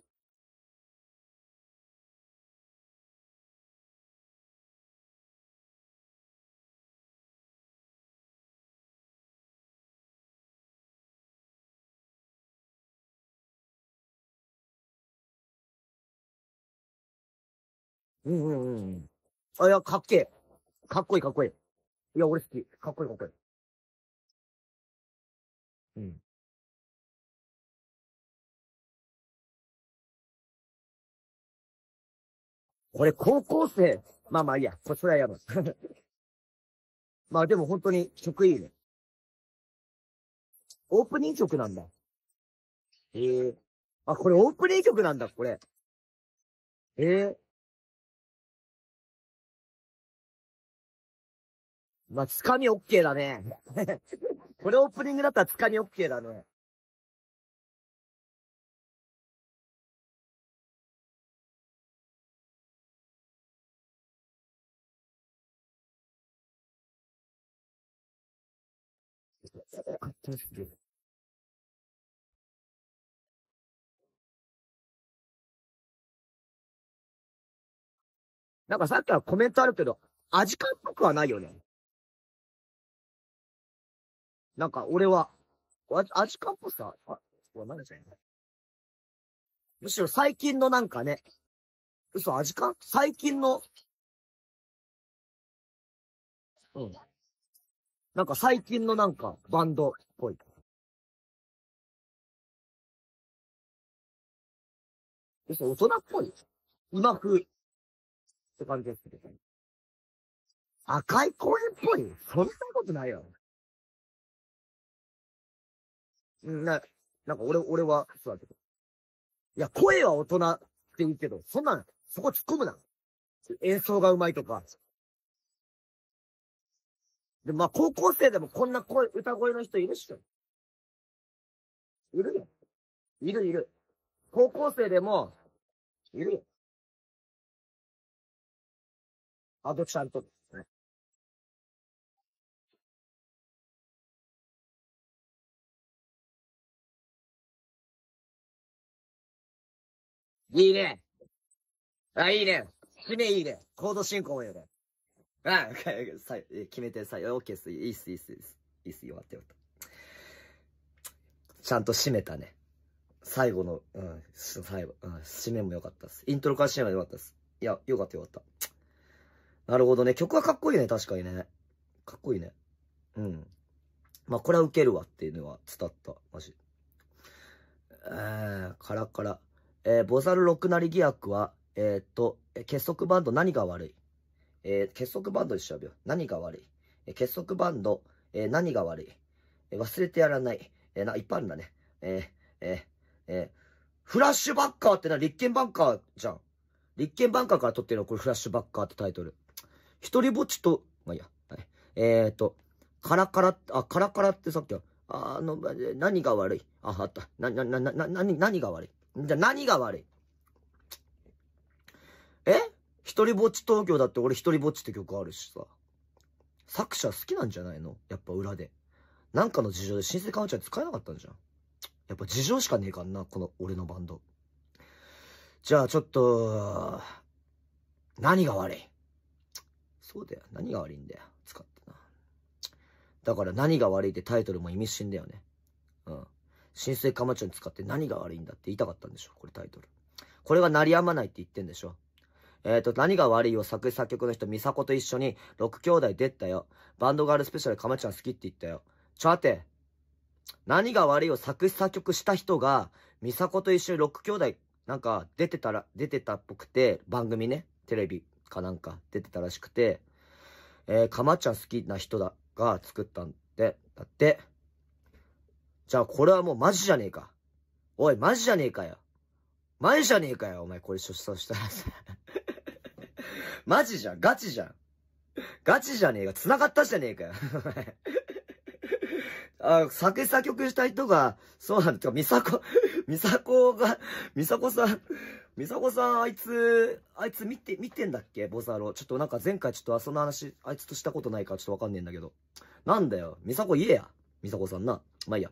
うんうんうん。あ、いや、かっけえ。かっこいいかっこいい。いや、俺好き。かっこいいかっこいい。うん。これ高校生。まあまあいいや、こちらやろう。まあでも本当に曲いいね。オープニング曲なんだ。ええー、あ、これオープニング曲なんだ、これ。ええー、まあ、つかみオッケーだね。これオープニングだったらつかみオッケーだね。あぐ落とす。なんかさっきはコメントあるけど、味感っぽくはないよね。なんか俺は、味感っぽさ、あ、なんでしたむしろ最近のなんかね、嘘、味感最近の、うん。なんか最近のなんかバンドっぽい。ち大人っぽい。今風。って感じですけど。赤い公園っぽいそんなことないよ。な、なんか俺、俺は、そうだけど。いや、声は大人って言うけど、そんなん、そこ突っ込むな。演奏が上手いとか、で、まあ、高校生でもこんな声、歌声の人いるっしょ。いるよ。いるいる。高校生でも、いるよ。あとちゃんとね。いいね。あ、いいね。締めいいね。コード進行もいいね。あ、さ決めてさ、オッケーっす。いいっす、いいっす、いいっす。いいっす、よかったよかった。ちゃんと締めたね。最後の、うん、最後、うん、締めも良かったっす。イントロから締めも良かったっす。いや、良かった良かった。なるほどね。曲はかっこいいね、確かにね。かっこいいね。うん。まあ、これはウケるわっていうのは伝った。マジ。えー、カラカラ。えー、ボザルロクなり疑惑は、えー、っと、結束バンド何が悪いえー、結束バンドで調べよう。何が悪い、えー、結束バンド、えー、何が悪い、えー、忘れてやらない。えー、な、いっぱいあるんだね。えー、えー、えー、フラッシュバッカーってな、立憲バンカーじゃん。立憲バンカーから撮ってるの、これフラッシュバッカーってタイトル。一人ぼっちと、まあ、いいや。はい。えーと、カラカラ、あ、カラカラってさっきは、あの、何が悪いあ、あった。な、な、な、な、何が悪いじゃ、何が悪い一人ぼっち東京だって俺一人ぼっちって曲あるしさ。作者好きなんじゃないのやっぱ裏で。なんかの事情で新生カンちゃん使えなかったんじゃん。やっぱ事情しかねえかんな、この俺のバンド。じゃあちょっと、何が悪いそうだよ。何が悪いんだよ。使ってな。だから何が悪いってタイトルも意味深だよね。うん。新生カマチョに使って何が悪いんだって言いたかったんでしょ。これタイトル。これは鳴りやまないって言ってんでしょ。えっ、ー、と、何が悪いを作詞作曲の人、ミサコと一緒に、6兄弟出たよ。バンドガールスペシャル、かまちゃん好きって言ったよ。ちょ、待て。何が悪いを作詞作曲した人が、ミサコと一緒に6兄弟、なんか、出てたら、出てたっぽくて、番組ね、テレビかなんか、出てたらしくて、えー、かまちゃん好きな人だ、が作ったんで、だって。じゃあ、これはもうマジじゃねえか。おい、マジじゃねえかよ。マジじゃねえかよ、お前、これ、そ したらさ。マジじゃん、ガチじゃん。ガチじゃねえか、繋がったじゃねえかよ。あ、作詞作曲した人が、そうなんですか、ミサコ、ミサコが、ミサコさん、ミサコさん、あいつ、あいつ見て、見てんだっけボサロ。ちょっとなんか前回ちょっとあその話、あいつとしたことないからちょっとわかんねえんだけど。なんだよ、ミサコ言えや。ミサコさんな。まあいいや。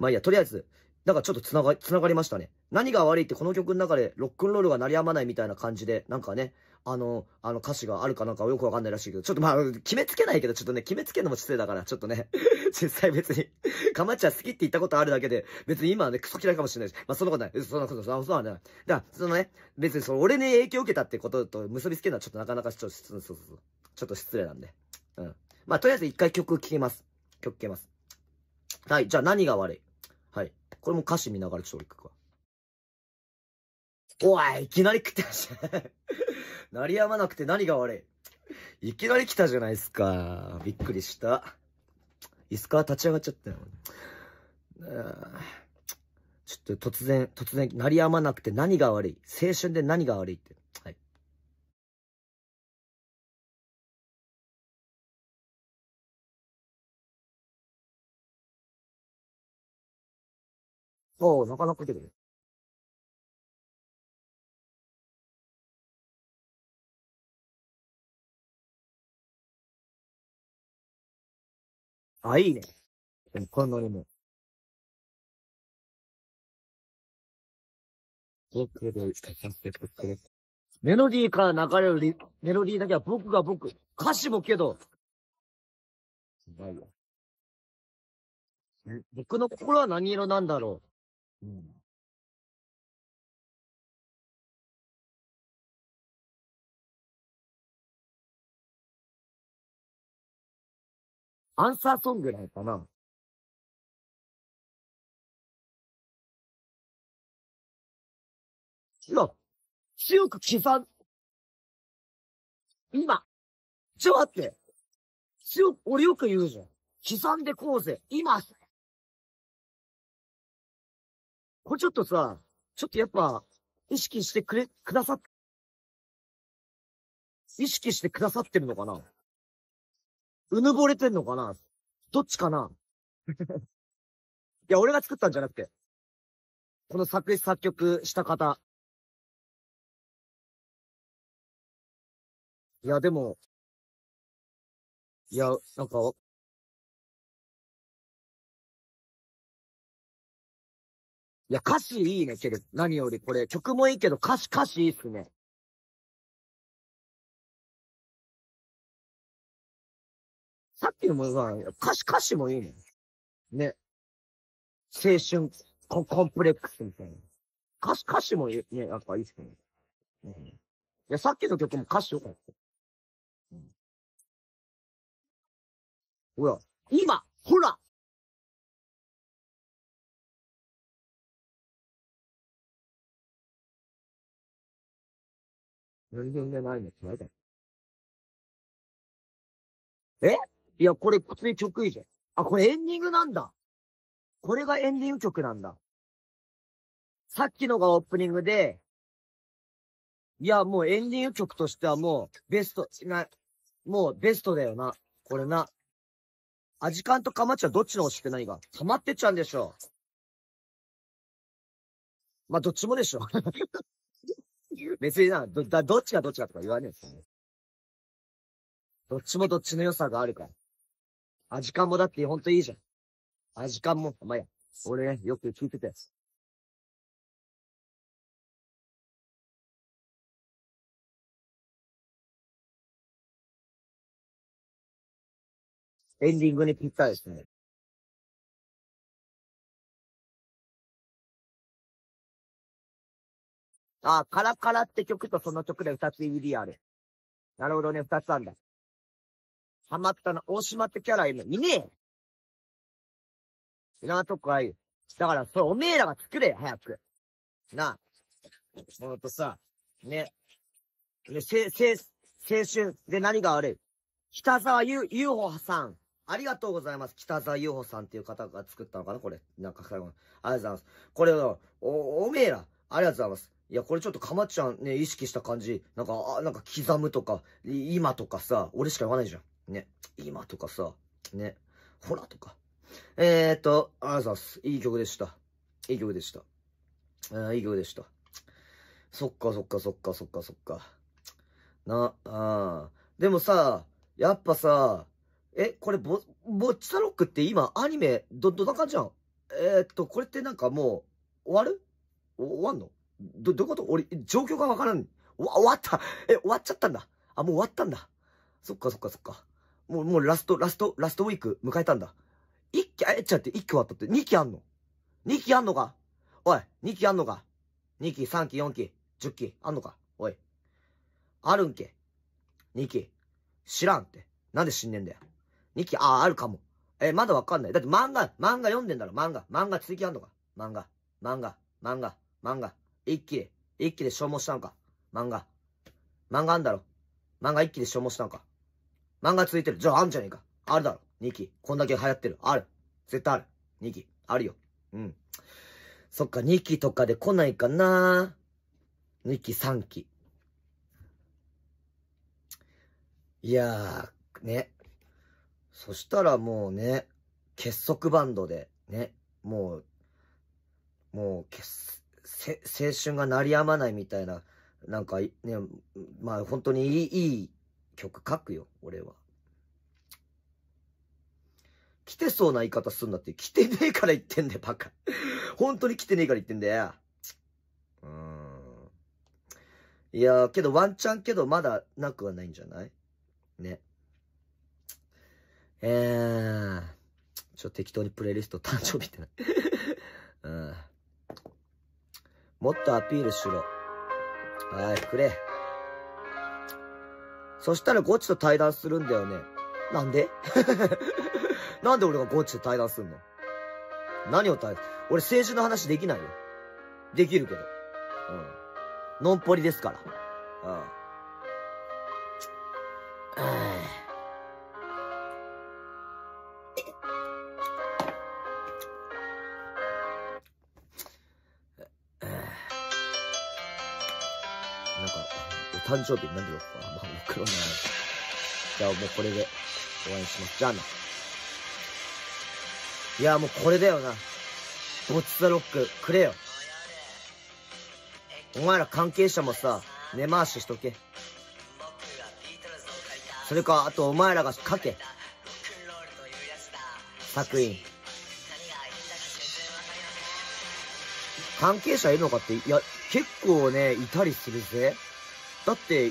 まあいいや、とりあえず、なんかちょっと繋が、繋がりましたね。何が悪いってこの曲の中でロックンロールが鳴りやまないみたいな感じで、なんかね、あの、あの歌詞があるかなんかよくわかんないらしいけど、ちょっとまあ、決めつけないけど、ちょっとね、決めつけるのも失礼だから、ちょっとね、実際別に、かまっちゃ好きって言ったことあるだけで、別に今はね、クソ嫌いかもしれないし、まあそんなことない。そんなことない。そんなことない。だから、そのね、別にその俺に影響を受けたってことと結びつけるのはちょっとなかなかちょっと、そうそうそう。ちょっと失礼なんで。うん。まあとりあえず一回曲聴きます。曲聴きます。はい、じゃあ何が悪いはい。これも歌詞見ながらちょっと俺聞くわ。おい、いきなり食ってました。鳴りやまなくて何が悪い。いきなり来たじゃないっすか。びっくりした。椅子から立ち上がっちゃったよ。ちょっと突然、突然、鳴りやまなくて何が悪い。青春で何が悪いって。はい。おう、なかなか来てる。あ、いいね。このにも。メロディーから流れるリメロディーだけは僕が僕。歌詞もけど。僕の心は何色なんだろう。うんアンサーソングなんかな。違う。強く刻ん、今、ちょ、待って。強く、俺よく言うじゃん。刻んでこうぜ、今。これちょっとさ、ちょっとやっぱ、意識してくれ、くださっ、意識してくださってるのかなうぬぼれてんのかなどっちかな いや、俺が作ったんじゃなくて。この作詞作曲した方。いや、でも、いや、なんか、いや、歌詞いいね、けど、何よりこれ、曲もいいけど、歌詞、歌詞いいっすね。さっきのもさ、歌詞、歌詞もいいね。ね。青春ココンプレックスみたいな。歌詞、歌詞もね、やっぱいいっすね。うん、いや、さっきの曲も歌詞よかった。うん、ほら、今ほら全然ないのつないだ。えいや、これ普通に曲いいじゃん。あ、これエンディングなんだ。これがエンディング曲なんだ。さっきのがオープニングで、いや、もうエンディング曲としてはもう、ベスト、な、もうベストだよな。これな。アジカンとカマチはどっちの欲しくないが、溜まってっちゃうんでしょ。まあ、どっちもでしょ。別にな、ど、だ、どっちがどっちかとか言わねえですよね。どっちもどっちの良さがあるから。アジカンもだってほんといいじゃん。アジカンも、まあ、や、俺ね、よく聞いてたやつ。エンディングにぴったりですね。あ、カラカラって曲とその曲で二つ ED ある。なるほどね、二つあるんだ。ハマったの、大島ってキャラ今いねえ。いなとこはいい。だから、それおめえらが作れよ、早く。なあ。ほんとさ、ね。ね、せ、せ、青春で何が悪い北沢ゆ、ゆうほさん。ありがとうございます。北沢ゆうほさんっていう方が作ったのかなこれ。なんか最後ありがとうございます。これお、おめえら。ありがとうございます。いや、これちょっとかまっちゃんね、意識した感じ。なんか、あ、なんか刻むとか、今とかさ、俺しか言わないじゃん。ね、今とかさ、ね、ほらとか。えー、っと、あざす。いい曲でした。いい曲でした。いい曲でした。そっかそっかそっかそっかそっか。な、あでもさ、やっぱさ、え、これぼ、ぼっちサロックって今アニメ、ど、どんな感じなんえー、っと、これってなんかもう、終わる終わんのど、どういうこと俺、状況がわからん。わ、終わったえ、終わっちゃったんだ。あ、もう終わったんだ。そっかそっかそっか。もう、もうラスト、ラスト、ラストウィーク迎えたんだ。一期、え、ちゃって一期終わったって、二期あんの二期あんのかおい、二期あんのか二期、三期、四期、十期、あんのかおい。あるんけ二期。知らんって。なんで死んねんだよ。二期、ああ、あるかも。え、まだわかんない。だって漫画、漫画読んでんだろ、漫画。漫画続きあんのか漫画、漫画、漫画、漫画。一期で、一期で消耗したのか漫画。漫画あんだろ漫画一期で消耗したのか漫画ついてる。じゃああんじゃねえか。あるだろ。2期。こんだけ流行ってる。ある。絶対ある。2期。あるよ。うん。そっか、2期とかで来ないかな。2期、3期。いやー、ね。そしたらもうね、結束バンドで、ね、もう、もう、けせ、青春が鳴りやまないみたいな、なんか、ね、まあ本当にいい、いい曲書くよ、俺は。来てそうな言い方すんなって、来てねえから言ってんだよ、バカ。本当に来てねえから言ってんだよ。うん。いやー、けどワンチャンけどまだなくはないんじゃないね。えー、ちょ、適当にプレイリスト誕生日ってない。うん。もっとアピールしろ。はい、くれ。そしたらゴチと対談するんだよね。なんで なんで俺がゴチと対談すんの何を対談俺政治の話できないよ。できるけど。うん。のんぽりですから。うん。誕生日何時だっかなまあ、僕のね。じゃあもうこれで終わりにします。じゃあな。いや、もうこれだよな。ボッチザロック、くれよ。お前ら関係者もさ、根回ししとけ。それか、あとお前らが書け。作品。関係者いるのかって、いや、結構ね、いたりするぜ。だって、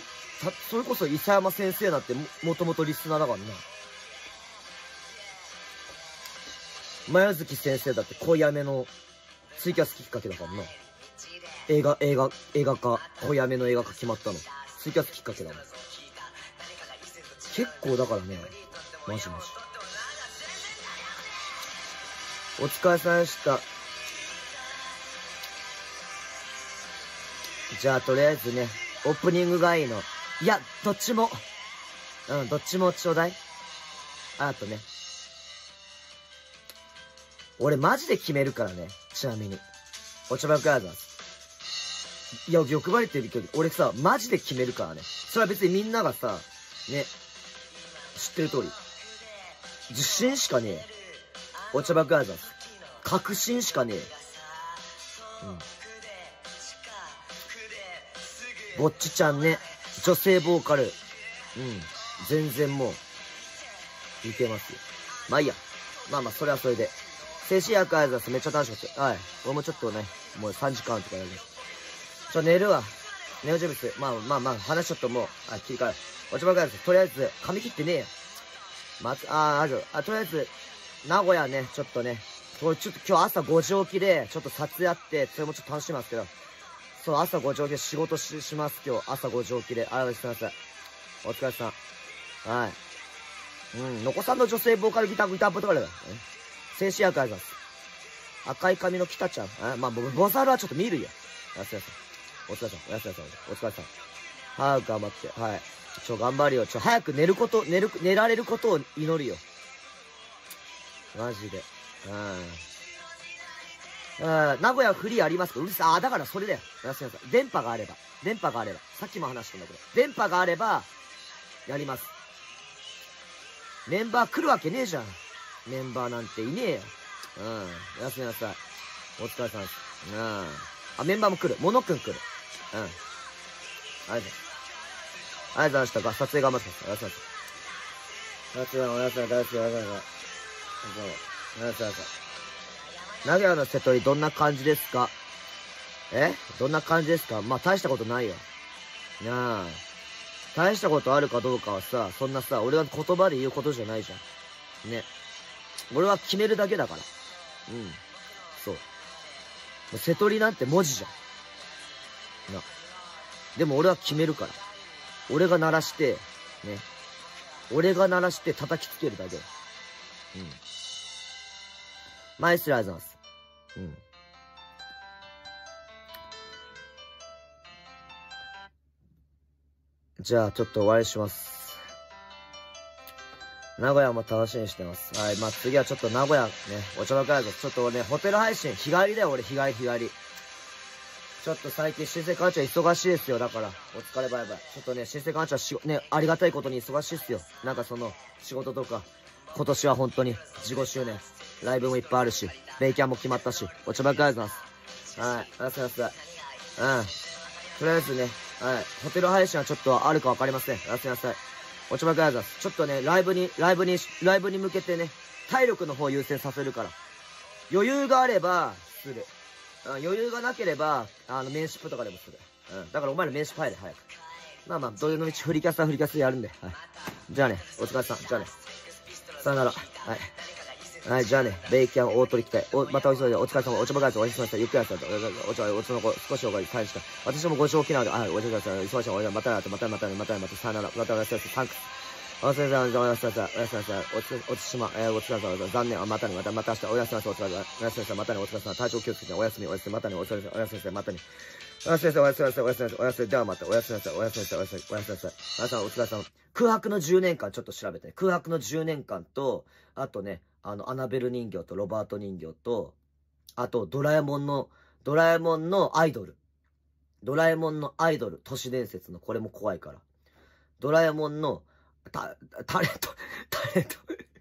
それこそ石山先生だっても、もともとリスナーだからな。前月先生だって恋めのツイキャスきっかけだからな。映画、映画、映画化、小やめの映画化決まったの。ツイキャスきっかけだもん。結構だからね、マジマジ。お疲れさんでした。じゃあ、とりあえずね、オープニングがいいの。いや、どっちも。うん、どっちもちょうだい。あとね。俺マジで決めるからね。ちなみに。おちょばよくあるいや、欲張りって言うけど、俺さ、マジで決めるからね。それは別にみんながさ、ね、知ってる通り。自信しかねえ。お茶ょばくある確信しかねえ。うん。ぼっちちゃんね。女性ボーカル。うん。全然もう、似てますよ。まあいいや。まあまあ、それはそれで。静止薬あざめっちゃ楽しかった。はい。俺もちょっとね、もう3時間とかやる。ちょ、寝るわ。ネオジェブス。まあまあまあ、話ちょっともう、あ、切り替える。落ち葉です。とりあえず、髪切ってねえよ。まつ、あー、あ、あ、とりあえず、名古屋ね、ちょっとね、ちょっと今日朝5時起きで、ちょっと撮影あって、それもちょっと楽しみますけど、そう、朝5時起きで仕事しします、今日。朝5時起きで。あございます。お疲れさん。はい。うん、のこさんの女性ボーカルギター、ギターボーカルだ。静止役あります。赤い髪の北ちゃん。あまあ、僕、ボザルはちょっと見るよ。やすやさん。お疲れさん。おやすやさん。お疲れさん。早く頑張って。はい。ちょ、頑張るよ。ちょ、早く寝ること、寝る、寝られることを祈るよ。マジで。うん。名古屋フリーありますかうるさい。あ、だからそれだよ。やすみなさい。電波があれば。電波があれば。さっきも話したんだけど。電波があれば、やります。メンバー来るわけねえじゃん。メンバーなんていねえよ。うん。おやすみなさい。お疲れ様です。うん。あ、メンバーも来る。モノくん来る。うん。ありがとうございます。ありがとうございましたが。撮影頑張ってまあおやすみなさい。撮影おやすみなさい。おやすみなさい。おやすみなさい。名古屋の瀬戸りどんな感じですかえどんな感じですかまあ、大したことないよ。なあ。大したことあるかどうかはさ、そんなさ、俺が言葉で言うことじゃないじゃん。ね。俺は決めるだけだから。うん。そう。瀬戸りなんて文字じゃん。な。でも俺は決めるから。俺が鳴らして、ね。俺が鳴らして叩きつけるだけ。うん。マイスラーズうん。じゃあ、ちょっと終わりします。名古屋も楽しみにしてます。はい。まあ、次はちょっと名古屋ね、お茶の会で、ちょっと俺ね、ホテル配信、日帰りだよ、俺、日帰り、日帰り。ちょっと最近、新生館長忙しいですよ。だから、お疲れバイバイ。ちょっとね、新生館長し、ね、ありがたいことに忙しいっすよ。なんかその、仕事とか、今年は本当に、15周年。ライブもいっぱいあるし、メイキャンも決まったし、お茶ばっかりです。はい、ありがとうございます。うん。とりあえずね、はい、ホテル配信はちょっとあるかわかりません。おやすみなさい。お茶ばっかりです。ちょっとね、ライブに、ライブに、ライブに向けてね、体力の方優先させるから。余裕があれば、する。うん、余裕がなければ、あの、名ップとかでもする。うん。だからお前ら名ップ入れ、早く。まあまあ、土曜の道振りキャスは振りキャスでやるんで。はい。じゃあね、お疲れさん。じゃあね。さよなら。はい。はい、じゃあね、ベイキャン大取り期待。お、またお急いで、お疲れ様、お茶ばかりおすみしました。ゆっくりさん、お茶、お茶の子、少しおかげ返した。私もご正気なので、はい、お茶ください。忙しいおたまたな、またまたまたまた、さよなら、またおやすみなさい。サンクおやすみなさい、おやすみなさた。おやすみなさい、おつ、おつしま、えー、お疲れ様、残念、またね、また、また明日、おやすみなさい、お疲れ様、おやすみなさい、またね、お疲れ様、体調気をつけて、おやすみ、おやすみ、またね、お疲れ様、おやすみなまたね。おやすみなさた。おやすみなさい、おやすみなさた。おやすみではまた、おやすみなさた。おやすみなさい、おやすみなさた。おやすみなさい、お空白の10年間ちょっと調べて、空白の10年間と、あとね、あの、アナベル人形とロバート人形と、あと、ドラえもんの、ドラえもんのアイドル。ドラえもんのアイドル、都市伝説の、これも怖いから。ドラえもんの、タ、タレント、タレント。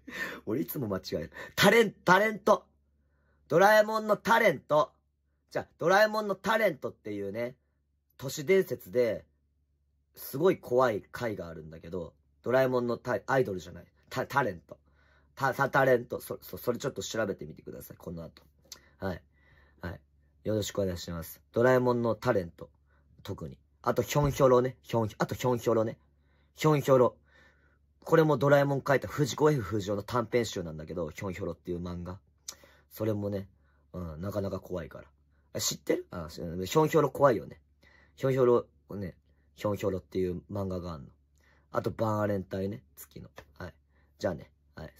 俺いつも間違える。タレン、タレント。ドラえもんのタレント。じゃあ、ドラえもんのタレントっていうね、都市伝説で、すごい怖い回があるんだけど、ドラえもんのタアイドルじゃない。タ、タレント。ササタレントそ。それちょっと調べてみてください。この後。はい。はい。よろしくお願いします。ドラえもんのタレント。特に。あと、ヒョンヒョロね。ヒョン、あとヒョンヒョロね。ヒョンヒョロ。これもドラえもん書いた藤子 F 不二雄の短編集なんだけど、ヒョンヒョロっていう漫画。それもね、うん、なかなか怖いから。知ってるあ、ヒョンヒョロ怖いよね。ヒョンヒョロ、ね、ヒョンヒョロっていう漫画があるの。あと、バンアレンタイね、月の。はい。じゃあね。はい。